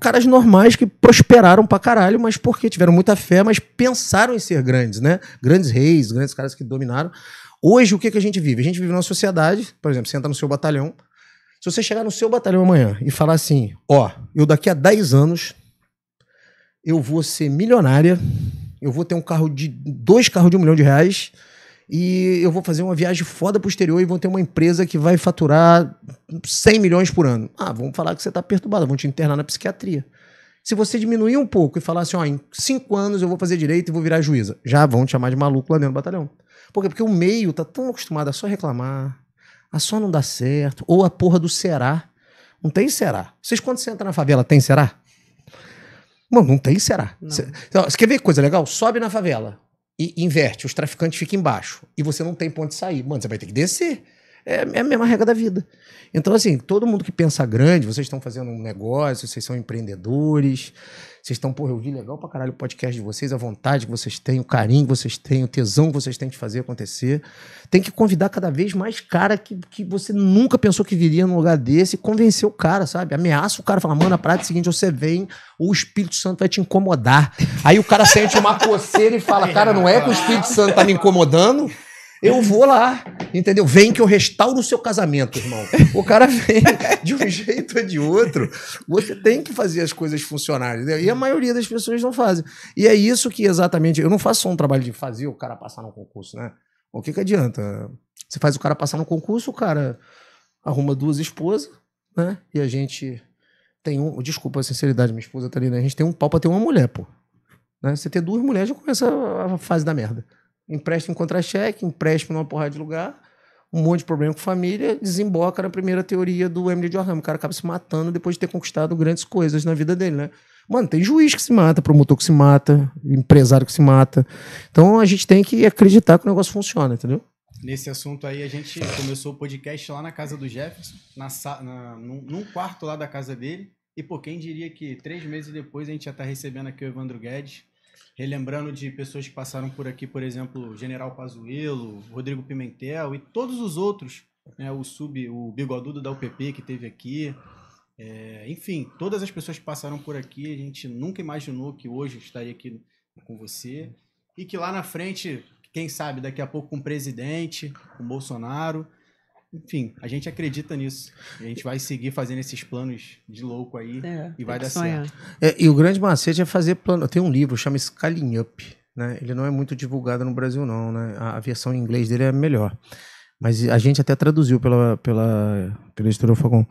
caras normais que prosperaram pra caralho, mas porque tiveram muita fé, mas pensaram em ser grandes, né? Grandes reis, grandes caras que dominaram. Hoje, o que, que a gente vive? A gente vive numa sociedade, por exemplo, você entra no seu batalhão. Se você chegar no seu batalhão amanhã e falar assim: ó, oh, eu daqui a 10 anos eu vou ser milionária, eu vou ter um carro de. dois carros de um milhão de reais e eu vou fazer uma viagem foda pro exterior e vou ter uma empresa que vai faturar 100 milhões por ano. Ah, vamos falar que você tá perturbado, vão te internar na psiquiatria. Se você diminuir um pouco e falar assim, ó, em cinco anos eu vou fazer direito e vou virar juíza, já vão te chamar de maluco lá dentro do batalhão. Por quê? Porque o meio tá tão acostumado a só reclamar, a só não dar certo, ou a porra do será. Não tem será. Vocês quando você entra na favela, tem será? Mano, não tem será. Não. Você, quer ver coisa legal? Sobe na favela e inverte, os traficantes ficam embaixo e você não tem ponto de sair. Mano, você vai ter que descer. É, é a mesma regra da vida. Então, assim, todo mundo que pensa grande, vocês estão fazendo um negócio, vocês são empreendedores, vocês estão, porra, eu vi legal pra caralho o podcast de vocês, a vontade que vocês têm, o carinho que vocês têm, o tesão que vocês têm de fazer acontecer. Tem que convidar cada vez mais cara que, que você nunca pensou que viria num lugar desse e convencer o cara, sabe? Ameaça o cara, fala, mano, na prática é seguinte, você vem, ou o Espírito Santo vai te incomodar. Aí o cara sente uma coceira e fala, cara, não é que o Espírito Santo tá me incomodando? Eu vou lá, entendeu? Vem que eu restauro o seu casamento, irmão. O cara vem de um jeito ou de outro. Você tem que fazer as coisas funcionarem. Entendeu? E a maioria das pessoas não fazem. E é isso que exatamente. Eu não faço só um trabalho de fazer o cara passar no concurso, né? O que, que adianta? Você faz o cara passar no concurso, o cara arruma duas esposas, né? E a gente tem um. Desculpa a sinceridade, minha esposa tá ali, né? A gente tem um pau pra ter uma mulher, pô. Né? Você ter duas mulheres já começa a fase da merda empréstimo contra cheque, empréstimo numa porrada de lugar, um monte de problema com família, desemboca na primeira teoria do Emily Jordan. O cara acaba se matando depois de ter conquistado grandes coisas na vida dele, né? Mano, tem juiz que se mata, promotor que se mata, empresário que se mata. Então a gente tem que acreditar que o negócio funciona, entendeu? Nesse assunto aí, a gente começou o podcast lá na casa do Jefferson, na, na, num, num quarto lá da casa dele. E, pô, quem diria que três meses depois a gente já tá recebendo aqui o Evandro Guedes, relembrando de pessoas que passaram por aqui, por exemplo, General Pazuello, Rodrigo Pimentel e todos os outros, né, o sub, o bigodudo da UPP que teve aqui, é, enfim, todas as pessoas que passaram por aqui, a gente nunca imaginou que hoje estaria aqui com você e que lá na frente, quem sabe, daqui a pouco com um o presidente, com o Bolsonaro, enfim, a gente acredita nisso. A gente vai seguir fazendo esses planos de louco aí é, e vai dar sonhar. certo. É, e o grande macete é fazer plano. Tem um livro, chama Scaling Up. Né? Ele não é muito divulgado no Brasil, não. Né? A, versão em inglês dele é melhor. Mas a gente até traduziu pela, pela, pela editora Fagon.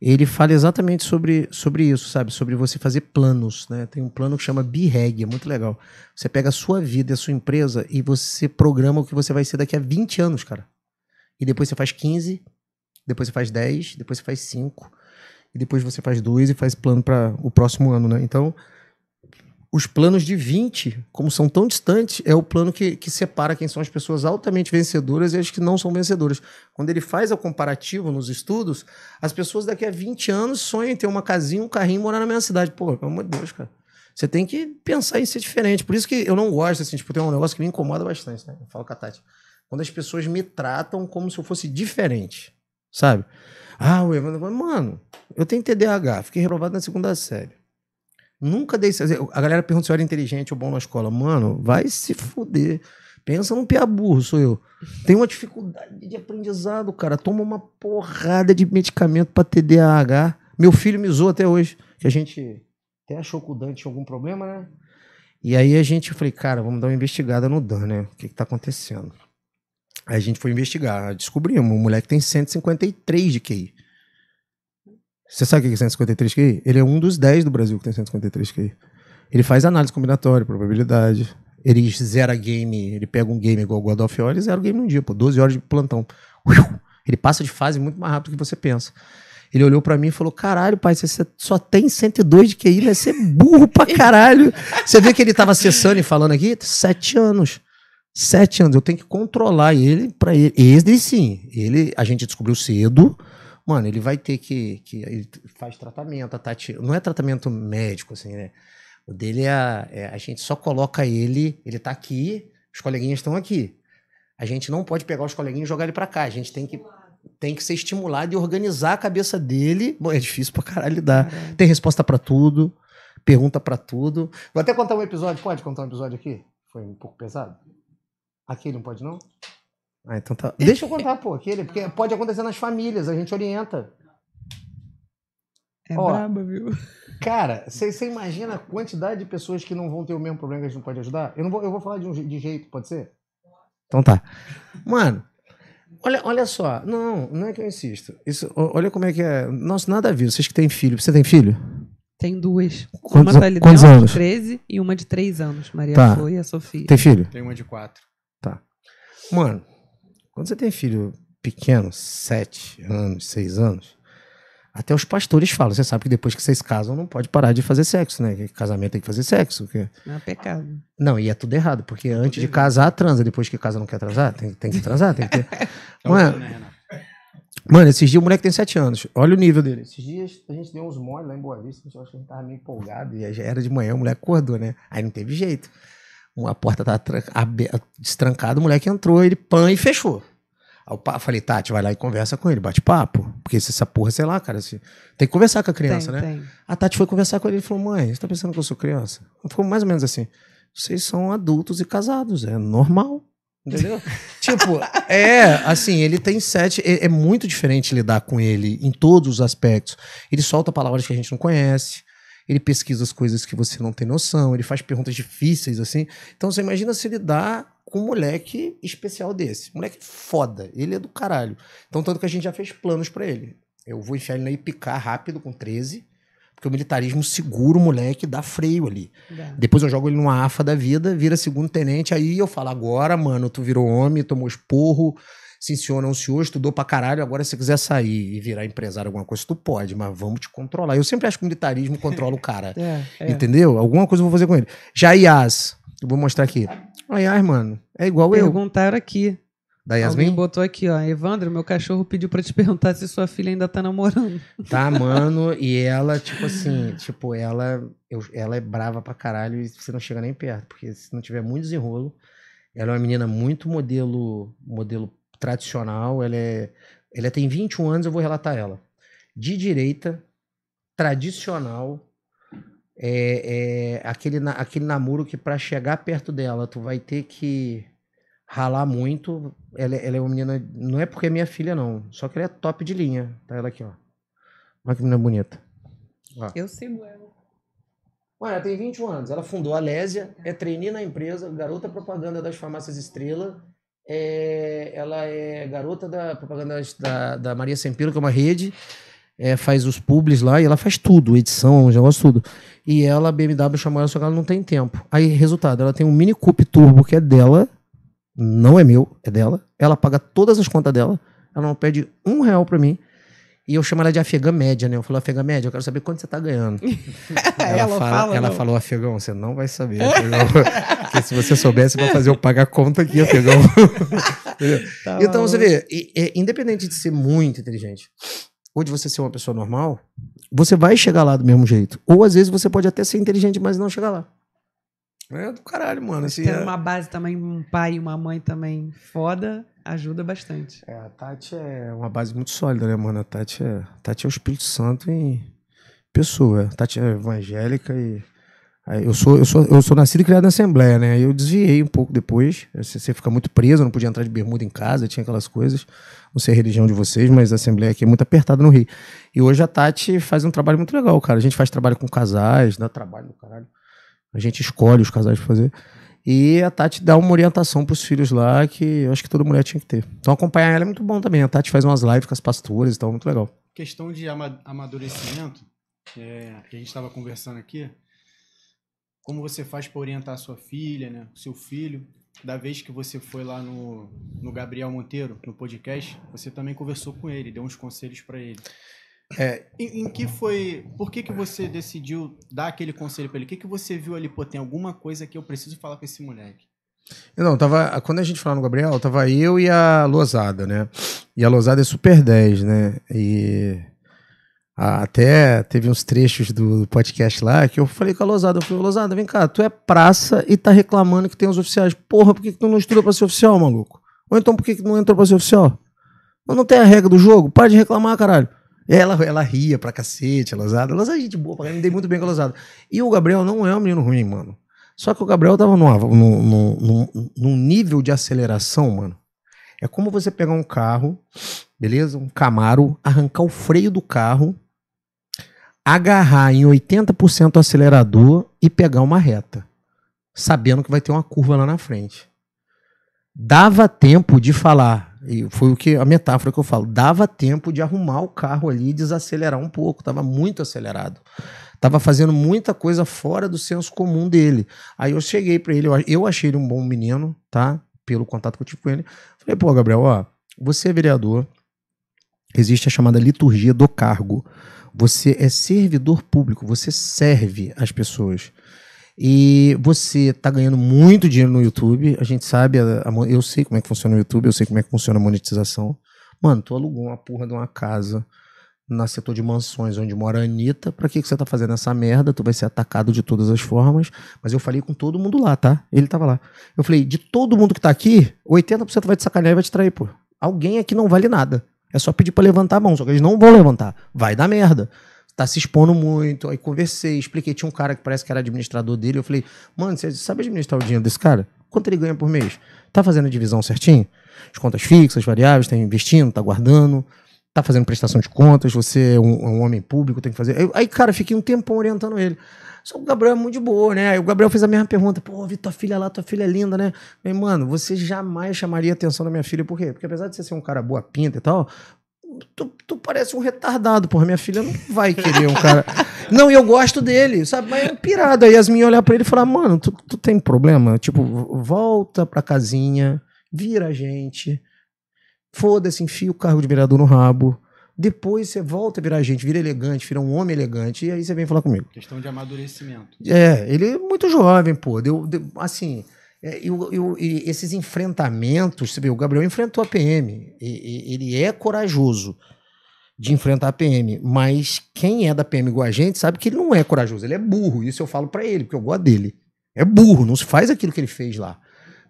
Ele fala exatamente sobre, sobre isso, sabe? Sobre você fazer planos, né? Tem um plano que chama BREG, é muito legal. Você pega a sua vida, a sua empresa e você programa o que você vai ser daqui a 20 anos, cara. E depois você faz 15, depois você faz 10, depois você faz 5, e depois você faz 2 e faz plano para o próximo ano, né? Então, os planos de 20, como são tão distantes, é o plano que, que separa quem são as pessoas altamente vencedoras e as que não são vencedoras. Quando ele faz o comparativo nos estudos, as pessoas daqui a 20 anos sonham em ter uma casinha, um carrinho e morar na mesma cidade. Pô, pelo amor de Deus, cara. Você tem que pensar em ser diferente. Por isso que eu não gosto, assim, tipo, tem um negócio que me incomoda bastante, né? Eu falo com a Tati quando as pessoas me tratam como se eu fosse diferente, sabe? Ah, o Evandro, mano, eu tenho TDAH, fiquei reprovado na segunda série. Nunca dei. A galera pergunta se eu era inteligente ou bom na escola. Mano, vai se fuder. Pensa num piá burro, sou eu. Tem uma dificuldade de aprendizado, cara. Toma uma porrada de medicamento para TDAH. Meu filho me zoou até hoje, que a gente até achou que o Dan tinha algum problema, né? E aí a gente, eu falei, cara, vamos dar uma investigada no Dan, né? O que, que tá acontecendo? Aí a gente foi investigar, descobrimos, o moleque tem 153 de QI. Você sabe o que é 153 QI? Ele é um dos 10 do Brasil que tem 153 QI. Ele faz análise combinatória, probabilidade. Ele zera game, ele pega um game igual o God of War e zera o game num dia, pô, 12 horas de plantão. Ele passa de fase muito mais rápido do que você pensa. Ele olhou para mim e falou: Caralho, pai, você só tem 102 de QI, vai ser burro pra caralho. Você vê que ele tava acessando e falando aqui? Sete anos. Sete anos, eu tenho que controlar ele para ele. Ele sim, ele a gente descobriu cedo. Mano, ele vai ter que. que ele faz tratamento, a Tati. Não é tratamento médico, assim, né? O dele é a, é, a gente só coloca ele, ele tá aqui, os coleguinhas estão aqui. A gente não pode pegar os coleguinhas e jogar ele para cá. A gente tem que, tem que ser estimulado e organizar a cabeça dele. Bom, é difícil pra caralho lidar. Caralho. Tem resposta para tudo, pergunta para tudo. Vou até contar um episódio. Pode contar um episódio aqui? Foi um pouco pesado? Aqui não pode, não? Ah, então tá. Deixa eu contar, pô, aquele, porque ah. pode acontecer nas famílias, a gente orienta. É Ó, braba, viu? Cara, você imagina a quantidade de pessoas que não vão ter o mesmo problema que a gente não pode ajudar? Eu, não vou, eu vou falar de um de jeito, pode ser? Então tá. Mano, olha, olha só. Não, não é que eu insisto. Isso, olha como é que é. Nossa, nada a ver. Vocês que têm filho. Você tem filho? Tem duas. Quantos, uma tá ali de 13 e uma de 3 anos, Maria tá. e a Sofia. Tem filho? Tem uma de 4. Mano, quando você tem filho pequeno, sete anos, seis anos, até os pastores falam, você sabe que depois que vocês casam, não pode parar de fazer sexo, né? Que casamento tem que fazer sexo. Que... Não é pecado. Não, e é tudo errado, porque é antes de casar, transa. Depois que casa, não quer transar? Tem, tem que transar, tem que ter... É mano, né, Mano, esses dias o moleque tem 7 anos. Olha o nível dele. Esses dias a gente deu uns mole lá em Boa Vista, gente acho que a gente tava meio empolgado. E já era de manhã, o moleque acordou, né? Aí não teve jeito a porta tá estava destrancada, o moleque entrou, ele pan e fechou. Aí eu falei, Tati, vai lá e conversa com ele, bate papo. Porque se essa porra, sei lá, cara, tem que conversar com a criança, tem, né? Tem. A Tati foi conversar com ele e falou: mãe, você tá pensando que eu sou criança? Ficou mais ou menos assim: vocês são adultos e casados, é normal. Entendeu? tipo, é, assim, ele tem sete. É, é muito diferente lidar com ele em todos os aspectos. Ele solta palavras que a gente não conhece ele pesquisa as coisas que você não tem noção, ele faz perguntas difíceis, assim. Então você imagina se ele dá com um moleque especial desse. Moleque foda, ele é do caralho. Então, tanto que a gente já fez planos para ele. Eu vou enfiar ele na picar rápido com 13, porque o militarismo segura o moleque, dá freio ali. Depois eu jogo ele numa AFA da vida, vira segundo tenente, aí eu falo: agora, mano, tu virou homem, tomou esporro, sim senhor, não senhor, estudou pra caralho, agora se você quiser sair e virar empresário, alguma coisa, tu pode, mas vamos te controlar. Eu sempre acho que o militarismo controla o cara. é, é. Entendeu? Alguma coisa eu vou fazer com ele. Já Yas, eu vou mostrar aqui. A Yas, mano, é igual Perguntaram eu. Perguntaram aqui. Da Yasmin? Alguém botou aqui, ó. Evandro, meu cachorro pediu para te perguntar se sua filha ainda tá namorando. Tá, mano. e ela, tipo assim, tipo, ela, eu, ela é brava pra caralho e você não chega nem perto. Porque se não tiver muito desenrolo, ela é uma menina muito modelo, modelo tradicional, ela, é, ela tem 21 anos, eu vou relatar ela. De direita, tradicional, é, é aquele, aquele namoro que para chegar perto dela, tu vai ter que ralar muito. Ela, ela, é uma menina, não é porque é minha filha não, só que ela é top de linha. Tá ela aqui, ó. Olha que menina bonita. Ó. Eu sigo ela. Mano, ela tem 21 anos. Ela fundou a Lésia, é trainee na empresa, garota propaganda das farmácias Estrela é, ela é garota da propaganda da, da Maria Sempiro, que é uma rede, é, faz os pubs lá e ela faz tudo, edição, negócio, tudo. E ela, a BMW, chamou ela, só que ela não tem tempo. Aí, resultado, ela tem um Mini Coupe Turbo que é dela, não é meu, é dela. Ela paga todas as contas dela, ela não pede um real para mim. E eu chamo ela de afegã média, né? Eu falo, afegã média, eu quero saber quanto você tá ganhando. ela, ela, fala, fala ela falou, afegão, você não vai saber. Porque se você soubesse, vai fazer eu pagar a conta aqui, afegão. tá então, você vê, independente de ser muito inteligente ou de você ser uma pessoa normal, você vai chegar lá do mesmo jeito. Ou às vezes você pode até ser inteligente, mas não chegar lá. É do caralho, mano. Assim, ter é... uma base também, um pai e uma mãe também foda ajuda bastante. É, a Tati é uma base muito sólida, né, mano? A Tati é, Tati é o Espírito Santo em pessoa. A Tati é evangélica e. Eu sou, eu, sou, eu sou nascido e criado na Assembleia, né? Eu desviei um pouco depois. Você fica muito preso, não podia entrar de bermuda em casa, tinha aquelas coisas. Não sei a religião de vocês, mas a Assembleia aqui é muito apertada no Rio. E hoje a Tati faz um trabalho muito legal, cara. A gente faz trabalho com casais, dá trabalho no caralho. A gente escolhe os casais pra fazer. E a Tati dá uma orientação para os filhos lá que eu acho que toda mulher tinha que ter. Então acompanhar ela é muito bom também. A Tati faz umas lives com as pastoras, então é muito legal. Questão de amadurecimento, é, que a gente estava conversando aqui, como você faz para orientar sua filha, né, seu filho? Da vez que você foi lá no, no Gabriel Monteiro, no podcast, você também conversou com ele, deu uns conselhos para ele. É, em, em, que foi. Por que, que você decidiu dar aquele conselho para ele? O que, que você viu ali? Pô, tem alguma coisa que eu preciso falar com esse moleque? Não, tava. Quando a gente falava no Gabriel, tava eu e a Lozada, né? E a Lozada é super 10, né? E. até teve uns trechos do podcast lá que eu falei com a Lozada. Eu falei, Lozada, vem cá, tu é praça e tá reclamando que tem os oficiais. Porra, por que, que tu não estuda pra ser oficial, maluco? Ou então por que, que tu não entrou pra ser oficial? Mas não tem a regra do jogo? Para de reclamar, caralho. Ela, ela ria pra cacete, elas usada. Ela é, é gente boa, pra mim, dei muito bem com elas é usada. E o Gabriel não é um menino ruim, mano. Só que o Gabriel tava numa, num, num, num nível de aceleração, mano. É como você pegar um carro, beleza? Um Camaro, arrancar o freio do carro, agarrar em 80% o acelerador e pegar uma reta, sabendo que vai ter uma curva lá na frente. Dava tempo de falar, e foi o que a metáfora que eu falo. Dava tempo de arrumar o carro ali e desacelerar um pouco. tava muito acelerado. Tava fazendo muita coisa fora do senso comum dele. Aí eu cheguei para ele, eu achei ele um bom menino, tá? Pelo contato que eu tive com ele. Falei, pô, Gabriel, ó, você é vereador. Existe a chamada liturgia do cargo. Você é servidor público, você serve as pessoas. E você está ganhando muito dinheiro no YouTube. A gente sabe, a, a, eu sei como é que funciona o YouTube, eu sei como é que funciona a monetização. Mano, tu alugou uma porra de uma casa na setor de mansões onde mora a Anitta. Pra que, que você tá fazendo essa merda? Tu vai ser atacado de todas as formas. Mas eu falei com todo mundo lá, tá? Ele tava lá. Eu falei, de todo mundo que tá aqui, 80% vai te sacanear e vai te trair, pô. Alguém aqui não vale nada. É só pedir para levantar a mão, só que eles não vão levantar. Vai dar merda tá se expondo muito. Aí conversei, expliquei. Tinha um cara que parece que era administrador dele. Eu falei, mano, você sabe administrar o dinheiro desse cara? Quanto ele ganha por mês? Tá fazendo a divisão certinho? As contas fixas, variáveis, tá investindo, tá guardando, tá fazendo prestação de contas, você é um, é um homem público, tem que fazer. Aí, cara, fiquei um tempão orientando ele. Só que o Gabriel é muito de boa, né? Aí o Gabriel fez a mesma pergunta. Pô, vi tua filha lá, tua filha é linda, né? Falei, mano, você jamais chamaria a atenção da minha filha. Por quê? Porque apesar de você ser um cara boa pinta e tal, tu, tu parece um retardado, porra. Minha filha não vai querer um cara. não, e eu gosto dele, sabe? Mas é um pirado. Aí as minhas olhar pra ele e falar, mano, tu, tu tem problema? Tipo, volta pra casinha, vira a gente, foda-se, enfia o cargo de vereador no rabo. Depois você volta a virar gente, vira elegante, vira um homem elegante, e aí você vem falar comigo. Questão de amadurecimento. É, ele é muito jovem, pô. Deu, deu assim, é, e, e, esses enfrentamentos, você vê, o Gabriel enfrentou a PM, e, e, ele é corajoso de enfrentar a PM, mas quem é da PM igual a gente sabe que ele não é corajoso, ele é burro, isso eu falo para ele, porque eu gosto dele. É burro, não se faz aquilo que ele fez lá.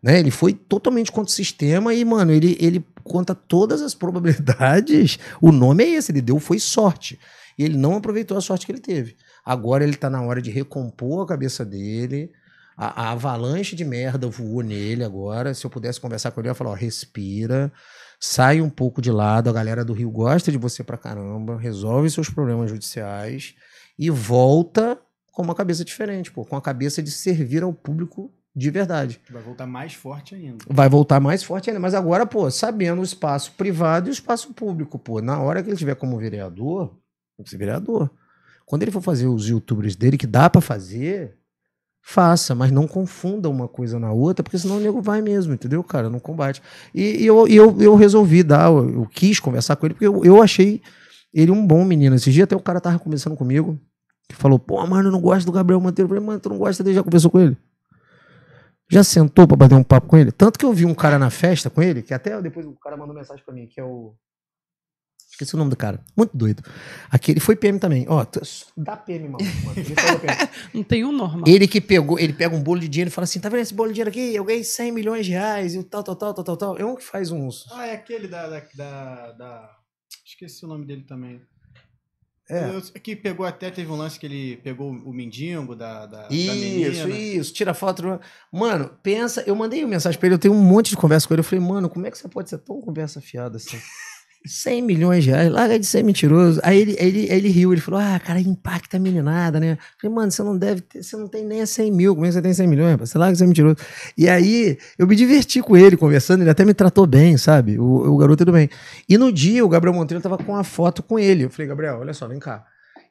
Né? Ele foi totalmente contra o sistema e, mano, ele, ele conta todas as probabilidades. O nome é esse, ele deu foi sorte. E ele não aproveitou a sorte que ele teve. Agora ele tá na hora de recompor a cabeça dele, a, a, avalanche de merda voou nele agora. Se eu pudesse conversar com ele, eu ia falar: ó, respira, sai um pouco de lado. A galera do Rio gosta de você pra caramba, resolve seus problemas judiciais e volta com uma cabeça diferente, pô, com a cabeça de servir ao público de verdade. Vai voltar mais forte ainda. Vai voltar mais forte ainda, mas agora, pô, sabendo o espaço privado e o espaço público, pô, na hora que ele tiver como vereador, tem que ser vereador. Quando ele for fazer os youtubers dele, que dá para fazer, faça, mas não confunda uma coisa na outra, porque senão o nego vai mesmo, entendeu, cara? Não combate. E, e eu, eu, eu resolvi dar, eu, eu, quis conversar com ele, porque eu, eu achei ele um bom menino. Esse dia até o cara tava conversando comigo, que falou, pô, mano, eu não gosto do Gabriel Monteiro. Eu falei, mano, tu não gosta dele? Já conversou com ele? Já sentou pra bater um papo com ele? Tanto que eu vi um cara na festa com ele, que até depois o cara mandou mensagem pra mim, que é o Esqueci o nome do cara. Muito doido. Aqui ele foi PM também. Ó, tu, dá PM, mano. Não tem um normal. Ele que pegou, ele pega um bolo de dinheiro e fala assim: tá vendo esse bolo de dinheiro aqui? Eu ganhei 100 milhões de reais e tal, tal, tal, tal, tal, tal. É um que faz uns. Ah, é aquele da. da, da, da... Esqueci o nome dele também. É. Eu, que pegou até, teve um lance que ele pegou o mendigo da, da, Isso, da isso, tira foto. Mano, pensa, eu mandei uma mensagem pra ele, eu tenho um monte de conversa com ele. Eu falei, mano, como é que você pode ser tão conversa fiada assim? 100 milhões de reais, larga de ser mentiroso. Aí ele, ele, ele riu, ele falou: Ah, cara, impacta a meninada, né? Eu falei, mano, você não deve ter, você não tem nem 100 mil, como é que você tem 100 milhões? Rapaz? Você larga de ser mentiroso. E aí eu me diverti com ele conversando, ele até me tratou bem, sabe? O, o garoto do bem. E no dia o Gabriel Monteiro tava com a foto com ele. Eu falei, Gabriel, olha só, vem cá.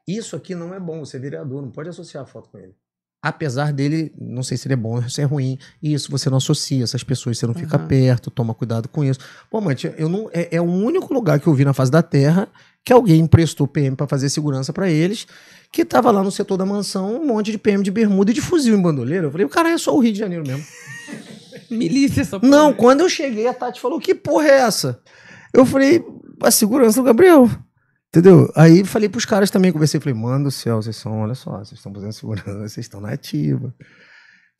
Isso aqui não é bom, você é vereador, não pode associar a foto com ele apesar dele, não sei se ele é bom ou se é ruim, e isso você não associa essas pessoas, você não fica uhum. perto, toma cuidado com isso. Pô, mas eu não, é, é, o único lugar que eu vi na face da Terra que alguém emprestou PM para fazer segurança para eles, que tava lá no setor da mansão, um monte de PM de bermuda e de fuzil em bandoleira. Eu falei, o cara é só o Rio de Janeiro mesmo. Milícia só. Não, quando eu cheguei, a Tati falou, que porra é essa? Eu falei, a segurança do Gabriel. Entendeu? Aí falei pros caras também, conversei, falei, mano do céu, vocês são, olha só, vocês estão fazendo segurança, vocês estão na ativa.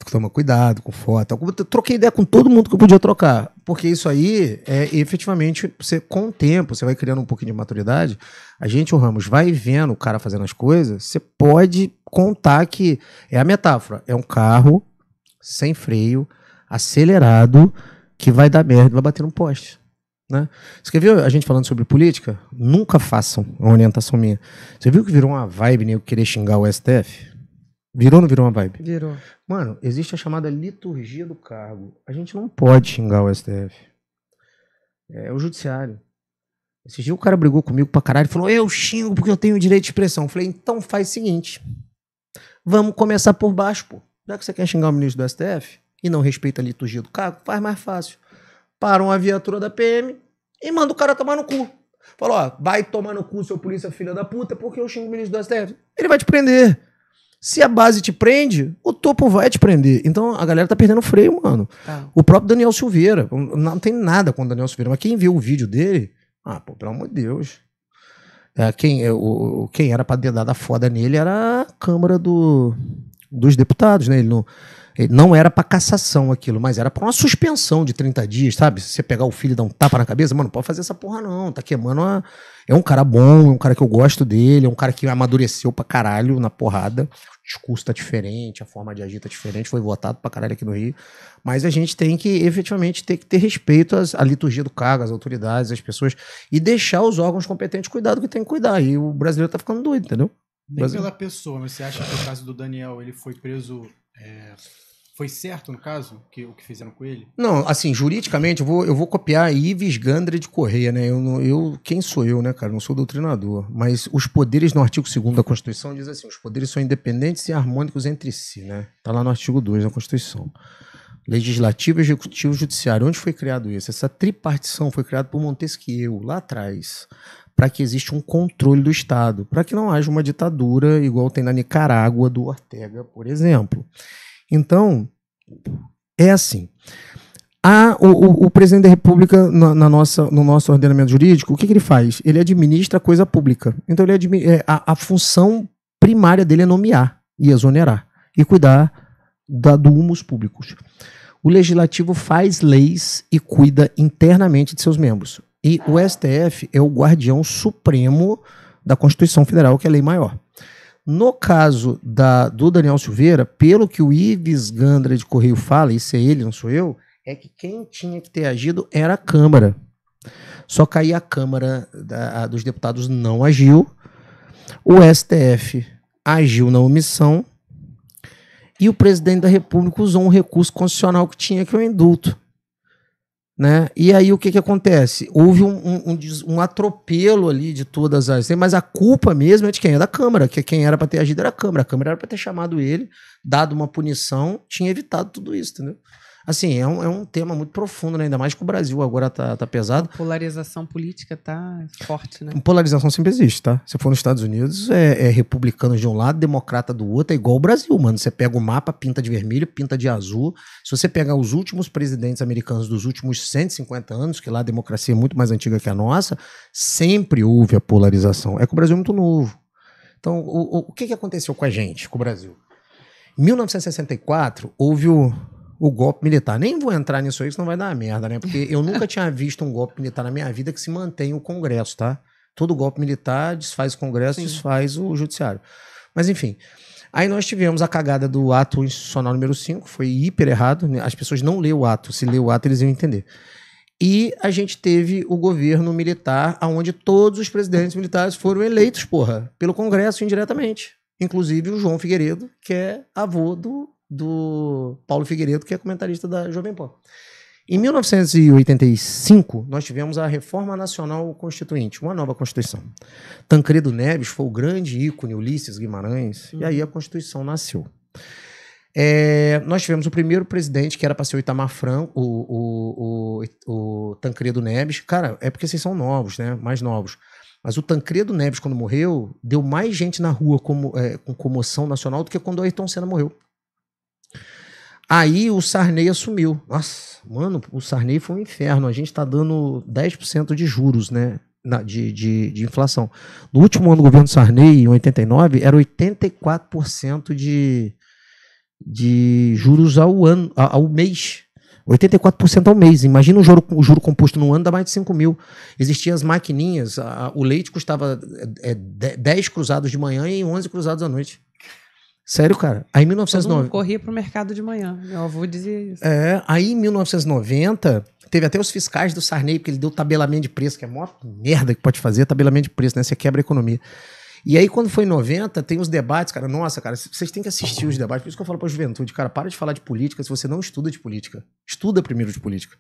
Toma cuidado com foto. Eu troquei ideia com todo mundo que eu podia trocar. Porque isso aí é efetivamente, você, com o tempo, você vai criando um pouquinho de maturidade. A gente, o Ramos, vai vendo o cara fazendo as coisas, você pode contar que. É a metáfora. É um carro sem freio, acelerado, que vai dar merda, vai bater num poste. Né? Você quer ver a gente falando sobre política? Nunca façam uma orientação minha. Você viu que virou uma vibe nem né, querer xingar o STF? Virou ou não virou uma vibe? Virou. Mano, existe a chamada liturgia do cargo. A gente não pode xingar o STF. É, é o judiciário. Esse dia o cara brigou comigo pra caralho e falou: Eu xingo porque eu tenho direito de expressão. Eu falei: Então faz o seguinte. Vamos começar por baixo, pô. Já que você quer xingar o ministro do STF e não respeita a liturgia do cargo, faz mais fácil param a viatura da PM e manda o cara tomar no cu. Falou, ó, vai tomar no cu seu polícia filha da puta porque eu xingo o ministro do STF. Ele vai te prender. Se a base te prende, o topo vai te prender. Então a galera tá perdendo freio, mano. Ah. O próprio Daniel Silveira, não tem nada com o Daniel Silveira, mas quem viu o vídeo dele, ah, pô, pelo amor de Deus. É, quem, é, o, quem era pra dedada foda nele era a Câmara do, dos Deputados, né? Ele não é, não era para cassação aquilo, mas era para uma suspensão de 30 dias, sabe? Se você pegar o filho e dar um tapa na cabeça, mano, não pode fazer essa porra não, tá queimando uma... É um cara bom, é um cara que eu gosto dele, é um cara que amadureceu pra caralho na porrada. O discurso tá diferente, a forma de agir tá diferente, foi votado pra caralho aqui no Rio. Mas a gente tem que, efetivamente, ter que ter respeito às, à liturgia do cargo, às autoridades, às pessoas, e deixar os órgãos competentes cuidar do que tem que cuidar. E o brasileiro tá ficando doido, entendeu? Nem Brasil. pela pessoa, mas você acha que o caso do Daniel, ele foi preso é, foi certo, no caso, que, o que fizeram com ele? Não, assim, juridicamente, eu vou, eu vou copiar Ives Gandra de Correia, né? Eu, eu, quem sou eu, né, cara? Não sou doutrinador. Mas os poderes no artigo 2 da Constituição diz assim: os poderes são independentes e harmônicos entre si, né? Tá lá no artigo 2 da Constituição. Legislativo, Executivo e Judiciário. Onde foi criado isso? Essa tripartição foi criada por Montesquieu, lá atrás para que exista um controle do Estado, para que não haja uma ditadura igual tem na Nicarágua do Ortega, por exemplo. Então, é assim. A, o, o, o, presidente da República, na, na, nossa, no nosso ordenamento jurídico, o que, que, ele faz? Ele administra coisa pública. Então, ele é, a, a, função primária dele é nomear e exonerar e cuidar da, do humus públicos. O legislativo faz leis e cuida internamente de seus membros. E o STF é o guardião supremo da Constituição Federal, que é a lei maior. No caso da, do Daniel Silveira, pelo que o Ives Gandra de Correio fala, isso é ele, não sou eu, é que quem tinha que ter agido era a Câmara. Só que aí a Câmara da, a dos Deputados não agiu, o STF agiu na omissão e o presidente da República usou um recurso constitucional que tinha, que é o indulto. Né? E aí o que, que acontece? Houve um, um, um, atropelo ali de todas as. Mas a culpa mesmo é de quem? É da Câmara, que quem era para ter agido era a Câmara. A Câmara era para ter chamado ele, dado uma punição, tinha evitado tudo isso, entendeu? Assim, é um, é um tema muito profundo, né? Ainda mais que o Brasil agora tá, tá pesado. A polarização política tá forte, né? Polarização sempre existe, tá? Você for nos Estados Unidos, é, é republicano de um lado, democrata do outro, é igual o Brasil, mano. Você pega o mapa, pinta de vermelho, pinta de azul. Se você pegar os últimos presidentes americanos dos últimos 150 anos, que lá a democracia é muito mais antiga que a nossa, sempre houve a polarização. É que o Brasil é muito novo. Então, o, o, o que, que aconteceu com a gente, com o Brasil? Em 1964, houve o o golpe militar. Nem vou entrar nisso aí, senão vai dar merda, né? Porque eu nunca tinha visto um golpe militar na minha vida que se mantém o Congresso, tá? Todo golpe militar desfaz o Congresso, Sim. desfaz o Judiciário. Mas enfim. Aí nós tivemos a cagada do ato institucional número 5, foi hiper errado. Né? As pessoas não leram o ato. Se leu o ato, eles iam entender. E a gente teve o governo militar, onde todos os presidentes militares foram eleitos, porra, pelo Congresso indiretamente. Inclusive o João Figueiredo, que é avô do do Paulo Figueiredo, que é comentarista da Jovem Pan. Em 1985, nós tivemos a Reforma Nacional Constituinte, uma nova Constituição. Tancredo Neves foi o grande ícone, Ulisses Guimarães, e aí a Constituição nasceu. É, nós tivemos o primeiro presidente, que era para ser o Itamar Franco, o, o, o, o, Tancredo Neves. Cara, é porque vocês são novos, né? Mais novos. Mas o Tancredo Neves, quando morreu, deu mais gente na rua como, é, com comoção nacional do que quando o Ayrton Senna morreu. Aí o Sarney assumiu. Nossa, mano, o Sarney foi um inferno. A gente está dando 10% de juros, né? Na, de, de, de, inflação. No último ano do governo Sarney, em 89, era 84% de, de juros ao ano, ao mês. 84% ao mês. Imagina o juro, o juro composto no ano dá mais de 5 mil. Existiam as maquininhas, a, o leite custava é, 10 é, cruzados de manhã e 11 cruzados à noite. Sério, cara. Aí em 1990. Todo corria pro mercado de manhã. Meu avô dizia isso. É, aí em 1990, teve até os fiscais do Sarney, porque ele deu tabelamento de preço, que é a maior merda que pode fazer, tabelamento de preço, né? Você quebra a economia. E aí, quando foi em 90, tem os debates, cara. Nossa, cara, vocês têm que assistir os debates. Por isso que eu falo pra juventude, cara, para de falar de política se você não estuda de política. Estuda primeiro de política.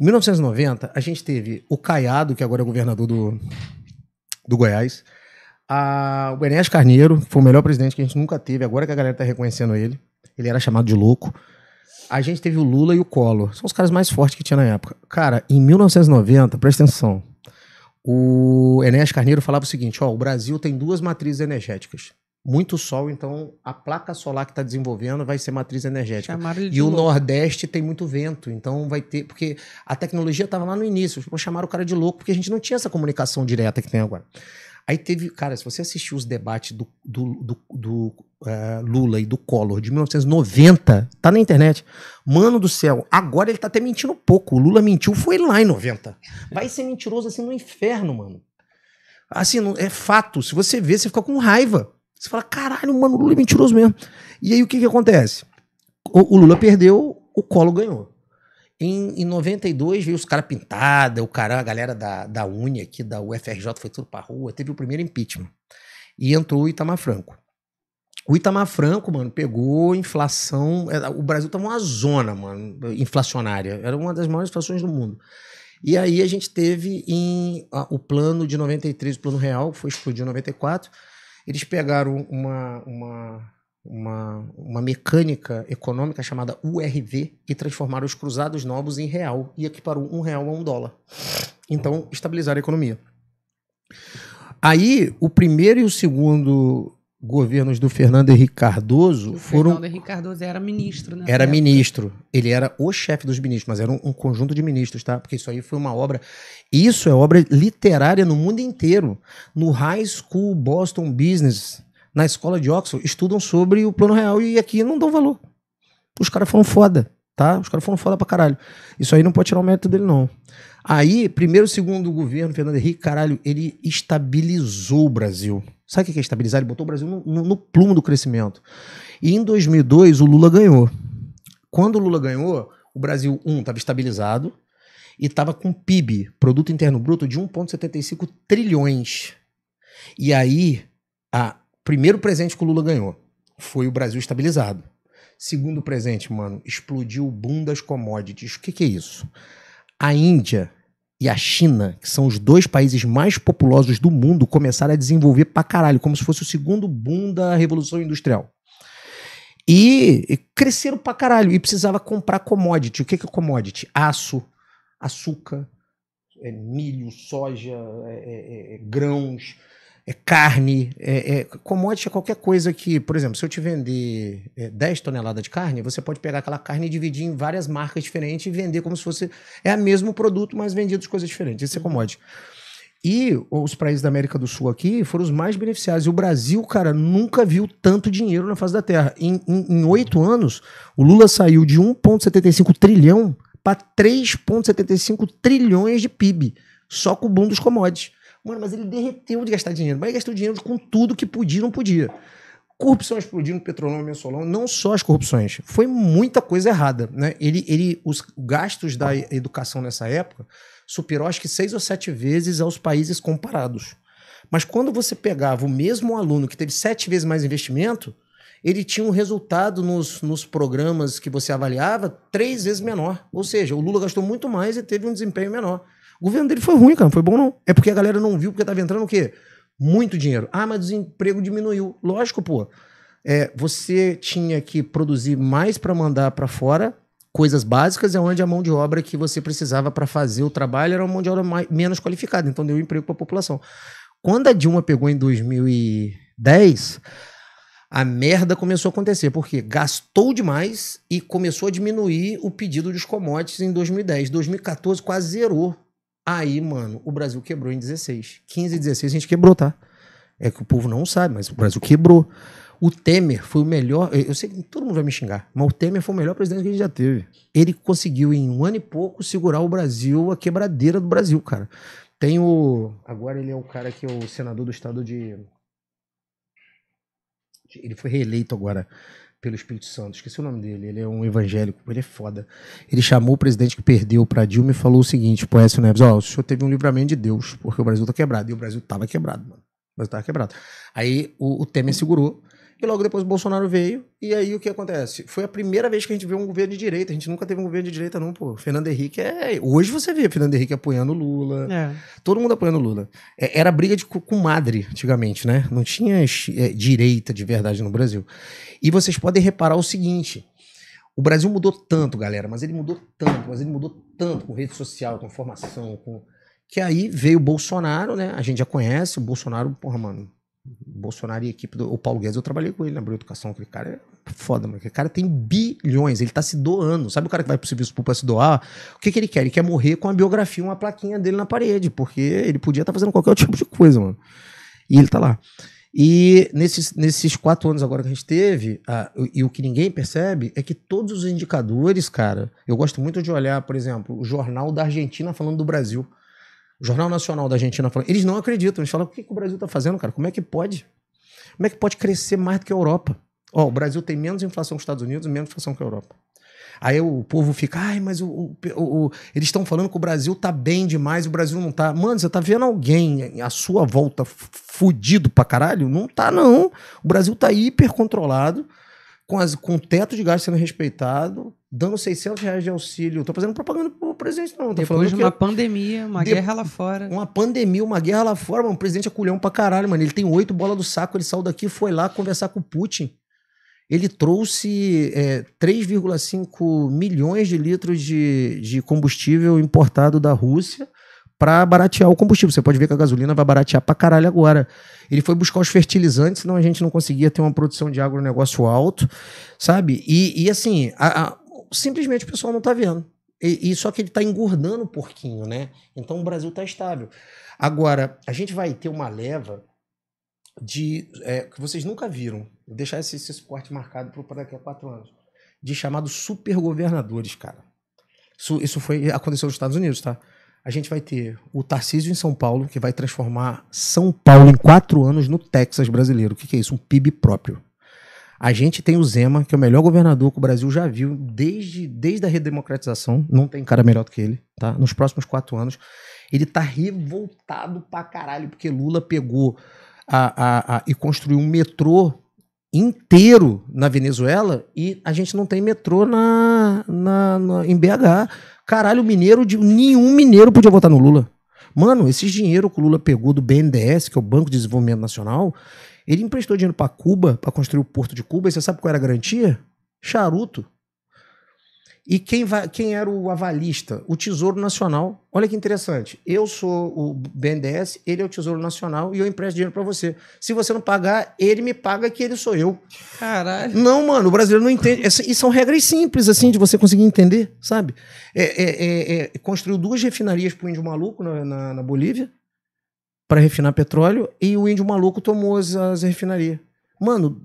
Em 1990, a gente teve o Caiado, que agora é governador do, do Goiás. A, o Enéas Carneiro foi o melhor presidente que a gente nunca teve, agora que a galera tá reconhecendo ele. Ele era chamado de louco. A gente teve o Lula e o Collor. São os caras mais fortes que tinha na época. Cara, em 1990, presta atenção, o Enéas Carneiro falava o seguinte: ó, o Brasil tem duas matrizes energéticas. Muito sol, então a placa solar que está desenvolvendo vai ser matriz energética. E o Nordeste tem muito vento, então vai ter. Porque a tecnologia estava lá no início, chamaram o cara de louco, porque a gente não tinha essa comunicação direta que tem agora. Aí teve, cara, se você assistiu os debates do, do, do, do uh, Lula e do Collor de 1990, tá na internet. Mano do céu, agora ele tá até mentindo pouco. O Lula mentiu, foi lá em 90. Vai ser mentiroso assim no inferno, mano. Assim, é fato. Se você vê, você fica com raiva. Você fala, caralho, mano, o Lula é mentiroso mesmo. E aí o que que acontece? o, o Lula perdeu, o Collor ganhou. Em, em 92 veio os caras pintada, o cara, a galera da, da Uni aqui, da UFRJ, foi tudo pra rua. Teve o primeiro impeachment. E entrou o Itamar Franco. O Itamar Franco, mano, pegou inflação. É, o Brasil tava uma zona, mano, inflacionária. Era uma das maiores inflações do mundo. E aí a gente teve em, a, o plano de 93, o plano real, que foi explodido em 94. Eles pegaram uma, uma uma, uma mecânica econômica chamada URV e transformaram os cruzados novos em real e equiparou um real a um dólar. Então, estabilizaram a economia. Aí, o primeiro e o segundo governos do Fernando Henrique Cardoso o foram. Fernando Henrique Cardoso era ministro, né? Era época. ministro. Ele era o chefe dos ministros, mas era um, um, conjunto de ministros, tá? Porque isso aí foi uma obra. Isso é obra literária no mundo inteiro. No High School Boston Business na escola de Oxford estudam sobre o plano real e aqui não dão valor. Os caras foram foda, tá? Os caras foram foda pra caralho. Isso aí não pode tirar o mérito dele, não. Aí, primeiro, segundo governo, Fernando Henrique, caralho, ele estabilizou o Brasil. Sabe o que é estabilizar? Ele botou o Brasil no, no, no plumo do crescimento. E em 2002, o Lula ganhou. Quando o Lula ganhou, o Brasil, um, estava estabilizado e estava com PIB, Produto Interno Bruto, de 1,75 trilhões. E aí, a primeiro presente que o Lula ganhou foi o Brasil estabilizado. Segundo presente, mano, explodiu o boom das commodities. O que, que é isso? A Índia e a China, que são os dois países mais populosos do mundo, começaram a desenvolver pra caralho, como se fosse o segundo boom da Revolução Industrial. E cresceram pra caralho e precisava comprar commodity. O que, que é commodity? Aço, açúcar, é, milho, soja, é, é, é grãos é carne, é, é, commodity é qualquer coisa que, por exemplo, se eu te vender é, 10 toneladas de carne, você pode pegar aquela carne e dividir em várias marcas diferentes e vender como se fosse. É o mesmo produto, mas vendido de coisas diferentes. Isso é uhum. commodity. E os países da América do Sul aqui foram os mais beneficiados. E o Brasil, cara, nunca viu tanto dinheiro na face da terra. Em oito anos, o Lula saiu de 1,75 trilhão para 3,75 trilhões de PIB, só com o boom dos commodities. Mano, mas ele derreteu de gastar dinheiro. Mas ele gastou dinheiro com tudo que podia não podia. Corrupção explodindo, petrolão e mensolão, não só as corrupções. Foi muita coisa errada. Né? Ele, ele, os gastos da educação nessa época superou acho que seis ou sete vezes aos países comparados. Mas quando você pegava o mesmo aluno que teve sete vezes mais investimento, ele tinha um resultado nos, nos programas que você avaliava três vezes menor. Ou seja, o Lula gastou muito mais e teve um desempenho menor. O governo dele foi ruim, cara. Não foi bom, não. É porque a galera não viu, porque tava entrando o quê? Muito dinheiro. Ah, mas o desemprego diminuiu. Lógico, pô. É, você tinha que produzir mais para mandar para fora coisas básicas é onde a mão de obra que você precisava para fazer o trabalho era uma mão de obra mais, menos qualificada, então deu emprego para a população. Quando a Dilma pegou em 2010, a merda começou a acontecer, porque gastou demais e começou a diminuir o pedido dos commodities em 2010. 2014 quase zerou Aí, mano, o Brasil quebrou em 16. 15 e 16 a gente quebrou, tá? É que o povo não sabe, mas o Brasil quebrou. O Temer foi o melhor. Eu sei que todo mundo vai me xingar, mas o Temer foi o melhor presidente que a gente já teve. Ele conseguiu, em um ano e pouco, segurar o Brasil, a quebradeira do Brasil, cara. Tem o. Agora ele é o cara que é o senador do estado de. Ele foi reeleito agora pelo Espírito Santo. Esqueci o nome dele. Ele é um evangélico. Ele é foda. Ele chamou o presidente que perdeu para Dilma e falou o seguinte Poécio Neves: Ó, o senhor teve um livramento de Deus, porque o Brasil tá quebrado. E o Brasil tava quebrado, mano. O Brasil tava quebrado. Aí o, o Temer segurou logo depois o Bolsonaro veio. E aí o que acontece? Foi a primeira vez que a gente viu um governo de direita. A gente nunca teve um governo de direita, não, pô. Fernando Henrique é. Hoje você vê Fernando Henrique apoiando o Lula. É. Todo mundo apoiando o Lula. É, era briga de comadre antigamente, né? Não tinha é, direita de verdade no Brasil. E vocês podem reparar o seguinte. O Brasil mudou tanto, galera, mas ele mudou tanto, mas ele mudou tanto com rede social, com formação, com que aí veio o Bolsonaro, né? A gente já conhece o Bolsonaro, porra, mano, Bolsonaro e a equipe do o Paulo Guedes, eu trabalhei com ele na Abril Educação, aquele cara é foda, mano. Aquele cara tem bilhões, ele tá se doando. Sabe o cara que vai pro serviço público pra se doar? O que que ele quer? Ele quer morrer com a biografia, uma plaquinha dele na parede, porque ele podia estar tá fazendo qualquer tipo de coisa, mano. E ele tá lá. E nesses, nesses quatro anos agora que a gente teve, a, e o que ninguém percebe é que todos os indicadores, cara, eu gosto muito de olhar, por exemplo, o jornal da Argentina falando do Brasil. O Jornal Nacional da Argentina falou, Eles não acreditam. Eles falam: o que, que o Brasil está fazendo, cara? Como é que pode? Como é que pode crescer mais do que a Europa? Ó, o Brasil tem menos inflação que os Estados Unidos e menos inflação que a Europa. Aí o povo fica, ai, mas o, o, o, o eles estão falando que o Brasil tá bem demais, o Brasil não tá. Mano, você tá vendo alguém à sua volta fudido pra caralho? Não tá, não. O Brasil tá hiper controlado, com, as, com o teto de gasto sendo respeitado, dando 600 reais de auxílio. tô fazendo propaganda pro presidente, não. Tô Depois de uma que... pandemia, uma de... guerra lá fora. Uma pandemia, uma guerra lá fora, mano. O presidente é culhão pra caralho, mano. Ele tem oito bolas do saco, ele saiu daqui, foi lá conversar com o Putin. Ele trouxe é, 3,5 milhões de litros de, de combustível importado da Rússia para baratear o combustível. Você pode ver que a gasolina vai baratear pra caralho agora. Ele foi buscar os fertilizantes, senão a gente não conseguia ter uma produção de agronegócio alto, sabe? E, e assim, a, a simplesmente o pessoal não está vendo. E, e, só que ele está engordando um porquinho, né? Então o Brasil está estável. Agora, a gente vai ter uma leva de. É, que vocês nunca viram. Vou deixar esse, esse corte marcado para daqui a quatro anos. De chamados supergovernadores, cara. Isso, isso foi, aconteceu nos Estados Unidos, tá? A gente vai ter o Tarcísio em São Paulo, que vai transformar São Paulo em quatro anos no Texas brasileiro. O que, que é isso? Um PIB próprio. A gente tem o Zema, que é o melhor governador que o Brasil já viu desde, desde a redemocratização. Não tem cara melhor do que ele, tá? Nos próximos quatro anos. Ele tá revoltado pra caralho, porque Lula pegou a, a, a, e construiu um metrô inteiro na Venezuela e a gente não tem metrô na, na, na em BH. Caralho, mineiro de nenhum mineiro podia votar no Lula. Mano, esse dinheiro que o Lula pegou do BNDES, que é o Banco de Desenvolvimento Nacional, ele emprestou dinheiro para Cuba, para construir o porto de Cuba, e você sabe qual era a garantia? Charuto. E quem, quem era o avalista? O Tesouro Nacional. Olha que interessante. Eu sou o BNDES, ele é o Tesouro Nacional e eu empresto dinheiro para você. Se você não pagar, ele me paga que ele sou eu. Caralho. Não, mano, o brasileiro não entende. E são regras simples, assim, de você conseguir entender, sabe? É, é, é, é construiu duas refinarias pro índio maluco na, na, na Bolívia, para refinar petróleo e o índio maluco tomou as, as refinarias. Mano,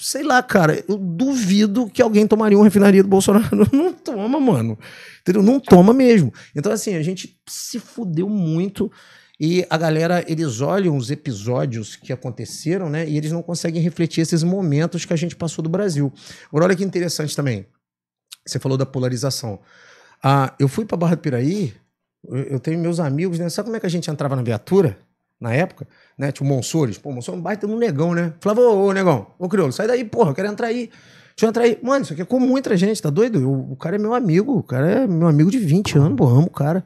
sei lá, cara, eu duvido que alguém tomaria uma refinaria do Bolsonaro. Não toma, mano. Entendeu? Não toma mesmo. Então, assim, a gente se fudeu muito e a galera, eles olham os episódios que aconteceram, né? E eles não conseguem refletir esses momentos que a gente passou do Brasil. Agora, olha que interessante também. Você falou da polarização. Ah, eu fui para Barra do Piraí eu tenho meus amigos, né? Sabe como é que a gente entrava na viatura na época? Né? Tinha o Monsores. Pô, o Monsores é um baita no negão, né? Falava, ô, ô, negão, ô, crioulo, sai daí, porra, eu quero entrar aí. Deixa eu entrar aí. Mano, isso aqui é comum entre a gente, tá doido? Eu, o cara é meu amigo, o cara é meu amigo de 20 anos, pô, amo o cara.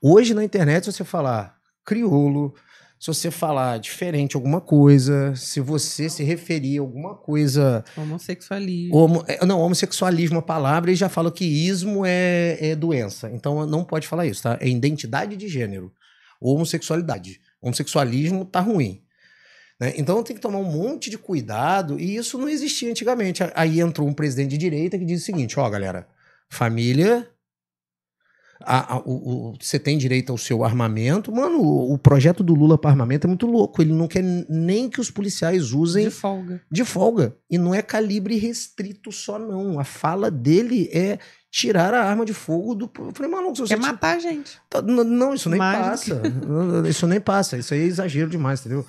Hoje na internet, se você falar crioulo, se você falar diferente alguma coisa, se você se referir a alguma coisa. Homossexualismo. Homo, é, não, homossexualismo é uma palavra e já fala que ismo é, é doença. Então não pode falar isso, tá? É identidade de gênero. homossexualidade. Homossexualismo tá ruim. Né? Então tem que tomar um monte de cuidado e isso não existia antigamente. Aí entrou um presidente de direita que diz o seguinte: ó, oh, galera, família a, a, o, o, você tem direito ao seu armamento. Mano, o, o projeto do Lula para armamento é muito louco. Ele não quer nem que os policiais usem. De folga. De folga. E não é calibre restrito só, não. A fala dele é tirar a arma de fogo do. Eu falei, maluco, você. Quer é matar a gente. Tá, não, isso nem passa. isso nem passa. Isso aí é exagero demais, entendeu?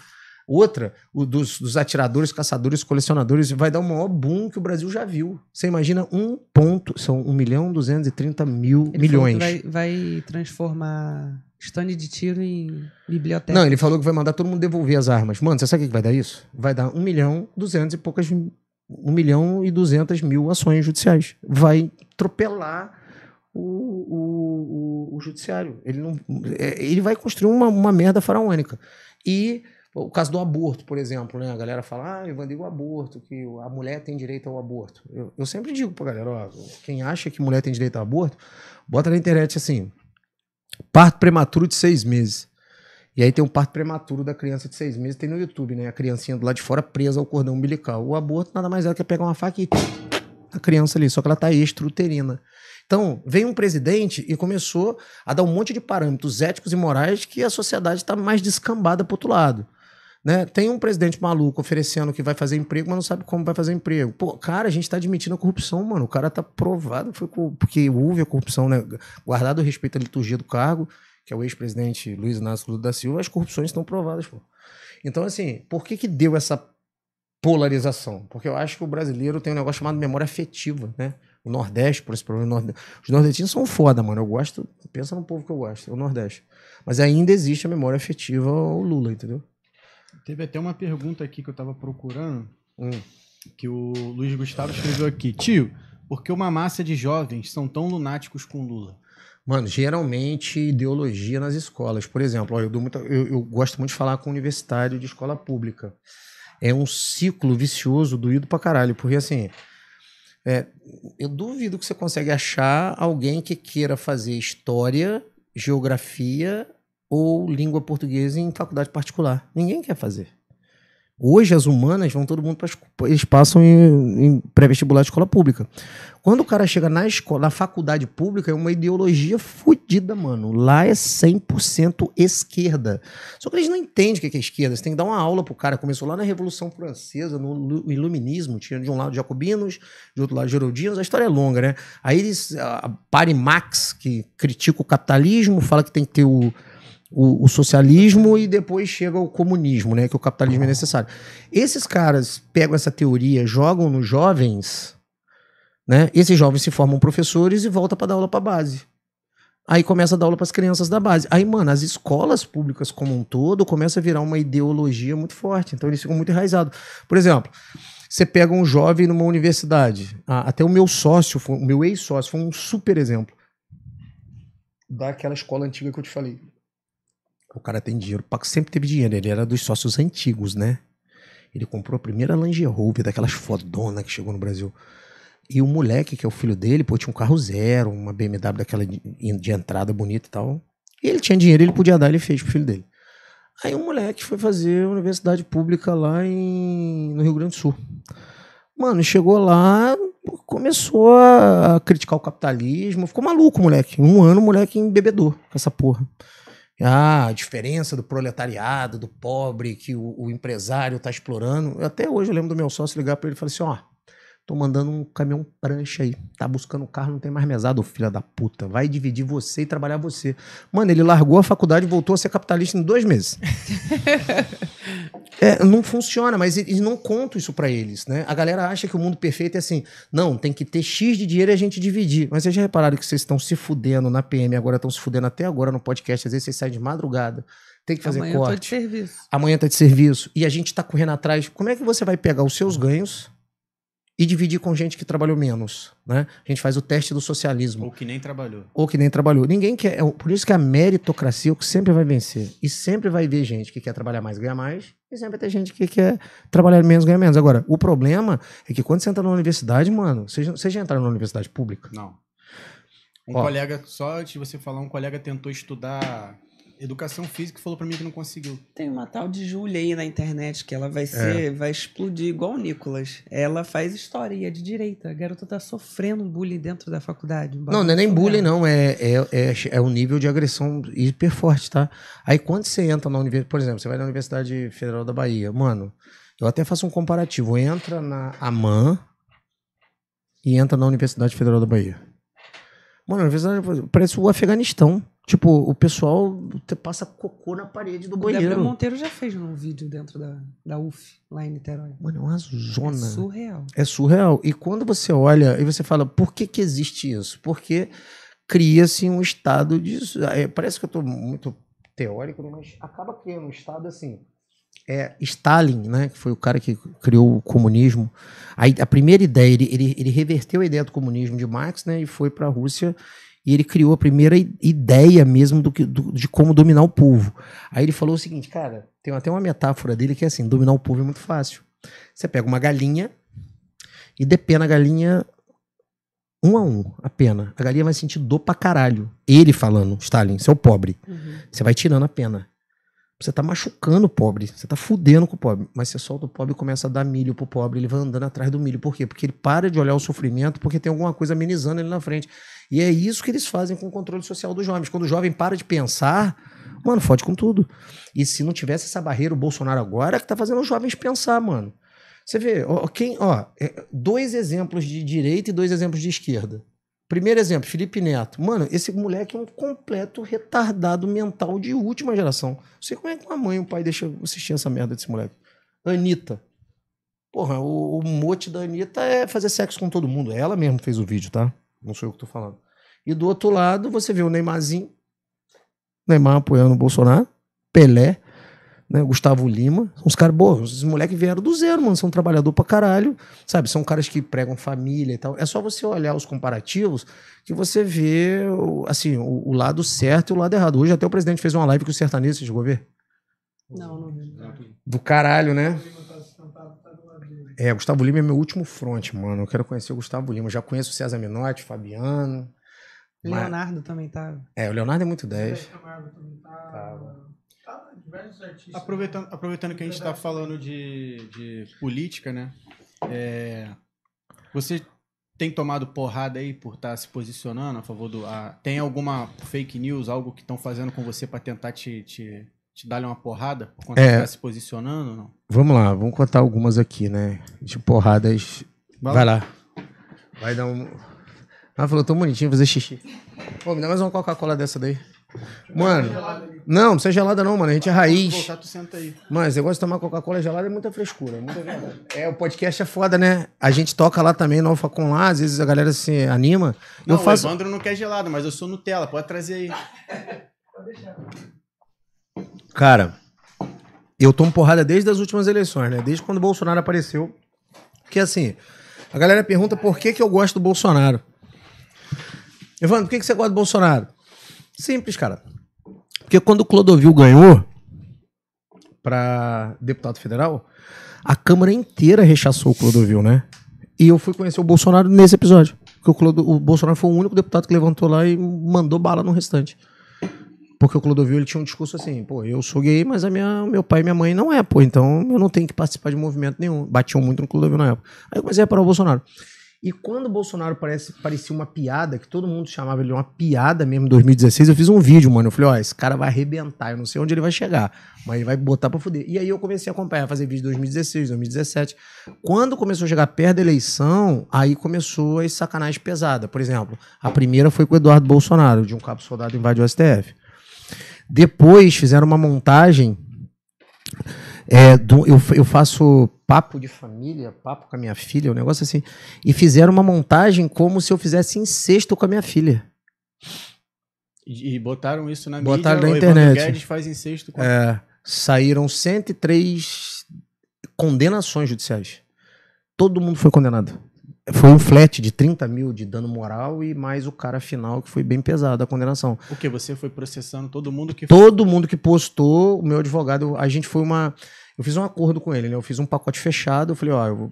Outra, o dos, dos atiradores, caçadores, colecionadores, vai dar o maior boom que o Brasil já viu. Você imagina um ponto, são 1 milhão 230 mil ele milhões. Vai, vai transformar estande de tiro em biblioteca. Não, ele falou que vai mandar todo mundo devolver as armas. Mano, você sabe o que vai dar isso? Vai dar 1 milhão 200 e poucas. 1 milhão e 200 mil ações judiciais. Vai atropelar o, o, o, o judiciário. Ele, não, é, ele vai construir uma, uma merda faraônica. E o caso do aborto, por exemplo, né? A galera fala, ah, Evandro, o aborto, que a mulher tem direito ao aborto. Eu, eu sempre digo pra galera, ó, quem acha que mulher tem direito ao aborto, bota na internet assim, parto prematuro de seis meses. E aí tem um parto prematuro da criança de seis meses, tem no YouTube, né? A criancinha do lado de fora presa ao cordão umbilical. O aborto nada mais é do que pegar uma faca e a criança ali, só que ela tá extrauterina. Então, veio um presidente e começou a dar um monte de parâmetros éticos e morais que a sociedade está mais descambada pro outro lado. Né? Tem um presidente maluco oferecendo que vai fazer emprego, mas não sabe como vai fazer emprego. Pô, cara, a gente tá admitindo a corrupção, mano. O cara tá provado foi porque houve a corrupção, né? Guardado o respeito à liturgia do cargo, que é o ex-presidente Luiz Inácio Lula da Silva, as corrupções estão provadas, pô. Então, assim, por que que deu essa polarização? Porque eu acho que o brasileiro tem um negócio chamado memória afetiva, né? O Nordeste, por esse problema, Nordeste. os nordestinos são foda, mano. Eu gosto, pensa no povo que eu gosto, é o Nordeste. Mas ainda existe a memória afetiva ao Lula, entendeu? Teve até uma pergunta aqui que eu tava procurando, hum. que o Luiz Gustavo escreveu aqui. Tio, por que uma massa de jovens são tão lunáticos com Lula? Mano, geralmente ideologia nas escolas. Por exemplo, ó, eu, muita, eu, eu, gosto muito de falar com universitário de escola pública. É um ciclo vicioso doído pra caralho, porque assim. É, eu duvido que você consegue achar alguém que queira fazer história, geografia ou língua portuguesa em faculdade particular. Ninguém quer fazer. Hoje as humanas vão todo mundo para eles passam em, em pré-vestibular de escola pública. Quando o cara chega na escola, na faculdade pública, é uma ideologia fodida, mano. Lá é 100% esquerda. Só que eles não entendem o que é esquerda. Você tem que dar uma aula pro cara. Começou lá na Revolução Francesa, no Iluminismo, tinha de um lado jacobinos, de outro lado geraldinos. A história é longa, né? Aí eles, a Pari Max, que critica o capitalismo, fala que tem que ter o o, o, socialismo e depois chega o comunismo, né? Que o capitalismo é uhum. necessário. Esses caras pegam essa teoria, jogam nos jovens, né? Esses jovens se formam professores e volta para dar aula para base. Aí começa a dar aula para as crianças da base. Aí, mano, as escolas públicas como um todo começa a virar uma ideologia muito forte. Então eles ficam muito enraizados. Por exemplo, você pega um jovem numa universidade. até o meu sócio, o meu ex-sócio, foi um super exemplo daquela escola antiga que eu te falei. O cara tem dinheiro, o Paco sempre teve dinheiro, ele era dos sócios antigos, né? Ele comprou a primeira Lange Rover, daquelas fodonas que chegou no Brasil. E o moleque, que é o filho dele, pô, tinha um carro zero, uma BMW daquela de, de entrada bonita e tal. E ele tinha dinheiro, ele podia dar, ele fez pro filho dele. Aí o moleque foi fazer universidade pública lá em, no Rio Grande do Sul. Mano, chegou lá, começou a criticar o capitalismo, ficou maluco, moleque. Um ano, moleque embebedou com essa porra ah, a diferença do proletariado, do pobre, que o, o empresário está explorando. Até hoje eu lembro do meu sócio ligar para ele e falar assim: ó, tô mandando um caminhão prancha aí, tá buscando o carro, não tem mais mesada, filha da puta. Vai dividir você e trabalhar você. Mano, ele largou a faculdade e voltou a ser capitalista em dois meses. É, não funciona, mas eles não contam isso para eles, né? A galera acha que o mundo perfeito é assim, não, tem que ter X de dinheiro e a gente dividir. Mas vocês já repararam que vocês estão se fudendo na PM agora, estão se fudendo até agora no podcast, às vezes vocês saem de madrugada, tem que fazer Amanhã corte. Amanhã tá de serviço. Amanhã tá de serviço. E a gente tá correndo atrás. Como é que você vai pegar os seus ganhos e dividir com gente que trabalhou menos, né? A gente faz o teste do socialismo. Ou que nem trabalhou. Ou que nem trabalhou. Ninguém quer... É por isso que a meritocracia é o que sempre vai vencer. E sempre vai ver gente que quer trabalhar mais, ganhar mais e sempre tem gente que quer trabalhar menos, ganhar menos. Agora, o problema é que quando você entra na universidade, mano, você já entraram na universidade pública? Não. Um Ó. colega, só antes de você falar, um colega tentou estudar Educação física falou para mim que não conseguiu. Tem uma tal de Júlia aí na internet que ela vai é. ser, é. vai explodir igual o Nicolas. Ela faz história e é de direita. A garota tá sofrendo um bullying dentro da faculdade. Um não, não é nem bullying, não. É, é, é, é um nível de agressão hiper forte, tá? Aí quando você entra na universidade, por exemplo, você vai na Universidade Federal da Bahia, mano, eu até faço um comparativo. Entra na AMAN e entra na Universidade Federal da Bahia. Mano, a universidade parece o Afeganistão. Tipo, o pessoal passa cocô na parede do banheiro. O Monteiro já fez um vídeo dentro da, da UF, lá em Niterói. Mano, é uma zona. É surreal. É surreal. E quando você olha e você fala, por que, que existe isso? Porque cria-se um estado de. É, parece que eu estou muito teórico, né, mas acaba criando um estado assim. É, Stalin, né, que foi o cara que criou o comunismo, a, a primeira ideia, ele, ele, ele reverteu a ideia do comunismo de Marx né, e foi para a Rússia e ele criou a primeira ideia mesmo do que, do, de como dominar o povo. Aí ele falou o seguinte, cara, tem até uma metáfora dele que é assim, dominar o povo é muito fácil. Você pega uma galinha e depena a galinha um a um, a pena. A galinha vai sentir dor pra caralho. Ele falando, Stalin, seu é pobre. Uhum. Você vai tirando a pena. Você tá machucando o pobre, você tá fudendo com o pobre. Mas você solta o pobre e começa a dar milho pro pobre, ele vai andando atrás do milho. Por quê? Porque ele para de olhar o sofrimento, porque tem alguma coisa amenizando ele na frente. E é isso que eles fazem com o controle social dos jovens. Quando o jovem para de pensar, mano, fode com tudo. E se não tivesse essa barreira, o Bolsonaro agora é que tá fazendo os jovens pensar, mano. Você vê, ó, quem, ó, é, dois exemplos de direita e dois exemplos de esquerda. Primeiro exemplo, Felipe Neto. Mano, esse moleque é um completo retardado mental de última geração. Não sei como é que uma mãe e um pai deixam assistir essa merda desse moleque. Anitta. Porra, o, o mote da Anitta é fazer sexo com todo mundo. Ela mesma fez o vídeo, tá? Não sou eu que tô falando. E do outro lado, você vê o Neymarzinho. Neymar apoiando o Bolsonaro. Pelé né? Gustavo Lima. São uns caras, os moleques vieram do zero, mano. São trabalhador pra caralho, sabe? São caras que pregam família e tal. É só você olhar os comparativos que você vê, assim, o, o lado certo e o lado errado. Hoje até o presidente fez uma live com o sertanejos, você chegou a ver? Não, não vi. Do caralho, né? É, Gustavo Lima é meu último fronte, mano. Eu quero conhecer o Gustavo Lima. já conheço o César Minotti, Fabiano. Leonardo mas... também tá. É, o Leonardo é muito 10. Camargo também tá diversos artistas. Aproveitando, né? aproveitando que a gente está falando de, de política, né? É, você tem tomado porrada aí por estar tá se posicionando a favor do. A, tem alguma fake news, algo que estão fazendo com você para tentar te, te, te dar uma porrada por conta é, de tá se posicionando? Não? Vamos lá, vamos contar algumas aqui, né? De porradas. Vai, Vai lá. Vai dar um. Ah, falou tão bonitinho fazer xixi. Pô, me dá mais uma Coca-Cola dessa daí. Mano, não, não é gelada não, mano. A gente é raiz. Mas eu gosto negócio de tomar Coca-Cola gelada é muita frescura. É, muita é, o podcast é foda, né? A gente toca lá também, no com lá, às vezes a galera se anima. Não, eu faço... o Evandro não quer gelado, mas eu sou Nutella, pode trazer aí. Cara, eu tomo porrada desde as últimas eleições, né? Desde quando o Bolsonaro apareceu. Que assim, a galera pergunta por que, que eu gosto do Bolsonaro. Evandro, por que, que você gosta do Bolsonaro? Simples, cara. Porque quando o Clodovil ganhou para deputado federal, a Câmara inteira rechaçou o Clodovil, né? E eu fui conhecer o Bolsonaro nesse episódio. Porque o, Clodo... o Bolsonaro foi o único deputado que levantou lá e mandou bala no restante. Porque o Clodovil ele tinha um discurso assim, pô, eu sou gay, mas a minha, meu pai e minha mãe não é, pô, então eu não tenho que participar de movimento nenhum. Batiam muito no Clodovil na época. Aí eu comecei a parar o Bolsonaro. E quando o Bolsonaro parece, parecia uma piada, que todo mundo chamava ele uma piada mesmo em 2016, eu fiz um vídeo, mano. Eu falei, ó, esse cara vai arrebentar, eu não sei onde ele vai chegar, mas ele vai botar pra fuder. E aí eu comecei a acompanhar, a fazer vídeo de 2016, 2017. Quando começou a chegar perto da eleição, aí começou as sacanagens pesadas. Por exemplo, a primeira foi com o Eduardo Bolsonaro, de um cabo soldado invadiu o STF. Depois fizeram uma montagem é, do, eu, eu faço papo de família, papo com a minha filha, um negócio assim. E fizeram uma montagem como se eu fizesse incesto com a minha filha. E, e botaram isso na botaram mídia. Botaram na internet. Guedes faz incesto com é, Saíram 103 condenações judiciais. Todo mundo foi condenado foi um flat de 30 mil de dano moral e mais o cara final, que foi bem pesado a condenação. O que? Você foi processando todo mundo que. Todo mundo que postou, o meu advogado, a gente foi uma. Eu fiz um acordo com ele, né? Eu fiz um pacote fechado. Eu falei, ó, quando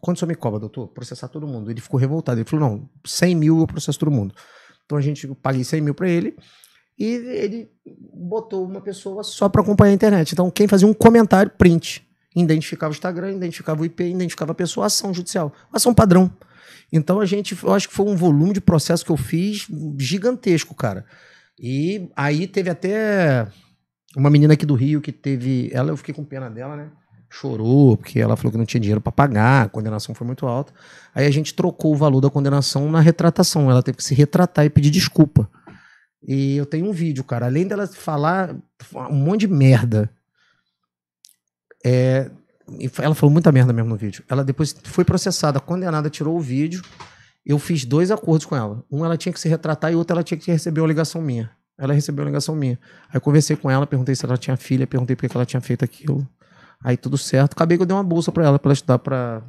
quanto você me cobra, doutor? Processar todo mundo. Ele ficou revoltado. Ele falou, não, 100 mil eu processo todo mundo. Então a gente, eu paguei 100 mil para ele e ele botou uma pessoa só para acompanhar a internet. Então quem fazia um comentário, print identificava o Instagram, identificava o IP, identificava a pessoa, ação judicial, ação é padrão. Então a gente, eu acho que foi um volume de processo que eu fiz gigantesco, cara. E aí teve até uma menina aqui do Rio que teve, ela eu fiquei com pena dela, né? Chorou porque ela falou que não tinha dinheiro para pagar, a condenação foi muito alta. Aí a gente trocou o valor da condenação na retratação, ela teve que se retratar e pedir desculpa. E eu tenho um vídeo, cara. Além dela falar um monte de merda é, ela falou muita merda mesmo no vídeo. Ela depois foi processada, condenada, tirou o vídeo. Eu fiz dois acordos com ela. Um ela tinha que se retratar e outro ela tinha que receber uma ligação minha. Ela recebeu uma ligação minha. Aí eu conversei com ela, perguntei se ela tinha filha, perguntei por que ela tinha feito aquilo. Aí tudo certo. Acabei que eu dei uma bolsa para ela para estudar para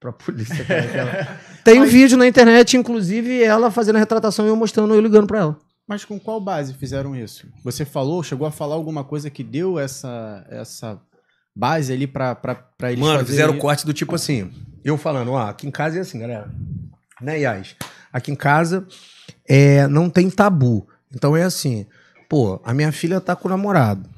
pra polícia. Cara, é Tem Mas... um vídeo na internet, inclusive, ela fazendo a retratação e eu mostrando, eu ligando para ela. Mas com qual base fizeram isso? Você falou, chegou a falar alguma coisa que deu essa, essa base ali pra, pra, pra eles Mano, fizeram o corte do tipo assim, eu falando, ó, aqui em casa é assim, galera, né, Yas? Aqui em casa é, não tem tabu. Então é assim, pô, a minha filha tá com o namorado.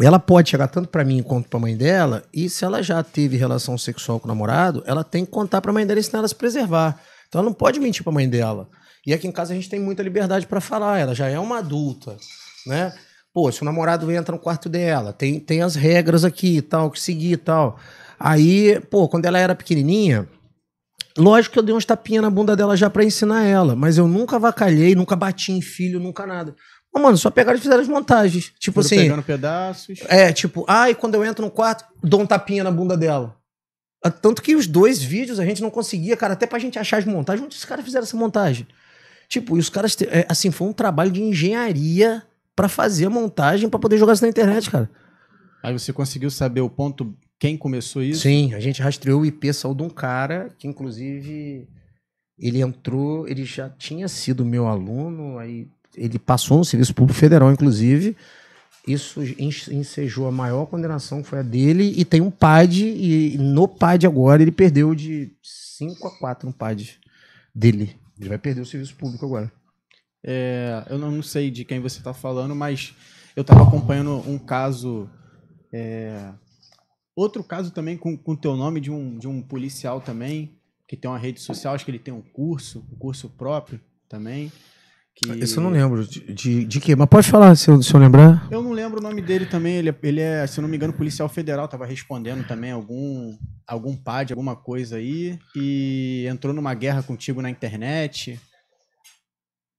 Ela pode chegar tanto para mim quanto para mãe dela, e se ela já teve relação sexual com o namorado, ela tem que contar para mãe dela ensinar ela a se preservar. Então ela não pode mentir para mãe dela. E aqui em casa a gente tem muita liberdade para falar, ela já é uma adulta, né? Pô, se o namorado entra no quarto dela, tem, tem as regras aqui e tal, que seguir e tal. Aí, pô, quando ela era pequenininha, lógico que eu dei uns tapinha na bunda dela já pra ensinar ela, mas eu nunca vacalhei, nunca bati em filho, nunca nada. Mas, mano, só pegaram e fizeram as montagens. Tipo Foram assim. Pegando pedaços. É, tipo, ai, ah, quando eu entro no quarto, dou um tapinha na bunda dela. Ah, tanto que os dois vídeos a gente não conseguia, cara, até pra gente achar as montagens. Onde os caras fizeram essa montagem? Tipo, e os caras, é, assim, foi um trabalho de engenharia para fazer a montagem para poder jogar isso na internet, cara. Aí você conseguiu saber o ponto, quem começou isso? Sim, a gente rastreou o IP, saiu de um cara que, inclusive, ele entrou, ele já tinha sido meu aluno, aí ele passou no Serviço Público Federal, inclusive. Isso ensejou a maior condenação, foi a dele, e tem um PAD, e no PAD agora ele perdeu de 5 a 4 no PAD dele. Ele vai perder o serviço público agora. É, eu não sei de quem você está falando, mas eu estava acompanhando um caso. É, outro caso também com o teu nome de um, de um policial também, que tem uma rede social, acho que ele tem um curso, um curso próprio também. Que... Isso eu não lembro. De, de, de quê? Mas pode falar se eu, se eu lembrar. Eu não lembro o nome dele também. Ele, é, ele é, se eu não me engano, policial federal. Estava respondendo também algum, algum PAD, alguma coisa aí. E entrou numa guerra contigo na internet.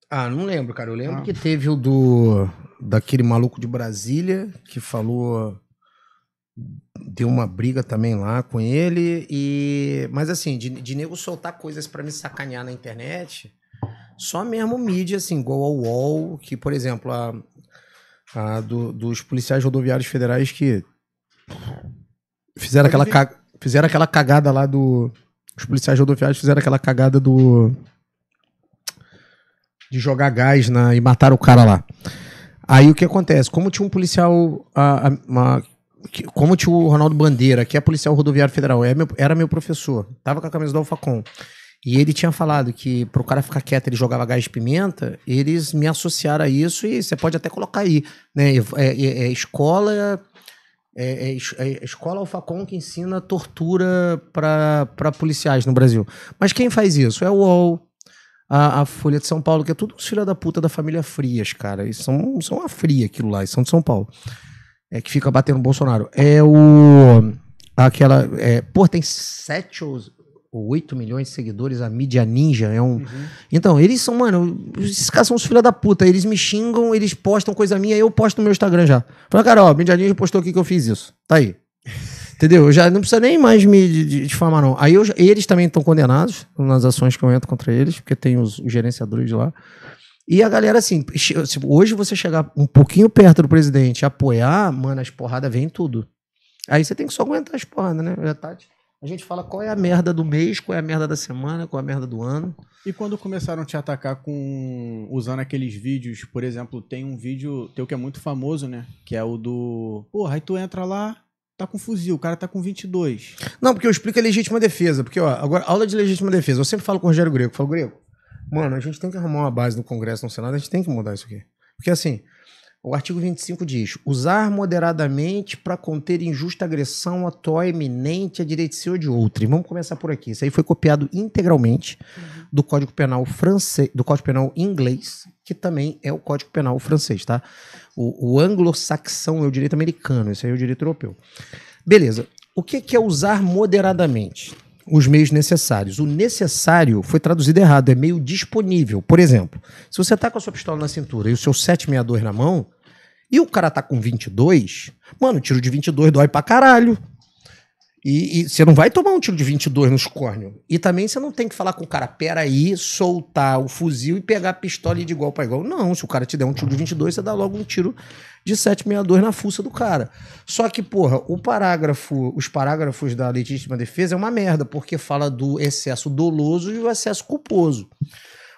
Ah, não lembro, cara. Eu lembro ah. que teve o do. Daquele maluco de Brasília que falou. Deu uma briga também lá com ele. e Mas assim, de, de nego soltar coisas para me sacanear na internet. Só mesmo mídia, assim, igual ao UOL, que, por exemplo, a, a do, dos policiais rodoviários federais que fizeram aquela, fizeram aquela cagada lá do. Os policiais rodoviários fizeram aquela cagada do de jogar gás na, e matar o cara lá. Aí o que acontece? Como tinha um policial. A, a, uma, como tinha o Ronaldo Bandeira, que é policial rodoviário federal, era é meu, era meu professor, tava com a camisa do Alfacom. E ele tinha falado que pro cara ficar quieto, ele jogava gás de pimenta, eles me associaram a isso e você pode até colocar aí, né? É, é, é escola. É, é, é, é escola Alfacom que ensina tortura para policiais no Brasil. Mas quem faz isso? É o UOL, a, a, Folha de São Paulo, que é tudo os filha da puta da família Frias, cara. Eles são, são a fria aquilo lá, eles são de São Paulo. É que fica batendo Bolsonaro. É o. Aquela. É, pô, tem sete ou, ou 8 milhões de seguidores, a mídia ninja é um. Uhum. Então, eles são, mano, esses caras são os filha da puta. Eles me xingam, eles postam coisa minha, eu posto no meu Instagram já. Fala, cara, ó, a mídia ninja postou aqui que eu fiz isso. Tá aí. Entendeu? Já não precisa nem mais me difamar, não. Aí eu, eles também estão condenados nas ações que eu entro contra eles, porque tem os, os gerenciadores lá. E a galera, assim, se hoje você chegar um pouquinho perto do presidente apoiar, mano, as porradas vêm tudo. Aí você tem que só aguentar as porradas, né? Já tá, a gente fala qual é a merda do mês, qual é a merda da semana, qual é a merda do ano. E quando começaram a te atacar com. usando aqueles vídeos, por exemplo, tem um vídeo teu que é muito famoso, né? Que é o do. Porra, aí tu entra lá, tá com fuzil, o cara tá com 22. Não, porque eu explico a legítima defesa. Porque, ó, agora, aula de legítima defesa. Eu sempre falo com o Rogério Grego. Eu falo, Grego, mano, a gente tem que arrumar uma base no Congresso, no Senado, a gente tem que mudar isso aqui. Porque, assim, o artigo 25 diz: usar moderadamente para conter injusta agressão a toa eminente a direito seu ou de outro. E vamos começar por aqui. Isso aí foi copiado integralmente uhum. do Código Penal francês, do Código Penal inglês, que também é o Código Penal francês, tá? O, o anglo-saxão é o direito americano, esse aí é o direito europeu. Beleza. O que, que é usar moderadamente? Os meios necessários. O necessário foi traduzido errado, é meio disponível. Por exemplo, se você tá com a sua pistola na cintura e o seu 762 na mão, e o cara tá com 22, mano, tiro de 22 dói pra caralho. E, você não vai tomar um tiro de 22 no escórnio. E também você não tem que falar com o cara, peraí, soltar o fuzil e pegar a pistola de igual para igual. Não, se o cara te der um tiro de 22, você dá logo um tiro de 762 na fuça do cara. Só que, porra, o parágrafo, os parágrafos da legítima defesa é uma merda, porque fala do excesso doloso e o excesso culposo.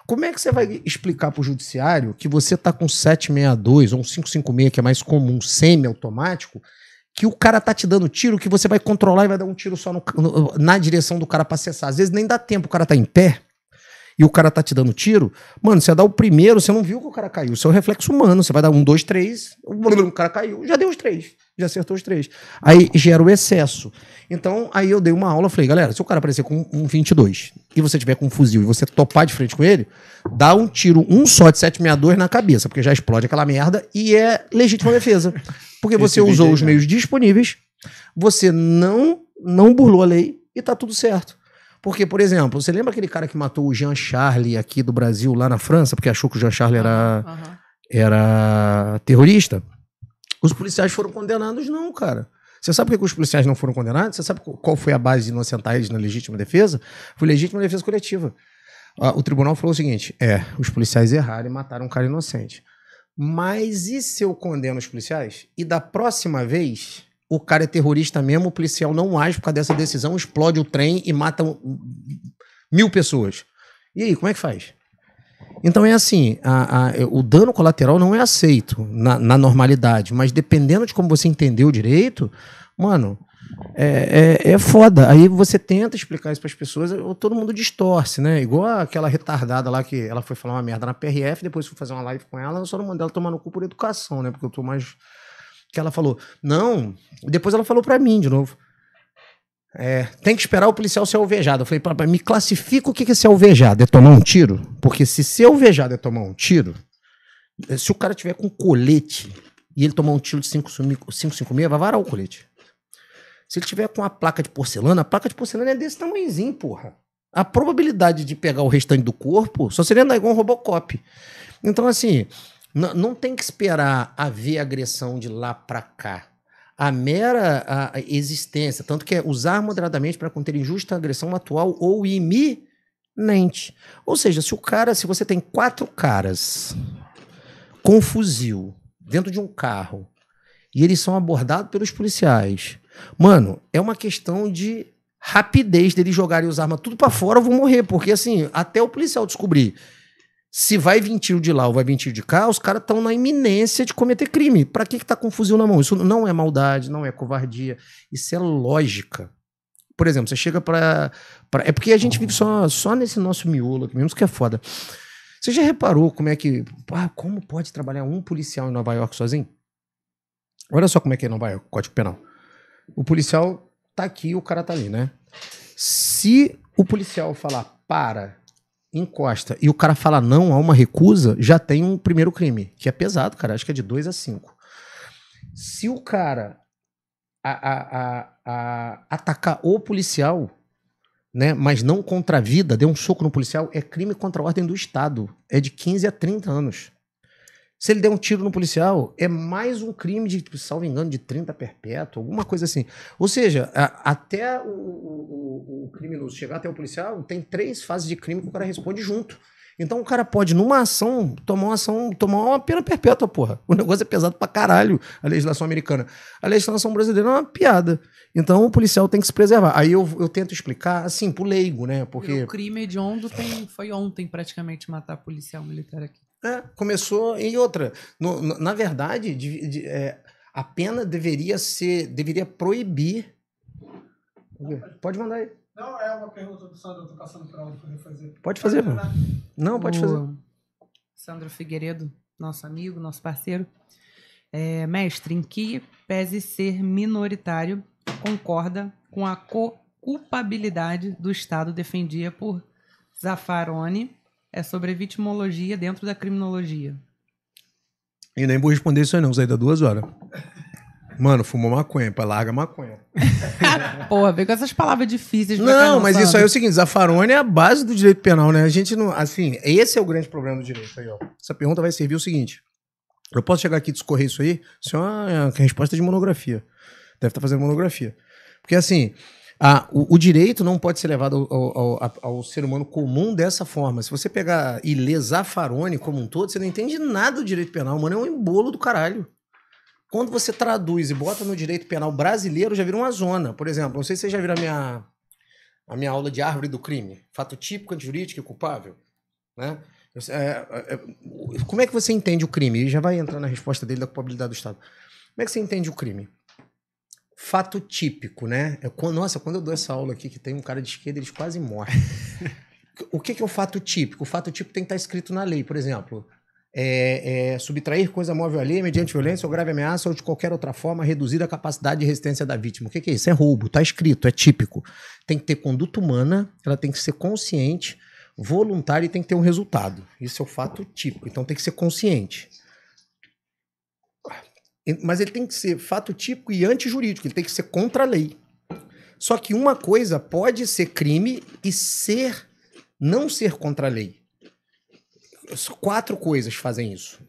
Como é que você vai explicar para o judiciário que você tá com 762 ou um 556, que é mais comum, semi-automático, que o cara tá te dando tiro, que você vai controlar e vai dar um tiro só no, no, na direção do cara pra acessar Às vezes nem dá tempo, o cara tá em pé e o cara tá te dando tiro. Mano, você dá o primeiro, você não viu que o cara caiu. Isso é reflexo humano. Você vai dar um, dois, três, o cara caiu, já deu os três, já acertou os três. Aí gera o excesso. Então, aí eu dei uma aula, falei, galera, se o cara aparecer com um 22 e você tiver com um fuzil e você topar de frente com ele, dá um tiro, um só de 762 na cabeça, porque já explode aquela merda e é legítima defesa. Porque você usou os meios disponíveis, você não, não burlou a lei e tá tudo certo. Porque, por exemplo, você lembra aquele cara que matou o Jean Charles aqui do Brasil, lá na França, porque achou que o Jean Charles era, uhum. era terrorista? Os policiais foram condenados, não, cara. Você sabe por que os policiais não foram condenados? Você sabe qual foi a base de inocentar eles na legítima defesa? Foi legítima defesa coletiva. Ah, o tribunal falou o seguinte: é, os policiais erraram e mataram um cara inocente. Mas e se eu condeno os policiais? E da próxima vez, o cara é terrorista mesmo, o policial não age por causa dessa decisão, explode o trem e mata mil pessoas. E aí, como é que faz? Então é assim, a, a, o dano colateral não é aceito na, na, normalidade, mas dependendo de como você entendeu o direito, mano, é, é, é foda. Aí você tenta explicar isso para as pessoas, todo mundo distorce, né? Igual aquela retardada lá que ela foi falar uma merda na PRF, depois fui fazer uma live com ela, só não mandei ela tomar no cu por educação, né? Porque eu tô mais que ela falou, não. Depois ela falou para mim de novo. É, tem que esperar o policial ser alvejado. Eu falei, papai, me classifica o que é ser alvejado. É tomar um tiro? Porque se ser alvejado é tomar um tiro, se o cara tiver com colete e ele tomar um tiro de 5,56, vai varar o colete. Se ele tiver com a placa de porcelana, a placa de porcelana é desse tamanhozinho, porra. A probabilidade de pegar o restante do corpo só seria igual um Robocop. Então, assim, não tem que esperar haver agressão de lá pra cá a mera a, existência, tanto que é usar moderadamente para conter injusta agressão atual ou iminente. Ou seja, se o cara, se você tem quatro caras com fuzil dentro de um carro e eles são abordados pelos policiais, mano, é uma questão de rapidez deles jogarem os armas tudo para fora, eu vou morrer, porque assim, até o policial descobrir se vai vir tiro de lá ou vai vir tiro de cá, os caras estão na iminência de cometer crime. Para que, que tá com fuzil na mão? Isso não é maldade, não é covardia. Isso é lógica. Por exemplo, você chega para. Pra... É porque a gente vive só, só nesse nosso miolo aqui mesmo, que é foda. Você já reparou como é que. Ah, como pode trabalhar um policial em Nova York sozinho? Olha só como é que é Nova York, Código Penal. O policial tá aqui, o cara tá ali, né? Se o policial falar para encosta e o cara fala não a uma recusa, já tem um primeiro crime, que é pesado, cara. Acho que é de 2 a 5. Se o cara a, a, a, atacar o policial, né, mas não contra a vida, deu um soco no policial, é crime contra a ordem do Estado. É de 15 a 30 anos. Se ele der um tiro no policial, é mais um crime de, salvo engano, de 30 perpétuo, alguma coisa assim. Ou seja, a, até o, o, o criminoso chegar até o policial, tem três fases de crime que o cara responde junto. Então o cara pode, numa ação, tomar uma ação, tomar uma pena perpétua, porra. O negócio é pesado pra caralho, a legislação americana. A legislação brasileira é uma piada. Então o policial tem que se preservar. Aí eu, eu tento explicar, assim, pro leigo, né? Porque. E o crime hediondo tem, foi ontem praticamente matar policial militar aqui. É, começou em outra. No, no, na verdade, de, de, é, a pena deveria ser, deveria proibir. Pode mandar aí. Não, é uma pergunta do Sandro, eu tô passando para onde poder fazer. Pode fazer. Pode não, pode o fazer. Sandro Figueiredo, nosso amigo, nosso parceiro. É, mestre, em que pese ser minoritário, concorda com a co culpabilidade do Estado defendida por Zaffaroni é sobre vitimologia dentro da criminologia. E nem vou responder isso aí não, aí dá duas horas. Mano, fumou maconha, pá, larga maconha. Porra, vem com essas palavras difíceis. Não, mas isso aí é o seguinte, Zafarone é a base do direito penal, né? A gente não, assim, esse é o grande problema do direito aí, ó. Essa pergunta vai servir o seguinte, eu posso chegar aqui e discorrer isso aí? Isso é uma, é uma resposta de monografia. Deve estar tá fazendo monografia. Porque assim, ah, o, o, direito não pode ser levado ao, ao, ao, ao, ser humano comum dessa forma. Se você pegar e ler Zaffaroni como um todo, você não entende nada do direito penal, mano. É um embolo do caralho. Quando você traduz e bota no direito penal brasileiro, já vira uma zona. Por exemplo, não sei se vocês já viram a minha, a minha aula de árvore do crime. Fato típico, antijurídico e culpável. Né? É, é, é, como é que você entende o crime? Ele já vai entrar na resposta dele da culpabilidade do Estado. Como é que você entende o crime? fato típico, né? Eu, nossa, quando eu dou essa aula aqui, que tem um cara de esquerda, eles quase morrem. o que, que é o fato típico? O fato típico tem que estar escrito na lei, por exemplo. É, é, subtrair coisa móvel ali mediante violência ou grave ameaça ou de qualquer outra forma reduzir a capacidade de resistência da vítima. O que, que é isso? É roubo, está escrito, é típico. Tem que ter conduta humana, ela tem que ser consciente, voluntária e tem que ter um resultado. Isso é o fato típico, então tem que ser consciente. Mas ele tem que ser fato típico e antijurídico, ele tem que ser contra a lei. Só que uma coisa pode ser crime e ser não ser contra a lei. Quatro coisas fazem isso.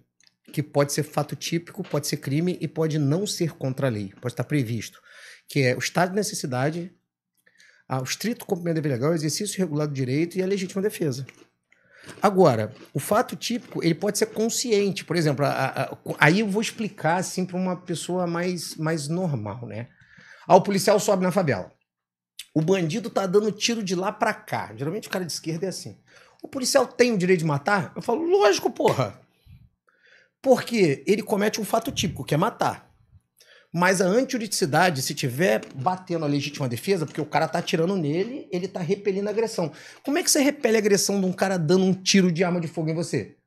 Que pode ser fato típico, pode ser crime e pode não ser contra a lei. Pode estar previsto. Que é o estado de necessidade, o estrito cumprimento da legal, o exercício regular do direito e a legítima defesa. Agora, o fato típico, ele pode ser consciente. Por exemplo, a, a, a, aí eu vou explicar assim para uma pessoa mais, mais normal, né? Ah, o policial sobe na favela. O bandido tá dando tiro de lá para cá. Geralmente o cara de esquerda é assim. O policial tem o direito de matar? Eu falo, lógico, porra. Porque ele comete um fato típico, que é matar. Mas a antijuridicidade, se tiver batendo a legítima defesa, porque o cara tá atirando nele, ele tá repelindo a agressão. Como é que você repele a agressão de um cara dando um tiro de arma de fogo em você?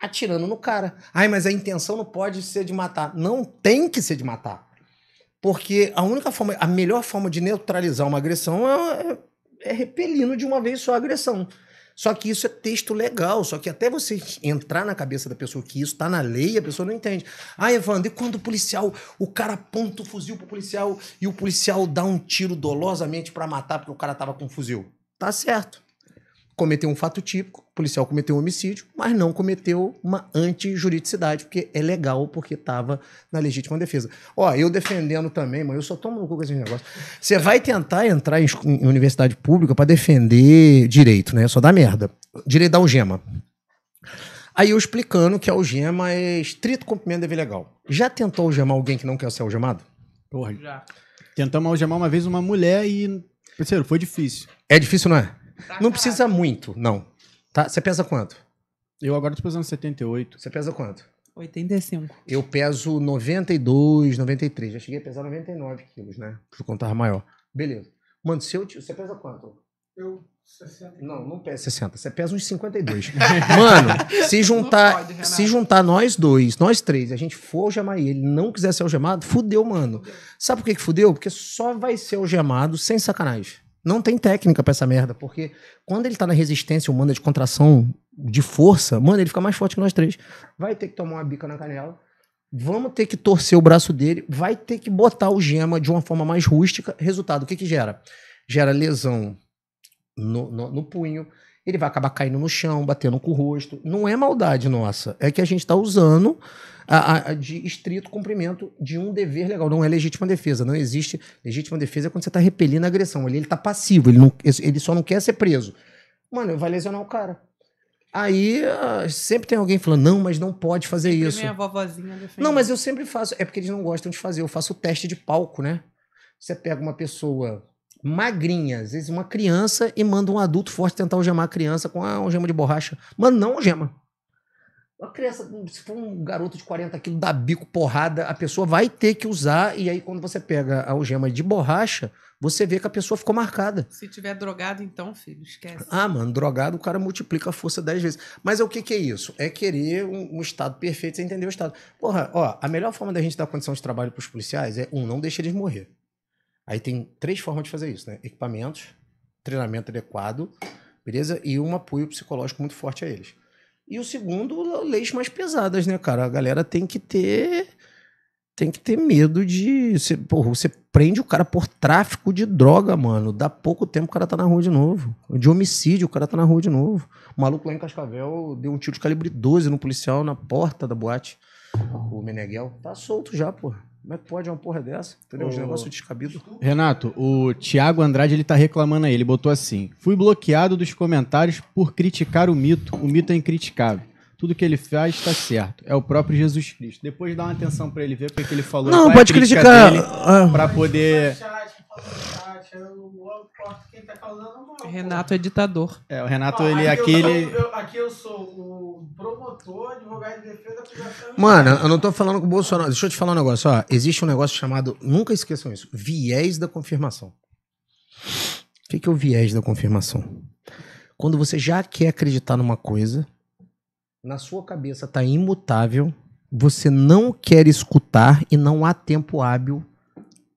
Atirando no cara. Ai, mas a intenção não pode ser de matar. Não tem que ser de matar. Porque a única forma, a melhor forma de neutralizar uma agressão é, é repelindo de uma vez só a agressão. Só que isso é texto legal, só que até você entrar na cabeça da pessoa que isso está na lei, a pessoa não entende. Ah, Evandro, e quando o policial, o cara aponta o fuzil pro policial e o policial dá um tiro dolosamente para matar porque o cara tava com um fuzil? Tá certo. Cometeu um fato típico, policial cometeu um homicídio, mas não cometeu uma antijuridicidade, porque é legal, porque estava na legítima defesa. Ó, eu defendendo também, mas eu só tomo no cu com esse negócios. Você vai tentar entrar em, em universidade pública para defender direito, né? Só dá merda. Direito da algema. Aí eu explicando que a algema é estrito cumprimento de dever legal. Já tentou algemar alguém que não quer ser algemado? Porra, já. Tentamos algemar uma vez uma mulher e. Parceiro, foi difícil. É difícil, não é? Não precisa muito, não. Tá? Você pesa quanto? Eu agora tô pesando 78. Você pesa quanto? 85. Eu peso 92, 93. Já cheguei a pesar 99 quilos, né? eu contar maior. Beleza. Mano, seu tio, você pesa quanto? Eu 60. Não, não pesa 60. Você pesa uns 52. Mano, se juntar, pode, se juntar nós dois, nós três, a gente for algemar e ele não quiser ser algemado, fudeu, mano. Sabe por que, que fudeu? Porque só vai ser algemado sem sacanagem. Não tem técnica pra essa merda, porque quando ele tá na resistência humana de contração, de força, mano, ele fica mais forte que nós três. Vai ter que tomar uma bica na canela, vamos ter que torcer o braço dele, vai ter que botar o gema de uma forma mais rústica. Resultado, o que que gera? Gera lesão no, no, no punho, ele vai acabar caindo no chão, batendo com o rosto. Não é maldade nossa, é que a gente está usando a, a, de estrito cumprimento de um dever legal. Não é legítima defesa, não existe. Legítima defesa é quando você está repelindo a agressão. Ele está passivo, ele, não, ele só não quer ser preso. Mano, vai lesionar o cara. Aí ah, sempre tem alguém falando, não, mas não pode fazer sempre isso. Minha vovozinha defende. Não, mas eu sempre faço. É porque eles não gostam de fazer. Eu faço o teste de palco, né? Você pega uma pessoa magrinha, às vezes uma criança, e manda um adulto forte tentar algemar a criança com a algema de borracha. Mano, não algema. Uma criança, se for um garoto de 40 quilos, dá bico, porrada, a pessoa vai ter que usar. E aí, quando você pega a algema de borracha, você vê que a pessoa ficou marcada. Se tiver drogado, então, filho, esquece. Ah, mano, drogado, o cara multiplica a força 10 vezes. Mas é o que, que é isso? É querer um, um Estado perfeito, você entender o Estado. Porra, ó, a melhor forma da gente dar condição de trabalho para os policiais é, um, não deixar eles morrer. Aí tem três formas de fazer isso, né? Equipamentos, treinamento adequado, beleza? E um apoio psicológico muito forte a eles. E o segundo, leis mais pesadas, né, cara? A galera tem que ter tem que ter medo de. Você, porra, você prende o cara por tráfico de droga, mano. Dá pouco tempo o cara tá na rua de novo. De homicídio, o cara tá na rua de novo. O maluco lá em Cascavel deu um tiro de calibre 12 no policial na porta da boate. O Meneghel tá solto já, porra. Como é que pode uma porra dessa? Entendeu? Um negócio descabido. Renato, o Tiago Andrade ele tá reclamando aí. Ele botou assim: Fui bloqueado dos comentários por criticar o mito. O mito é incriticável. Tudo que ele faz está certo. É o próprio Jesus Cristo. Depois dá uma atenção para ele ver o que, ele falou. Não, é pode criticar. Ah. Pra poder o quem tá causando é Renato pô. é ditador. É, o Renato, ah, ele aqui aquele... Eu, eu, aqui eu sou o promotor, advogado de defesa, Mano, eu não tô falando com o Bolsonaro. Deixa eu te falar um negócio, ó. Existe um negócio chamado, nunca esqueçam isso, viés da confirmação. O que, que é o viés da confirmação? Quando você já quer acreditar numa coisa, na sua cabeça tá imutável, você não quer escutar e não há tempo hábil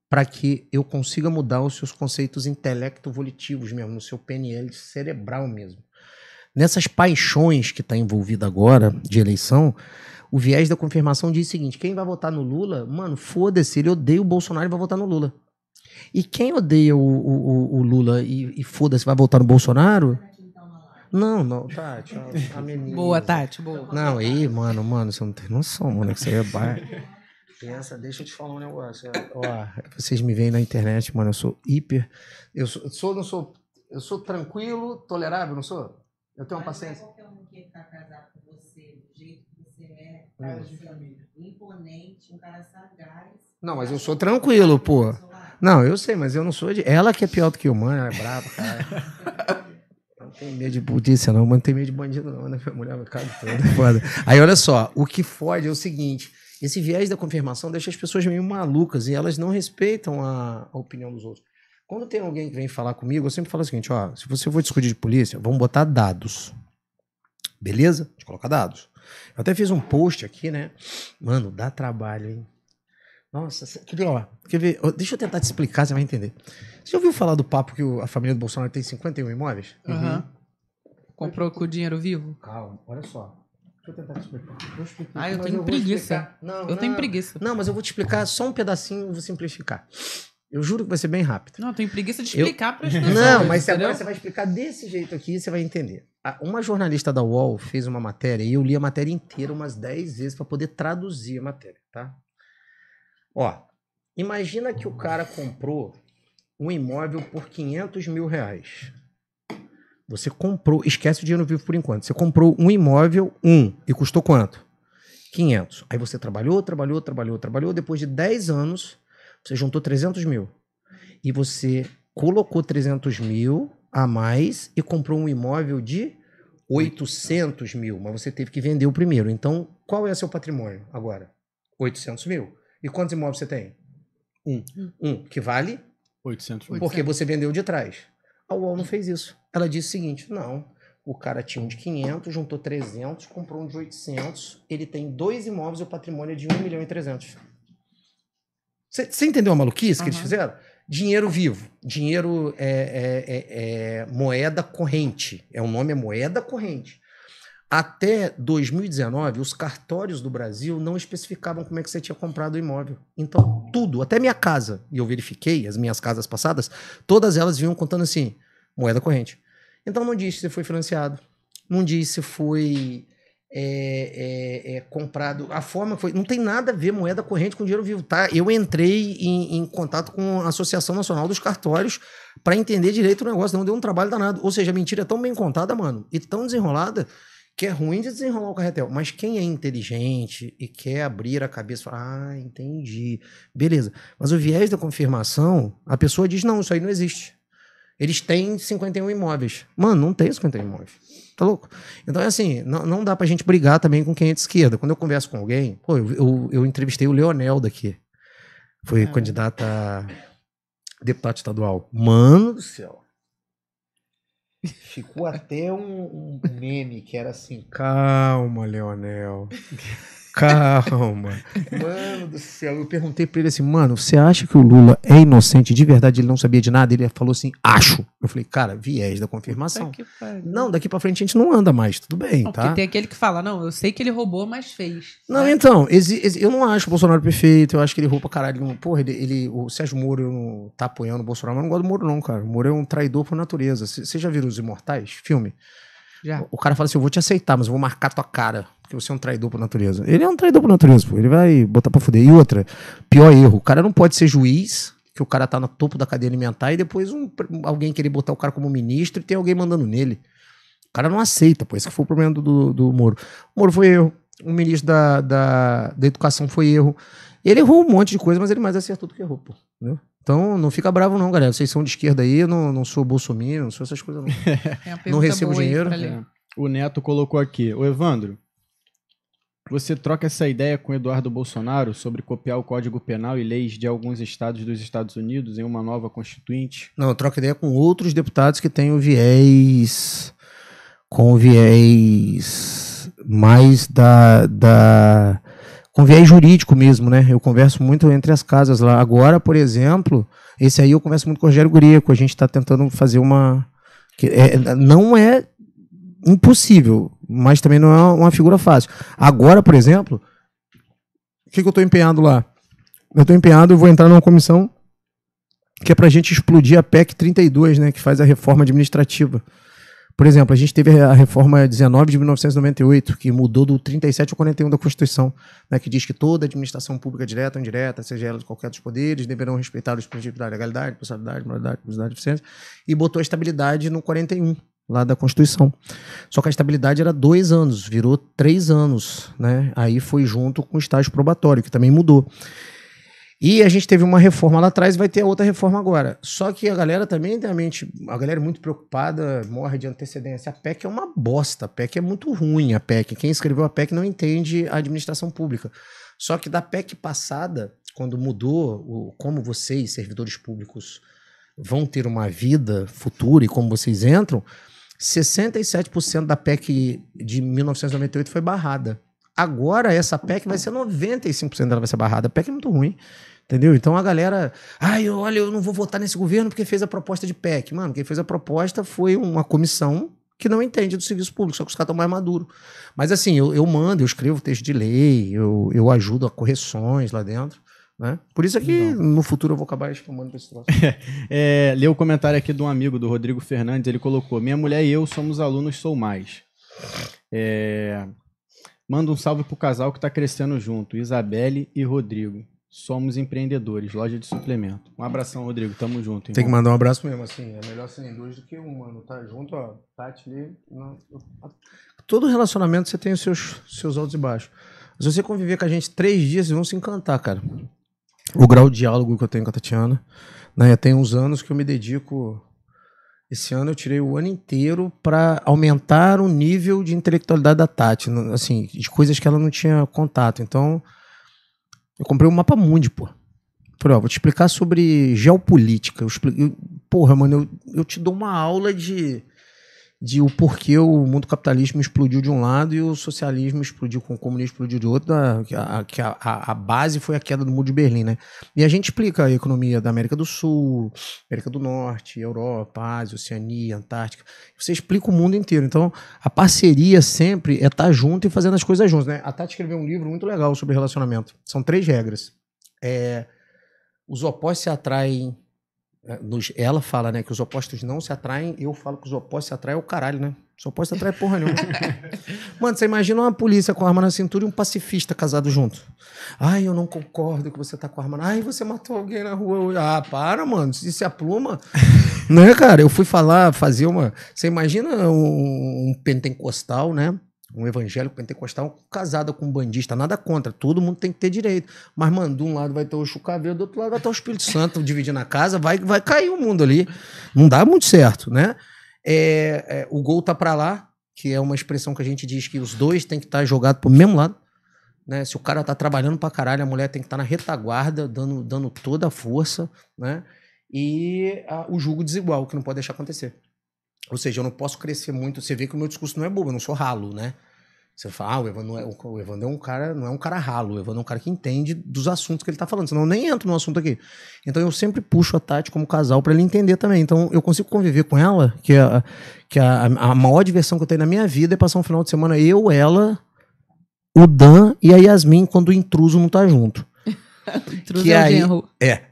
para que eu consiga mudar os seus conceitos intelecto-volitivos mesmo, no seu PNL cerebral mesmo. Nessas paixões que está envolvida agora de eleição, o viés da confirmação diz o seguinte: quem vai votar no Lula, mano, foda-se, ele odeia o Bolsonaro e vai votar no Lula. E quem odeia o, o, o Lula e, e foda-se, vai votar no Bolsonaro, não, não, Tati, a menina. Boa, Tati, boa. Não, aí, mano, mano, você não tem noção, mano, que você é bairro. Pensa, deixa eu te falar um negócio. É. Ó, vocês me veem na internet, mano, eu sou hiper. Eu sou, sou, não sou, eu sou tranquilo, tolerável, não sou? Eu tenho uma paciência. Não é qualquer um que ficar casado com você, do jeito que você é, imponente, um cara sagaz. Não, mas eu sou tranquilo, pô. Não, eu sei, mas eu não sou de. Ela que é pior do que o mano, ela é brava, cara. não tenho medo de polícia, não, mano. Não tenho medo de bandido, não. Né? Minha mulher é meu cara, toda. Foda. Aí, olha só, o que fode é o seguinte. Esse viés da confirmação deixa as pessoas meio malucas e elas não respeitam a, a opinião dos outros. Quando tem alguém que vem falar comigo, eu sempre falo o seguinte: ó, se você for discutir de polícia, vamos botar dados. Beleza? A gente coloca dados. Eu até fiz um post aqui, né? Mano, dá trabalho, hein? Nossa, quer ver, ó, quer ver? Deixa eu tentar te explicar, você vai entender. Você já ouviu falar do papo que o, a família do Bolsonaro tem 51 imóveis? Uhum. uhum. Comprou com o dinheiro vivo? Calma, olha só. Deixa eu tentar te explicar. Vou explicar ah, eu tenho eu preguiça. Não, eu não, tenho preguiça. Não, mas eu vou te explicar só um pedacinho, e vou simplificar. Eu juro que vai ser bem rápido. Não, eu tenho preguiça de explicar eu... para as pessoas. Não, mas agora você vai explicar desse jeito aqui e você vai entender. Ah, uma jornalista da UOL fez uma matéria e eu li a matéria inteira umas 10 vezes para poder traduzir a matéria, tá? Ó, imagina que o cara comprou um imóvel por 500 mil reais. Você comprou, esquece o dinheiro vivo por enquanto. Você comprou um imóvel, um, e custou quanto? 500. Aí você trabalhou, trabalhou, trabalhou, trabalhou. Depois de 10 anos, você juntou 300 mil. E você colocou 300 mil a mais e comprou um imóvel de 800 mil. Mas você teve que vender o primeiro. Então, qual é seu patrimônio agora? 800 mil. E quantos imóveis você tem? Um. Um, que vale? 800 mil. Porque você vendeu de trás. A UOL não fez isso. Ela disse o seguinte: não, o cara tinha um de 500, juntou 300, comprou um de 800, ele tem dois imóveis e o patrimônio é de 1 milhão e 300. Você entendeu a maluquice uhum. que eles fizeram? Dinheiro vivo, dinheiro é, é, é, é, moeda corrente. É o nome é moeda corrente. Até 2019, os cartórios do Brasil não especificavam como é que você tinha comprado o imóvel. Então, tudo, até minha casa, e eu verifiquei as minhas casas passadas, todas elas vinham contando assim: moeda corrente. Então não diz se foi financiado, não diz se foi é, é, é, comprado. A forma foi. Não tem nada a ver moeda corrente com dinheiro vivo, tá? Eu entrei em, em contato com a Associação Nacional dos Cartórios para entender direito o negócio, não deu um trabalho danado. Ou seja, a mentira é tão bem contada, mano, e tão desenrolada que é ruim de desenrolar o carretel. Mas quem é inteligente e quer abrir a cabeça e falar, ah, entendi. Beleza. Mas o viés da confirmação, a pessoa diz, não, isso aí não existe. Eles têm 51 imóveis. Mano, não tem 51 imóveis. Tá louco? Então, é assim, não, não dá pra gente brigar também com quem é de esquerda. Quando eu converso com alguém, pô, eu, eu, eu entrevistei o Leonel daqui. Foi é. candidato a deputado estadual. Mano do céu. Ficou até um, um meme que era assim: calma, Leonel. Calma. Mano do céu, eu perguntei pra ele assim, mano, você acha que o Lula é inocente de verdade? Ele não sabia de nada? Ele falou assim, acho. Eu falei, cara, viés da confirmação. não, daqui pra frente a gente não anda mais, tudo bem, não, tá? Porque tem aquele que fala, não, eu sei que ele roubou, mas fez. Não, é. então, eu não acho o Bolsonaro perfeito, eu acho que ele rouba caralho. Não, porra, ele, ele, o Sérgio Moro não tá apoiando o Bolsonaro, mas eu não gosto do Moro não, cara. O Moro é um traidor por natureza. Você já viu Os Imortais, filme? Já. O cara fala assim: eu vou te aceitar, mas eu vou marcar tua cara. Porque você é um traidor por natureza. Ele é um traidor por natureza, pô. Ele vai botar pra fuder. E outra, pior erro: o cara não pode ser juiz, que o cara tá no topo da cadeia alimentar, e depois um, alguém querer botar o cara como ministro e tem alguém mandando nele. O cara não aceita, pô. Esse que foi o problema do, do, do Moro. O Moro foi erro. O ministro da, da, da Educação foi erro. Ele errou um monte de coisa, mas ele mais acertou do que errou, pô. Entendeu? Então, não fica bravo não, galera. Vocês são de esquerda aí, não, não sou bolsominion, não sou essas coisas não. É não recebo dinheiro. É. O Neto colocou aqui. O Evandro, você troca essa ideia com Eduardo Bolsonaro sobre copiar o Código Penal e leis de alguns estados dos Estados Unidos em uma nova constituinte? Não, eu troco ideia com outros deputados que têm o viés com o viés mais da, da com viés jurídico mesmo, né? Eu converso muito entre as casas lá. Agora, por exemplo, esse aí eu converso muito com o Rogério Greco. A gente está tentando fazer uma. É, não é impossível, mas também não é uma figura fácil. Agora, por exemplo, o que, que eu estou empenhado lá? Eu estou empenhado, eu vou entrar numa comissão que é para a gente explodir a PEC 32, né, que faz a reforma administrativa. Por exemplo, a gente teve a reforma 19 de 1998, que mudou do 37 ao 41 da Constituição, né, que diz que toda administração pública direta ou indireta, seja ela de qualquer dos poderes, deverão respeitar os princípios da legalidade, personalidade, moralidade, publicidade, eficiência, e botou a estabilidade no 41 lá da Constituição. Só que a estabilidade era dois anos, virou três anos, né? Aí foi junto com o estágio probatório, que também mudou. E a gente teve uma reforma lá atrás e vai ter outra reforma agora. Só que a galera também tem a mente. A galera é muito preocupada, morre de antecedência. A PEC é uma bosta, a PEC é muito ruim, a PEC. Quem escreveu a PEC não entende a administração pública. Só que da PEC passada, quando mudou o, como vocês, servidores públicos, vão ter uma vida futura e como vocês entram, 67% da PEC de 1998 foi barrada. Agora essa PEC vai ser 95% dela vai ser barrada. A PEC é muito ruim. Entendeu? Então a galera. Ai, ah, olha, eu não vou votar nesse governo porque fez a proposta de PEC. Mano, quem fez a proposta foi uma comissão que não entende do serviço público, só que os caras estão mais maduros. Mas assim, eu, eu mando, eu escrevo texto de lei, eu, eu ajudo a correções lá dentro. Né? Por isso é que não. no futuro eu vou acabar espumando esse troço. é, leu o comentário aqui de um amigo, do Rodrigo Fernandes, ele colocou: Minha mulher e eu somos alunos, sou mais. É, manda um salve pro casal que está crescendo junto, Isabelle e Rodrigo. Somos empreendedores, loja de suplemento. Um abração, Rodrigo. Tamo junto. Irmão. Tem que mandar um abraço mesmo, assim. É melhor serem dois do que um, mano. Tá junto, ó. Tati ali. Não... Todo relacionamento você tem os seus, seus altos e baixos. Se você conviver com a gente três dias, vocês vão se encantar, cara. O grau de diálogo que eu tenho com a Tatiana. Né? Tem uns anos que eu me dedico. Esse ano eu tirei o ano inteiro para aumentar o nível de intelectualidade da Tati. Assim, de coisas que ela não tinha contato. Então. Eu comprei um mapa mundi, pô. Falei, ó, vou te explicar sobre geopolítica. Eu porra, mano, eu, eu te dou uma aula de de o porquê o mundo capitalismo explodiu de um lado e o socialismo explodiu, com o comunismo explodiu de outro, que a, a, a, base foi a queda do muro de Berlim, né? E a gente explica a economia da América do Sul, América do Norte, Europa, Ásia, Oceania, Antártica. Você explica o mundo inteiro. Então, a parceria sempre é estar tá junto e fazendo as coisas juntos, né? A Tati escreveu um livro muito legal sobre relacionamento. São três regras. É, os opostos se atraem é, nos, ela fala, né, que os opostos não se atraem, eu falo que os opostos se atraem ao caralho, né? Os opostos se atraem porra nenhuma. Mano, você imagina uma polícia com arma na cintura e um pacifista casado junto. Ai, eu não concordo que você tá com arma na... Ai, você matou alguém na rua. Ah, para, mano, se se apluma. né, cara? Eu fui falar, fazer uma... Você imagina um, um pentecostal, né? um evangélico pentecostal casada com um bandista, nada contra, todo mundo tem que ter direito. Mas, mano, de um lado vai ter o chucaveiro, do outro lado vai ter o Espírito Santo dividindo a casa, vai, vai cair o mundo ali. Não dá muito certo, né? É, é, o gol tá para lá, que é uma expressão que a gente diz que os dois tem que estar tá jogados pro mesmo lado. Né? Se o cara tá trabalhando pra caralho, a mulher tem que estar tá na retaguarda, dando, dando toda a força, né? E a, ah, o julgo desigual, que não pode deixar acontecer. Ou seja, eu não posso crescer muito. Você vê que o meu discurso não é bobo, eu não sou ralo, né? Você fala, ah, o Evandro, não é, o Evandro é um cara, não é um cara ralo, o Evandro é um cara que entende dos assuntos que ele tá falando, senão eu nem entro no assunto aqui. Então eu sempre puxo a Tati como casal para ele entender também. Então eu consigo conviver com ela, que, é a, que é a, a maior diversão que eu tenho na minha vida é passar um final de semana eu, ela, o Dan e a Yasmin quando o intruso não tá junto. que aí, é, é.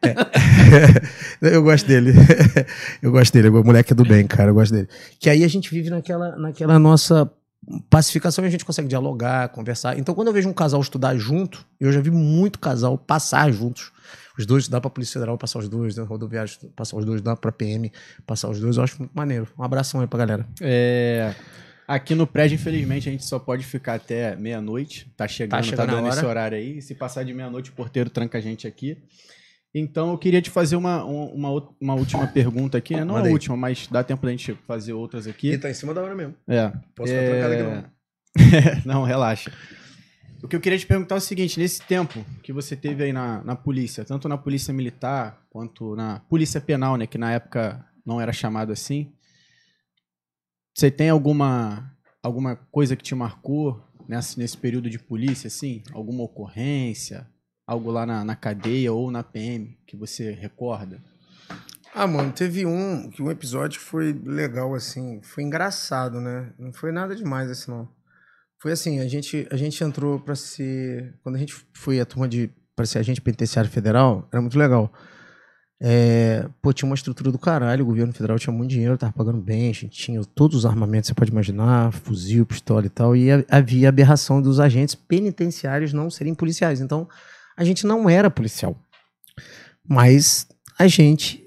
eu gosto dele. eu gosto dele. O moleque é do bem, cara. Eu gosto dele. Que aí a gente vive naquela, naquela nossa pacificação e a gente consegue dialogar, conversar. Então, quando eu vejo um casal estudar junto, eu já vi muito casal passar juntos. Os dois estudar para Polícia Federal, passar os dois, né, rodoviário, passar os dois, dar para PM, passar os dois. Eu acho muito maneiro. Um abração aí para galera. É. Aqui no prédio, infelizmente, a gente só pode ficar até meia-noite. Tá, tá chegando, tá, chegando tá dando esse horário aí. se passar de meia-noite, o porteiro tranca a gente aqui. Então, eu queria te fazer uma, uma, uma última pergunta aqui, né? Não Mandei. a última, mas dá tempo da gente fazer outras aqui. E tá em cima da hora mesmo. É. Posso é... ficar trancado aqui, não. É. não, relaxa. O que eu queria te perguntar é o seguinte: nesse tempo que você teve aí na, na polícia, tanto na polícia militar quanto na polícia penal, né? Que na época não era chamado assim. Você tem alguma, alguma coisa que te marcou nesse nesse período de polícia, assim? Alguma ocorrência? Algo lá na, na cadeia ou na PM que você recorda? Ah, mano, teve um, um episódio que foi legal, assim, foi engraçado, né? Não foi nada demais, assim, não. Foi assim, a gente, a gente entrou para ser, quando a gente foi a turma de, para ser agente penitenciário federal, era muito legal. É, pô, tinha uma estrutura do caralho, o governo federal tinha muito dinheiro, tava pagando bem, a gente tinha todos os armamentos, você pode imaginar, fuzil, pistola e tal, e havia aberração dos agentes penitenciários não serem policiais. Então, a gente não era policial. Mas a gente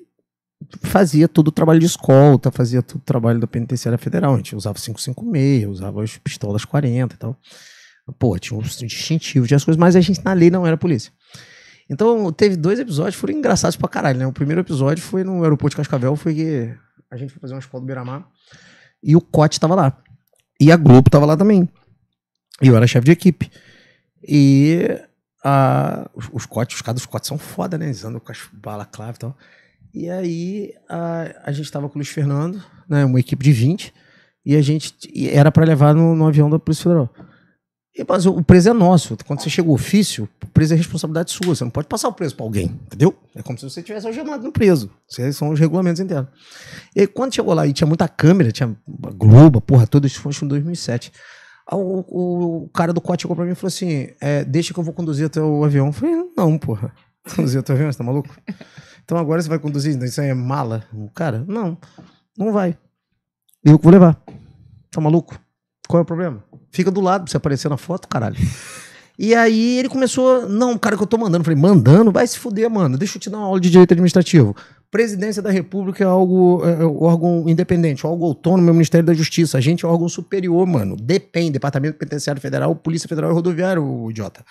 fazia todo o trabalho de escolta, fazia todo o trabalho da penitenciária federal. A gente usava 556, usava as pistolas 40 e tal. Pô, tinha um distintivos, tinha as coisas, mas a gente na lei não era polícia. Então, teve dois episódios, foram engraçados pra caralho, né? O primeiro episódio foi no aeroporto de Cascavel, foi que a gente foi fazer uma escola do Beiramar e o Cote tava lá. E a Globo tava lá também. E eu era chefe de equipe. E a, os, os Cotes, os caras dos Cotes são foda, né? Eles andam com as balas clave e tal. E aí a, a gente tava com o Luiz Fernando, né? Uma equipe de 20. E a gente e era para levar no, no avião da Polícia Federal. Mas o preso é nosso. Quando você chega ao ofício, o preso é responsabilidade sua. Você não pode passar o preso para alguém, entendeu? É como se você tivesse algemado no preso. Esses são os regulamentos internos. E quando chegou lá e tinha muita câmera, tinha Globo, porra, tudo isso foi em 2007. O, o, o, cara do COT chegou para mim e falou assim: é, Deixa que eu vou conduzir até o avião. Eu falei: Não, porra. Conduzir até o avião, você tá maluco? Então agora você vai conduzir, isso aí é mala. O cara, não, não vai. Eu vou levar. Tá maluco? Qual é o problema? Fica do lado pra você aparecer na foto, caralho. E aí ele começou, não, cara que eu tô mandando. Eu falei, mandando? Vai se fuder, mano. Deixa eu te dar uma aula de direito administrativo. Presidência da República é algo, é, é órgão independente, algo autônomo, é o Ministério da Justiça. A gente é órgão superior, mano. Depende, Departamento Penitenciário Federal, Polícia Federal e Rodoviário, idiota.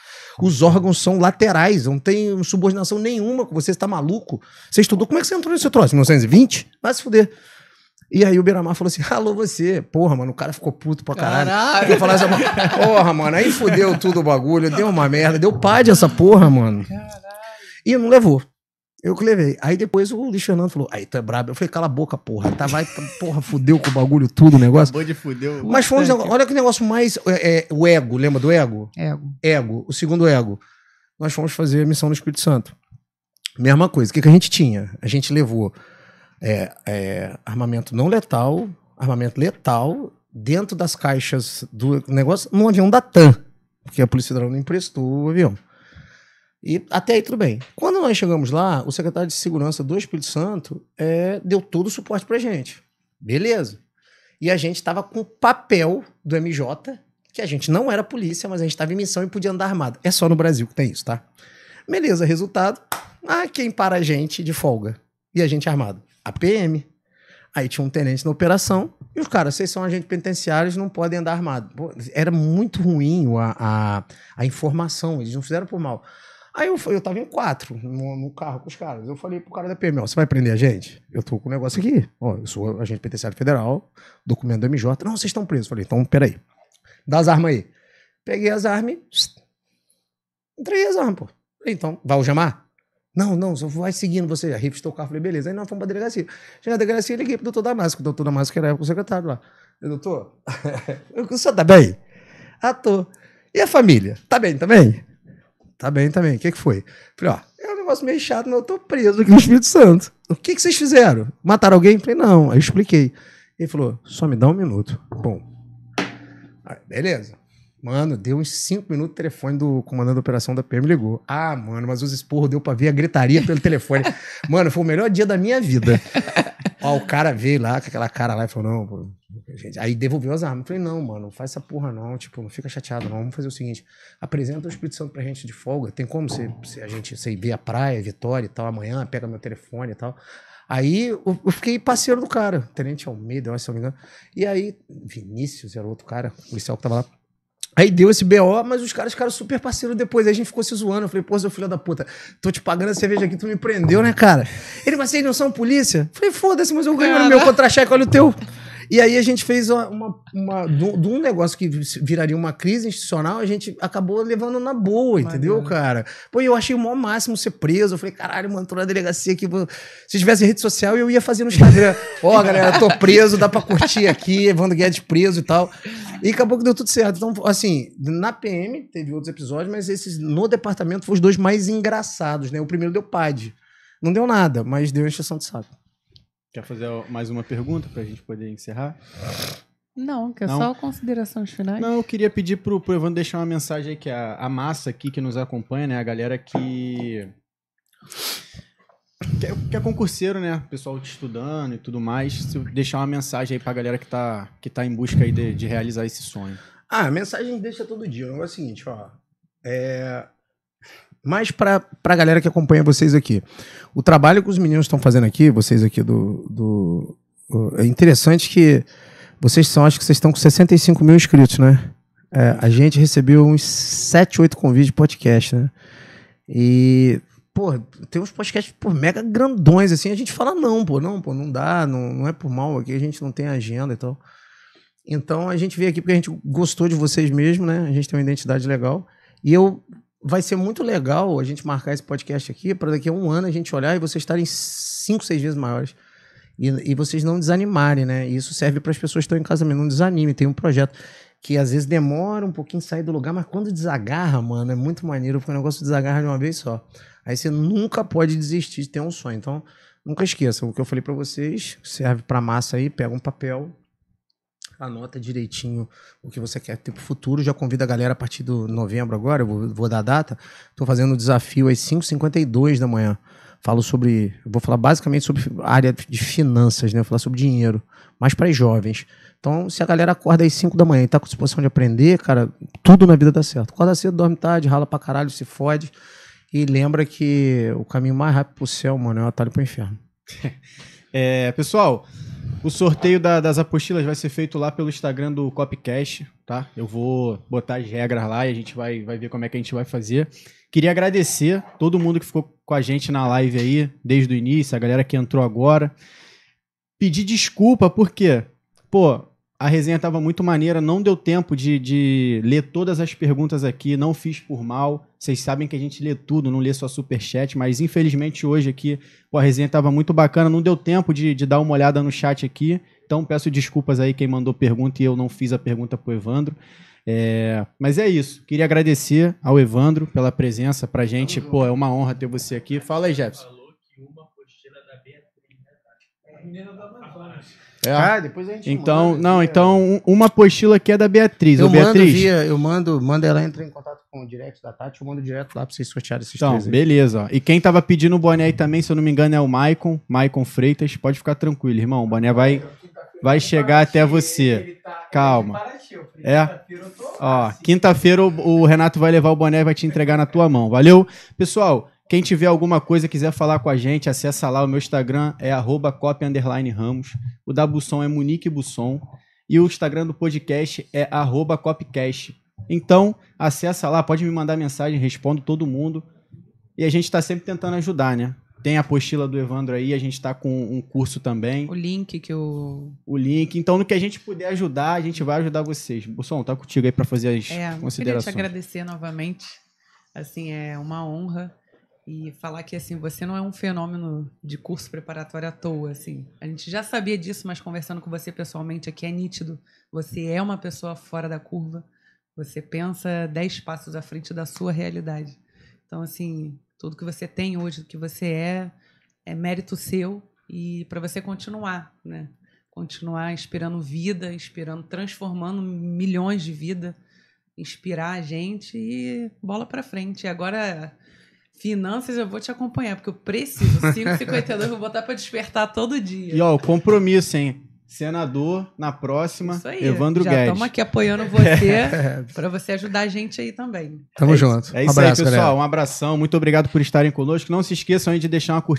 Os órgãos são laterais, não tem subordinação nenhuma. Você está maluco? Você estudou? Como é que você entrou nesse troço? 1920? Vai se fuder. E aí o Beiramar falou assim: alô, você. Porra, mano, o cara ficou puto pra caralho. Caralho. Eu falei assim, porra, mano, aí fudeu tudo o bagulho, deu uma merda, deu pá de essa porra, mano. Caralho. E não levou. Eu que levei. Aí depois o Luiz Fernando falou: aí tu é brabo. Eu falei: cala a boca, porra. Tá, vai, porra, fudeu com o bagulho tudo o negócio. Acabou de fudeu. Mas foi um olha que negócio mais. É, é, o ego, lembra do ego? Ego. Ego, o segundo ego. Nós fomos fazer a missão no Espírito Santo. Mesma coisa. O que, que a gente tinha? A gente levou é, é, armamento não letal, armamento letal, dentro das caixas do negócio, num avião da TAM, porque a Polícia Federal não emprestou o avião. E até aí tudo bem. Quando nós chegamos lá, o secretário de Segurança do Espírito Santo é, deu todo o suporte pra gente. Beleza. E a gente estava com o papel do MJ, que a gente não era polícia, mas a gente estava em missão e podia andar armado. É só no Brasil que tem isso, tá? Beleza, resultado. Ah, quem para a gente de folga? E a gente armado a PM. Aí tinha um tenente na operação, e os caras, vocês são agentes penitenciários, não podem andar armado. Pô, era muito ruim a, a, a, informação, eles não fizeram por mal. Aí eu, eu tava em quatro no, no carro com os caras. Eu falei pro cara da PM, ó, você vai prender a gente? Eu tô com um negócio aqui. Ó, eu sou agente penitenciário federal, documento do MJ. Não, vocês estão presos. Eu falei, então, peraí. Dá as armas aí. Peguei as armas, entreguei as armas, pô. então, vai o Jamar? Não, não, só vai seguindo você. A o carro, falei, beleza. Aí nós fomos pra delegacia. Chegou na delegacia e liguei pro doutor Damasco. O doutor Damasco era o secretário lá. Eu, doutor, o senhor tá bem? Ah, tô. E a família? Tá bem também? Tá bem também. Tá o que que foi? Falei, ó, é um negócio meio chato, mas eu tô preso aqui no Espírito Santo. O que que vocês fizeram? Mataram alguém? Falei, não. Aí eu expliquei. Ele falou, só me dá um minuto. Bom, beleza. Mano, deu uns 5 minutos o telefone do comandante da operação da PM ligou. Ah, mano, mas os esporros deu pra ver a gritaria pelo telefone. mano, foi o melhor dia da minha vida. Ó, o cara veio lá com aquela cara lá e falou: não, pô, gente. Aí devolveu as armas. Eu falei: não, mano, não faz essa porra não. Tipo, não fica chateado não. Vamos fazer o seguinte: apresenta o Espírito Santo pra gente de folga. Tem como se a gente você ver a praia, Vitória e tal, amanhã, pega meu telefone e tal. Aí eu fiquei parceiro do cara, Tenente Almeida, se não me engano. E aí, Vinícius era outro cara, policial que tava lá. Aí deu esse BO, mas os caras ficaram super parceiro depois. Aí a gente ficou se zoando. Eu falei, pô, seu filho da puta, tô te pagando a cerveja aqui, tu me prendeu, né, cara? Ele, mas vocês não são polícia? Eu falei, foda-se, mas eu ganho no meu contra-cheque, olha o teu. E aí a gente fez uma. uma, uma de um negócio que viraria uma crise institucional, a gente acabou levando na boa, entendeu, Maravilha. cara? Pô, eu achei o maior máximo ser preso. Eu falei, caralho, mano, tô na delegacia aqui. Se tivesse rede social, eu ia fazer no Instagram. Ó, oh, galera, tô preso, dá pra curtir aqui, Evandro Guedes preso e tal. E acabou que deu tudo certo. Então, assim, na PM teve outros episódios, mas esses no departamento foram os dois mais engraçados, né? O primeiro deu PAD. Não deu nada, mas deu injeção de saco. Quer fazer mais uma pergunta para a gente poder encerrar? Não, que é só considerações finais. Não, eu queria pedir para o Evandro deixar uma mensagem aí que a, a massa aqui que nos acompanha, né? A galera que. Que é, que é concurseiro, né? Pessoal te estudando e tudo mais. deixar uma mensagem aí pra galera que tá, que tá em busca aí de, de realizar esse sonho. Ah, a mensagem deixa todo dia. O negócio é o seguinte, ó. É, mas para a galera que acompanha vocês aqui, o trabalho que os meninos estão fazendo aqui, vocês aqui do, do, É interessante que vocês são, acho que vocês estão com 65 mil inscritos, né? É, a gente recebeu uns 7, 8 convites de podcast, né? E, pô, tem uns podcasts por mega grandões, assim, a gente fala não, pô, não, pô, não dá, não, não é por mal aqui, a gente não tem agenda e tal. Então a gente veio aqui porque a gente gostou de vocês mesmo, né? A gente tem uma identidade legal. E eu vai ser muito legal a gente marcar esse podcast aqui para daqui a um ano a gente olhar e vocês estarem cinco, seis vezes maiores. E, e vocês não desanimarem, né? E isso serve para as pessoas que estão em casamento. Não desanime, tem um projeto que às vezes demora um pouquinho sair do lugar, mas quando desagarra, mano, é muito maneiro, porque o negócio desagarra de uma vez só. Aí você nunca pode desistir de ter um sonho. Então, nunca esqueça, o que eu falei para vocês serve para massa aí, pega um papel, anota direitinho o que você quer ter para o futuro. Já convido a galera a partir do novembro agora, eu vou, vou dar a data. Estou fazendo um desafio às 5h52 da manhã. Falo sobre. Vou falar basicamente sobre área de finanças, né? Vou falar sobre dinheiro, mas para jovens. Então, se a galera acorda às 5 da manhã e tá com disposição de aprender, cara, tudo na vida dá certo. Acorda cedo, dorme tarde, rala para caralho, se fode. E lembra que o caminho mais rápido pro céu, mano, é o atalho pro inferno. É, pessoal, o sorteio da, das apostilas vai ser feito lá pelo Instagram do Copcast, tá? Eu vou botar as regras lá e a gente vai, vai ver como é que a gente vai fazer. Queria agradecer todo mundo que ficou com a gente na live aí, desde o início, a galera que entrou agora. Pedir desculpa, porque, pô, a resenha tava muito maneira, não deu tempo de, de ler todas as perguntas aqui, não fiz por mal. Vocês sabem que a gente lê tudo, não lê só superchat, mas infelizmente hoje aqui pô, a resenha estava muito bacana, não deu tempo de, de dar uma olhada no chat aqui. Então peço desculpas aí quem mandou pergunta e eu não fiz a pergunta para o Evandro. É, mas é isso. Queria agradecer ao Evandro pela presença para gente. Pô, é uma honra ter você aqui. Fala aí, Jefferson. Falou que uma da Beatriz, né? Tá? É, a menina da é. Ah, depois a gente Então, manda, né? não, então uma apostila aqui é da Beatriz. Eu Ô, Beatriz. mando via, eu mando, ela entrar em contato com o direct da Tati, eu mando direto lá pra vocês sortearem esses então, beleza. E quem tava pedindo o boné aí também, se eu não me engano, é o Maicon, Maicon Freitas. Pode ficar tranquilo, irmão, o boné vai vai chegar até você. Calma. É. Ó, quinta-feira o, o Renato vai levar o boné e vai te entregar na tua mão. Valeu? Pessoal, quem tiver alguma coisa quiser falar com a gente, acessa lá. O meu Instagram é arroba ramos. O da Busson é Monique Busson. E o Instagram do podcast é arroba copcast. Então, acessa lá, pode me mandar mensagem, respondo todo mundo. E a gente está sempre tentando ajudar, né? Tem a apostila do Evandro aí, a gente está com um curso também. O link que eu. O link. Então, no que a gente puder ajudar, a gente vai ajudar vocês. Busson, tá contigo aí para fazer as é, considerações. Eu queria te agradecer novamente. Assim, é uma honra e falar que assim você não é um fenômeno de curso preparatório à toa assim a gente já sabia disso mas conversando com você pessoalmente aqui é nítido você é uma pessoa fora da curva você pensa dez passos à frente da sua realidade então assim tudo que você tem hoje do que você é é mérito seu e para você continuar né continuar inspirando vida inspirando transformando milhões de vida inspirar a gente e bola para frente e agora Finanças, eu vou te acompanhar, porque eu preciso. 5,52 eu vou botar para despertar todo dia. E ó, o compromisso, hein? Senador, na próxima, Isso aí. Evandro já Guedes. Estamos aqui apoiando você é. para você ajudar a gente aí também. Tamo é junto. É isso abraço, aí, pessoal. Galera. Um abração. Muito obrigado por estarem conosco. Não se esqueçam aí de deixar uma curtida.